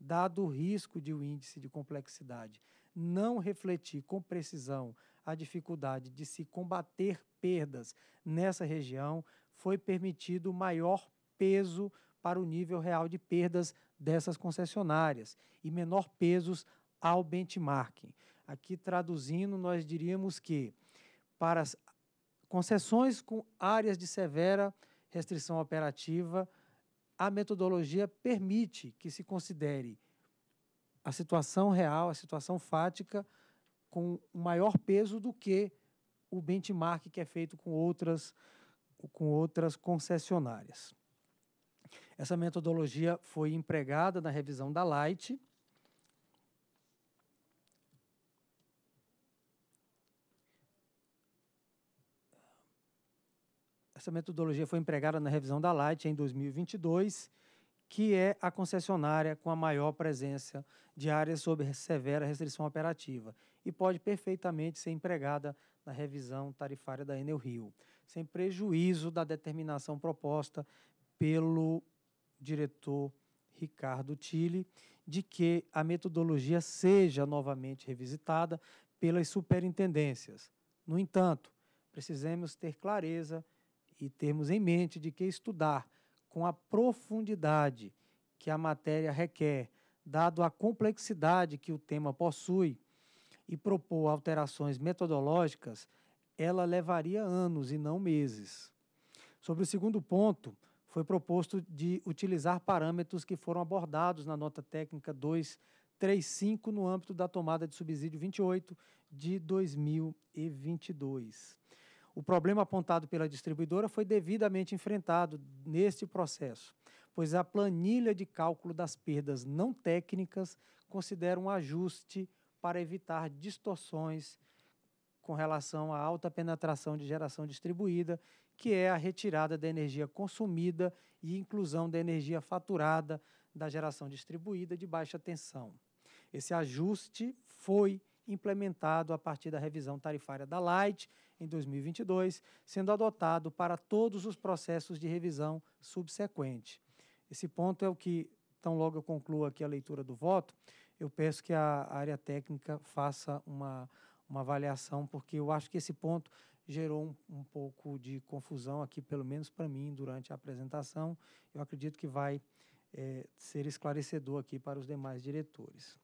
Dado o risco de o índice de complexidade não refletir com precisão a dificuldade de se combater perdas nessa região, foi permitido maior peso para o nível real de perdas dessas concessionárias e menor pesos ao benchmarking. Aqui traduzindo, nós diríamos que para as concessões com áreas de severa restrição operativa, a metodologia permite que se considere a situação real, a situação fática, com maior peso do que o benchmark que é feito com outras, com outras concessionárias. Essa metodologia foi empregada na revisão da Light, Essa metodologia foi empregada na revisão da Light em 2022, que é a concessionária com a maior presença de áreas sob severa restrição operativa e pode perfeitamente ser empregada na revisão tarifária da Enel Rio, sem prejuízo da determinação proposta pelo diretor Ricardo Tille de que a metodologia seja novamente revisitada pelas superintendências. No entanto, precisamos ter clareza e termos em mente de que estudar com a profundidade que a matéria requer, dado a complexidade que o tema possui, e propor alterações metodológicas, ela levaria anos e não meses. Sobre o segundo ponto, foi proposto de utilizar parâmetros que foram abordados na nota técnica 235 no âmbito da tomada de subsídio 28 de 2022. O problema apontado pela distribuidora foi devidamente enfrentado neste processo, pois a planilha de cálculo das perdas não técnicas considera um ajuste para evitar distorções com relação à alta penetração de geração distribuída, que é a retirada da energia consumida e inclusão da energia faturada da geração distribuída de baixa tensão. Esse ajuste foi implementado a partir da revisão tarifária da Light em 2022, sendo adotado para todos os processos de revisão subsequente. Esse ponto é o que, tão logo eu concluo aqui a leitura do voto, eu peço que a área técnica faça uma, uma avaliação, porque eu acho que esse ponto gerou um, um pouco de confusão aqui, pelo menos para mim, durante a apresentação. Eu acredito que vai é, ser esclarecedor aqui para os demais diretores.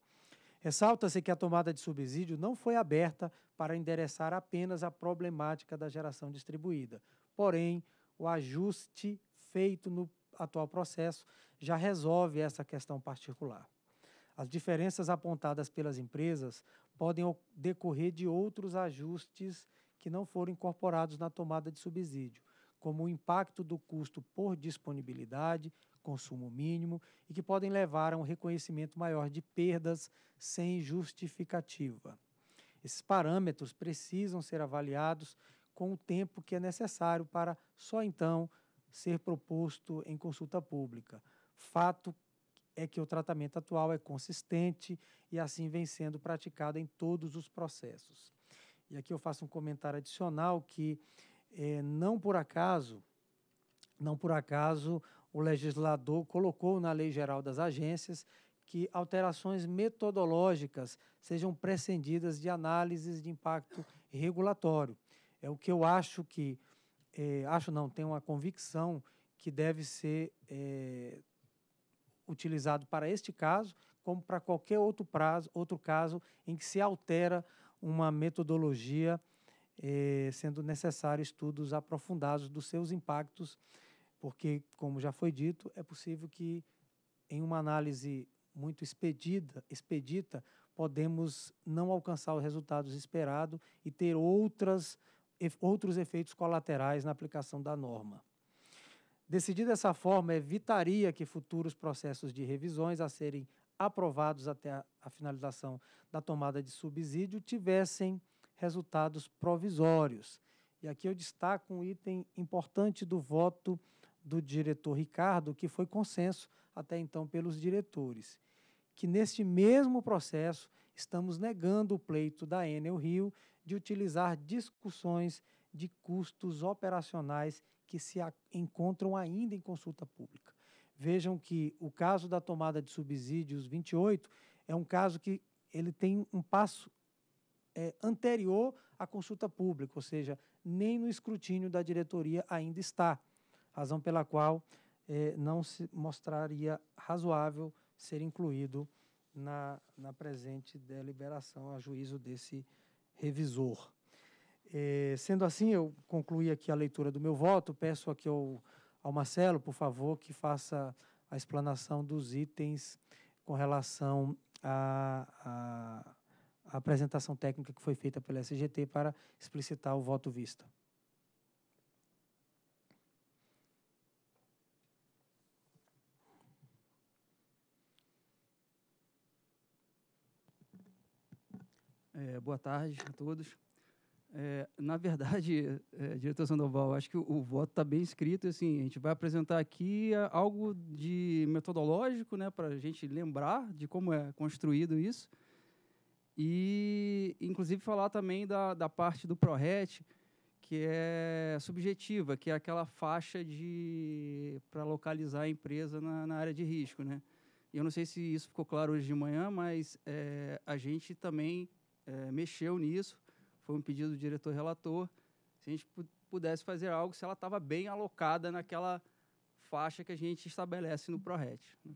Ressalta-se que a tomada de subsídio não foi aberta para endereçar apenas a problemática da geração distribuída. Porém, o ajuste feito no atual processo já resolve essa questão particular. As diferenças apontadas pelas empresas podem decorrer de outros ajustes que não foram incorporados na tomada de subsídio, como o impacto do custo por disponibilidade, consumo mínimo, e que podem levar a um reconhecimento maior de perdas sem justificativa. Esses parâmetros precisam ser avaliados com o tempo que é necessário para só então ser proposto em consulta pública. Fato é que o tratamento atual é consistente e assim vem sendo praticado em todos os processos. E aqui eu faço um comentário adicional que é, não por acaso, não por acaso, o legislador colocou na Lei Geral das Agências que alterações metodológicas sejam prescindidas de análises de impacto regulatório. É o que eu acho que, é, acho não, tenho uma convicção que deve ser é, utilizado para este caso, como para qualquer outro, prazo, outro caso em que se altera uma metodologia eh, sendo necessário estudos aprofundados dos seus impactos, porque, como já foi dito, é possível que, em uma análise muito expedida, expedita, podemos não alcançar os resultados esperados e ter outras, outros efeitos colaterais na aplicação da norma. Decidir dessa forma evitaria que futuros processos de revisões a serem aprovados até a, a finalização da tomada de subsídio tivessem resultados provisórios. E aqui eu destaco um item importante do voto do diretor Ricardo, que foi consenso até então pelos diretores, que neste mesmo processo estamos negando o pleito da Enel Rio de utilizar discussões de custos operacionais que se encontram ainda em consulta pública. Vejam que o caso da tomada de subsídios 28 é um caso que ele tem um passo é, anterior à consulta pública, ou seja, nem no escrutínio da diretoria ainda está, razão pela qual é, não se mostraria razoável ser incluído na, na presente deliberação a juízo desse revisor. É, sendo assim, eu concluí aqui a leitura do meu voto, peço aqui ao, ao Marcelo, por favor, que faça a explanação dos itens com relação a, a a apresentação técnica que foi feita pela SGT para explicitar o voto vista. É, boa tarde a todos. É, na verdade, é, diretor Sandoval, acho que o, o voto está bem escrito. Assim, a gente vai apresentar aqui é, algo de metodológico, né, para a gente lembrar de como é construído isso. E, inclusive, falar também da, da parte do ProRet, que é subjetiva, que é aquela faixa de para localizar a empresa na, na, área de risco, né? eu não sei se isso ficou claro hoje de manhã, mas é, a gente também é, mexeu nisso. Foi um pedido do diretor relator se a gente pudesse fazer algo se ela estava bem alocada naquela faixa que a gente estabelece no ProRet. Né?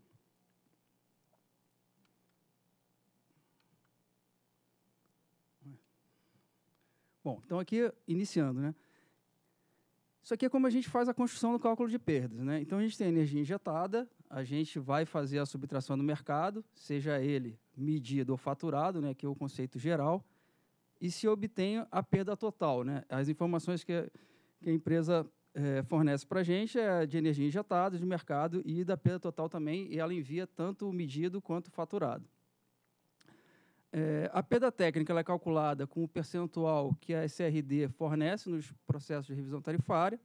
Bom, então aqui, iniciando, né? Isso aqui é como a gente faz a construção do cálculo de perdas, né? Então a gente tem energia injetada, a gente vai fazer a subtração do mercado, seja ele medido ou faturado, né? Que é o conceito geral, e se obtém a perda total, né? As informações que a, que a empresa é, fornece para a gente é de energia injetada, de mercado e da perda total também, e ela envia tanto o medido quanto o faturado. É, a perda técnica é calculada com o percentual que a SRD fornece nos processos de revisão tarifária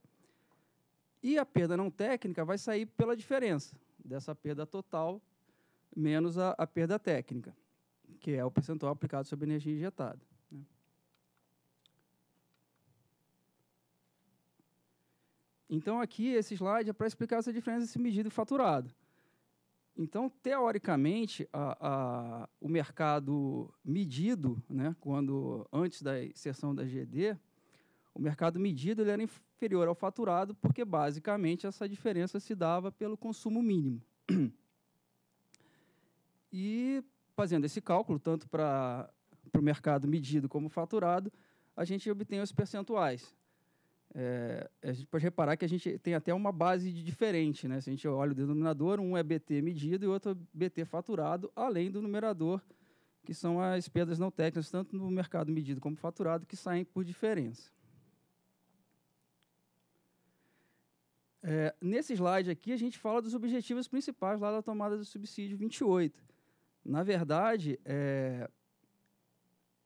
e a perda não técnica vai sair pela diferença dessa perda total menos a, a perda técnica, que é o percentual aplicado sobre a energia injetada. Né? Então, aqui, esse slide é para explicar essa diferença entre medido e faturado. Então, teoricamente, a, a, o mercado medido, né, quando antes da inserção da GD, o mercado medido ele era inferior ao faturado, porque basicamente essa diferença se dava pelo consumo mínimo. *clears throat* E fazendo esse cálculo, tanto para o mercado medido como faturado, a gente obtém os percentuais é, a gente pode reparar que a gente tem até uma base diferente, né? Se a gente olha o denominador, um é BT medido e outro é BT faturado, além do numerador, que são as perdas não técnicas, tanto no mercado medido como faturado, que saem por diferença. É, nesse slide aqui, a gente fala dos objetivos principais lá da tomada do subsídio 28. Na verdade, é,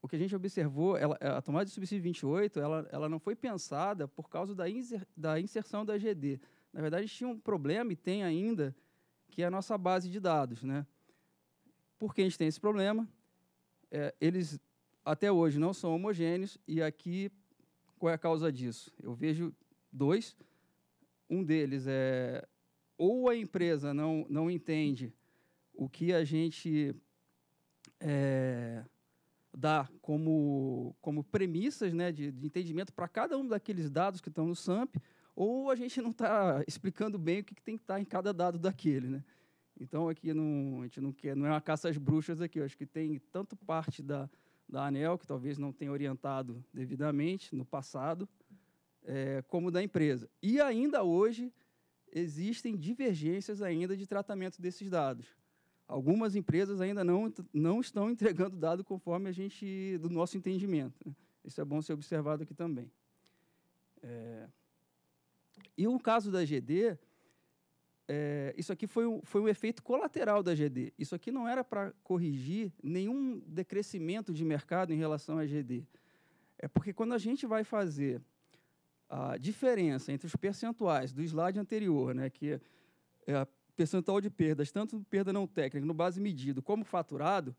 o que a gente observou, ela, a tomada de subsídio 28, ela, ela não foi pensada por causa da, inser, da inserção da GD. Na verdade, tinha um problema e tem ainda, que é a nossa base de dados. Né? Por que a gente tem esse problema? É, eles, até hoje, não são homogêneos, e aqui, qual é a causa disso? Eu vejo dois. Um deles é ou a empresa não, não entende o que a gente é, dá como, como premissas né, de, de entendimento para cada um daqueles dados que estão no SAMP, ou a gente não está explicando bem o que, que tem que estar tá em cada dado daquele. Né? Então, aqui não, a gente não quer, não é uma caça às bruxas aqui. Eu acho que tem tanto parte da, da ANEL, que talvez não tenha orientado devidamente no passado, é, como da empresa. E ainda hoje existem divergências ainda de tratamento desses dados algumas empresas ainda não, não estão entregando dado conforme a gente, do nosso entendimento. Né? Isso é bom ser observado aqui também. É... E o caso da GD, é, isso aqui foi um, foi um efeito colateral da GD. Isso aqui não era para corrigir nenhum decrescimento de mercado em relação à GD. É porque quando a gente vai fazer a diferença entre os percentuais do slide anterior, né, que é, é percentual de perdas, tanto perda não técnica, no base medido, como faturado,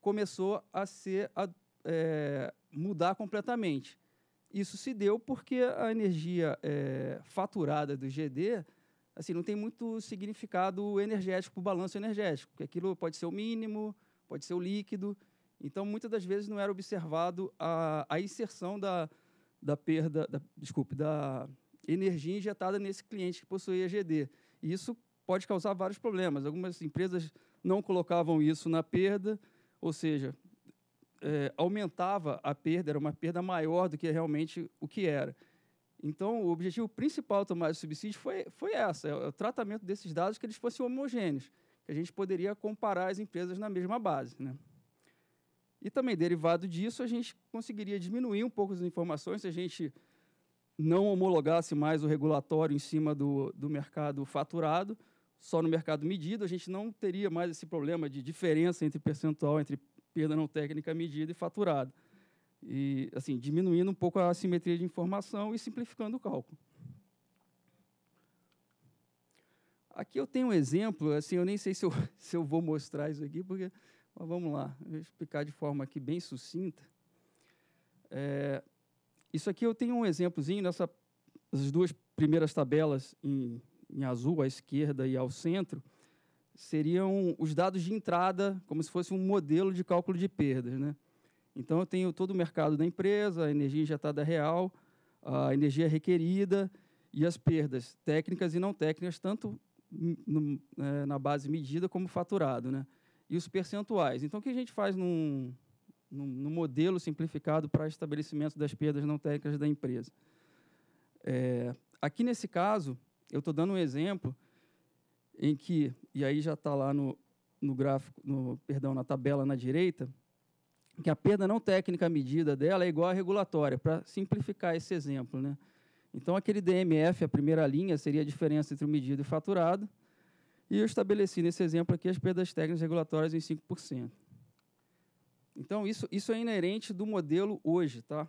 começou a ser a, é, mudar completamente. Isso se deu porque a energia é, faturada do GD assim, não tem muito significado energético para o balanço energético, porque aquilo pode ser o mínimo, pode ser o líquido. Então, muitas das vezes não era observado a, a inserção da, da perda, da, desculpe, da energia injetada nesse cliente que possuía GD. isso pode causar vários problemas. Algumas empresas não colocavam isso na perda, ou seja, é, aumentava a perda, era uma perda maior do que realmente o que era. Então, o objetivo principal de tomar esse subsídio foi, foi essa, é, é o tratamento desses dados que eles fossem homogêneos, que a gente poderia comparar as empresas na mesma base. Né? E também, derivado disso, a gente conseguiria diminuir um pouco as informações se a gente não homologasse mais o regulatório em cima do, do mercado faturado, só no mercado medido, a gente não teria mais esse problema de diferença entre percentual, entre perda não técnica medida e faturado. E, assim, diminuindo um pouco a assimetria de informação e simplificando o cálculo. Aqui eu tenho um exemplo, assim, eu nem sei se eu, *laughs* se eu vou mostrar isso aqui, porque, mas vamos lá, vou explicar de forma aqui bem sucinta. É, isso aqui eu tenho um exemplozinho nessas duas primeiras tabelas em em azul à esquerda e ao centro, seriam os dados de entrada, como se fosse um modelo de cálculo de perdas. Né? Então, eu tenho todo o mercado da empresa, a energia injetada é real, a energia é requerida e as perdas técnicas e não técnicas, tanto no, é, na base medida como faturado. Né? E os percentuais. Então, o que a gente faz num, num, num modelo simplificado para estabelecimento das perdas não técnicas da empresa? É, aqui, nesse caso, eu estou dando um exemplo em que, e aí já está lá no, no gráfico, no, perdão, na tabela na direita, que a perda não técnica medida dela é igual à regulatória, para simplificar esse exemplo. Né? Então, aquele DMF, a primeira linha, seria a diferença entre o medido e o faturado, e eu estabeleci nesse exemplo aqui as perdas técnicas regulatórias em 5%. Então, isso, isso é inerente do modelo hoje, tá?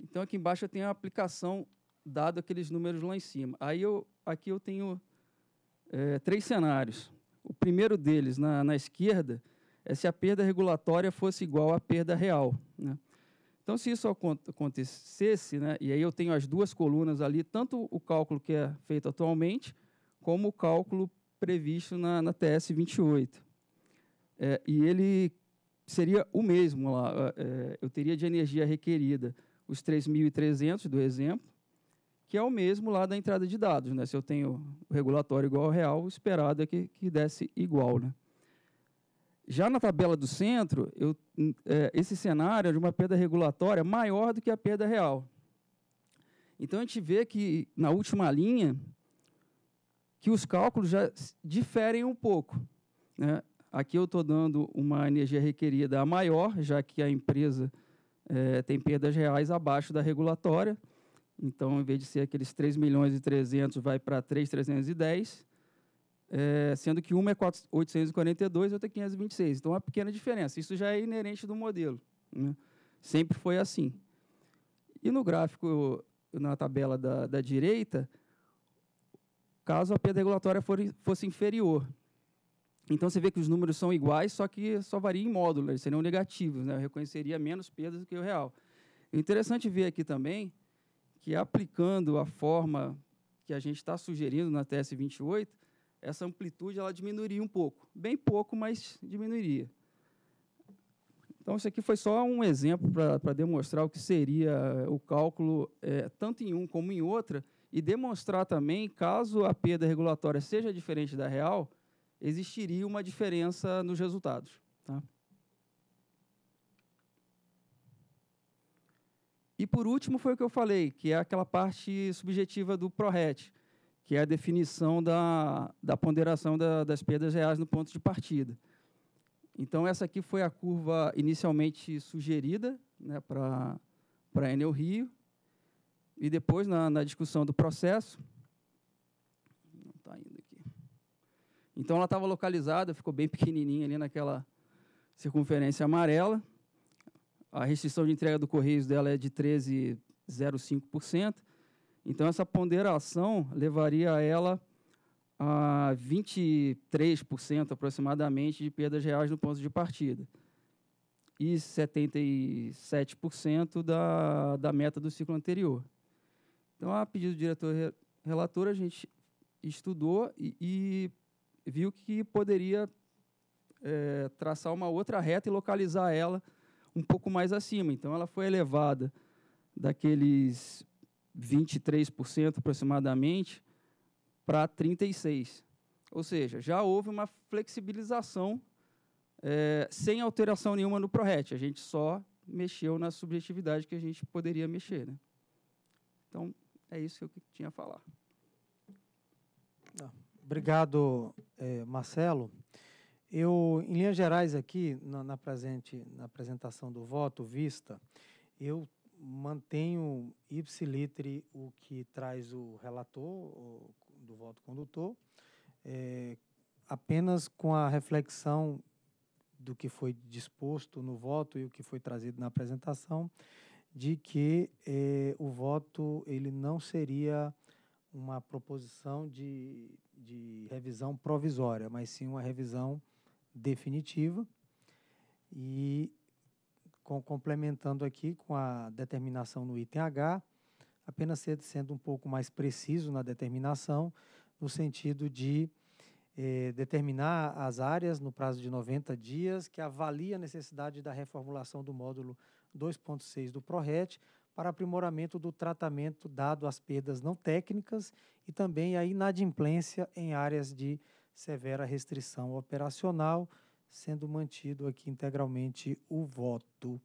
Então, aqui embaixo eu tenho a aplicação dado aqueles números lá em cima. Aí eu, aqui eu tenho é, três cenários. O primeiro deles, na, na, esquerda, é se a perda regulatória fosse igual à perda real. Né? Então, se isso acontecesse, né, e aí eu tenho as duas colunas ali, tanto o cálculo que é feito atualmente, como o cálculo previsto na, na TS 28. É, e ele seria o mesmo lá. É, eu teria de energia requerida os 3.300 do exemplo, que é o mesmo lá da entrada de dados. Né? Se eu tenho o regulatório igual ao real, o esperado é que, que desse igual. Né? Já na tabela do centro, eu, hum, é, esse cenário é de uma perda regulatória maior do que a perda real. Então, a gente vê que, na última linha, que os cálculos já diferem um pouco. Né? Aqui eu estou dando uma energia requerida maior, já que a empresa é, tem perdas reais abaixo da regulatória, então, em vez de ser aqueles 3 milhões e 300, vai para 3,310, é, sendo que uma é 4, 842 e outra é 526. Então, é uma pequena diferença. Isso já é inerente do modelo. Né? Sempre foi assim. E no gráfico, na tabela da, da direita, caso a perda regulatória for, fosse inferior. Então, você vê que os números são iguais, só que só varia em módulo, eles seriam negativos. Né? Eu reconheceria menos perdas do que o real. interessante ver aqui também que aplicando a forma que a gente está sugerindo na TS 28, essa amplitude ela diminuiria um pouco, bem pouco, mas diminuiria. Então, isso aqui foi só um exemplo para demonstrar o que seria eh, o cálculo, é, tanto em um como em outra, e demonstrar também, caso a perda regulatória seja diferente da real, existiria uma diferença nos resultados. Tá? E por último foi o que eu falei, que é aquela parte subjetiva do PRORET, que é a definição da, da ponderação da, das perdas reais no ponto de partida. Então, essa aqui foi a curva inicialmente sugerida né, para a Enel Rio, e depois, na, na discussão do processo, não está indo aqui. Então, ela estava localizada, ficou bem pequenininha ali naquela circunferência amarela, a restrição de entrega do Correios dela é de 13,05%. Então, essa ponderação levaria ela a 23% aproximadamente de perdas reais no ponto de partida e 77% da, da meta do ciclo anterior. Então, a pedido do diretor relator, a gente estudou e, e viu que poderia é, traçar uma outra reta e localizar ela um pouco mais acima. Então, ela foi elevada daqueles 23% aproximadamente para 36%. Ou seja, já houve uma flexibilização é, sem alteração nenhuma no ProRet. A gente só mexeu na subjetividade que a gente poderia mexer. Né? Então, é isso que eu tinha a falar. Obrigado, eh, Marcelo. Eu, em linhas gerais aqui, na, na, presente, na apresentação do voto, vista, eu mantenho ipsilitre o que traz o relator o, do voto condutor, é, apenas com a reflexão do que foi disposto no voto e o que foi trazido na apresentação, de que eh, o voto ele não seria uma proposição de, de revisão provisória, mas sim uma revisão definitiva e com, complementando aqui com a determinação no item H, apenas sendo um pouco mais preciso na determinação, no sentido de eh, determinar as áreas no prazo de 90 dias que avalia a necessidade da reformulação do módulo 2.6 do ProRet para aprimoramento do tratamento dado às perdas não técnicas e também a inadimplência em áreas de severa restrição operacional, sendo mantido aqui integralmente o voto,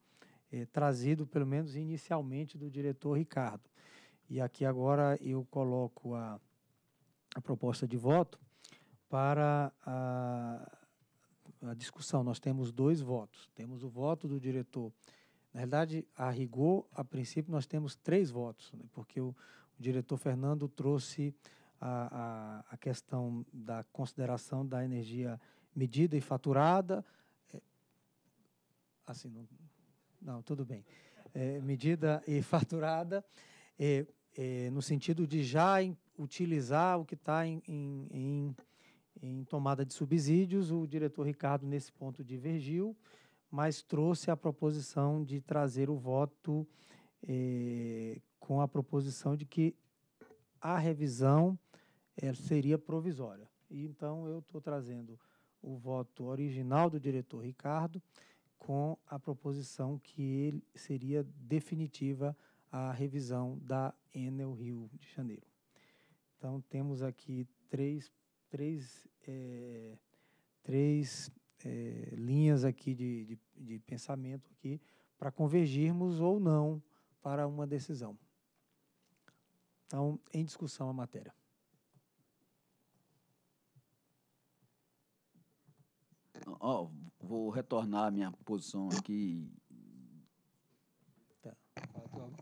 eh, trazido pelo menos inicialmente do diretor Ricardo. E aqui agora eu coloco a, a proposta de voto para a, a discussão. Nós temos dois votos. Temos o voto do diretor. Na realidade, a rigor, a princípio, nós temos três votos, né? porque o, o diretor Fernando trouxe a, a, a questão da consideração da energia medida e faturada. É, assim, não, não, tudo bem. É, medida e *laughs* faturada, é, é, no sentido de já em, utilizar o que está em, em, em tomada de subsídios, o diretor Ricardo, nesse ponto, divergiu mas trouxe a proposição de trazer o voto é, com a proposição de que a revisão é, seria provisória. E, então, eu estou trazendo o voto original do diretor Ricardo com a proposição que ele seria definitiva a revisão da Enel Rio de Janeiro. Então, temos aqui três, três, é, três é, linhas aqui de, de, de pensamento aqui para convergirmos ou não para uma decisão. Então, em discussão a matéria. Oh, vou retornar a minha posição aqui. Tá.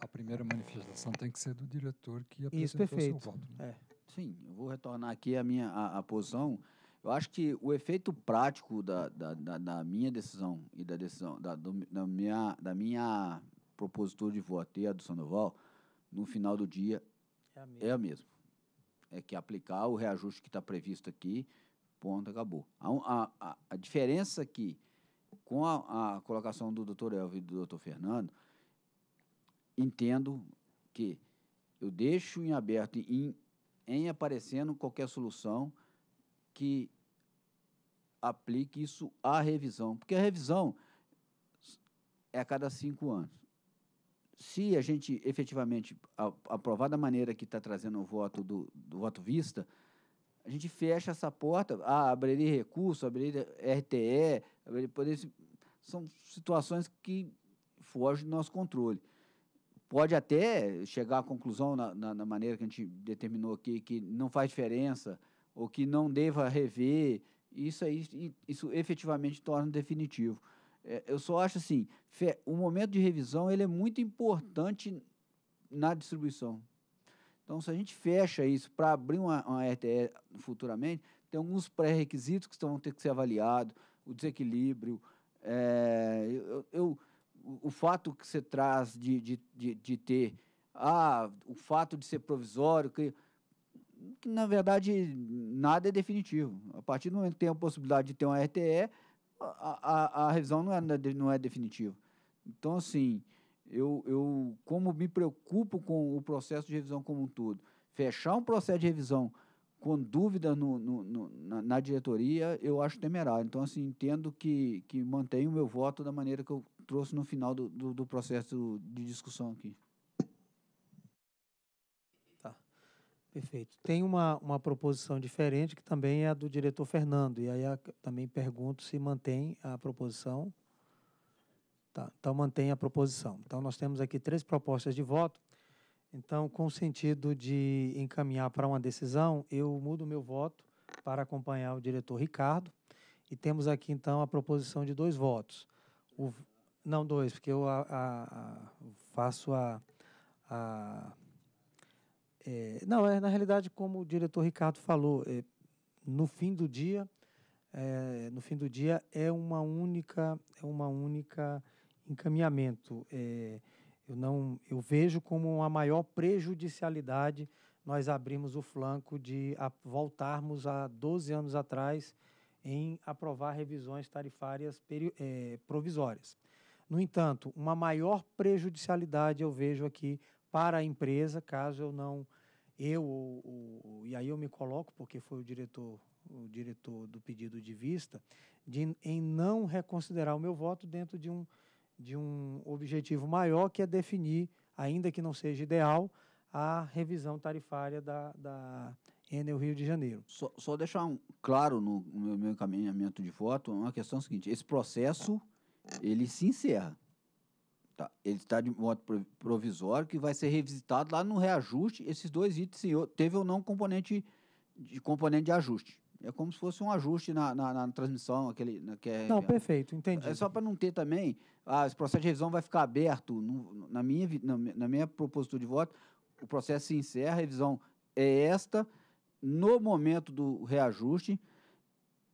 A primeira manifestação tem que ser do diretor que apresentou Isso, perfeito. seu voto. Né? É. Sim, eu vou retornar aqui a minha a, a posição. Eu acho que o efeito prático da, da, da, da minha decisão e da decisão da, do, da minha da minha propositor de voto e a do Sandoval no final do dia é a mesma. É, a mesma. é que aplicar o reajuste que está previsto aqui, ponto, acabou. A, a, a diferença que com a, a colocação do doutor Elvio e do doutor Fernando, entendo que eu deixo em aberto em, em aparecendo qualquer solução que aplique isso à revisão. Porque a revisão é a cada cinco anos se a gente efetivamente aprovar da maneira que está trazendo o voto do, do, voto vista, a gente fecha essa porta, ah, abriria recurso, abriria RTE, abriria poder, são situações que fogem do nosso controle. Pode até chegar à conclusão, na, na, na maneira que a gente determinou aqui, que não faz diferença, ou que não deva rever, isso aí, isso efetivamente torna definitivo. É, eu só acho assim, o momento de revisão ele é muito importante na distribuição. Então, se a gente fecha isso para abrir uma, uma RTE futuramente, tem alguns pré-requisitos que vão ter que ser avaliados, o desequilíbrio, é, eu, eu, o fato que você traz de, de, de, de, ter, ah, o fato de ser provisório, que, que na verdade nada é definitivo. A partir do momento que tem a possibilidade de ter uma RTE, a, a, a revisão não é, né, não é definitiva. Então, assim, eu, eu, como me preocupo com o processo de revisão como um todo, fechar um processo de revisão com dúvida no, no, no, na, na, diretoria, eu acho temerário. Então, assim, entendo que, que mantenho o meu voto da maneira que eu trouxe no final do, do, do processo de discussão aqui. Perfeito. Tem uma, uma proposição diferente que também é a do diretor Fernando. E aí a, também pergunto se mantém a proposição. Tá, então mantém a proposição. Então nós temos aqui três propostas de voto. Então, com o sentido de encaminhar para uma decisão, eu mudo meu voto para acompanhar o diretor Ricardo. E temos aqui então a proposição de dois votos. O, não dois, porque eu a, a, faço a é, não, é na realidade, como o diretor Ricardo falou, é, no fim do dia, é, no fim do dia é uma única, é uma única encaminhamento. É, eu não, eu vejo como a maior prejudicialidade nós abrimos o flanco de a, voltarmos a 12 anos atrás em aprovar revisões tarifárias peri, é, provisórias. No entanto, uma maior prejudicialidade eu vejo aqui para a empresa, caso eu não eu o, o, e aí eu me coloco porque foi o diretor o diretor do pedido de vista de, em não reconsiderar o meu voto dentro de um de um objetivo maior que é definir ainda que não seja ideal a revisão tarifária da, da Enel Rio de Janeiro. Só, só deixar um, claro no, no meu encaminhamento de voto, uma questão é seguinte, esse processo ele se encerra. Tá. Ele está de modo provisório que vai ser revisitado lá no reajuste. Esses dois itens, se teve ou não componente de componente de ajuste. É como se fosse um ajuste na, na, na transmissão, aquele na, que é, Não, perfeito, entendi. É só para não ter também, ah, esse processo de revisão vai ficar aberto. No, na, minha, na, na minha proposta de voto, o processo se encerra, a revisão é esta. No momento do reajuste,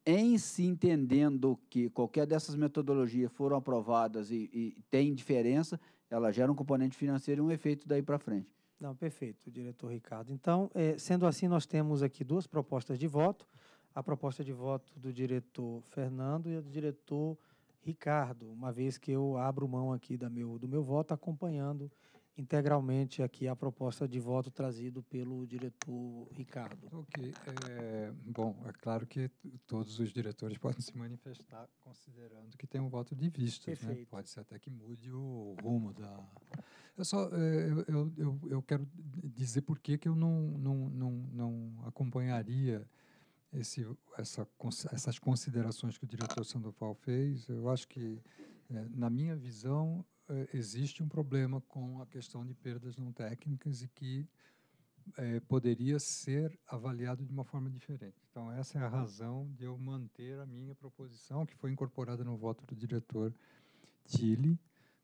em se entendendo que qualquer dessas metodologias foram aprovadas e, e tem diferença, ela gera um componente financeiro e um efeito daí para frente. Não, perfeito, diretor Ricardo. Então, é, sendo assim, nós temos aqui duas propostas de voto. A proposta de voto do diretor Fernando e a do diretor Ricardo, uma vez que eu abro mão aqui da meu, do meu voto acompanhando integralmente aqui a proposta de voto trazido pelo diretor Ricardo. Ok. É, bom, é claro que todos os diretores *laughs* podem se manifestar considerando que tem um voto de vista. Né? Pode ser até que mude o rumo da... Eu só é, eu, eu, eu quero dizer por que eu não, não, não, não acompanharia... Esse, essa, essas considerações que o diretor Sandoval fez, eu acho que, é, na minha visão, eh, existe um problema com a questão de perdas não técnicas e que é, poderia ser avaliado de uma forma diferente. Então, essa é a razão de eu manter a minha proposição, que foi incorporada no voto do diretor Tilly,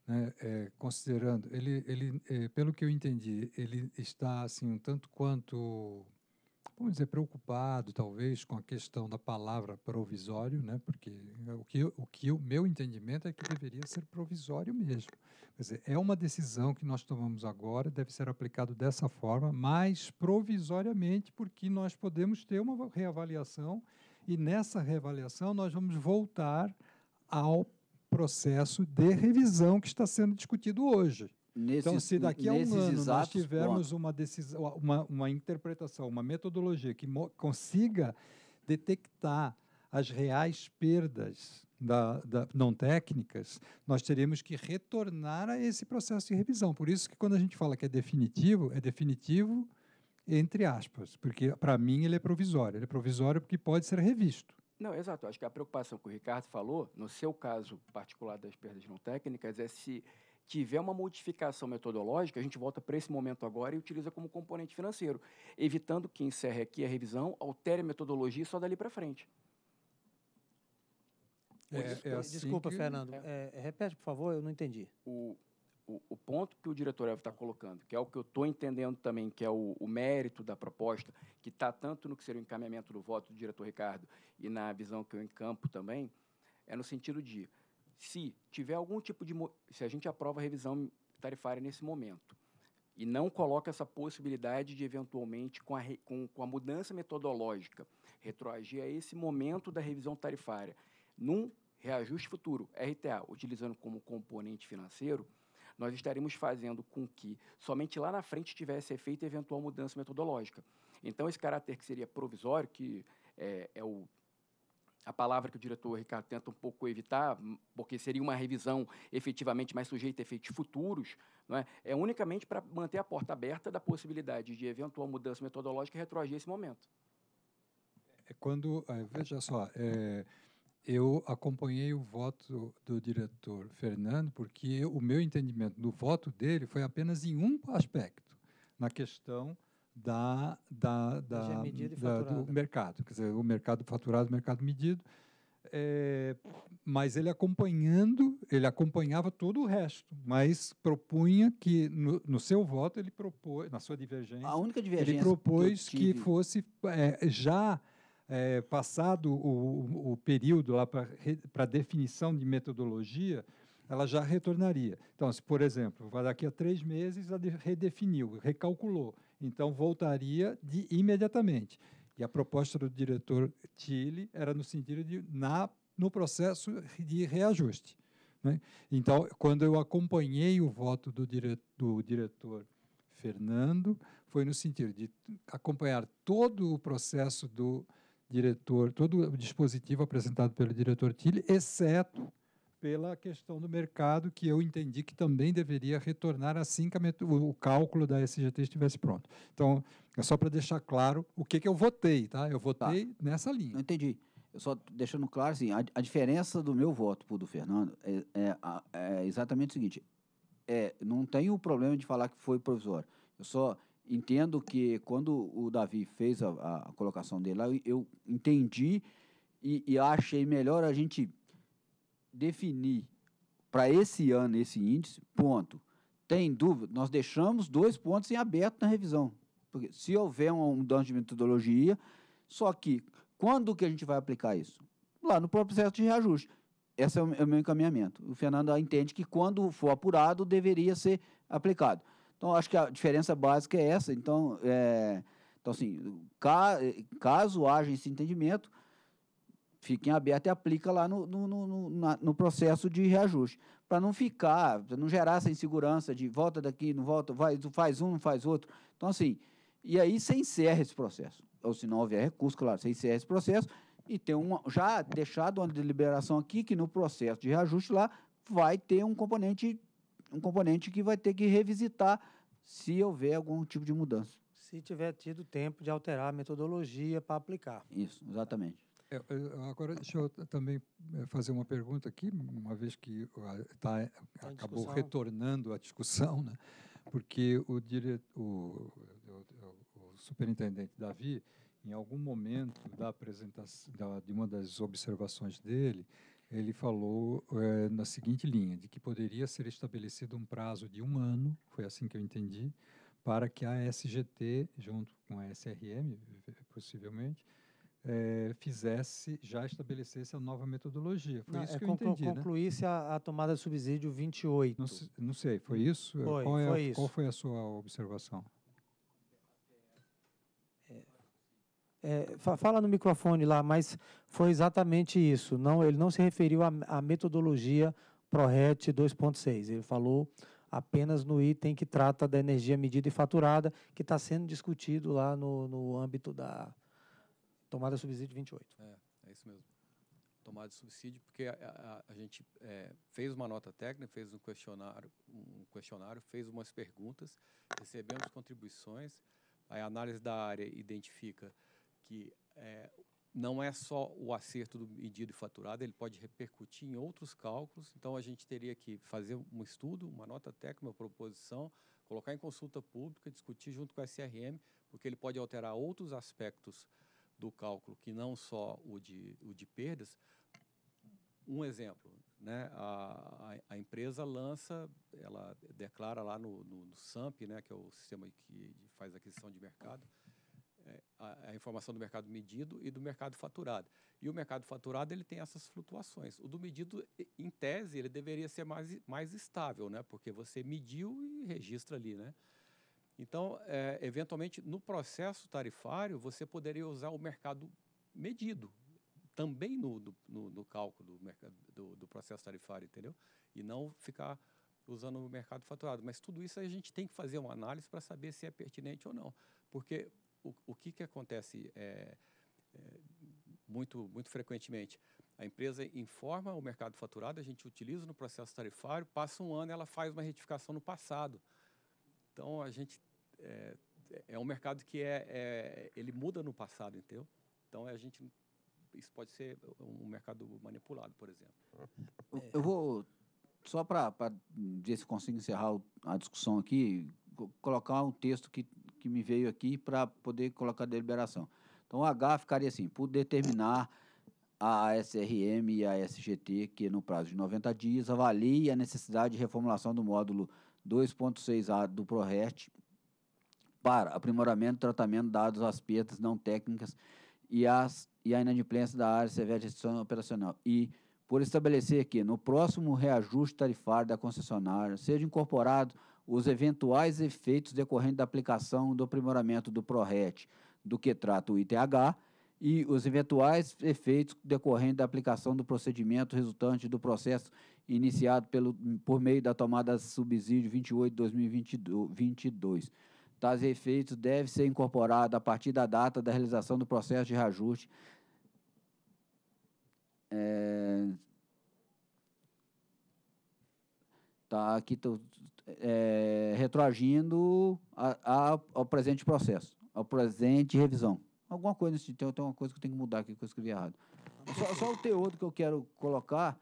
né, é, considerando, ele, ele é, pelo que eu entendi, ele está assim um tanto quanto vamos dizer, preocupado, talvez, com a questão da palavra provisório, né? porque o que, o que o meu entendimento é que deveria ser provisório mesmo. Quer dizer, é uma decisão que nós tomamos agora, deve ser aplicado dessa forma, mas provisoriamente, porque nós podemos ter uma reavaliação e nessa reavaliação nós vamos voltar ao processo de revisão que está sendo discutido hoje. Nesses, então, se daqui a um ano nós tivermos uma, decisão, uma, uma interpretação, uma metodologia que consiga detectar as reais perdas da, da, não técnicas, nós teríamos que retornar a esse processo de revisão. Por isso que quando a gente fala que é definitivo, é definitivo entre aspas, porque para mim ele é provisório. Ele é provisório porque pode ser revisto. Não, exato. Acho que a preocupação que o Ricardo falou, no seu caso particular das perdas não técnicas, é se tiver uma modificação metodológica, a gente volta para esse momento agora e utiliza como componente financeiro, evitando que encerre aqui a revisão, altere a metodologia só dali para frente. É, é desculpa, é assim desculpa que... Fernando. É. É, é. repete, por favor, eu não entendi. O, o, o ponto que o diretor está colocando, que é o que eu estou entendendo também, que é o, o mérito da proposta, que está tanto no que seria o encaminhamento do voto do diretor Ricardo e na visão que eu encampo também, é no sentido de se tiver algum tipo de. Se a gente aprova a revisão tarifária nesse momento e não coloca essa possibilidade de, eventualmente, com a, re, com, com a mudança metodológica, retroagir a esse momento da revisão tarifária num reajuste futuro, RTA, utilizando como componente financeiro, nós estaremos fazendo com que somente lá na frente tivesse efeito eventual mudança metodológica. Então, esse caráter que seria provisório, que é, é o a palavra que o diretor Ricardo tenta um pouco evitar, hum, porque seria uma revisão efetivamente mais sujeita a efeitos futuros, não é? é unicamente para manter a porta aberta da possibilidade de eventual mudança metodológica retroagir esse momento. É quando, é, veja só, é, eu acompanhei o voto do diretor Fernando, porque o meu entendimento do voto dele foi apenas em um aspecto, na questão da, da, da, é da do mercado. Quer dizer, o mercado faturado, o mercado medido. É, mas ele acompanhando, ele acompanhava todo o resto, mas propunha que no, no seu voto ele propôs, na sua divergência, a única divergência ele propôs que, que fosse é, já é, passado o, o, período lá para definição de metodologia, ela já retornaria. Então, se por exemplo, vai daqui a três meses, ela redefiniu, recalculou então voltaria de imediatamente. E a proposta do diretor Tille era no sentido de na no processo de reajuste. Né? Então, quando eu acompanhei o voto do, dire, do diretor Fernando, foi no sentido de acompanhar todo o processo do diretor, todo o dispositivo apresentado pelo diretor Tille, exceto pela questão do mercado, que eu entendi que também deveria retornar assim que o cálculo da SGT estivesse pronto. Então, é só para deixar claro o que, que eu votei, tá? Eu tá. votei tá. nessa linha. Não entendi. Eu só deixando claro, assim, a, a diferença do meu voto para o do Fernando é, é, é, exatamente o seguinte: é, não tenho o problema de falar que foi provisório. Eu só entendo que quando o Davi fez a, a colocação dele lá, eu, eu entendi e, e achei melhor a gente definir para esse ano esse índice, ponto. Tem dúvida? Nós deixamos dois pontos em aberto na revisão. Porque se houver um, mudança dano de metodologia, só que quando que a gente vai aplicar isso? Lá no processo de reajuste. Esse é o, é o meu encaminhamento. O Fernando entende que quando for apurado, deveria ser aplicado. Então, acho que a diferença básica é essa. Então, é, então assim, ca, caso haja esse entendimento, fiquem abertos e aplica lá no, no, no, no processo de reajuste, para não ficar, não gerar essa insegurança de volta daqui, não volta, vai, faz um, não faz outro. Então, assim, e aí você encerra esse processo. Ou se não houver recurso, claro, você encerra esse processo e tem um já deixado uma deliberação aqui que no processo de reajuste lá vai ter um componente, um componente que vai ter que revisitar se houver algum tipo de mudança. Se tiver tido tempo de alterar a metodologia para aplicar. Isso, exatamente. É, é, agora, deixa eu também é, fazer uma pergunta aqui, uma vez que ah, tá, é, tá acabou retornando a discussão, né? porque o, dire... o, o, o superintendente Davi, em algum momento da apresentação, da, de uma das observações dele, ele falou é, na seguinte linha, de que poderia ser estabelecido um prazo de um ano, foi assim que eu entendi, para que a SGT, junto com a SRM, possivelmente, é, fizesse, já estabelecesse a nova metodologia. Foi não, isso é, que eu entendi, né? Concluísse né? a, a, tomada de subsídio 28. Não, não sei, foi isso? Foi, qual, é, foi isso. qual foi a sua observação? É, é fala no microfone lá, mas foi exatamente isso. Não, ele não se referiu à, metodologia ProRet 2.6. Ele falou apenas no item que trata da energia medida e faturada, que está sendo discutido lá no, no âmbito da, Tomada de subsídio 28. É, é isso mesmo. Tomada de subsídio, porque a, a, a gente é, fez uma nota técnica, fez um questionário, um questionário, fez umas perguntas, recebemos contribuições. A análise da área identifica que é, não é só o acerto do medido e faturado, ele pode repercutir em outros cálculos. Então, a gente teria que fazer um estudo, uma nota técnica, uma proposição, colocar em consulta pública, discutir junto com a SRM, porque ele pode alterar outros aspectos do cálculo que não só o de, o de perdas. Um exemplo, né? a, a, a empresa lança, ela declara lá no, no, no, SAMP, né? que é o sistema que faz aquisição de mercado, é, a, a, informação do mercado medido e do mercado faturado. E o mercado faturado ele tem essas flutuações. O do medido, em tese, ele deveria ser mais, mais estável, né? porque você mediu e registra ali. Né? Então, é, eventualmente, no processo tarifário, você poderia usar o mercado medido, também no, do, no, no cálculo do, do, do, processo tarifário, entendeu? E não ficar usando o mercado faturado. Mas tudo isso a gente tem que fazer uma análise para saber se é pertinente ou não. Porque o, o que, que acontece é, é, muito, muito frequentemente? A empresa informa o mercado faturado, a gente utiliza no processo tarifário, passa um ano ela faz uma retificação no passado. Então, a gente é, é, é um mercado que é, é, ele muda no passado, entendeu? Então é, a gente isso pode ser um mercado manipulado, por exemplo. Eu vou só para ver se consigo encerrar a discussão aqui, colocar um texto que, que me veio aqui para poder colocar a deliberação. Então, H ficaria assim, por determinar a SRM e a SGT que, no prazo de 90 dias, avalie a necessidade de reformulação do módulo 2.6A do ProRET para aprimoramento, tratamento, dados, às perdas não técnicas e, as, e a inadimplência da área severa de gestão operacional. E por estabelecer que, no próximo reajuste tarifário da concessionária, sejam incorporados os eventuais efeitos decorrentes da aplicação do aprimoramento do PRORET, do que trata o ITH, e os eventuais efeitos decorrentes da aplicação do procedimento resultante do processo iniciado pelo, por meio da tomada subsídio 28 2022 tais efeitos deve ser incorporado a partir da data da realização do processo de reajuste. É, tá aqui tô, é, retroagindo a, a, ao presente processo, ao presente revisão. Alguma coisa nesse tem, tem uma coisa que eu tenho que mudar aqui que eu escrevi errado. Só, só o teor que eu quero colocar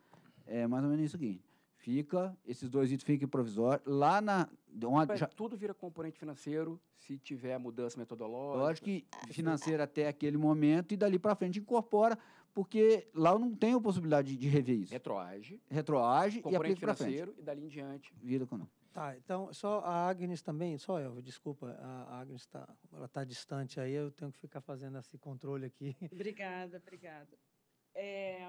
é mais ou menos o seguinte. Fica, esses dois itens ficam provisórios. Lá na. já... Tudo vira componente financeiro se tiver mudança metodológica. Lógico que financeiro até aquele momento e dali para frente incorpora, porque lá eu não tenho possibilidade de, de rever isso. Retroage. Retroage e aplica para frente. e dali em diante. Vira econômica. Tá, então só a Agnes também, só eu, desculpa, a Agnes está ela tá distante aí, eu tenho que ficar fazendo esse controle aqui. Obrigada, obrigada. É,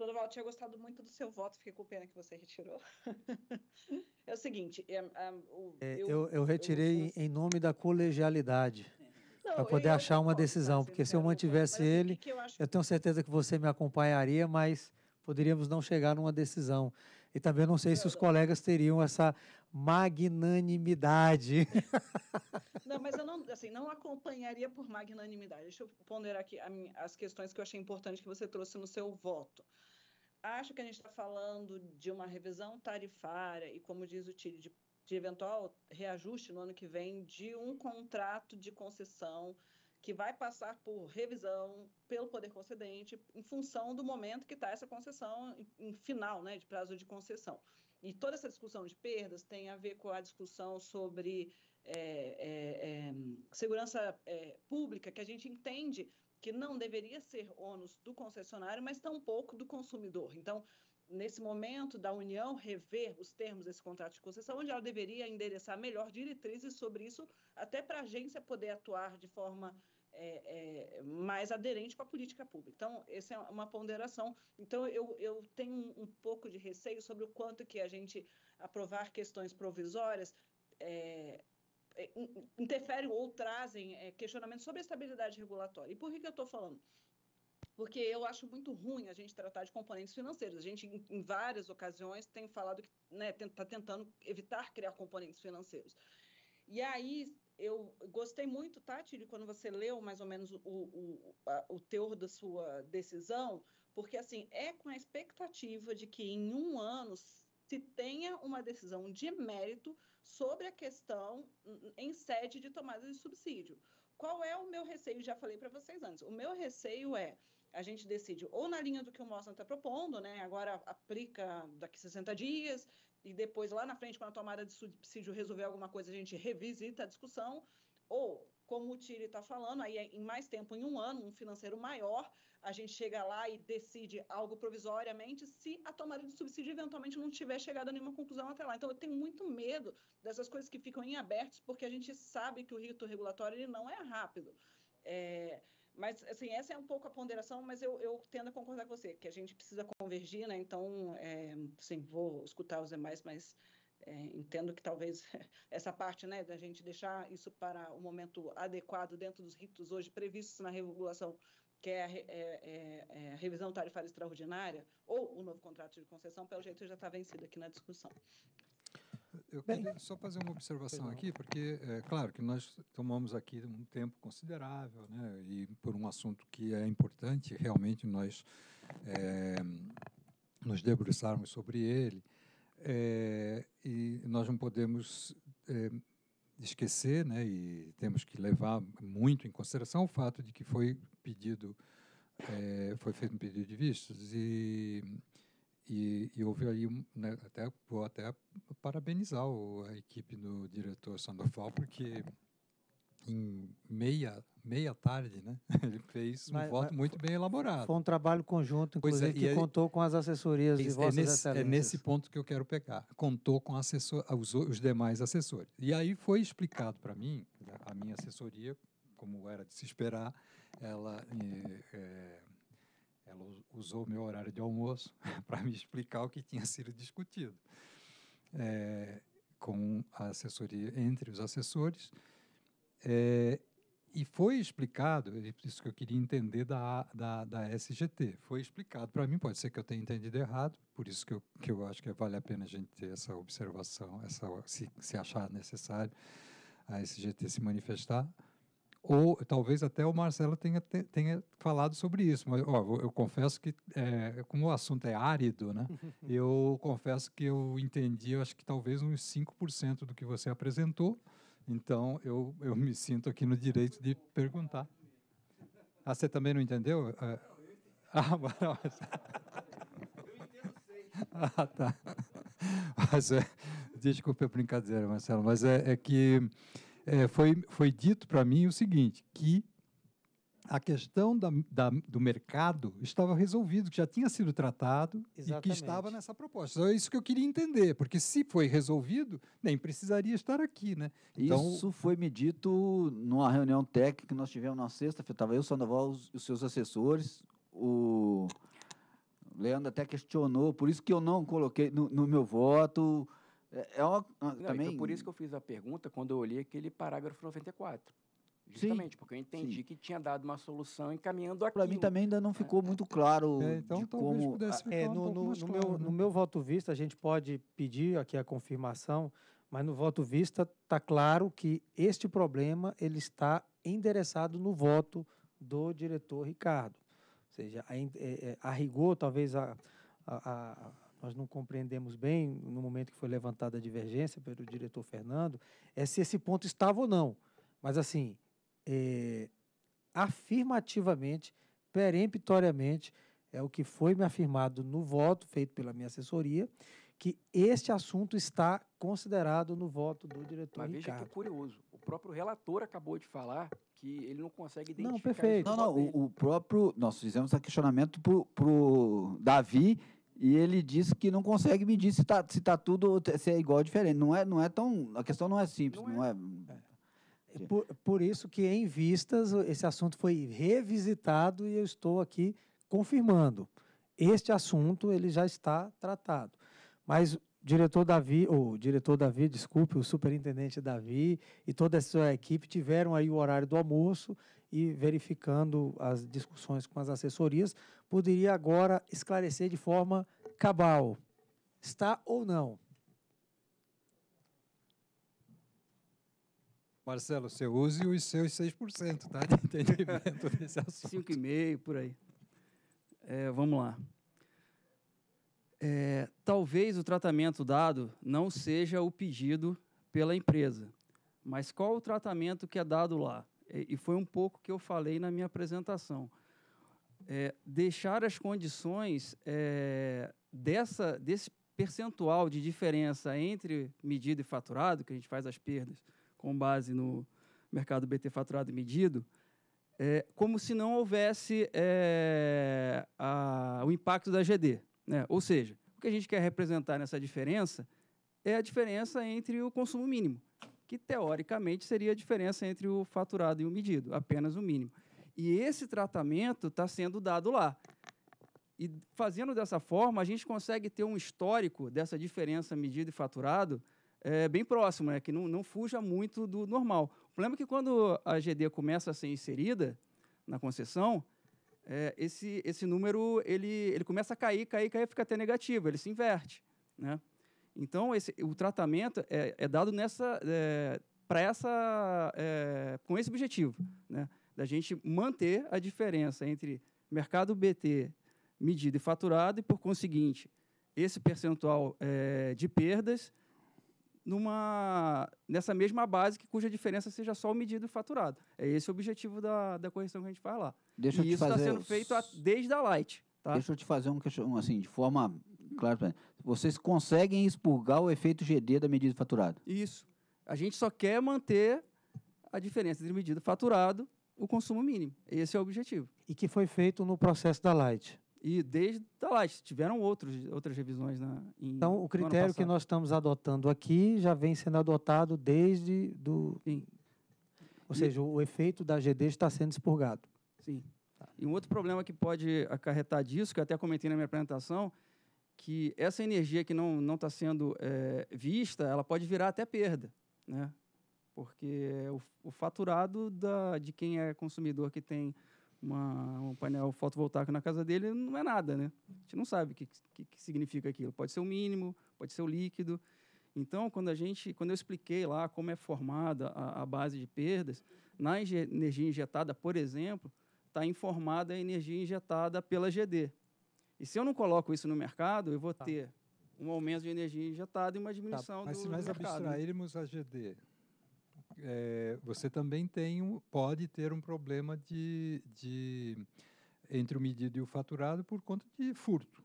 Clodoval, tinha gostado muito do seu voto, fiquei com pena que você retirou. *laughs* é o seguinte, é, é, o, é, eu, eu, eu, retirei eu, em nome da colegialidade. É. Para poder achar uma decisão, porque se eu mantivesse ele, eu tenho certeza que você me acompanharia, mas poderíamos não chegar numa decisão. E também não sei se os colegas teriam essa magnanimidade. *laughs* Não, mas eu não, assim, não acompanharia por magnanimidade. Deixa eu ponderar aqui as questões que eu achei importante que você trouxe no seu voto acha que a gente está falando de uma revisão tarifária e, como diz o Tire, de, de eventual reajuste no ano que vem de um contrato de concessão que vai passar por revisão pelo poder concedente em função do momento que está essa concessão em, em final, né, de prazo de concessão. E toda essa discussão de perdas tem a ver com a discussão sobre é, é, é, segurança eh, pública, que a gente entende que não deveria ser ônus do concessionário, mas tampouco do consumidor. Então, nesse momento da União rever os termos desse contrato de concessão, onde ela deveria endereçar melhor diretrizes sobre isso, até para a agência poder atuar de forma é, é, mais aderente com a política pública. Então, essa é uma ponderação. Então, eu, eu tenho um, pouco de receio sobre o quanto que a gente aprovar questões provisórias é, é, interferem ou trazem é, questionamentos sobre a estabilidade regulatória. E por que, que eu estou falando? porque eu acho muito ruim a gente tratar de componentes financeiros. A gente, em, várias ocasiões, tem falado que né, está tentando evitar criar componentes financeiros. E aí, eu gostei muito, Tati, tá, quando você leu mais ou menos o, o, a, o teor da sua decisão, porque, assim, é com a expectativa de que em um ano se tenha uma decisão de mérito sobre a questão hum, hum, em sede de tomada de subsídio. Qual é o meu receio? Já falei para vocês antes. O meu receio é a gente decide ou na linha do que o Mostra está propondo, né? Agora aplica daqui 60 dias e depois lá na frente, quando a tomada de subsídio resolver alguma coisa, a gente revisita a discussão, ou como o Tire está falando, aí é em mais tempo, em um ano, um financeiro maior, a gente chega lá e decide algo provisoriamente se a tomada de subsídio eventualmente não tiver chegado a nenhuma conclusão até lá. Então, eu tenho muito medo dessas coisas que ficam em abertos, porque a gente sabe que o rito regulatório ele não é rápido. É, mas, assim, essa é um pouco a ponderação, mas eu, eu, tendo a concordar com você, que a gente precisa convergir, né? Então, é, assim, vou escutar os demais, mas é, entendo que talvez *laughs* essa parte, né, da gente deixar isso para o momento adequado dentro dos ritos hoje previstos na regulação que é a, é, é, é a, revisão tarifária extraordinária, ou o novo contrato de concessão, pelo jeito já está vencido aqui na discussão. Eu queria só fazer uma observação aqui, porque é claro que nós tomamos aqui um tempo considerável, né, e por um assunto que é importante realmente nós é, nos debruçarmos sobre ele, é, e nós não podemos é, esquecer, né, e temos que levar muito em consideração o fato de que foi pedido, é, foi feito um pedido de vistos e, e, e houve aí, né, até, vou até parabenizar a equipe do diretor Sandoval, porque em meia meia tarde, né? *laughs* Ele fez um mas, voto mas muito bem elaborado. Foi um trabalho conjunto, é, inclusive, é, que é, contou com as assessorias é, de vossas é nesse, É nesse ponto que eu quero pegar. Contou com assessor, os, os demais assessores. E aí foi explicado para mim, a minha assessoria, como era de se esperar, ela, eh, eh, ela usou meu horário de almoço *laughs* para me explicar o que tinha sido discutido. Eh, com a assessoria, entre os assessores, é, e foi explicado, é isso que eu queria entender da, da, da SGT, foi explicado para mim, pode ser que eu tenha entendido errado, por isso que eu, que eu acho que vale a pena a gente ter essa observação, essa, se, se achar necessário a SGT se manifestar, ou talvez até o Marcelo tenha, tenha falado sobre isso, mas ó, eu confesso que, é, como o assunto é árido, né, *laughs* eu confesso que eu entendi, eu acho que talvez uns 5% do que você apresentou, então, eu, eu me sinto aqui no direito de perguntar. Ah, você também não entendeu? Ah, *laughs* ah eu entendo Ah, tá. Mas é, desculpe a brincadeira, Marcelo, mas é, é que é, foi, foi dito para mim o seguinte, que a questão da, da, do mercado estava resolvido, que já tinha sido tratado Exatamente. e que estava nessa proposta. Então, é isso que eu queria entender, porque se foi resolvido, nem precisaria estar aqui, né? Então, isso foi me dito numa reunião técnica que nós tivemos na sexta-feira. Estava eu, Sandoval, os, os seus assessores, o Leandro até questionou, por isso que eu não coloquei no, no meu voto. É, é uma, não, também... por isso que eu fiz a pergunta quando eu olhei aquele parágrafo 94. Justamente, Sim. porque eu entendi Sim. que tinha dado uma solução encaminhando aquilo. Para mim também ainda não é. ficou é. muito claro é, então, de como... É, no, um no, claro, meu, né? no meu voto vista, a gente pode pedir aqui a confirmação, mas no voto vista está claro que este problema ele está endereçado no voto do diretor Ricardo. Ou seja, a, é, é, a rigor, talvez a, a, a nós não compreendemos bem, no momento que foi levantada a divergência pelo diretor Fernando, é se esse ponto estava ou não. Mas, assim, é, afirmativamente, peremptoriamente, é o que foi me afirmado no voto feito pela minha assessoria, que este assunto está considerado no voto do diretor Mas veja que é curioso, o próprio relator acabou de falar que ele não consegue identificar... Não, perfeito. Não, não, o, o, próprio... Nós fizemos um questionamento para o Davi e ele disse que não consegue medir se está se tá tudo se é igual ou diferente. Não é, não é tão... A questão não é simples, não, não é... é. é. Por, por isso que em vistas esse assunto foi revisitado e eu estou aqui confirmando. Este assunto ele já está tratado. Mas diretor Davi, ou diretor Davi, desculpe, o superintendente Davi e toda a sua equipe tiveram aí o horário do almoço e verificando as discussões com as assessorias, poderia agora esclarecer de forma cabal. Está ou não? Marcelo, você use os seus 6% tá, de entendimento *laughs* desse assunto. 5,5%, por aí. É, vamos lá. É, talvez o tratamento dado não seja o pedido pela empresa, mas qual o tratamento que é dado lá? É, e foi um pouco que eu falei na minha apresentação. É, deixar as condições é, dessa, desse percentual de diferença entre medida e faturado, que a gente faz as perdas, com base no mercado BT faturado e medido, é, como se não houvesse é, a, o impacto da GD. Né? Ou seja, o que a gente quer representar nessa diferença é a diferença entre o consumo mínimo, que teoricamente seria a diferença entre o faturado e o medido, apenas o mínimo. E esse tratamento está sendo dado lá. E fazendo dessa forma, a gente consegue ter um histórico dessa diferença medida e faturado é, bem próximo, né? que não, não fuja muito do normal. O problema é que quando a GD começa a ser inserida na concessão, é, esse, esse número ele, ele começa a cair, cair, cair, fica até negativo, ele se inverte. Né? Então, esse, o tratamento é, é dado nessa, é, para essa, é, com esse objetivo, né? da gente manter a diferença entre mercado BT medido e faturado e, por conseguinte, esse percentual é, de perdas numa, nessa mesma base que cuja diferença seja só o medido e o faturado. É esse o objetivo da, da correção que a gente faz lá. Deixa e isso está sendo feito a, desde a Light. Tá? Deixa eu te fazer um questão, assim, de forma clara. Vocês conseguem expurgar o efeito GD da medida e faturado Isso. A gente só quer manter a diferença entre medida faturado o consumo mínimo. Esse é o objetivo. E que foi feito no processo da Light. E desde tá lá, tiveram outros, outras revisões na. Em, então, o critério que nós estamos adotando aqui já vem sendo adotado desde do. Sim. Ou e... seja, o efeito da GD está sendo expurgado. Sim. Tá. E um outro problema que pode acarretar disso, que eu até comentei na minha apresentação, que essa energia que não não está sendo é, vista, ela pode virar até perda, né? Porque o, o faturado da, de quem é consumidor que tem uma, um painel fotovoltaico na casa dele, não é nada, né? A gente não sabe o que, que, que significa aquilo. Pode ser o mínimo, pode ser o líquido. Então, quando a gente, quando eu expliquei lá como é formada a, a base de perdas, na inje, energia injetada, por exemplo, está informada a energia injetada pela GD. E se eu não coloco isso no mercado, eu vou tá. ter um aumento de energia injetada e uma tá, diminuição tá, mas do, se nós mercado. Né? abstrairmos a GD é, você também tem um, pode ter um problema de, de entre o medido e o faturado por conta de furto.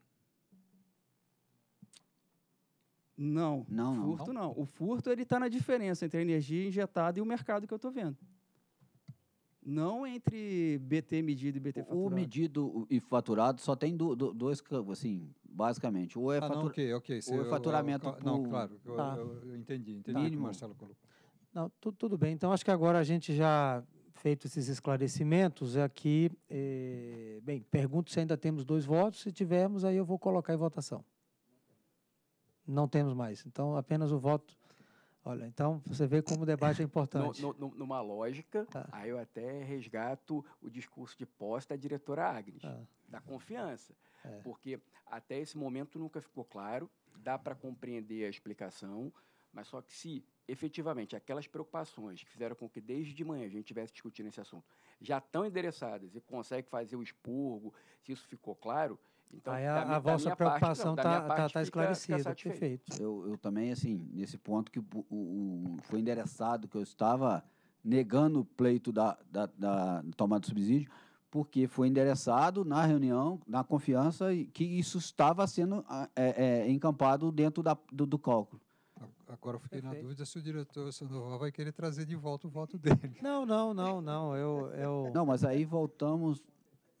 Não, não furto não. não. O furto ele está na diferença entre a energia injetada e o mercado que eu estou vendo. Não entre BT medido e BT faturado. O medido e faturado só tem do, do, dois, assim, basicamente. Ou é, ah, fatura... não, okay, okay. Ou é faturamento. Ah, eu, tá. eu, eu, por... Não, claro, eu, entendi, entendi tá. o que o Marcelo colocou. Não, tudo, tudo bem. Então, acho que agora a gente já feito esses esclarecimentos aqui. Eh, bem, pergunto se ainda temos dois votos. Se tivermos, aí eu vou colocar em votação. Não temos mais. Então, apenas o voto. Olha, então você vê como o debate é *coughs* importante. No, no, numa lógica, tá. aí eu até resgato o discurso de posse da diretora Agnes, ah. da confiança. É. Porque até esse momento nunca ficou claro, dá para compreender a explicação, mas só que se efetivamente aquelas preocupações que fizeram com que desde de manhã a gente estivesse discutindo esse assunto já estão endereçadas e consegue fazer o expurgo, se isso ficou claro, então Aí a, da, a da vossa preocupação está tá, tá, tá esclarecida, perfeito. Eu, eu também, assim, nesse ponto que o, o, foi endereçado que eu estava negando o pleito da, da, da tomada do subsídio, porque foi endereçado na reunião, na confiança, que isso estava sendo ah, é, é, encampado dentro da, do, do cálculo. Agora eu fiquei Perfeito. na dúvida se o diretor Sandoval vai querer trazer de volta o voto dele. *laughs* Não, não, não, não. Eu, eu... Não, mas aí voltamos.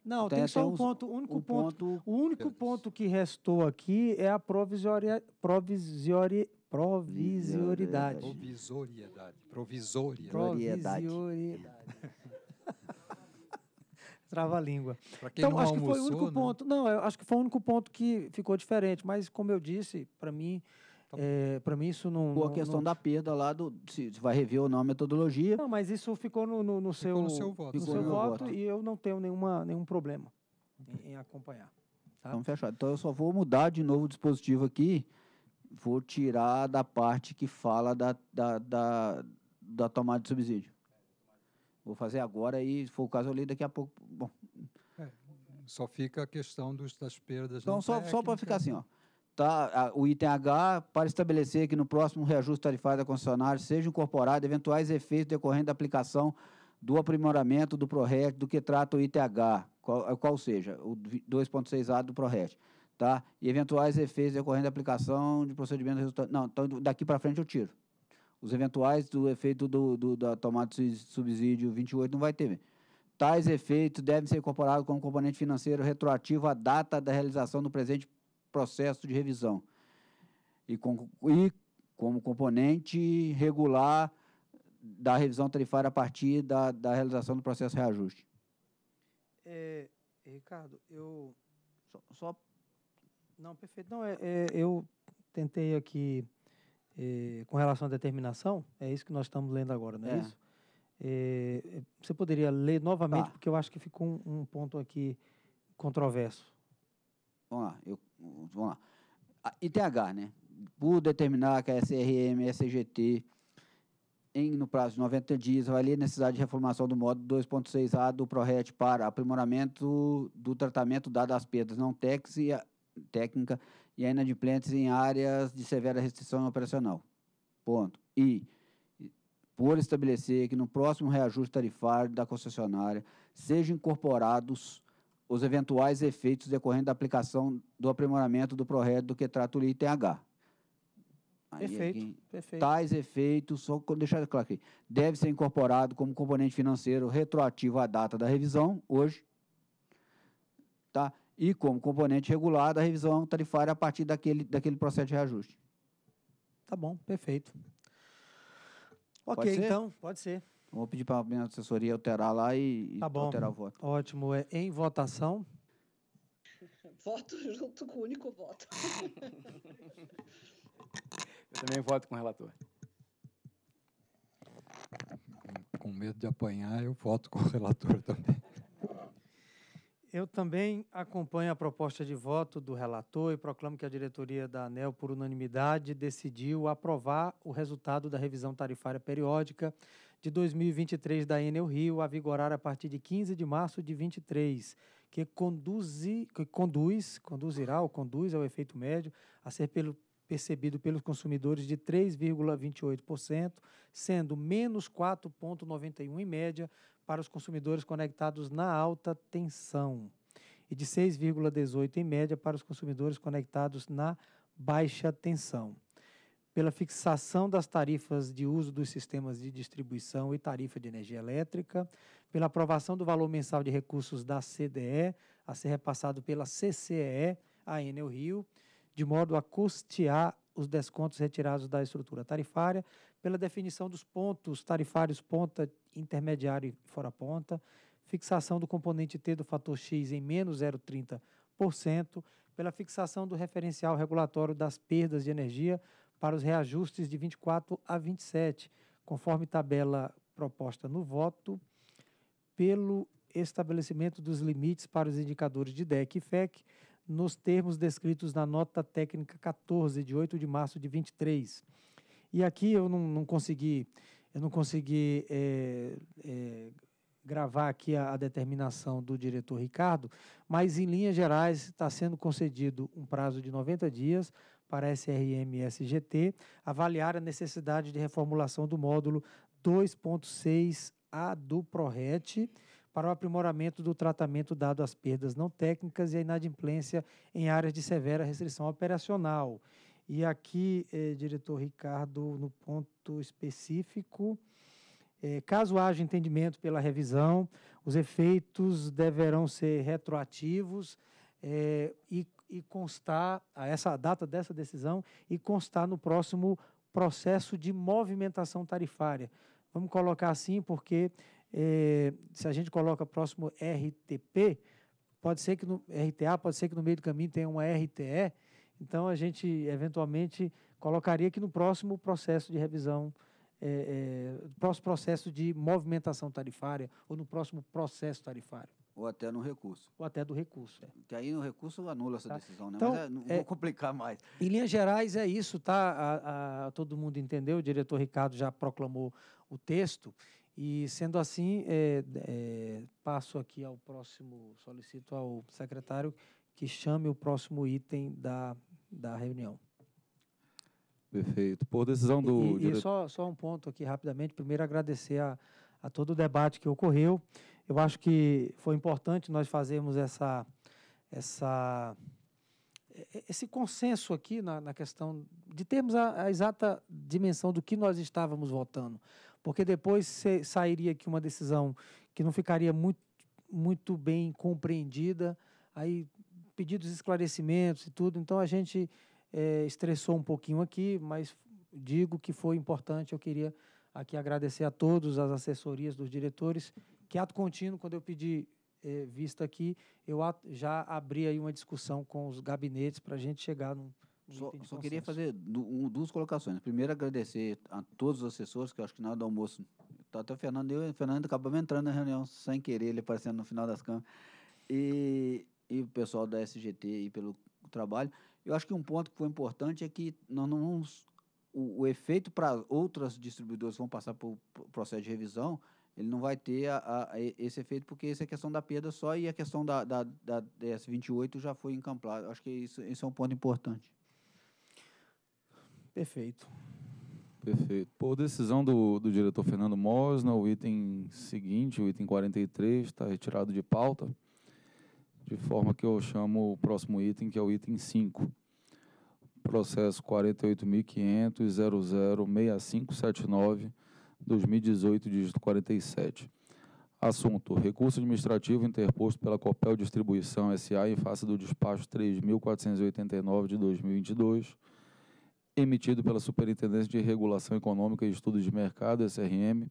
Não, tem, só um uns, ponto. Único um ponto, ponto, o único ponto que restou aqui é a provisória, provisória, provisoriedade. Provisoriedade. Provisoriedade. Provisoriedade. *laughs* Trava a língua. então, acho almoçou, que foi o único né? ponto. Não, eu acho que foi o único ponto que ficou diferente. Mas, como eu disse, para mim, então, é, para mim isso não. Ou a questão não... da perda lá do. Se vai rever ou não a metodologia. Não, mas isso ficou no, no, no ficou seu. no seu voto. No seu voto, voto, e eu não tenho nenhuma, nenhum problema em, em acompanhar. Tá? Então, fechado. Então eu só vou mudar de novo o dispositivo aqui. Vou tirar da parte que fala da, da, da, da tomada de subsídio. Vou fazer agora e, se for o caso, eu leio daqui a pouco. Bom. É, só fica a questão dos, das perdas. Então, né? só, é só para ficar assim, ó tá, o item H, para estabelecer que no próximo reajuste tarifário da concessionária sejam incorporados eventuais efeitos decorrentes da aplicação do aprimoramento do PRORET do que trata o item H, qual, qual seja, o 2.6A do PRORET, tá? E eventuais efeitos decorrentes da aplicação de procedimento resultante. Não, então daqui para frente eu tiro. Os eventuais do efeito do, do, da tomada de subsídio 28 não vai ter. Tais efeitos devem ser incorporados como componente financeiro retroativo à data da realização do presente processo de revisão. E, com, e como componente regular da revisão tarifária a partir da, da realização do processo de reajuste. É, Ricardo, eu só, só, não perfeito, não é, é eu tentei aqui é, com relação à determinação, é isso que nós estamos lendo agora, não é, é. isso? É, você poderia ler novamente tá. porque eu acho que ficou um, um ponto aqui controverso. Vamos lá, eu Vamos lá. ITH, né? Por determinar que a SRM, SGT, em, no prazo de 90 dias, avalia a necessidade de reformação do modo 2.6A do PRORET para aprimoramento do tratamento dado às perdas não técnicas e ainda de e em áreas de severa restrição operacional. Ponto. E por estabelecer que no próximo reajuste tarifário da concessionária sejam incorporados os eventuais efeitos decorrentes da aplicação do aprimoramento do PRORED do que trata o ITH. Perfeito, aqui, perfeito. Tais efeitos, só deixar claro aqui, deve ser incorporado como componente financeiro retroativo à data da revisão, hoje, tá? e como componente regular da revisão tarifária a partir daquele, daquele processo de reajuste. Tá bom, perfeito. ok, então, pode ser. Vou pedir para a minha assessoria alterar lá e, tá e alterar o voto. Ótimo. É em votação. *laughs* Voto junto com o único voto. *laughs* Eu também voto com o relator. Com medo de apanhar, eu voto com o relator também. Eu também acompanho a proposta de voto do relator e proclamo que a diretoria da ANEL, por unanimidade, decidiu aprovar o resultado da revisão tarifária periódica de 2023 da Enel Rio, a vigorar a partir de 15 de março de 23, que, conduzi, que conduz, conduzirá ou conduz ao efeito médio a ser pelo, percebido pelos consumidores de 3,28%, sendo menos 4,91% em média para os consumidores conectados na alta tensão e de 6,18 em média para os consumidores conectados na baixa tensão. Pela fixação das tarifas de uso dos sistemas de distribuição e tarifa de energia elétrica, pela aprovação do valor mensal de recursos da CDE a ser repassado pela CCE a Enel Rio, de modo a custear os descontos retirados da estrutura tarifária, pela definição dos pontos tarifários ponta, intermediário e fora ponta, fixação do componente T do fator X em menos 0,30%, pela fixação do referencial regulatório das perdas de energia para os reajustes de 24 a 27, conforme tabela proposta no voto, pelo estabelecimento dos limites para os indicadores de DEC e FEC nos termos descritos na nota técnica 14 de 8 de março de 23. E aqui eu não, não consegui, eu não consegui é, é, gravar aqui a, a determinação do diretor Ricardo, mas em linhas gerais está sendo concedido um prazo de 90 dias para a SRM-SGT avaliar a necessidade de reformulação do módulo 2.6A do PRORET para o aprimoramento do tratamento dado às perdas não técnicas e à inadimplência em áreas de severa restrição operacional. E aqui, eh, diretor Ricardo, no ponto específico, eh, caso haja entendimento pela revisão, os efeitos deverão ser retroativos eh, e, e constar a essa data dessa decisão e constar no próximo processo de movimentação tarifária. Vamos colocar assim, porque eh, se a gente coloca próximo RTP, pode ser que no RTA, pode ser que no meio do caminho tenha uma RTE, então a gente eventualmente colocaria que no próximo processo de revisão, eh, eh, próximo processo de movimentação tarifária ou no próximo processo tarifário. Ou até no recurso. Ou até do recurso. É. Que aí no recurso anula essa tá. decisão, né? Então, Mas é, não é, vou complicar mais. Em linhas gerais é isso, tá? A, a, todo mundo entendeu, o diretor Ricardo já proclamou o texto. E, sendo assim, é, é, passo aqui ao próximo, solicito ao secretário que chame o próximo item da, da reunião. Perfeito. Por decisão do... E, dire... e só, só um ponto aqui, rapidamente. Primeiro, agradecer a, a todo o debate que ocorreu. Eu acho que foi importante nós fazermos essa, essa, esse consenso aqui na, na questão de termos a, a, exata dimensão do que nós estávamos votando. Porque depois sairia aqui uma decisão que não ficaria muito, muito bem compreendida, aí pedidos esclarecimentos e tudo. Então a gente é, estressou um pouquinho aqui, mas digo que foi importante. Eu queria aqui agradecer a todos as assessorias dos diretores, que ato contínuo, quando eu pedi é, vista aqui, eu já abri aí uma discussão com os gabinetes para a gente chegar num só, só queria fazer duas colocações. Primeiro, agradecer a todos os assessores, que eu acho que na hora do almoço. Tá até o Fernando, eu, o Fernando acabamos entrando na reunião sem querer, ele aparecendo no final das câmeras. E, e o pessoal da SGT aí pelo trabalho. Eu acho que um ponto que foi importante é que nós não vamos, o, o efeito para outras distribuidoras que vão passar por processo de revisão, ele não vai ter a, a, esse efeito, porque essa é questão da perda só e a questão da, da, da DS28 já foi encamplada. Acho que isso, esse é um ponto importante. Perfeito. Perfeito. Por decisão do, do diretor Fernando Mosna, o item seguinte, o item 43, está retirado de pauta, de forma que eu chamo o próximo item, que é o item 5. Processo 48.500.006579, 2018, dígito 47. Assunto: Recurso administrativo interposto pela Copel Distribuição SA em face do despacho 3.489 de 2022 emitido pela Superintendência de Regulação Econômica e Estudos de Mercado, SRM,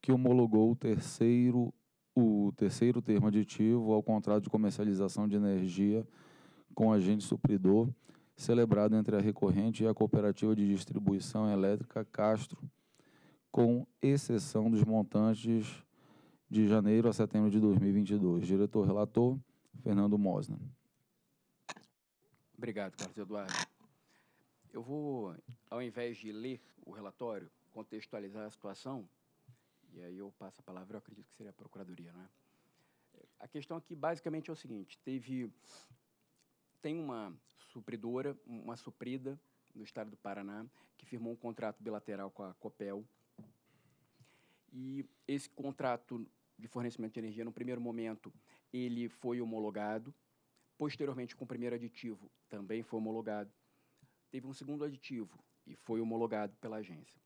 que homologou o terceiro, o terceiro termo aditivo ao contrato de comercialização de energia com agente supridor, celebrado entre a recorrente e a cooperativa de distribuição elétrica Castro, com exceção dos montantes de janeiro a setembro de 2022. Diretor relator, Fernando Mosna. Obrigado, Carlos Eduardo. Eu vou, ao invés de ler o relatório, contextualizar a situação, e aí eu passo a palavra, eu acredito que seria a Procuradoria, não é? A questão aqui basicamente é o seguinte: teve. Tem uma supridora, uma suprida no estado do Paraná, que firmou um contrato bilateral com a Copel. E esse contrato de fornecimento de energia, no primeiro momento, ele foi homologado. Posteriormente, com o primeiro aditivo, também foi homologado teve um segundo aditivo e foi homologado pela agência.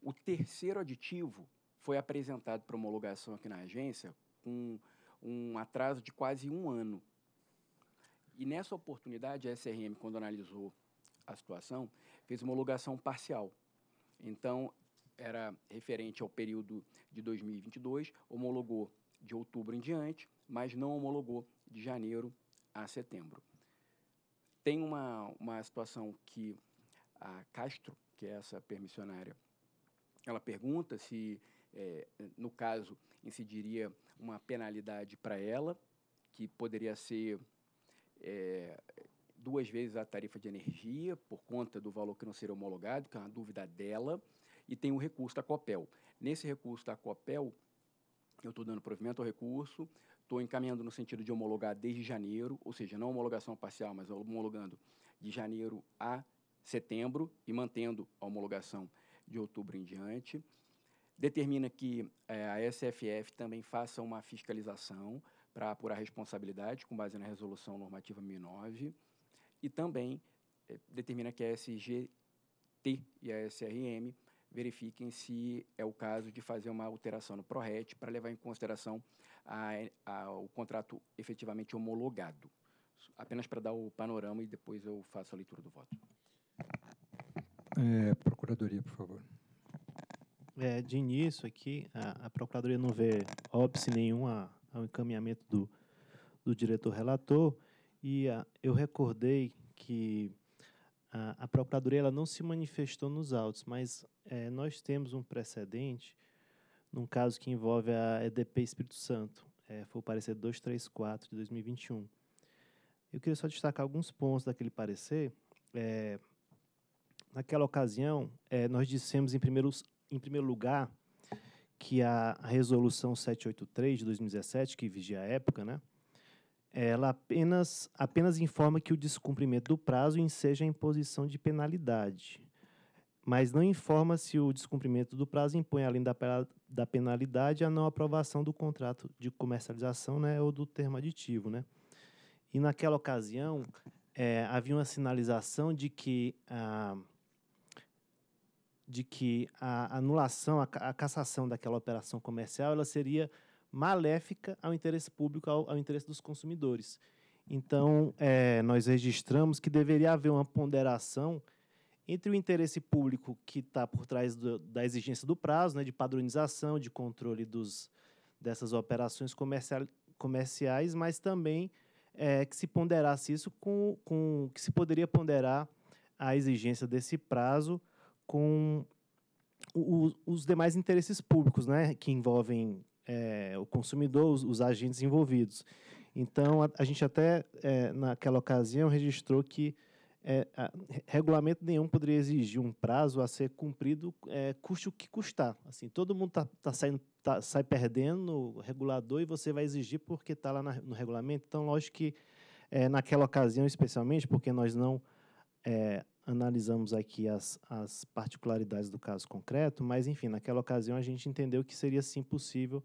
O terceiro aditivo foi apresentado para homologação aqui na agência com um atraso de quase um ano. E nessa oportunidade, a SRM, quando analisou a situação, fez uma homologação parcial. Então, era referente ao período de 2022, homologou de outubro em diante, mas não homologou de janeiro a setembro. Tem uma, uma situação que a Castro, que é essa permissionária, ela pergunta se, é, no caso, incidiria uma penalidade para ela, que poderia ser é, duas vezes a tarifa de energia, por conta do valor que não seria homologado, que é uma dúvida dela, e tem o um recurso da COPEL. Nesse recurso da COPEL, eu estou dando provimento ao recurso, Estou encaminhando no sentido de homologar desde janeiro, ou seja, não homologação parcial, mas homologando de janeiro a setembro e mantendo a homologação de outubro em diante. Determina que é, a SFF também faça uma fiscalização para apurar responsabilidade com base na resolução normativa 1009 e também é, determina que a SGT e a SRM verifiquem se é o caso de fazer uma alteração no PRORET para levar em consideração a, a, o contrato efetivamente homologado. Apenas para dar o panorama e depois eu faço a leitura do voto. É, procuradoria, por favor. É, de início aqui, a, a Procuradoria não vê óbice nenhum ao encaminhamento do, do diretor relator e a, eu recordei que a, a Procuradoria ela não se manifestou nos autos, mas é, nós temos um precedente num caso que envolve a EDP Espírito Santo, é, foi o parecer 234 de 2021. Eu queria só destacar alguns pontos daquele parecer. É, naquela ocasião, é, nós dissemos, em primeiro, em primeiro lugar, que a resolução 783 de 2017, que vigia a época, né, ela apenas, apenas informa que o descumprimento do prazo enseja a imposição de penalidade, mas não informa se o descumprimento do prazo impõe, além da, da penalidade, a não aprovação do contrato de comercialização né, ou do termo aditivo. Né? E naquela ocasião, é, havia uma sinalização de que a, de que a anulação, a, a cassação daquela operação comercial, ela seria maléfica ao interesse público, ao, ao interesse dos consumidores. Então, é, nós registramos que deveria haver uma ponderação entre o interesse público que está por trás do, da exigência do prazo, né, de padronização, de controle dos, dessas operações comercial, comerciais, mas também é, que se ponderasse isso com, com que se poderia ponderar a exigência desse prazo com o, os demais interesses públicos, né, que envolvem é, o consumidor, os, os, agentes envolvidos. Então, a, a gente até, é, naquela ocasião, registrou que é, a, regulamento nenhum poderia exigir um prazo a ser cumprido, é, custe o que custar. Assim, todo mundo tá, tá saindo, tá, sai perdendo no regulador e você vai exigir porque está lá na, no regulamento. Então, lógico que, é, naquela ocasião, especialmente, porque nós não é, analisamos aqui as, as particularidades do caso concreto, mas, enfim, naquela ocasião a gente entendeu que seria sim possível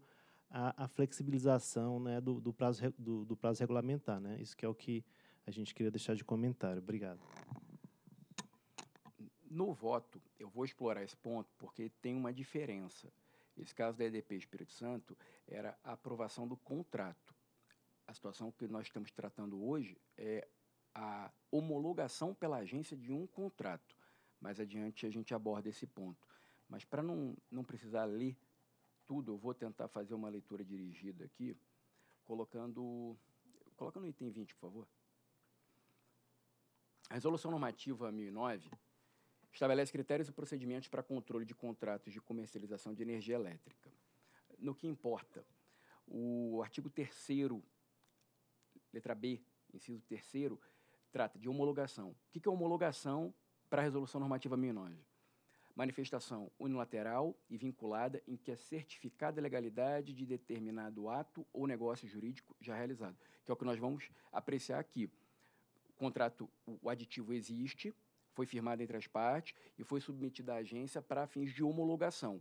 a, a flexibilização né, do, do, prazo, do, do prazo regulamentar. Né? Isso que é o que a gente queria deixar de comentário. Obrigado. No voto, eu vou explorar esse ponto porque tem uma diferença. Esse caso da EDP Espírito Santo era a aprovação do contrato. A situação que nós estamos tratando hoje é a homologação pela agência de um contrato. Mais adiante a gente aborda esse ponto. Mas para não, não precisar ler tudo, eu vou tentar fazer uma leitura dirigida aqui, colocando. Coloca no item 20, por favor. A Resolução Normativa 1009 estabelece critérios e procedimentos para controle de contratos de comercialização de energia elétrica. No que importa, o artigo 3 letra B, inciso 3 trata de homologação. O que é homologação para a Resolução Normativa 1009? Manifestação unilateral e vinculada em que é certificada a legalidade de determinado ato ou negócio jurídico já realizado, que é o que nós vamos apreciar aqui. O contrato, o aditivo existe, foi firmado entre as partes e foi submetido à agência para fins de homologação.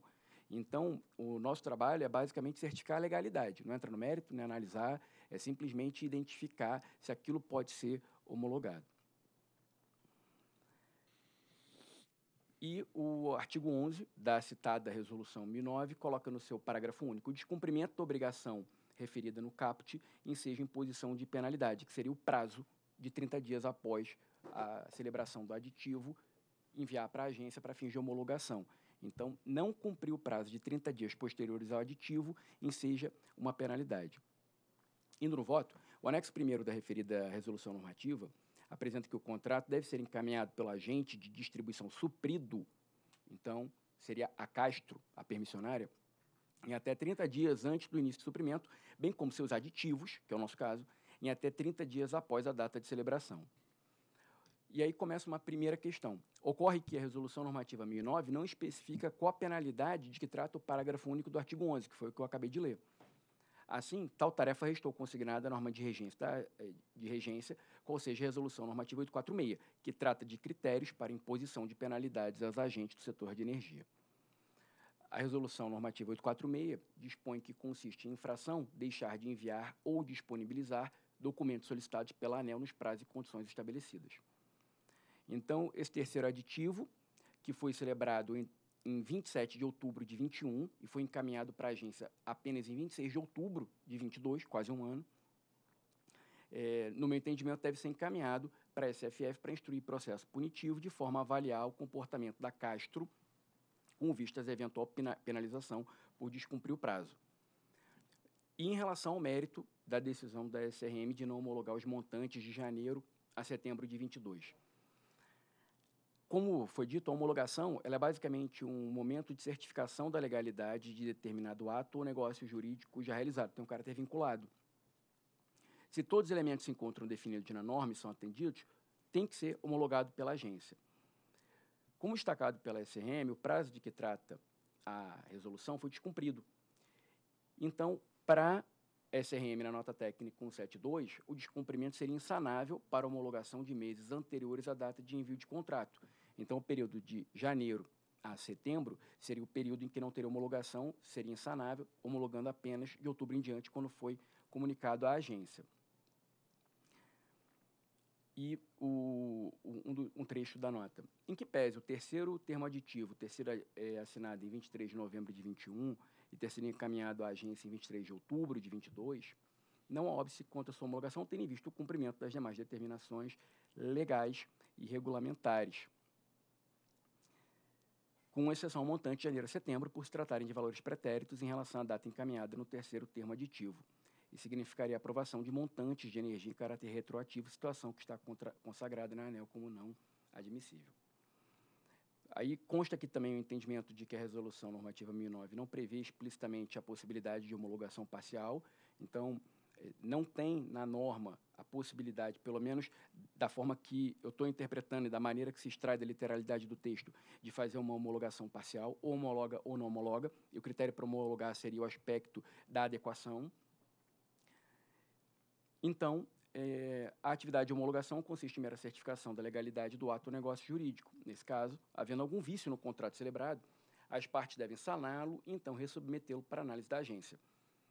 Então, o nosso trabalho é basicamente certificar a legalidade, não entra no mérito, nem analisar, é simplesmente identificar se aquilo pode ser homologado. E o artigo 11 da citada resolução 1009 coloca no seu parágrafo único: o descumprimento da obrigação referida no caput enseja imposição de penalidade, que seria o prazo de 30 dias após a celebração do aditivo enviar para a agência para fins de homologação. Então, não cumprir o prazo de 30 dias posteriores ao aditivo enseja uma penalidade. Indo no voto, o anexo 1 da referida resolução normativa apresenta que o contrato deve ser encaminhado pelo agente de distribuição suprido, então seria a Castro, a permissionária, em até 30 dias antes do início do suprimento, bem como seus aditivos, que é o nosso caso, em até 30 dias após a data de celebração. E aí começa uma primeira questão. Ocorre que a Resolução Normativa 1009 não especifica qual a penalidade de que trata o parágrafo único do artigo 11, que foi o que eu acabei de ler. Assim, tal tarefa restou consignada à norma de regência, tá? é, de regência, ou seja, a Resolução Normativa 846, que trata de critérios para imposição de penalidades aos agentes do setor de energia. A Resolução Normativa 846 dispõe que consiste em infração deixar de enviar ou disponibilizar documentos solicitados pela ANEL nos prazos e condições estabelecidas. Então, esse terceiro aditivo, que foi celebrado entre em 27 de outubro de 21 e foi encaminhado para a agência apenas em 26 de outubro de 22, quase um ano. É, no meu entendimento, deve ser encaminhado para a SFF para instruir processo punitivo de forma a avaliar o comportamento da Castro com vistas a eventual penalização por descumprir o prazo. E em relação ao mérito da decisão da SRM de não homologar os montantes de janeiro a setembro de 22. Como foi dito, a homologação é basicamente um momento de certificação da legalidade de determinado ato ou negócio jurídico já realizado, tem um caráter vinculado. Se todos os elementos se encontram definidos na norma e são atendidos, tem que ser homologado pela agência. Como destacado pela SRM, o prazo de que trata a resolução foi descumprido. Então, para SRM na nota técnica 172, o descumprimento seria insanável para homologação de meses anteriores à data de envio de contrato, então, o período de janeiro a setembro seria o período em que não teria homologação, seria insanável, homologando apenas de outubro em diante, quando foi comunicado à agência. E o, um, um trecho da nota. Em que pese o terceiro termo aditivo, terceiro é, assinado em 23 de novembro de 21 e terceiro encaminhado à agência em 23 de outubro de 22, não há óbvio quanto à sua homologação, tendo em vista o cumprimento das demais determinações legais e regulamentares com exceção montante de janeiro a setembro, por se tratarem de valores pretéritos em relação à data encaminhada no terceiro termo aditivo, e significaria aprovação de montantes de energia em caráter retroativo, situação que está contra, consagrada na ANEL como não admissível. Aí consta aqui também o entendimento de que a resolução normativa 1009 não prevê explicitamente a possibilidade de homologação parcial, então não tem na norma a possibilidade, pelo menos da forma que eu estou interpretando e da maneira que se extrai da literalidade do texto, de fazer uma homologação parcial, ou homologa ou não homologa, e o critério para homologar seria o aspecto da adequação. Então, é, a atividade de homologação consiste em mera certificação da legalidade do ato ou negócio jurídico. Nesse caso, havendo algum vício no contrato celebrado, as partes devem saná-lo e então ressubmetê-lo para análise da agência.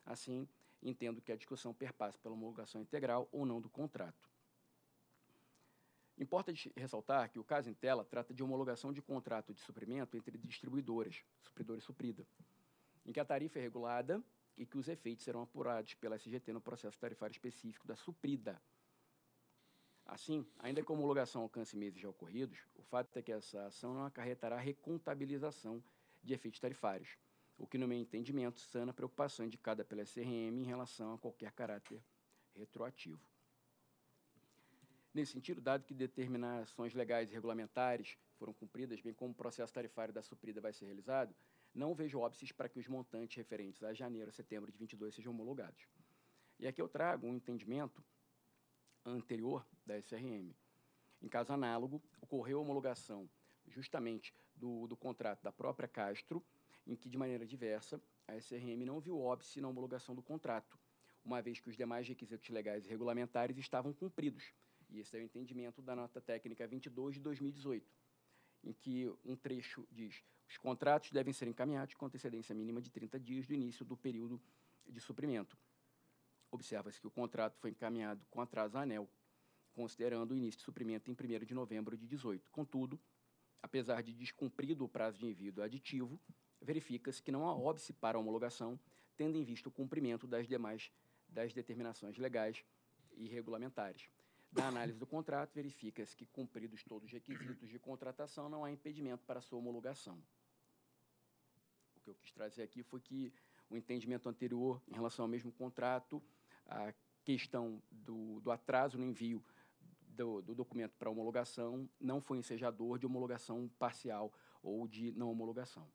Assim, entendo que a discussão perpassa pela homologação integral ou não do contrato. Importa ressaltar que o caso em tela trata de homologação de contrato de suprimento entre distribuidoras, supridor e suprida, em que a tarifa é regulada e que os efeitos serão apurados pela SGT no processo tarifário específico da suprida. Assim, ainda que a homologação alcance meses já ocorridos, o fato é que essa ação não acarretará recontabilização de efeitos tarifários, o que, no meu entendimento, sana a preocupação indicada pela SRM em relação a qualquer caráter retroativo. Nesse sentido, dado que determinações legais e regulamentares foram cumpridas, bem como o processo tarifário da suprida vai ser realizado, não vejo óbices para que os montantes referentes a janeiro a setembro de 22 sejam homologados. E aqui eu trago um entendimento anterior da SRM. Em caso análogo, ocorreu a homologação justamente do, do contrato da própria Castro, em que, de maneira diversa, a SRM não viu óbice na homologação do contrato, uma vez que os demais requisitos legais e regulamentares estavam cumpridos. E esse é o entendimento da nota técnica 22 de 2018, em que um trecho diz: os contratos devem ser encaminhados com antecedência mínima de 30 dias do início do período de suprimento. Observa-se que o contrato foi encaminhado com atraso à ANEL, considerando o início de suprimento em 1 de novembro de 2018. Contudo, apesar de descumprido o prazo de envio do aditivo, verifica-se que não há óbice para a homologação, tendo em vista o cumprimento das demais das determinações legais e regulamentares. Na análise do contrato, verifica-se que, cumpridos todos os requisitos de contratação, não há impedimento para sua homologação. O que eu quis trazer aqui foi que o entendimento anterior em relação ao mesmo contrato, a questão do, do atraso no envio do, do documento para homologação não foi ensejador de homologação parcial ou de não homologação.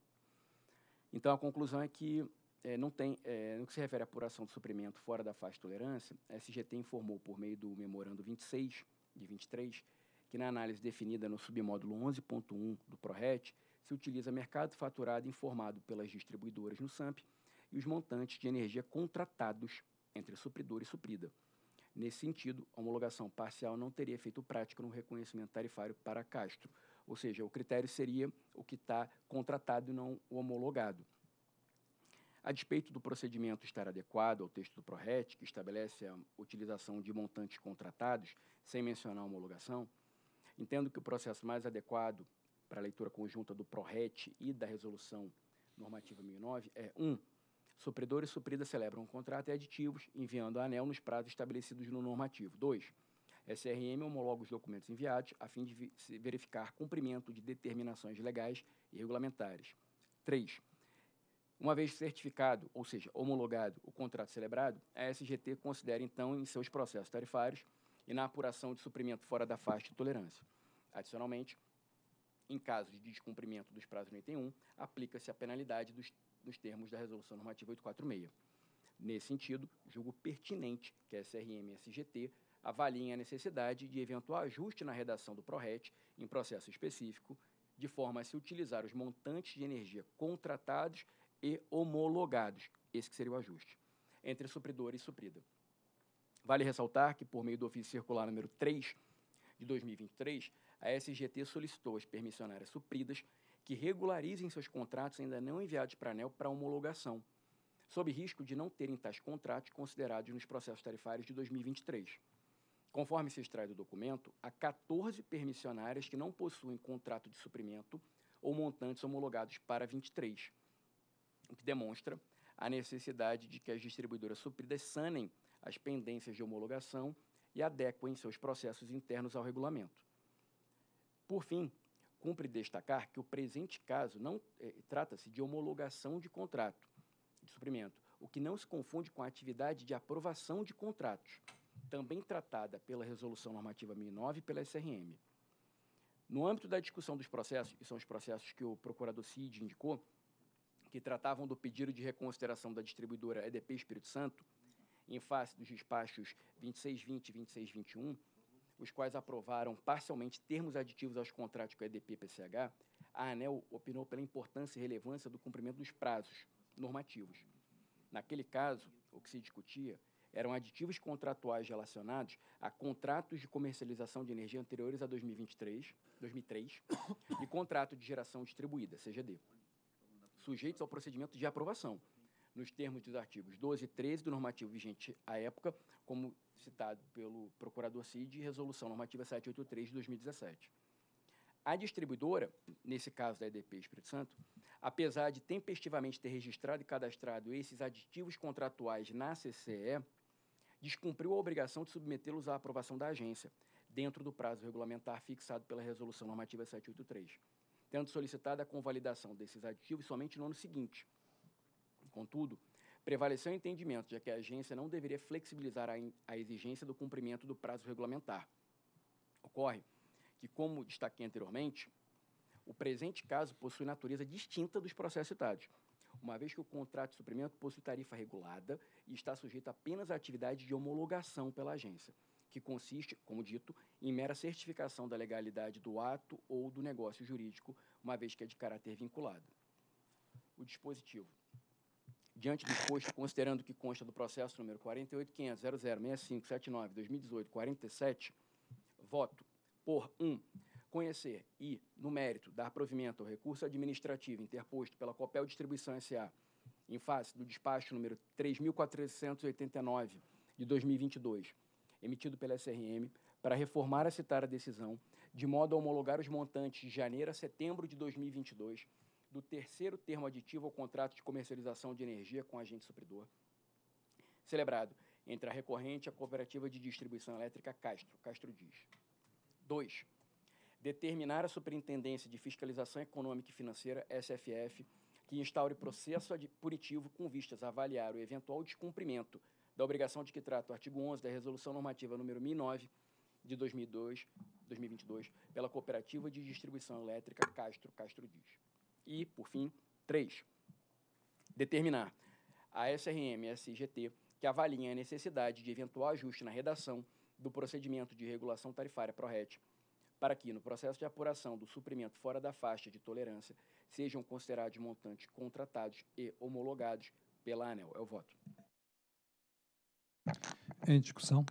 Então, a conclusão é que, é, não tem, é, no que se refere à apuração do suprimento fora da faixa de tolerância, a SGT informou, por meio do Memorando 26 de 23, que na análise definida no submódulo 11.1 do PRORET, se utiliza mercado faturado informado pelas distribuidoras no SAMP e os montantes de energia contratados entre supridor e suprida. Nesse sentido, a homologação parcial não teria efeito prático no reconhecimento tarifário para Castro, ou seja, o critério seria o que está contratado e não homologado. A despeito do procedimento estar adequado ao texto do ProRet, que estabelece a utilização de montantes contratados, sem mencionar a homologação, entendo que o processo mais adequado para a leitura conjunta do ProRet e da Resolução Normativa 1009 é 1. Um, supridor e suprida celebram o contrato e aditivos, enviando a ANEL nos prazos estabelecidos no normativo. 2. SRM homologa os documentos enviados a fim de verificar cumprimento de determinações legais e regulamentares. 3. Uma vez certificado, ou seja, homologado, o contrato celebrado, a SGT considera, então, em seus processos tarifários e na apuração de suprimento fora da faixa de tolerância. Adicionalmente, em caso de descumprimento dos prazos no item 1, aplica-se a penalidade dos, nos termos da Resolução Normativa 846. Nesse sentido, julgo pertinente que a SRM e a SGT avaliem a necessidade de eventual ajuste na redação do PRORET em processo específico, de forma a se utilizar os montantes de energia contratados e homologados. Esse que seria o ajuste entre supridor e suprida. Vale ressaltar que, por meio do ofício circular número 3 de 2023, a SGT solicitou às permissionárias supridas que regularizem seus contratos ainda não enviados para a ANEL para homologação, sob risco de não terem tais contratos considerados nos processos tarifários de 2023. Conforme se extrai do documento, há 14 permissionárias que não possuem contrato de suprimento ou montantes homologados para 23, o que demonstra a necessidade de que as distribuidoras supridas sanem as pendências de homologação e adequem seus processos internos ao regulamento. Por fim, cumpre destacar que o presente caso não eh, trata-se de homologação de contrato de suprimento, o que não se confunde com a atividade de aprovação de contratos também tratada pela Resolução Normativa 1009 e pela SRM. No âmbito da discussão dos processos, e são os processos que o procurador Cid indicou, que tratavam do pedido de reconsideração da distribuidora EDP Espírito Santo, em face dos despachos 2620 e 2621, os quais aprovaram parcialmente termos aditivos aos contratos com a EDP PCH, a ANEL opinou pela importância e relevância do cumprimento dos prazos normativos. Naquele caso, o que se discutia eram aditivos contratuais relacionados a contratos de comercialização de energia anteriores a 2023, 2003 e contrato de geração distribuída, CGD, sujeitos ao procedimento de aprovação, nos termos dos artigos 12 e 13 do normativo vigente à época, como citado pelo procurador Cid e resolução normativa 783 de 2017. A distribuidora, nesse caso da EDP Espírito Santo, apesar de tempestivamente ter registrado e cadastrado esses aditivos contratuais na CCE, descumpriu a obrigação de submetê-los à aprovação da agência, dentro do prazo regulamentar fixado pela Resolução Normativa 783, tendo solicitado a convalidação desses aditivos somente no ano seguinte. Contudo, prevaleceu o entendimento de que a agência não deveria flexibilizar a, a exigência do cumprimento do prazo regulamentar. Ocorre que, como destaquei anteriormente, o presente caso possui natureza distinta dos processos citados uma vez que o contrato de suprimento possui tarifa regulada e está sujeito apenas à atividade de homologação pela agência, que consiste, como dito, em mera certificação da legalidade do ato ou do negócio jurídico, uma vez que é de caráter vinculado. O dispositivo. Diante do exposto, considerando que consta do processo número 48500006579 2018 voto por 1. Um, conhecer e, no mérito, dar provimento ao recurso administrativo interposto pela Copel Distribuição S.A. em face do despacho número 3.489 de 2022, emitido pela SRM, para reformar a citada decisão, de modo a homologar os montantes de janeiro a setembro de 2022 do terceiro termo aditivo ao contrato de comercialização de energia com agente supridor, celebrado entre a recorrente e a cooperativa de distribuição elétrica Castro, Castro diz. 2 determinar a Superintendência de Fiscalização Econômica e Financeira, SFF, que instaure processo punitivo com vistas a avaliar o eventual descumprimento da obrigação de que trata o artigo 11 da Resolução Normativa nº 1009 de 2002, 2022 pela Cooperativa de Distribuição Elétrica Castro Castro Diz. E, por fim, 3. Determinar a SRM e SGT que avaliem a necessidade de eventual ajuste na redação do procedimento de regulação tarifária PRORET para que, no processo de apuração do suprimento fora da faixa de tolerância, sejam considerados montantes contratados e homologados pela ANEL. É o voto. Em discussão.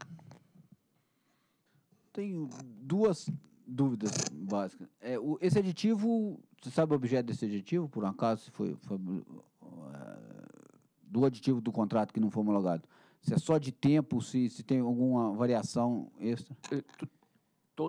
Tenho duas dúvidas básicas. É, o, esse aditivo, você sabe o objeto desse aditivo, por um acaso, se foi, foi uh, do aditivo do contrato que não foi homologado? Se é só de tempo, se, se tem alguma variação extra? É,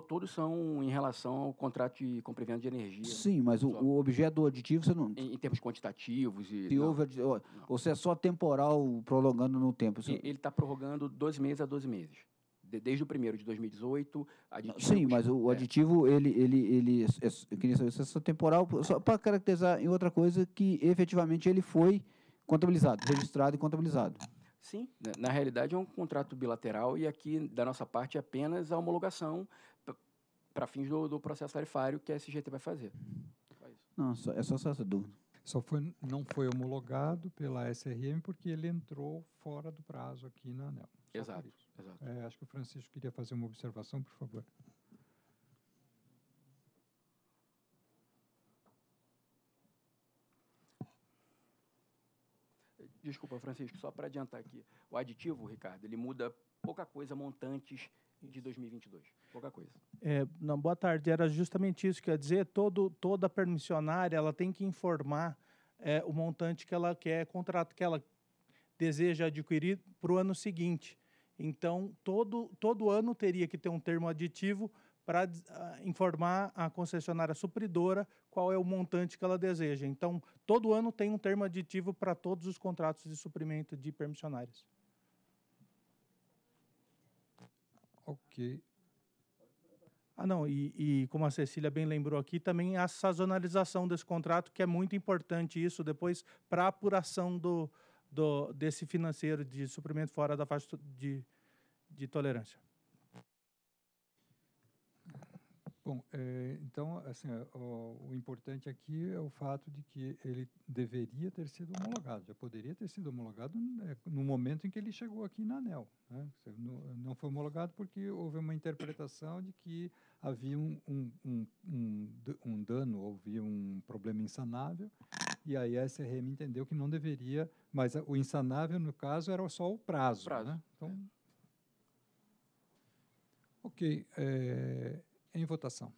to, todos são em relação ao contrato de compra e venda de energia. Sim, né? mas o, o, objeto do aditivo você não. Em, em termos quantitativos e. Se não, houve, ou, ou se é só temporal prolongando no tempo. Você... Ele está prorrogando 12 meses a 12 meses. De, desde o primeiro de 2018, aditivo. Sim, mas o, o é. aditivo, ele, ele, ele é, é, eu queria saber se é só temporal, só para caracterizar em outra coisa que efetivamente ele foi contabilizado, registrado e contabilizado. Sim, na realidade é um contrato bilateral e aqui da nossa parte é apenas a homologação para fins do, do, processo tarifário que a SGT vai fazer. Não, só, é só essa dúvida. Só foi, não foi homologado pela SRM porque ele entrou fora do prazo aqui na ANEL. exato, exato. É, acho que o Francisco queria fazer uma observação, por favor. Desculpa, Francisco, só para adiantar aqui. O aditivo, Ricardo, ele muda pouca coisa montantes de 2022. Pouca coisa. É, não, boa tarde. Era justamente isso que eu ia dizer. Todo, toda permissionária ela tem que informar é, o montante que ela quer, contrato que ela deseja adquirir para o ano seguinte. Então, todo, todo ano teria que ter um termo aditivo para uh, informar a concessionária supridora qual é o montante que ela deseja. Então, todo ano tem um termo aditivo para todos os contratos de suprimento de permissionárias. Ok. Ah, não, e, e, como a Cecília bem lembrou aqui, também a sazonalização desse contrato, que é muito importante isso depois para a apuração do, do, desse financeiro de suprimento fora da faixa de, de tolerância. Bom, eh, então, assim, o, importante aqui é o fato de que ele deveria ter sido homologado, já poderia ter sido homologado né, no momento em que ele chegou aqui na ANEL. Né? Não foi homologado porque houve uma interpretação de que havia um, um, um, um dano, havia um problema insanável, e aí a SRM entendeu que não deveria, mas o insanável, no caso, era só o prazo. prazo. Né? Então, é. Ok. É, em votação.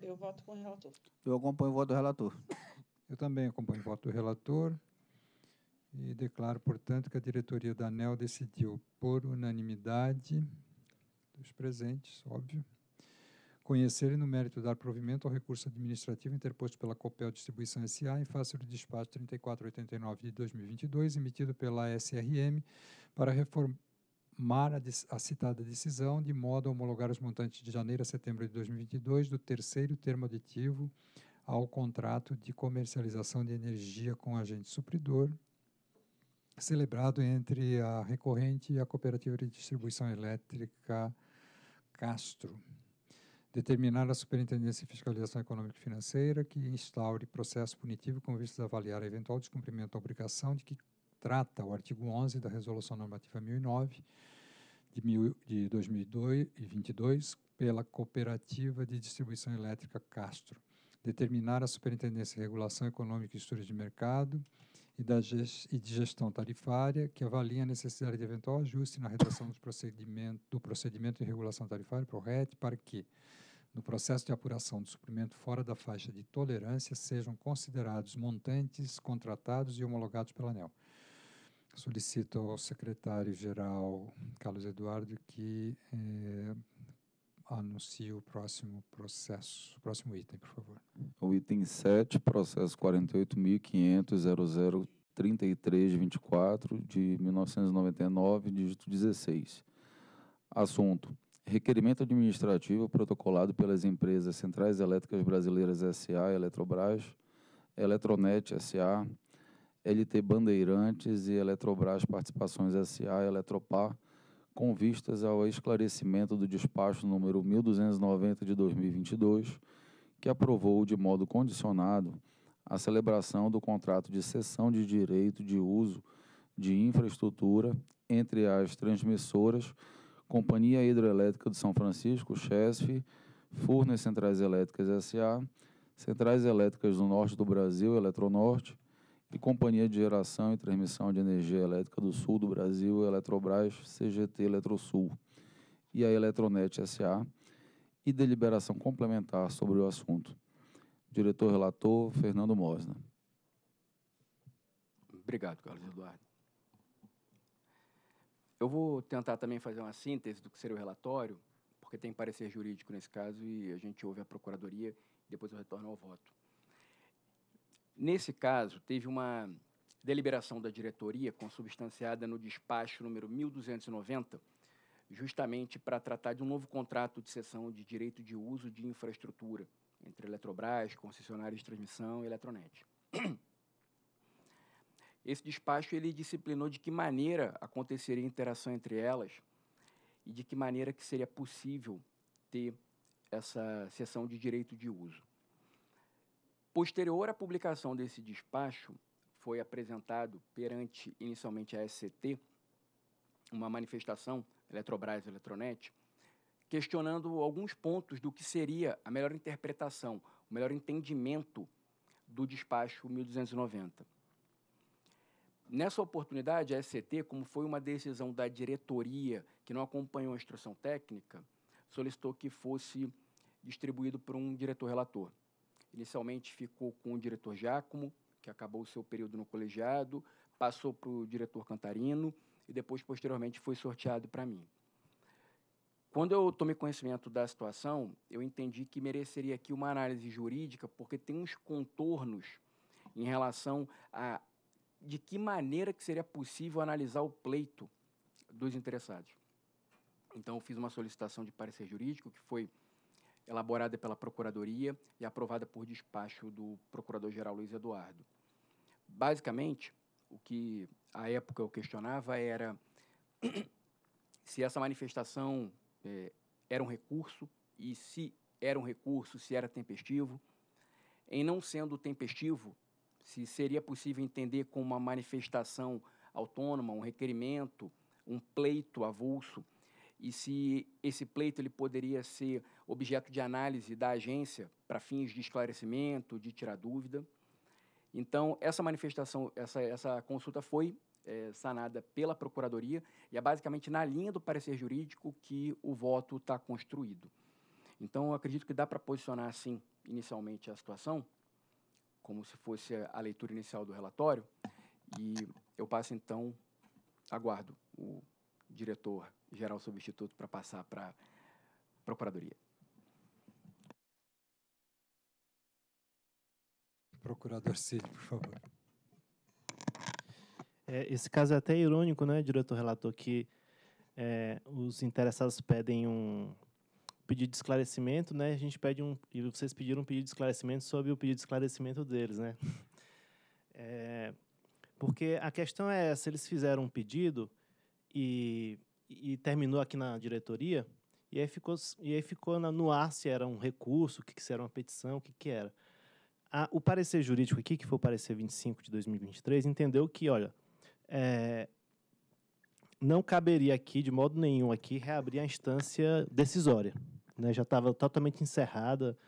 Eu voto com o relator. Eu acompanho o voto do relator. *laughs* Eu também acompanho o voto do relator e declaro, portanto, que a diretoria da ANEL decidiu, por unanimidade dos presentes, óbvio, conhecer e no mérito dar provimento ao recurso administrativo interposto pela Copel Distribuição S.A. em face do despacho 3489 de 2022, emitido pela SRM para reformar mar a, a citada decisão de modo a homologar os montantes de janeiro a setembro de 2022 do terceiro termo aditivo ao contrato de comercialização de energia com agente supridor, celebrado entre a recorrente e a cooperativa de distribuição elétrica Castro. Determinar a Superintendência de Fiscalização Econômica e Financeira que instaure processo punitivo com vistas a avaliar eventual descumprimento da obrigação de que trata o artigo 11 da Resolução Normativa 1009 de, mil, de 2022 pela Cooperativa de Distribuição Elétrica Castro, determinar a Superintendência de Regulação Econômica e Estudos de Mercado e, da e de Gestão Tarifária, que avalia a necessidade de eventual ajuste na redação do procedimento, do procedimento de regulação tarifária, PRORET, para que, no processo de apuração do suprimento fora da faixa de tolerância, sejam considerados montantes contratados e homologados pela ANEL solicito ao secretário-geral Carlos Eduardo que eh, anuncie o próximo processo, o próximo item, por favor. O item 7, processo 48.500.003324 de 1999, dígito 16. Assunto: Requerimento administrativo protocolado pelas empresas Centrais Elétricas Brasileiras SA, Eletrobras, Eletronet SA, LT Bandeirantes e Eletrobras Participações SA e Eletropar, com vistas ao esclarecimento do despacho número 1290 de 2022, que aprovou de modo condicionado a celebração do contrato de cessão de direito de uso de infraestrutura entre as transmissoras Companhia Hidrelétrica de São Francisco, CHESF, Furnas Centrais Elétricas SA, Centrais Elétricas do Norte do Brasil, Eletronorte, e Companhia de Geração e Transmissão de Energia Elétrica do Sul do Brasil, Eletrobras, CGT Eletrosul e a Eletronet SA, e deliberação complementar sobre o assunto. Diretor relator Fernando Mosna. Obrigado, Carlos Eduardo. Eu vou tentar também fazer uma síntese do que seria o relatório, porque tem parecer jurídico nesse caso e a gente ouve a procuradoria e depois eu retorno ao voto. Nesse caso, teve uma deliberação da diretoria consubstanciada no despacho número 1290, justamente para tratar de um novo contrato de cessão de direito de uso de infraestrutura entre Eletrobras, concessionários de transmissão e Eletronet. *clears throat* Esse despacho ele disciplinou de que maneira aconteceria a interação entre elas e de que maneira que seria possível ter essa cessão de direito de uso. Posterior à publicação desse despacho, foi apresentado perante inicialmente a SCT uma manifestação Eletrobras e Eletronet questionando alguns pontos do que seria a melhor interpretação, o melhor entendimento do despacho 1290. Nessa oportunidade, a SCT, como foi uma decisão da diretoria que não acompanhou a instrução técnica, solicitou que fosse distribuído por um diretor relator. Inicialmente ficou com o diretor Giacomo, que acabou o seu período no colegiado, passou para o diretor Cantarino e depois, posteriormente, foi sorteado para mim. Quando eu tomei conhecimento da situação, eu entendi que mereceria aqui uma análise jurídica, porque tem uns contornos em relação a de que maneira que seria possível analisar o pleito dos interessados. Então, eu fiz uma solicitação de parecer jurídico, que foi elaborada pela Procuradoria e aprovada por despacho do Procurador-Geral Luiz Eduardo. Basicamente, o que à época eu questionava era *clears throat* se essa manifestação é, era um recurso e se era um recurso, se era tempestivo. Em não sendo tempestivo, se seria possível entender como uma manifestação autônoma, um requerimento, um pleito avulso e se esse pleito ele poderia ser objeto de análise da agência para fins de esclarecimento, de tirar dúvida. Então, essa manifestação, essa, essa consulta foi é, sanada pela Procuradoria e é basicamente na linha do parecer jurídico que o voto está construído. Então, acredito que dá para posicionar, assim, inicialmente a situação, como se fosse a leitura inicial do relatório, e eu passo, então, aguardo o diretor geral substituto para passar para Procuradoria. Procurador Cid, por favor. É, esse caso é até irônico, né, diretor relator, que é, os interessados pedem um pedido de esclarecimento, né? A gente pede um e vocês pediram um pedido de esclarecimento sobre o pedido de esclarecimento deles, né? É, porque a questão é essa: eles fizeram um pedido e e terminou aqui na diretoria, e aí ficou, e aí ficou na, no ar se era um recurso, o que, que se era uma petição, o que, que era. A, o parecer jurídico aqui, que foi o parecer 25 de 2023, entendeu que, olha, é, não caberia aqui, de modo nenhum aqui, reabrir a instância decisória. Né? Já estava totalmente encerrada.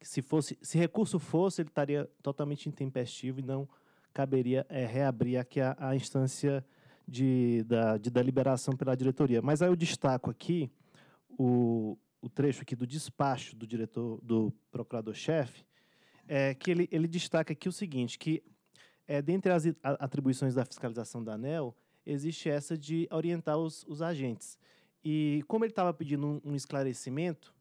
Se, fosse, se recurso fosse, ele estaria totalmente intempestivo e não caberia é, reabrir aqui a, a instância decisória de, da, de, da liberação pela diretoria. Mas aí eu destaco aqui o, o trecho aqui do despacho do diretor, do procurador-chefe, é, que ele, ele destaca aqui o seguinte, que é, dentre as atribuições da fiscalização da ANEL, existe essa de orientar os, os agentes. E como ele estava pedindo um, um, esclarecimento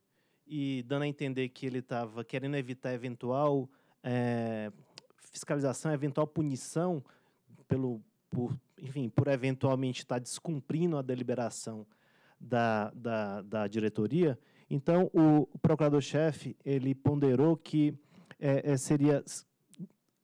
e dando a entender que ele estava querendo evitar eventual é, fiscalização, eventual punição pelo, por, enfim, por eventualmente estar tá descumprindo a deliberação da, da, da diretoria. Então, o procurador-chefe ele ponderou que é, é, seria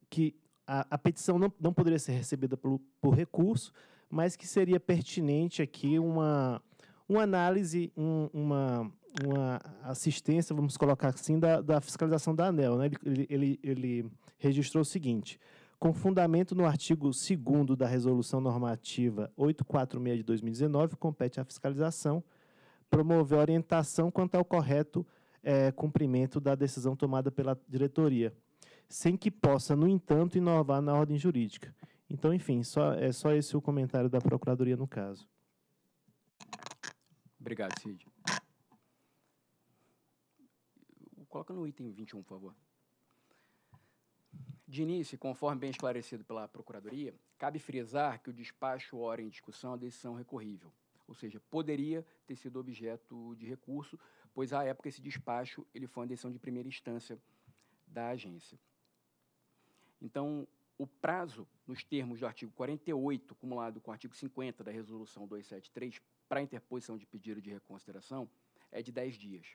que a, a petição não, não poderia ser recebida por, por recurso, mas que seria pertinente aqui uma, uma análise, um, uma, uma assistência, vamos colocar assim, da, da fiscalização da ANEL. Né? Ele, ele, ele registrou o seguinte: com fundamento no artigo 2 da Resolução Normativa 846 de 2019, compete à fiscalização promover orientação quanto ao correto é, cumprimento da decisão tomada pela diretoria, sem que possa, no entanto, inovar na ordem jurídica. Então, enfim, só, é só esse o comentário da Procuradoria no caso. Obrigado, Cid. Coloca no item 21, por favor. De início, conforme bem esclarecido pela Procuradoria, cabe frisar que o despacho ora em discussão a decisão recorrível, ou seja, poderia ter sido objeto de recurso, pois à época esse despacho ele foi uma decisão de primeira instância da agência. Então, o prazo, nos termos do artigo 48, cumulado com o artigo 50 da Resolução 273, para interposição de pedido de reconsideração, é de 10 dias.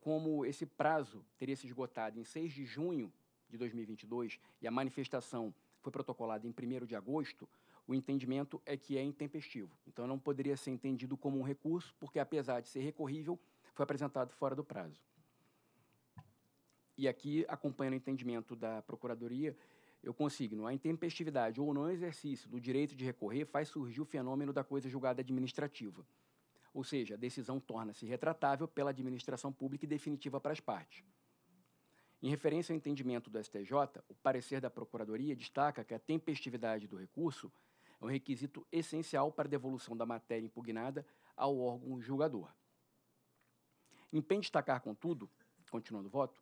Como esse prazo teria se esgotado em 6 de junho de 2022 e a manifestação foi protocolada em 1 de agosto, o entendimento é que é intempestivo. Então, não poderia ser entendido como um recurso, porque, apesar de ser recorrível, foi apresentado fora do prazo. E aqui, acompanhando o entendimento da Procuradoria, eu consigno a intempestividade ou não exercício do direito de recorrer faz surgir o fenômeno da coisa julgada administrativa. Ou seja, a decisão torna-se retratável pela administração pública e definitiva para as partes. Em referência ao entendimento do STJ, o parecer da Procuradoria destaca que a tempestividade do recurso é um requisito essencial para a devolução da matéria impugnada ao órgão julgador. Impende destacar, contudo, continuando o voto,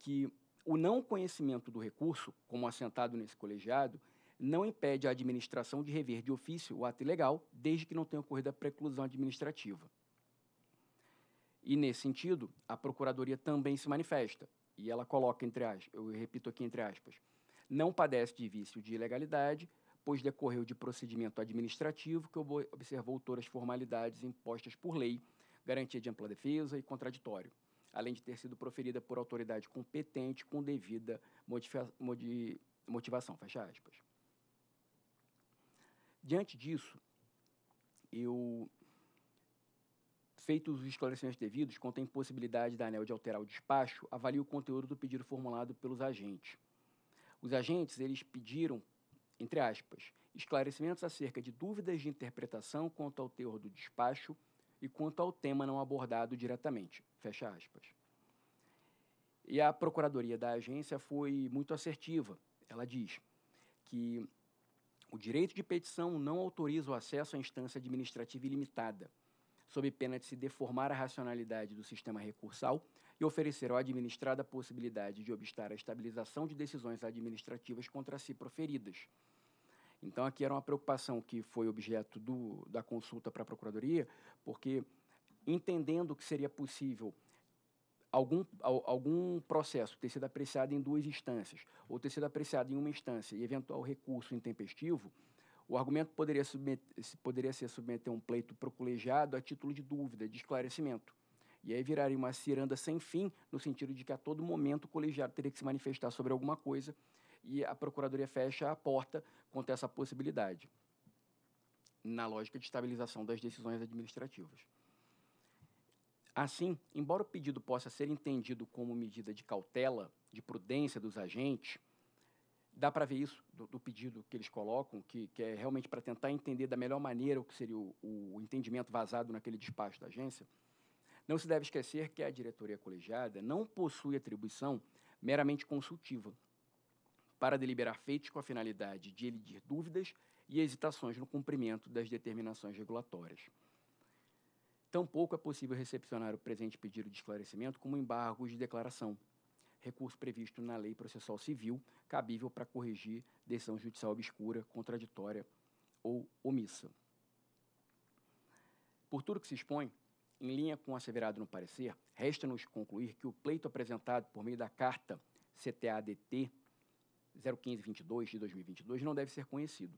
que o não conhecimento do recurso, como assentado nesse colegiado, não impede a administração de rever de ofício o ato ilegal, desde que não tenha ocorrido a preclusão administrativa. E, nesse sentido, a Procuradoria também se manifesta, e ela coloca, entre as eu repito aqui entre aspas, não padece de vício de ilegalidade, pois decorreu de procedimento administrativo que observou todas as formalidades impostas por lei, garantia de ampla defesa e contraditório, além de ter sido proferida por autoridade competente com devida motivação. Fecha aspas. Diante disso, eu Feitos os esclarecimentos devidos quanto à impossibilidade da ANEL de alterar o despacho, avalie o conteúdo do pedido formulado pelos agentes. Os agentes, eles pediram, entre aspas, esclarecimentos acerca de dúvidas de interpretação quanto ao teor do despacho e quanto ao tema não abordado diretamente, fecha aspas. E a procuradoria da agência foi muito assertiva. Ela diz que o direito de petição não autoriza o acesso à instância administrativa ilimitada sob pena de se deformar a racionalidade do sistema recursal, e oferecer ao administrado a possibilidade de obstar a estabilização de decisões administrativas contra si proferidas. Então, aqui era uma preocupação que foi objeto do, da consulta para a Procuradoria, porque entendendo que seria possível algum, algum processo ter sido apreciado em duas instâncias, ou ter sido apreciado em uma instância e eventual recurso intempestivo, o argumento poderia, submeter, poderia ser submeter um pleito o colegiado a título de dúvida, de esclarecimento. E aí viraria uma ciranda sem fim, no sentido de que a todo momento o colegiado teria que se manifestar sobre alguma coisa e a Procuradoria fecha a porta contra essa possibilidade, na lógica de estabilização das decisões administrativas. Assim, embora o pedido possa ser entendido como medida de cautela, de prudência dos agentes, dá para ver isso do, do, pedido que eles colocam, que, que é realmente para tentar entender da melhor maneira o que seria o, o, entendimento vazado naquele despacho da agência. Não se deve esquecer que a diretoria colegiada não possui atribuição meramente consultiva para deliberar feitos com a finalidade de elidir dúvidas e hesitações no cumprimento das determinações regulatórias. Tampouco é possível recepcionar o presente pedido de esclarecimento como embargo de declaração, recurso previsto na Lei Processual Civil, cabível para corrigir decisão judicial obscura, contraditória ou omissa. Por tudo que se expõe, em linha com o asseverado no parecer, resta-nos concluir que o pleito apresentado por meio da carta CTADT 01522 de 2022 não deve ser conhecido.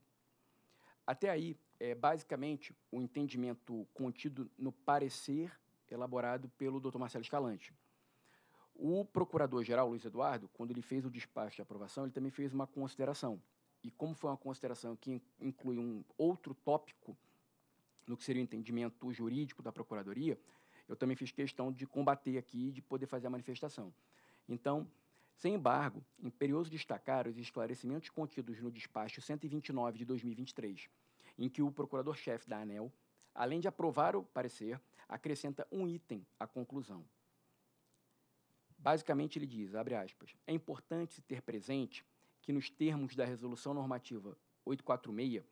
Até aí, é basicamente o entendimento contido no parecer elaborado pelo Dr. Marcelo Escalante, o procurador-geral, Luiz Eduardo, quando ele fez o despacho de aprovação, ele também fez uma consideração. E como foi uma consideração que inclui um outro tópico, no que seria o entendimento jurídico da Procuradoria, eu também fiz questão de combater aqui e de poder fazer a manifestação. Então, sem embargo, imperioso destacar os esclarecimentos contidos no despacho 129 de 2023, em que o procurador-chefe da ANEL, além de aprovar o parecer, acrescenta um item à conclusão. Basicamente, ele diz, abre aspas, é importante se ter presente que, nos termos da Resolução Normativa 846,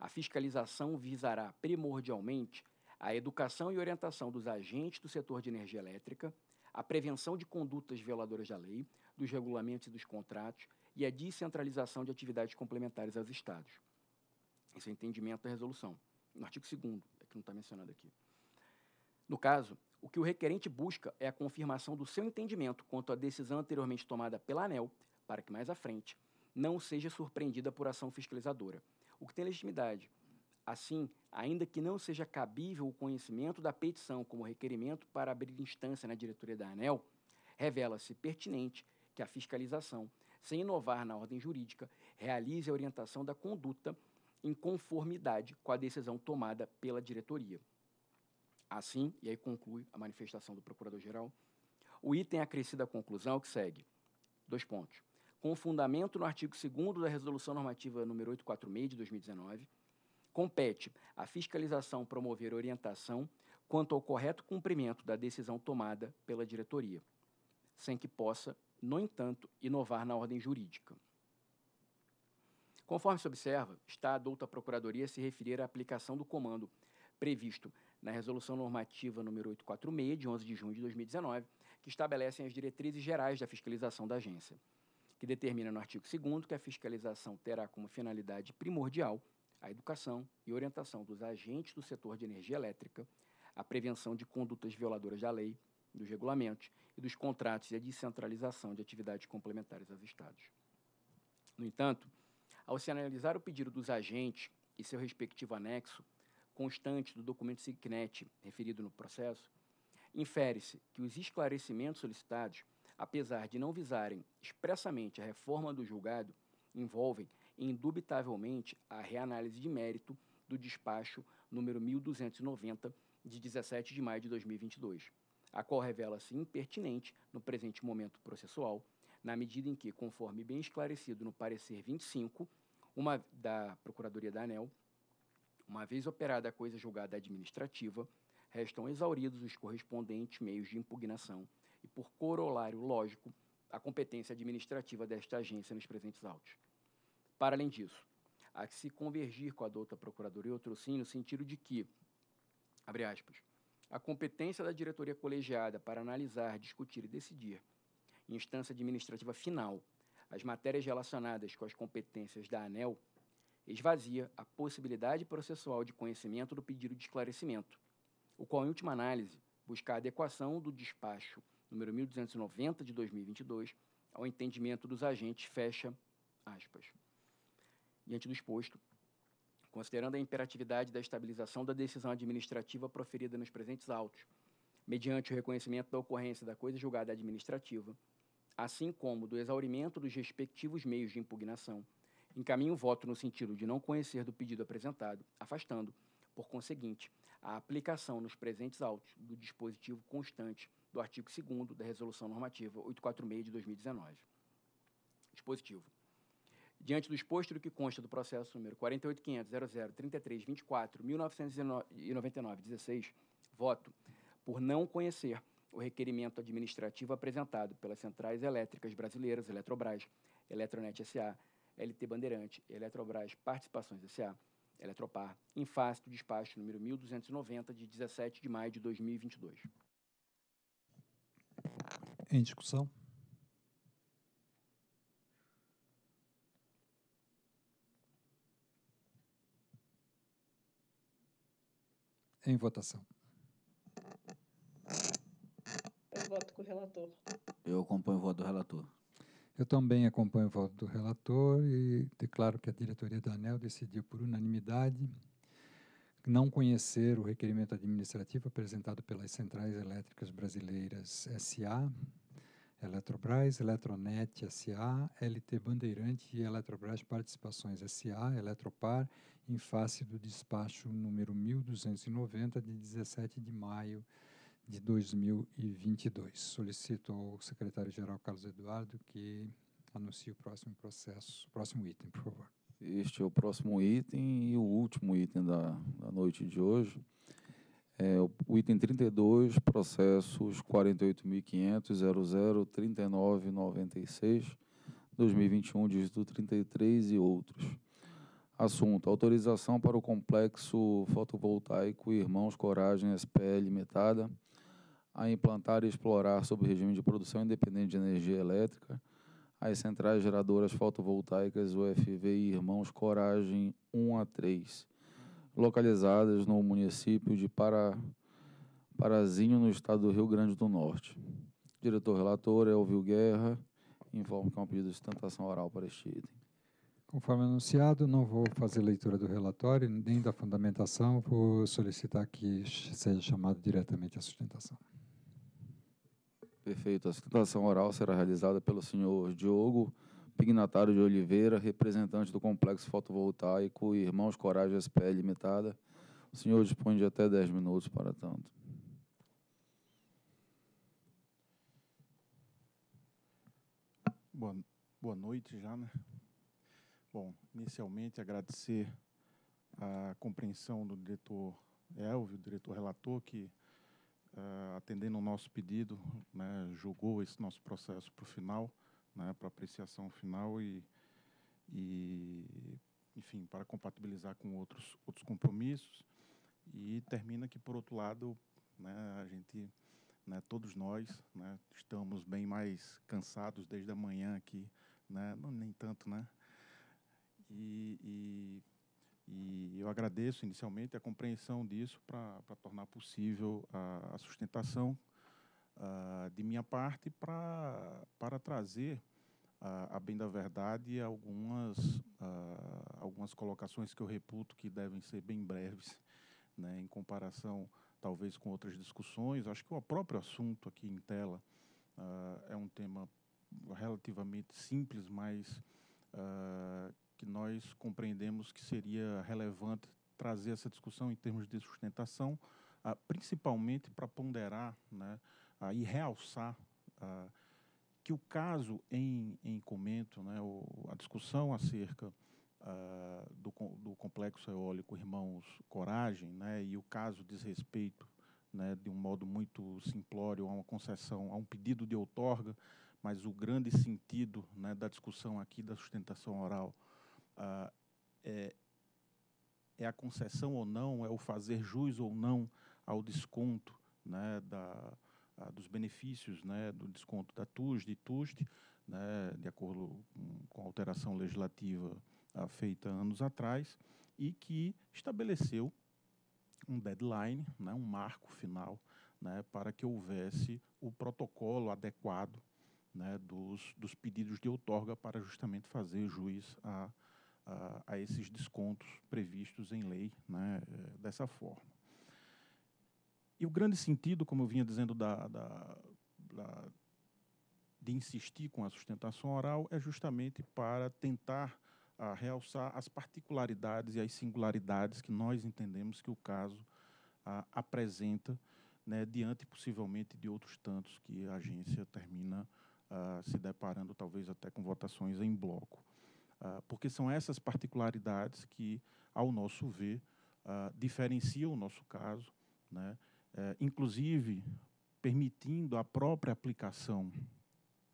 a fiscalização visará primordialmente a educação e orientação dos agentes do setor de energia elétrica, a prevenção de condutas violadoras da lei, dos regulamentos e dos contratos e a descentralização de atividades complementares aos Estados. Esse é o entendimento da resolução. No artigo 2, é que não está mencionado aqui. No caso, o que o requerente busca é a confirmação do seu entendimento quanto à decisão anteriormente tomada pela ANEL, para que mais à frente não seja surpreendida por ação fiscalizadora, o que tem legitimidade. Assim, ainda que não seja cabível o conhecimento da petição como requerimento para abrir instância na diretoria da ANEL, revela-se pertinente que a fiscalização, sem inovar na ordem jurídica, realize a orientação da conduta em conformidade com a decisão tomada pela diretoria. Assim, e aí conclui a manifestação do Procurador-Geral, o item acrescido à conclusão que segue. Dois pontos. Com fundamento no artigo 2 da Resolução Normativa nº 846 de 2019, compete à fiscalização promover orientação quanto ao correto cumprimento da decisão tomada pela diretoria, sem que possa, no entanto, inovar na ordem jurídica. Conforme se observa, está adulta a Procuradoria se referir à aplicação do comando previsto na Resolução Normativa número 846, de 11 de junho de 2019, que estabelecem as diretrizes gerais da fiscalização da agência, que determina no artigo 2 que a fiscalização terá como finalidade primordial a educação e orientação dos agentes do setor de energia elétrica, a prevenção de condutas violadoras da lei, dos regulamentos e dos contratos e a descentralização de atividades complementares aos Estados. No entanto, ao se analisar o pedido dos agentes e seu respectivo anexo, constante do documento SIGNET referido no processo, infere-se que os esclarecimentos solicitados, apesar de não visarem expressamente a reforma do julgado, envolvem indubitavelmente a reanálise de mérito do despacho número 1290 de 17 de maio de 2022, a qual revela-se impertinente no presente momento processual, na medida em que, conforme bem esclarecido no parecer 25, uma da Procuradoria da ANEL, uma vez operada a coisa julgada administrativa, restam exauridos os correspondentes meios de impugnação e, por corolário lógico, a competência administrativa desta agência nos presentes autos. Para além disso, há que se convergir com a e outro sim no sentido de que, abre aspas, a competência da diretoria colegiada para analisar, discutir e decidir, em instância administrativa final, as matérias relacionadas com as competências da ANEL esvazia a possibilidade processual de conhecimento do pedido de esclarecimento, o qual, em última análise, busca a adequação do despacho número 1290 de 2022 ao entendimento dos agentes, fecha aspas. Diante do exposto, considerando a imperatividade da estabilização da decisão administrativa proferida nos presentes autos, mediante o reconhecimento da ocorrência da coisa julgada administrativa, assim como do exaurimento dos respectivos meios de impugnação, encaminha o voto no sentido de não conhecer do pedido apresentado, afastando, por conseguinte, a aplicação nos presentes autos do dispositivo constante do artigo 2 da Resolução Normativa 846 de 2019. Dispositivo. Diante do exposto do que consta do processo número 485000033241999 voto por não conhecer o requerimento administrativo apresentado pelas centrais elétricas brasileiras Eletrobras, Eletronet SA, LT Bandeirante, Eletrobras Participações S.A., Eletropar, em face do despacho número 1290, de 17 de maio de 2022. Em discussão. Em votação. Eu voto com o relator. Eu acompanho o voto do relator. Eu também acompanho o voto do relator e declaro que a diretoria da ANEL decidiu por unanimidade não conhecer o requerimento administrativo apresentado pelas Centrais Elétricas Brasileiras SA, Eletrobras, Eletronet SA, LT Bandeirante e Eletrobras Participações SA, Eletropar, em face do despacho número 1290 de 17 de maio de de 2022. Solicito ao secretário-geral Carlos Eduardo que anuncie o próximo processo, o próximo item, por favor. Este é o próximo item e o último item da, da noite de hoje. É, o item 32, processos 48.500.003996, 2021, dígito 33 e outros. Assunto: autorização para o complexo fotovoltaico Irmãos Coragem SPL Metada, a implantar e explorar sob regime de produção independente de energia elétrica as centrais geradoras fotovoltaicas UFV e Irmãos Coragem 1 a 3, localizadas no município de Para Parazinho, no estado do Rio Grande do Norte. Diretor relator Elvio Guerra, informo que é um pedido de sustentação oral para este item. Conforme anunciado, não vou fazer leitura do relatório nem da fundamentação, vou solicitar que seja chamado diretamente à sustentação. Perfeito. A sustentação oral será realizada pelo senhor Diogo Pignatário de Oliveira, representante do Complexo Fotovoltaico Irmãos Coragem SPE Limitada. O senhor dispõe de até 10 minutos para tanto. Boa, boa noite já, né? Bom, inicialmente agradecer a compreensão do diretor Elvio, diretor relator, que eh, atendendo o nosso pedido, né, julgou esse nosso processo para o final, né, para apreciação final e, e, enfim, para compatibilizar com outros, outros compromissos. E termina que, por outro lado, né, a gente, né, todos nós, né, estamos bem mais cansados desde a manhã aqui, né, não, nem tanto, né? E, e e eu agradeço inicialmente a compreensão disso para tornar possível a, a sustentação uh, de minha parte pra, para trazer, uh, a bem da verdade, algumas, uh, algumas colocações que eu reputo que devem ser bem breves, né, em comparação talvez com outras discussões. Acho que o próprio assunto aqui em tela ah, é um tema relativamente simples, mas Uh, que nós compreendemos que seria relevante trazer essa discussão em termos de sustentação, ah, principalmente para ponderar né, ah, e realçar ah, que o caso em, em comento, né, o, a discussão acerca ah, do, do complexo eólico Irmãos Coragem né, e o caso diz respeito né, de um modo muito simplório a uma concessão, a um pedido de outorga, mas o grande sentido né, da discussão aqui da sustentação oral ah, é, é a concessão ou não, é o fazer jus ou não ao desconto né, da, a, dos benefícios né, do desconto da TUS, de TUST, né, de acordo com a alteração legislativa a, ah, feita anos atrás, e que estabeleceu um deadline, né, um marco final, né, para que houvesse o protocolo adequado né, dos, dos pedidos de outorga para justamente fazer juiz a a, a esses descontos previstos em lei né, eh, dessa forma. E o grande sentido, como eu vinha dizendo, da, da, da, de insistir com a sustentação oral é justamente para tentar a, ah, realçar as particularidades e as singularidades que nós entendemos que o caso a, ah, apresenta né, diante, possivelmente, de outros tantos que a agência termina ah, se deparando, talvez até com votações em bloco. Ah, porque são essas particularidades que, ao nosso ver, ah, diferenciam o nosso caso, né? É, inclusive permitindo a própria aplicação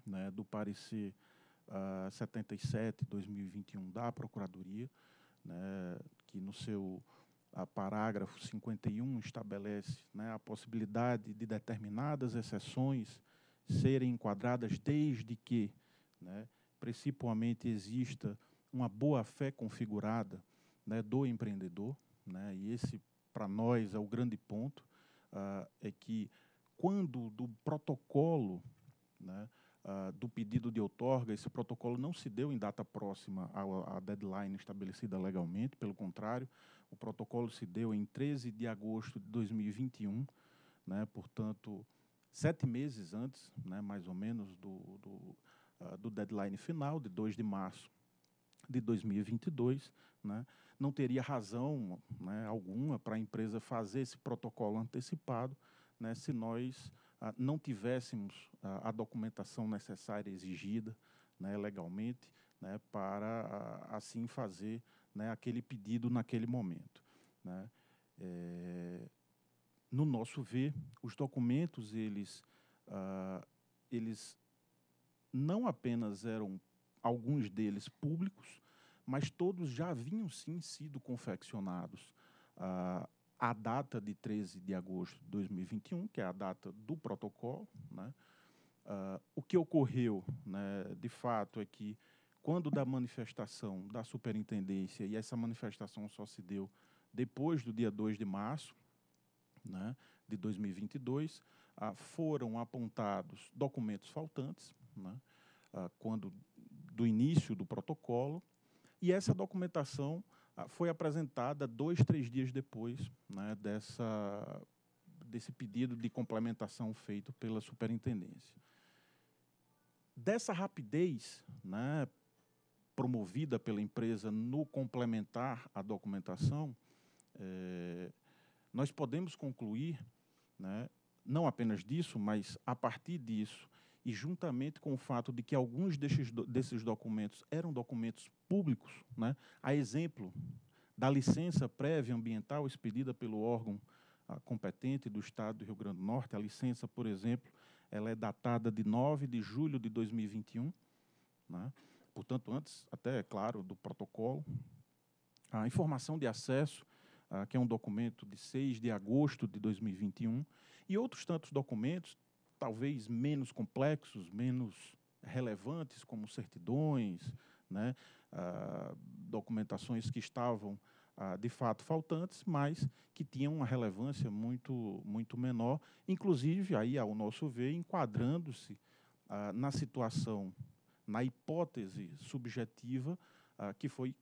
né, do parecer uh, ah, 77/2021 da Procuradoria, né, que no seu uh, parágrafo 51 estabelece né, a possibilidade de determinadas exceções serem enquadradas desde que né, principalmente exista uma boa fé configurada né, do empreendedor, né, e esse para nós é o grande ponto, uh, é que quando do protocolo né, uh, do pedido de outorga, esse protocolo não se deu em data próxima à, deadline estabelecida legalmente, pelo contrário, o protocolo se deu em 13 de agosto de 2021, né, portanto, sete meses antes, né, mais ou menos, do, do uh, do deadline final, de 2 de março de 2022, né, não teria razão né, alguma para a empresa fazer esse protocolo antecipado né, se nós uh, não tivéssemos uh, a documentação necessária exigida né, legalmente né, para, uh, assim, fazer né, aquele pedido naquele momento. É, no nosso ver, os documentos, eles, eles não apenas eram alguns deles públicos, mas todos já haviam sim sido confeccionados uh, ah, à data de 13 de agosto de 2021, que é a data do protocolo. Né? Uh, o que ocorreu, né, de fato, é que quando da manifestação da superintendência, e essa manifestação só se deu depois do dia 2 de março né, de 2022, uh, ah, foram apontados documentos faltantes, né, ah, quando do início do protocolo, e essa documentação ah, foi apresentada dois, três dias depois né, dessa, desse pedido de complementação feito pela superintendência. Dessa rapidez né, promovida pela empresa no complementar a documentação, é, nós podemos concluir, né, não apenas disso, mas a partir disso, e juntamente com o fato de que alguns desses, desses documentos eram documentos públicos, né, a exemplo da licença prévia ambiental expedida pelo órgão ah, competente do Estado do Rio Grande do Norte, a licença, por exemplo, ela é datada de 9 de julho de 2021, né, portanto, antes, até, é claro, do protocolo. A informação de acesso ah, que é um documento de 6 de agosto de 2021, e outros tantos documentos talvez menos complexos, menos relevantes, como certidões, né, ah, documentações que estavam ah, de fato faltantes, mas que tinham uma relevância muito, muito menor, inclusive, aí, ao nosso ver, enquadrando-se ah, na situação, na hipótese subjetiva que foi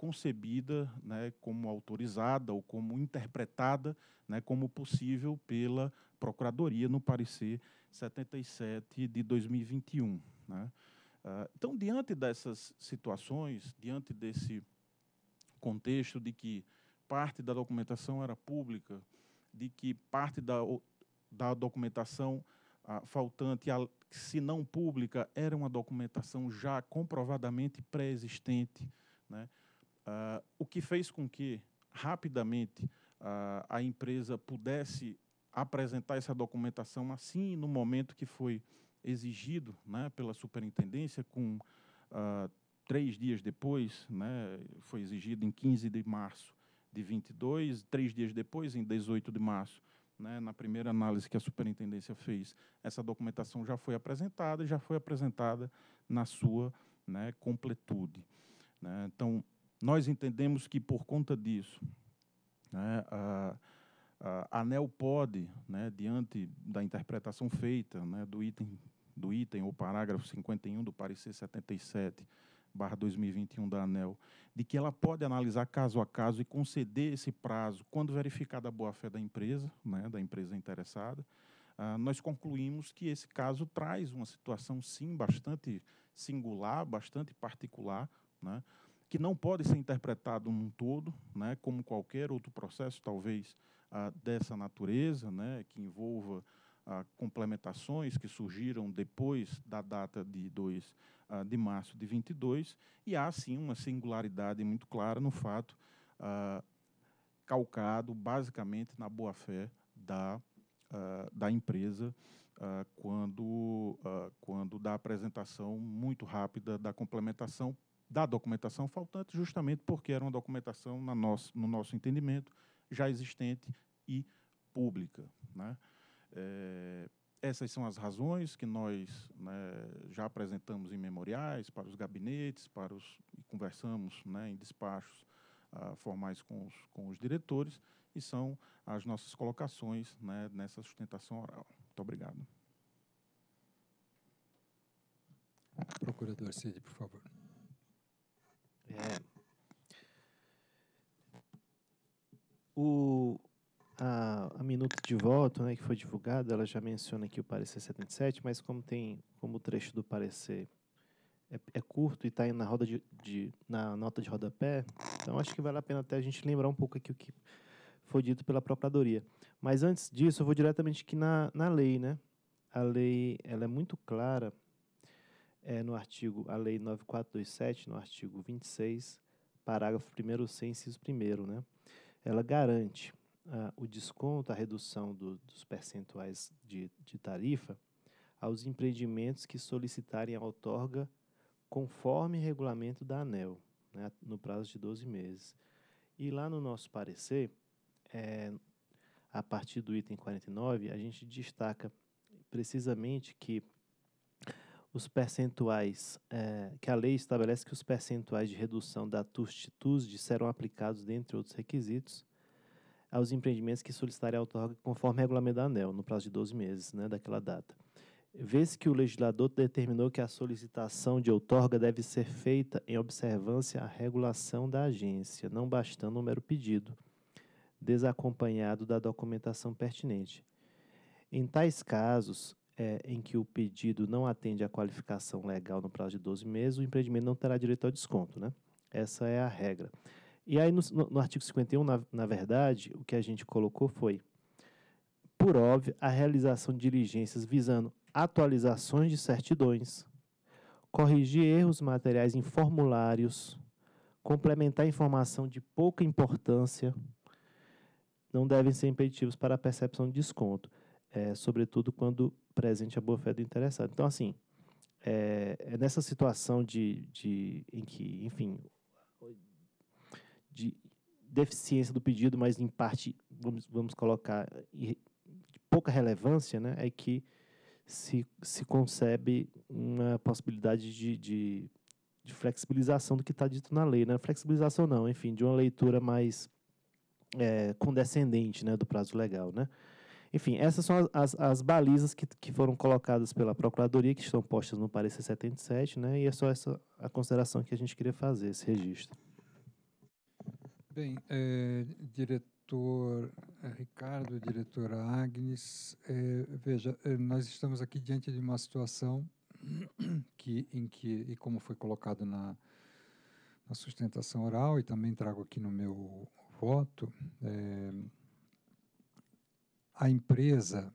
concebida né, como autorizada ou como interpretada né, como possível pela Procuradoria no parecer 77 de 2021. Né? Uh, então, diante dessas situações, diante desse contexto de que parte da documentação era pública, de que parte da, da documentação ah, faltante, se não pública, era uma documentação já comprovadamente pré-existente. Né? Uh, o que fez com que, rapidamente, uh, a empresa pudesse apresentar essa documentação assim no momento que foi exigido né, pela superintendência, com uh, três dias depois, né, foi exigido em 15 de março de 22, três dias depois, em 18 de março, né, na primeira análise que a superintendência fez, essa documentação já foi apresentada, e já foi apresentada na sua né, completude. Né? Então, nós entendemos que por conta disso, né, a, a ANEL pode, né, diante da interpretação feita né, do, item, do item ou parágrafo 51 do parecer 77, barra 2021 da ANEL, de que ela pode analisar caso a caso e conceder esse prazo quando verificada a boa-fé da empresa, né, da empresa interessada, ah, nós concluímos que esse caso traz uma situação, sim, bastante singular, bastante particular, né, que não pode ser interpretado num todo, né, como qualquer outro processo, talvez ah, dessa natureza, né, que envolva ah, complementações que surgiram depois da data de 2 ah, de março de 22, e há sim uma singularidade muito clara no fato ah, calcado basicamente na boa-fé da, ah, da empresa ah, quando, quando dá apresentação muito rápida da complementação da documentação faltante, justamente porque era uma documentação, na nosso, no nosso entendimento, já existente e pública. Né? É, essas são as razões que nós né, já apresentamos em memoriais para os gabinetes, para os e conversamos né, em despachos uh, formais com os, com os diretores e são as nossas colocações né, nessa sustentação oral. Muito obrigado. Procurador Cid, por favor. É. O, a, a de voto, né, que foi divulgada, ela já menciona aqui o parecer 77, é mas como tem, como o trecho do parecer é, é curto e está na roda de, de, na nota de rodapé, então acho que vale a pena até a gente lembrar um pouco aqui o que foi dito pela procuradoria. Mas antes disso, eu vou diretamente aqui na, na lei, né? A lei, ela é muito clara é, no artigo, a lei 9427, no artigo 26, parágrafo 1 sem inciso 1 né? Ela garante ah, o desconto, a redução do, dos percentuais de, de tarifa aos empreendimentos que solicitarem a outorga conforme regulamento da ANEL, né, no prazo de 12 meses. E lá no nosso parecer, é, a partir do item 49, a gente destaca precisamente que os percentuais, é, que a lei estabelece que os percentuais de redução da TUST-TUSD serão aplicados, dentre outros requisitos, aos empreendimentos que solicitarem a outorga conforme o regulamento da ANEL, no prazo de 12 meses né, daquela data. Vê-se que o legislador determinou que a solicitação de outorga deve ser feita em observância à regulação da agência, não bastando o um mero pedido, desacompanhado da documentação pertinente. Em tais casos, é, em que o pedido não atende à qualificação legal no prazo de 12 meses, o empreendimento não terá direito ao desconto, né? Essa é a regra. E aí, no, no artigo 51, na, na verdade, o que a gente colocou foi, por óbvio, a realização de diligências visando atualizações de certidões, corrigir erros materiais em formulários, complementar informação de pouca importância, não devem ser impeditivos para a percepção de desconto, é, sobretudo quando presente a boa fé do interessado. Então, assim, é, é nessa situação de, de, em que, enfim, de deficiência do pedido, mas em parte, vamos, vamos colocar, de pouca relevância, né, é que se, se concebe uma possibilidade de, de, de flexibilização do que está dito na lei. Né? Flexibilização não, enfim, de uma leitura mais é, condescendente né, do prazo legal. Né? Enfim, essas são as, as, as balizas que, que foram colocadas pela Procuradoria, que estão postas no parecer 77, né? E é só essa a consideração que a gente queria fazer, esse registro. Bem, é, diretor é, Ricardo, diretora Agnes, é, veja, é, nós estamos aqui diante de uma situação *coughs* que, em que, e como foi colocado na, na sustentação oral, e também trago aqui no meu voto, é, a empresa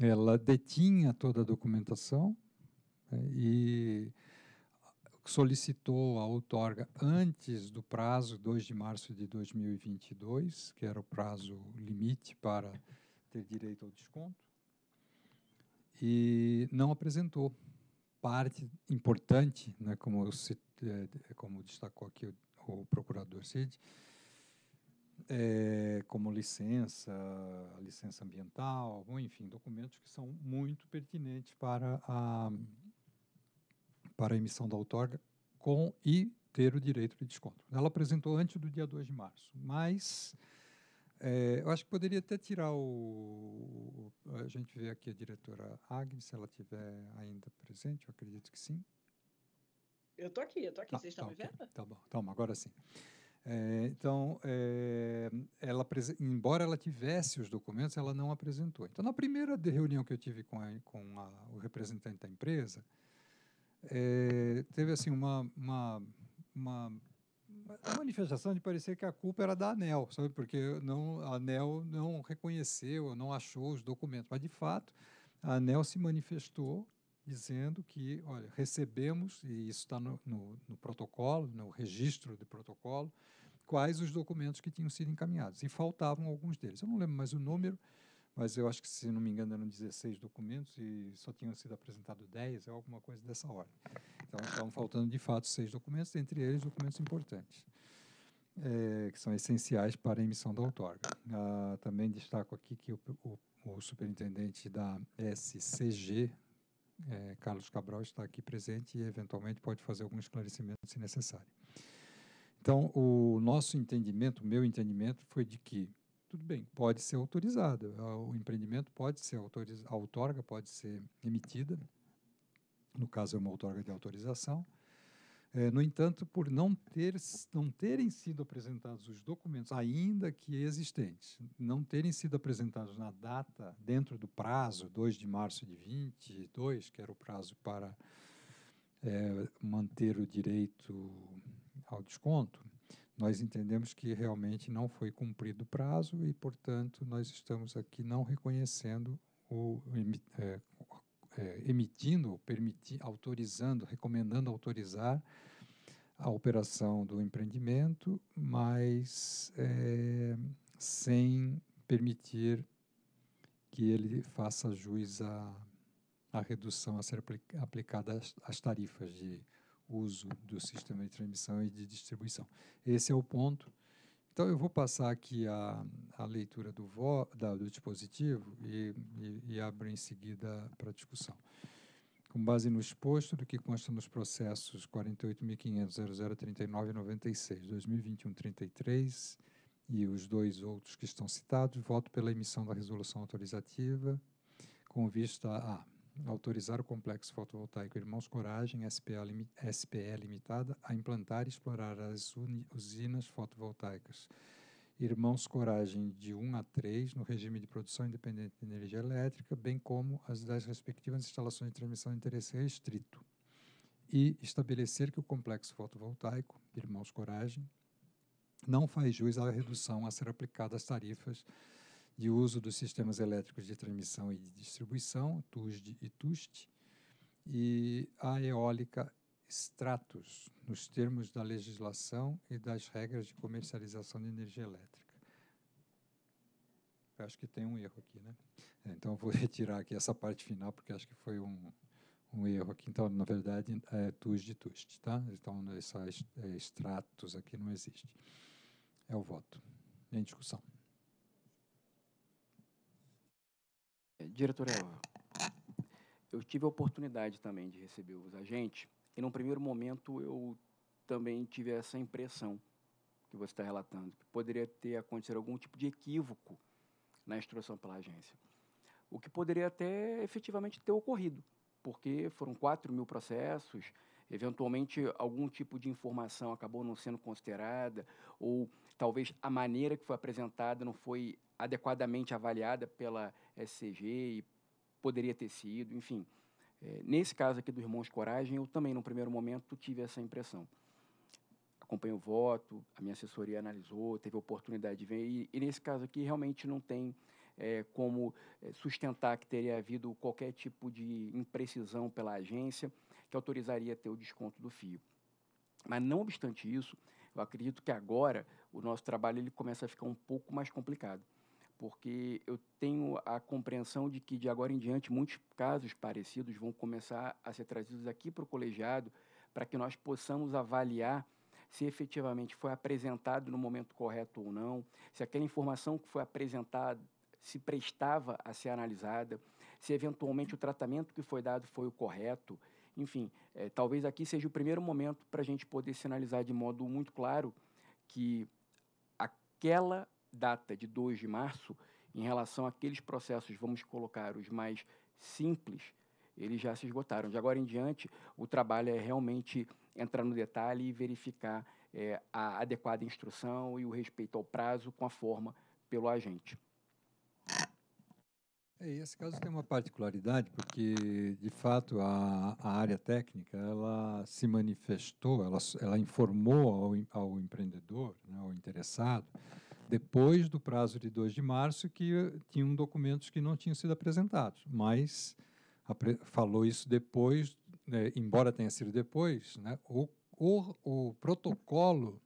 ela detinha toda a documentação né, e solicitou a outorga antes do prazo 2 de março de 2022, que era o prazo limite para ter direito ao desconto, e não apresentou parte importante, né, como, eu, é, é, como destacou aqui o, o procurador Cid, é, como licença, licença ambiental, enfim, documentos que são muito pertinentes para a, para a emissão da outorga com e ter o direito de desconto. Ela apresentou antes do dia 2 de março, mas é, eu acho que poderia até tirar o, A gente vê aqui a diretora Agnes, se ela estiver ainda presente, eu acredito que sim. Eu estou aqui, eu estou aqui, ah, vocês tá, estão okay. me vendo? Tá bom, Toma agora sim. Eh, então, é, ela, embora ela tivesse os documentos, ela não apresentou. Então, na primeira reunião que eu tive com, a, com a, o representante da empresa, é, teve assim uma, uma, uma, manifestação de parecer que a culpa era da ANEL, sabe? Porque não, a ANEL não reconheceu, não achou os documentos. Mas, de fato, a ANEL se manifestou dizendo que, olha, recebemos, e isso está no, no, no, protocolo, no registro de protocolo, quais os documentos que tinham sido encaminhados. E faltavam alguns deles. Eu não lembro mais o número, mas eu acho que, se não me engano, eram 16 documentos e só tinham sido apresentados 10, ou é alguma coisa dessa ordem. Então, estavam faltando, de fato, seis documentos, entre eles documentos importantes. É, que são essenciais para a emissão da outorga. Ah, também destaco aqui que o, o, o superintendente da SCG, é, Carlos Cabral está aqui presente e eventualmente pode fazer algum esclarecimento se necessário. Então, o nosso entendimento, o meu entendimento foi de que tudo bem, pode ser autorizado, o empreendimento pode ser autorizado, a outorga pode ser emitida, no caso é uma outorga de autorização, é, no entanto, por não, ter, não terem sido apresentados os documentos, ainda que existentes, não terem sido apresentados na data, dentro do prazo, 2 de março de 22, que era o prazo para é, manter o direito ao desconto, nós entendemos que realmente não foi cumprido o prazo e, portanto, nós estamos aqui não reconhecendo o, é, é, emitindo, permitindo, autorizando, recomendando autorizar a operação do empreendimento, mas é, sem permitir que ele faça jus à, redução a ser aplicada às, às tarifas de uso do sistema de transmissão e de distribuição. Esse é o ponto então, eu vou passar aqui a, a leitura do, vo, da, do dispositivo e, e, e abro em seguida para discussão. Com base no exposto do que consta nos processos 48.500.0039.96, 2021-33 e os dois outros que estão citados, voto pela emissão da resolução autorizativa com vista a autorizar o complexo fotovoltaico Irmãos Coragem SPE Limitada a implantar e explorar as usinas fotovoltaicas Irmãos Coragem de 1 a 3 no regime de produção independente de energia elétrica, bem como as das respectivas instalações de transmissão de interesse restrito. E estabelecer que o complexo fotovoltaico Irmãos Coragem não faz jus à redução a ser aplicada às tarifas de uso dos sistemas elétricos de transmissão e de distribuição, TUSD e TUST, e a eólica Stratus, nos termos da legislação e das regras de comercialização de energia elétrica. Eu acho que tem um erro aqui, né? É, então, vou *laughs* retirar aqui essa parte final, porque acho que foi um, um erro aqui. Então, na verdade, é TUSD e TUST, tá? Então, essa é, Stratus aqui não existe. É o voto. Em discussão. Diretor Eva, eu tive a oportunidade também de receber os agentes, e num primeiro momento eu também tive essa impressão que você está relatando, que poderia ter acontecido algum tipo de equívoco na instrução pela agência. O que poderia até efetivamente ter ocorrido, porque foram 4 mil processos, eventualmente algum tipo de informação acabou não sendo considerada, ou talvez a maneira que foi apresentada não foi adequadamente avaliada pela SCG e poderia ter sido, enfim. É, nesse caso aqui do Irmãos Coragem, eu também, no primeiro momento, tive essa impressão. Acompanho o voto, a minha assessoria analisou, teve a oportunidade de ver, e, e nesse caso aqui realmente não tem é, como é, sustentar que teria havido qualquer tipo de imprecisão pela agência que autorizaria ter o desconto do FIO. Mas não obstante isso, eu acredito que agora o nosso trabalho ele começa a ficar um pouco mais complicado, porque eu tenho a compreensão de que de agora em diante muitos casos parecidos vão começar a ser trazidos aqui para o colegiado para que nós possamos avaliar se efetivamente foi apresentado no momento correto ou não, se aquela informação que foi apresentada se prestava a ser analisada, se eventualmente o tratamento que foi dado foi o correto, enfim, é, talvez aqui seja o primeiro momento para a gente poder sinalizar de modo muito claro que aquela data de 2 de março, em relação àqueles processos, vamos colocar os mais simples, eles já se esgotaram. De agora em diante, o trabalho é realmente entrar no detalhe e verificar é, a adequada instrução e o respeito ao prazo com a forma pelo agente. É, esse caso tem uma particularidade, porque, de fato, a, a área técnica ela se manifestou, ela, ela informou ao, ao empreendedor, né, ao interessado, depois do prazo de 2 de março, que tinham documentos que não tinham sido apresentados, mas falou isso depois, né, embora tenha sido depois, né, o, o, o protocolo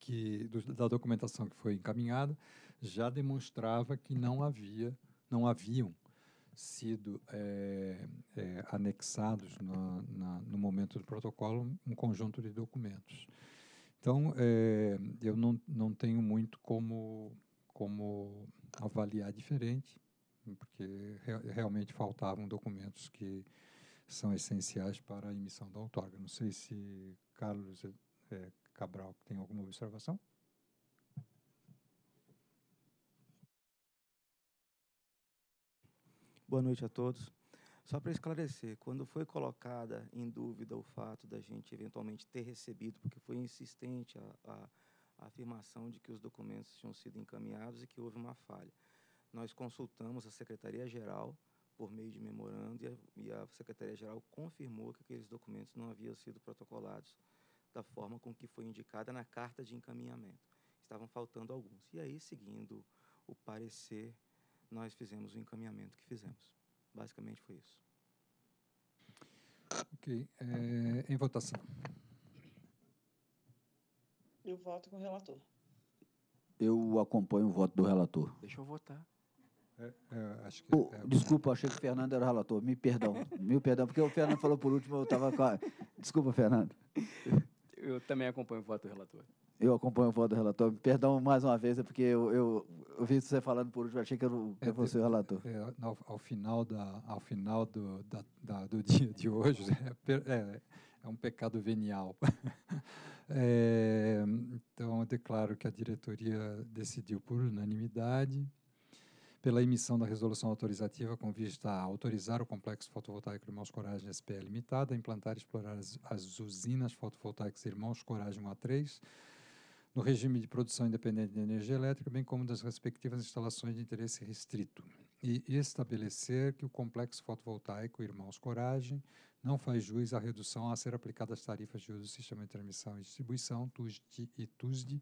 que, do, da documentação que foi encaminhada já demonstrava que não havia não haviam sido é, é, anexados na, na, no momento do protocolo um conjunto de documentos. Então, é, eu não, não tenho muito como, como avaliar diferente, porque re, realmente faltavam documentos que são essenciais para a emissão da outorga. Não sei se Carlos Cabral tem alguma observação. Boa noite a todos. Só para esclarecer, quando foi colocada em dúvida o fato da gente eventualmente ter recebido, porque foi insistente a, a, a afirmação de que os documentos tinham sido encaminhados e que houve uma falha, nós consultamos a Secretaria-Geral por meio de memorando e a, a Secretaria-Geral confirmou que aqueles documentos não haviam sido protocolados da forma com que foi indicada na carta de encaminhamento. Estavam faltando alguns. E aí, seguindo o parecer nós fizemos o encaminhamento que fizemos. Basicamente foi isso. Ok. É, em votação. Eu voto com o relator. Eu acompanho o voto do relator. Deixa eu votar. É, é, que, é, desculpa, achei que o Fernando era o relator. Me perdão, *laughs* mil perdão, porque o Fernando falou por último, eu estava com a... Desculpa, Fernando. Eu também acompanho o voto do relator. Eu acompanho o voto do relator. Perdão mais uma vez, é porque eu, eu, eu vi você falando por último, achei que era é, você o é, relator. É, é, ao, ao, final, da, ao final do, da, da, do dia de hoje, *laughs* é, é, é um pecado venial. *laughs* É, então, eu declaro que a diretoria decidiu por unanimidade pela emissão da resolução autorizativa com vista a autorizar o complexo fotovoltaico Irmãos Coragem SPE Limitada a implantar e explorar as, as usinas fotovoltaicas Irmãos Coragem 1 a 3 no regime de produção independente de energia elétrica, bem como das respectivas instalações de interesse restrito, e estabelecer que o complexo fotovoltaico Irmãos Coragem não faz jus à redução a ser aplicada às tarifas de uso do sistema de transmissão e distribuição, TUSD e TUSD.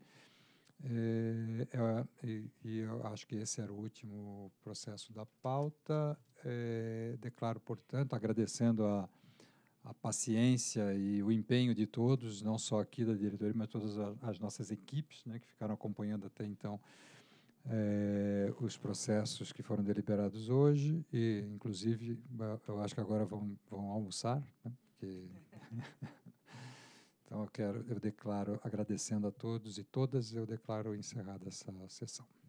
É, é, e, e, eu acho que esse era o último processo da pauta. É, declaro, portanto, agradecendo a a paciência e o empenho de todos, não só aqui da diretoria, mas todas as nossas equipes, né, que ficaram acompanhando até então é, os processos que foram deliberados hoje e, inclusive, eu acho que agora vão, vão almoçar, né, porque... *laughs* então eu quero, eu declaro agradecendo a todos e todas, eu declaro encerrada essa sessão.